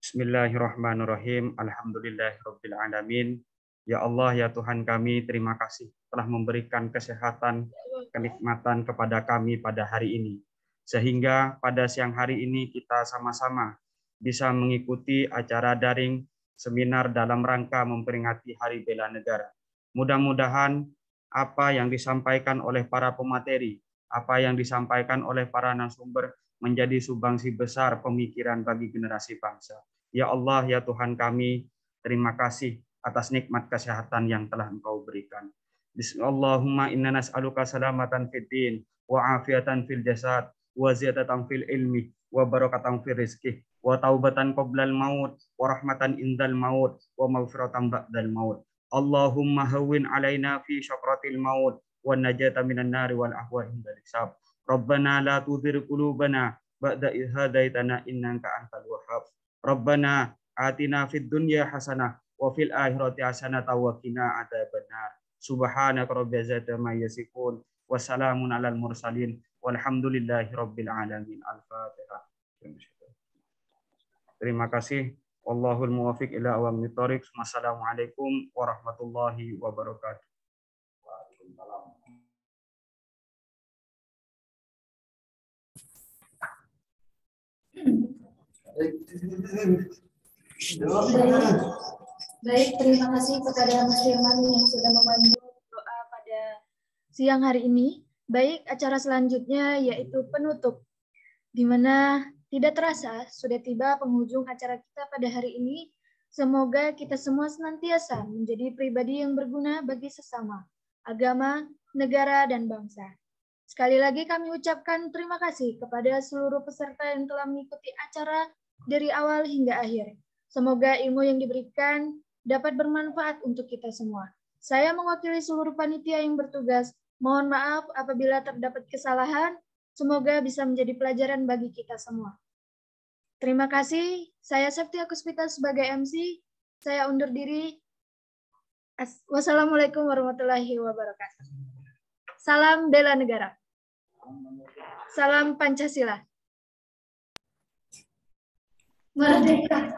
Bismillahirrahmanirrahim. Alhamdulillahirrahmanirrahim. Ya Allah ya Tuhan kami terima kasih telah memberikan kesehatan, kenikmatan kepada kami pada hari ini. Sehingga pada siang hari ini kita sama-sama bisa mengikuti acara daring seminar dalam rangka memperingati Hari Bela Negara Mudah-mudahan apa yang disampaikan oleh para pemateri, apa yang disampaikan oleh para narasumber menjadi subangsi besar pemikiran bagi generasi bangsa. Ya Allah, ya Tuhan kami, terima kasih atas nikmat kesehatan yang telah Engkau berikan. Bismillahumma inna nas'aluka salamatan fid din wa afiatan fil jasad wa ziyadatan fil ilmi wa barakatan fil rizqi wa taubatan qoblal maut wa rahmatan indal maut wa maghfiratan ba'dal maut. Allahumma hawwin alaina fi syakratil maut wa najata minan nari wal ahwa indal hisab. Rabbana la tuzir qulubana ba'da idh hadaitana innaka antal wahhab. Rabbana atina fid dunya hasanah wa fil akhirati hasanah wa qina adzabannar. Subhanaka rabbil izzati amma yasifun wa salamun alal mursalin walhamdulillahi rabbil alamin. Al-Fatihah. Terima kasih. Wallahul muwafiq ila awamni tariq. Wassalamualaikum warahmatullahi wabarakatuh. Baik, terima kasih kepada Mas Firman yang sudah memandu doa pada siang hari ini. Baik, acara selanjutnya yaitu penutup, di mana tidak terasa, sudah tiba penghujung acara kita pada hari ini. Semoga kita semua senantiasa menjadi pribadi yang berguna bagi sesama, agama, negara, dan bangsa. Sekali lagi kami ucapkan terima kasih kepada seluruh peserta yang telah mengikuti acara dari awal hingga akhir. Semoga ilmu yang diberikan dapat bermanfaat untuk kita semua. Saya mewakili seluruh panitia yang bertugas. Mohon maaf apabila terdapat kesalahan. Semoga bisa menjadi pelajaran bagi kita semua. Terima kasih. Saya Septi Akuspita sebagai MC. Saya undur diri. Wassalamualaikum warahmatullahi wabarakatuh. Salam bela negara. Salam Pancasila. Merdeka.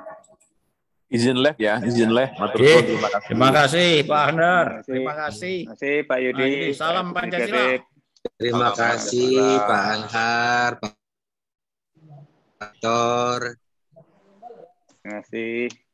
Izin left ya, izin left. okay. terima kasih. Terima kasih Pak Ander. Terima kasih. Terima kasih Pak Yudi. Salam Pancasila. Terima kasih Pak Anhar, Pak kantor. Terima kasih.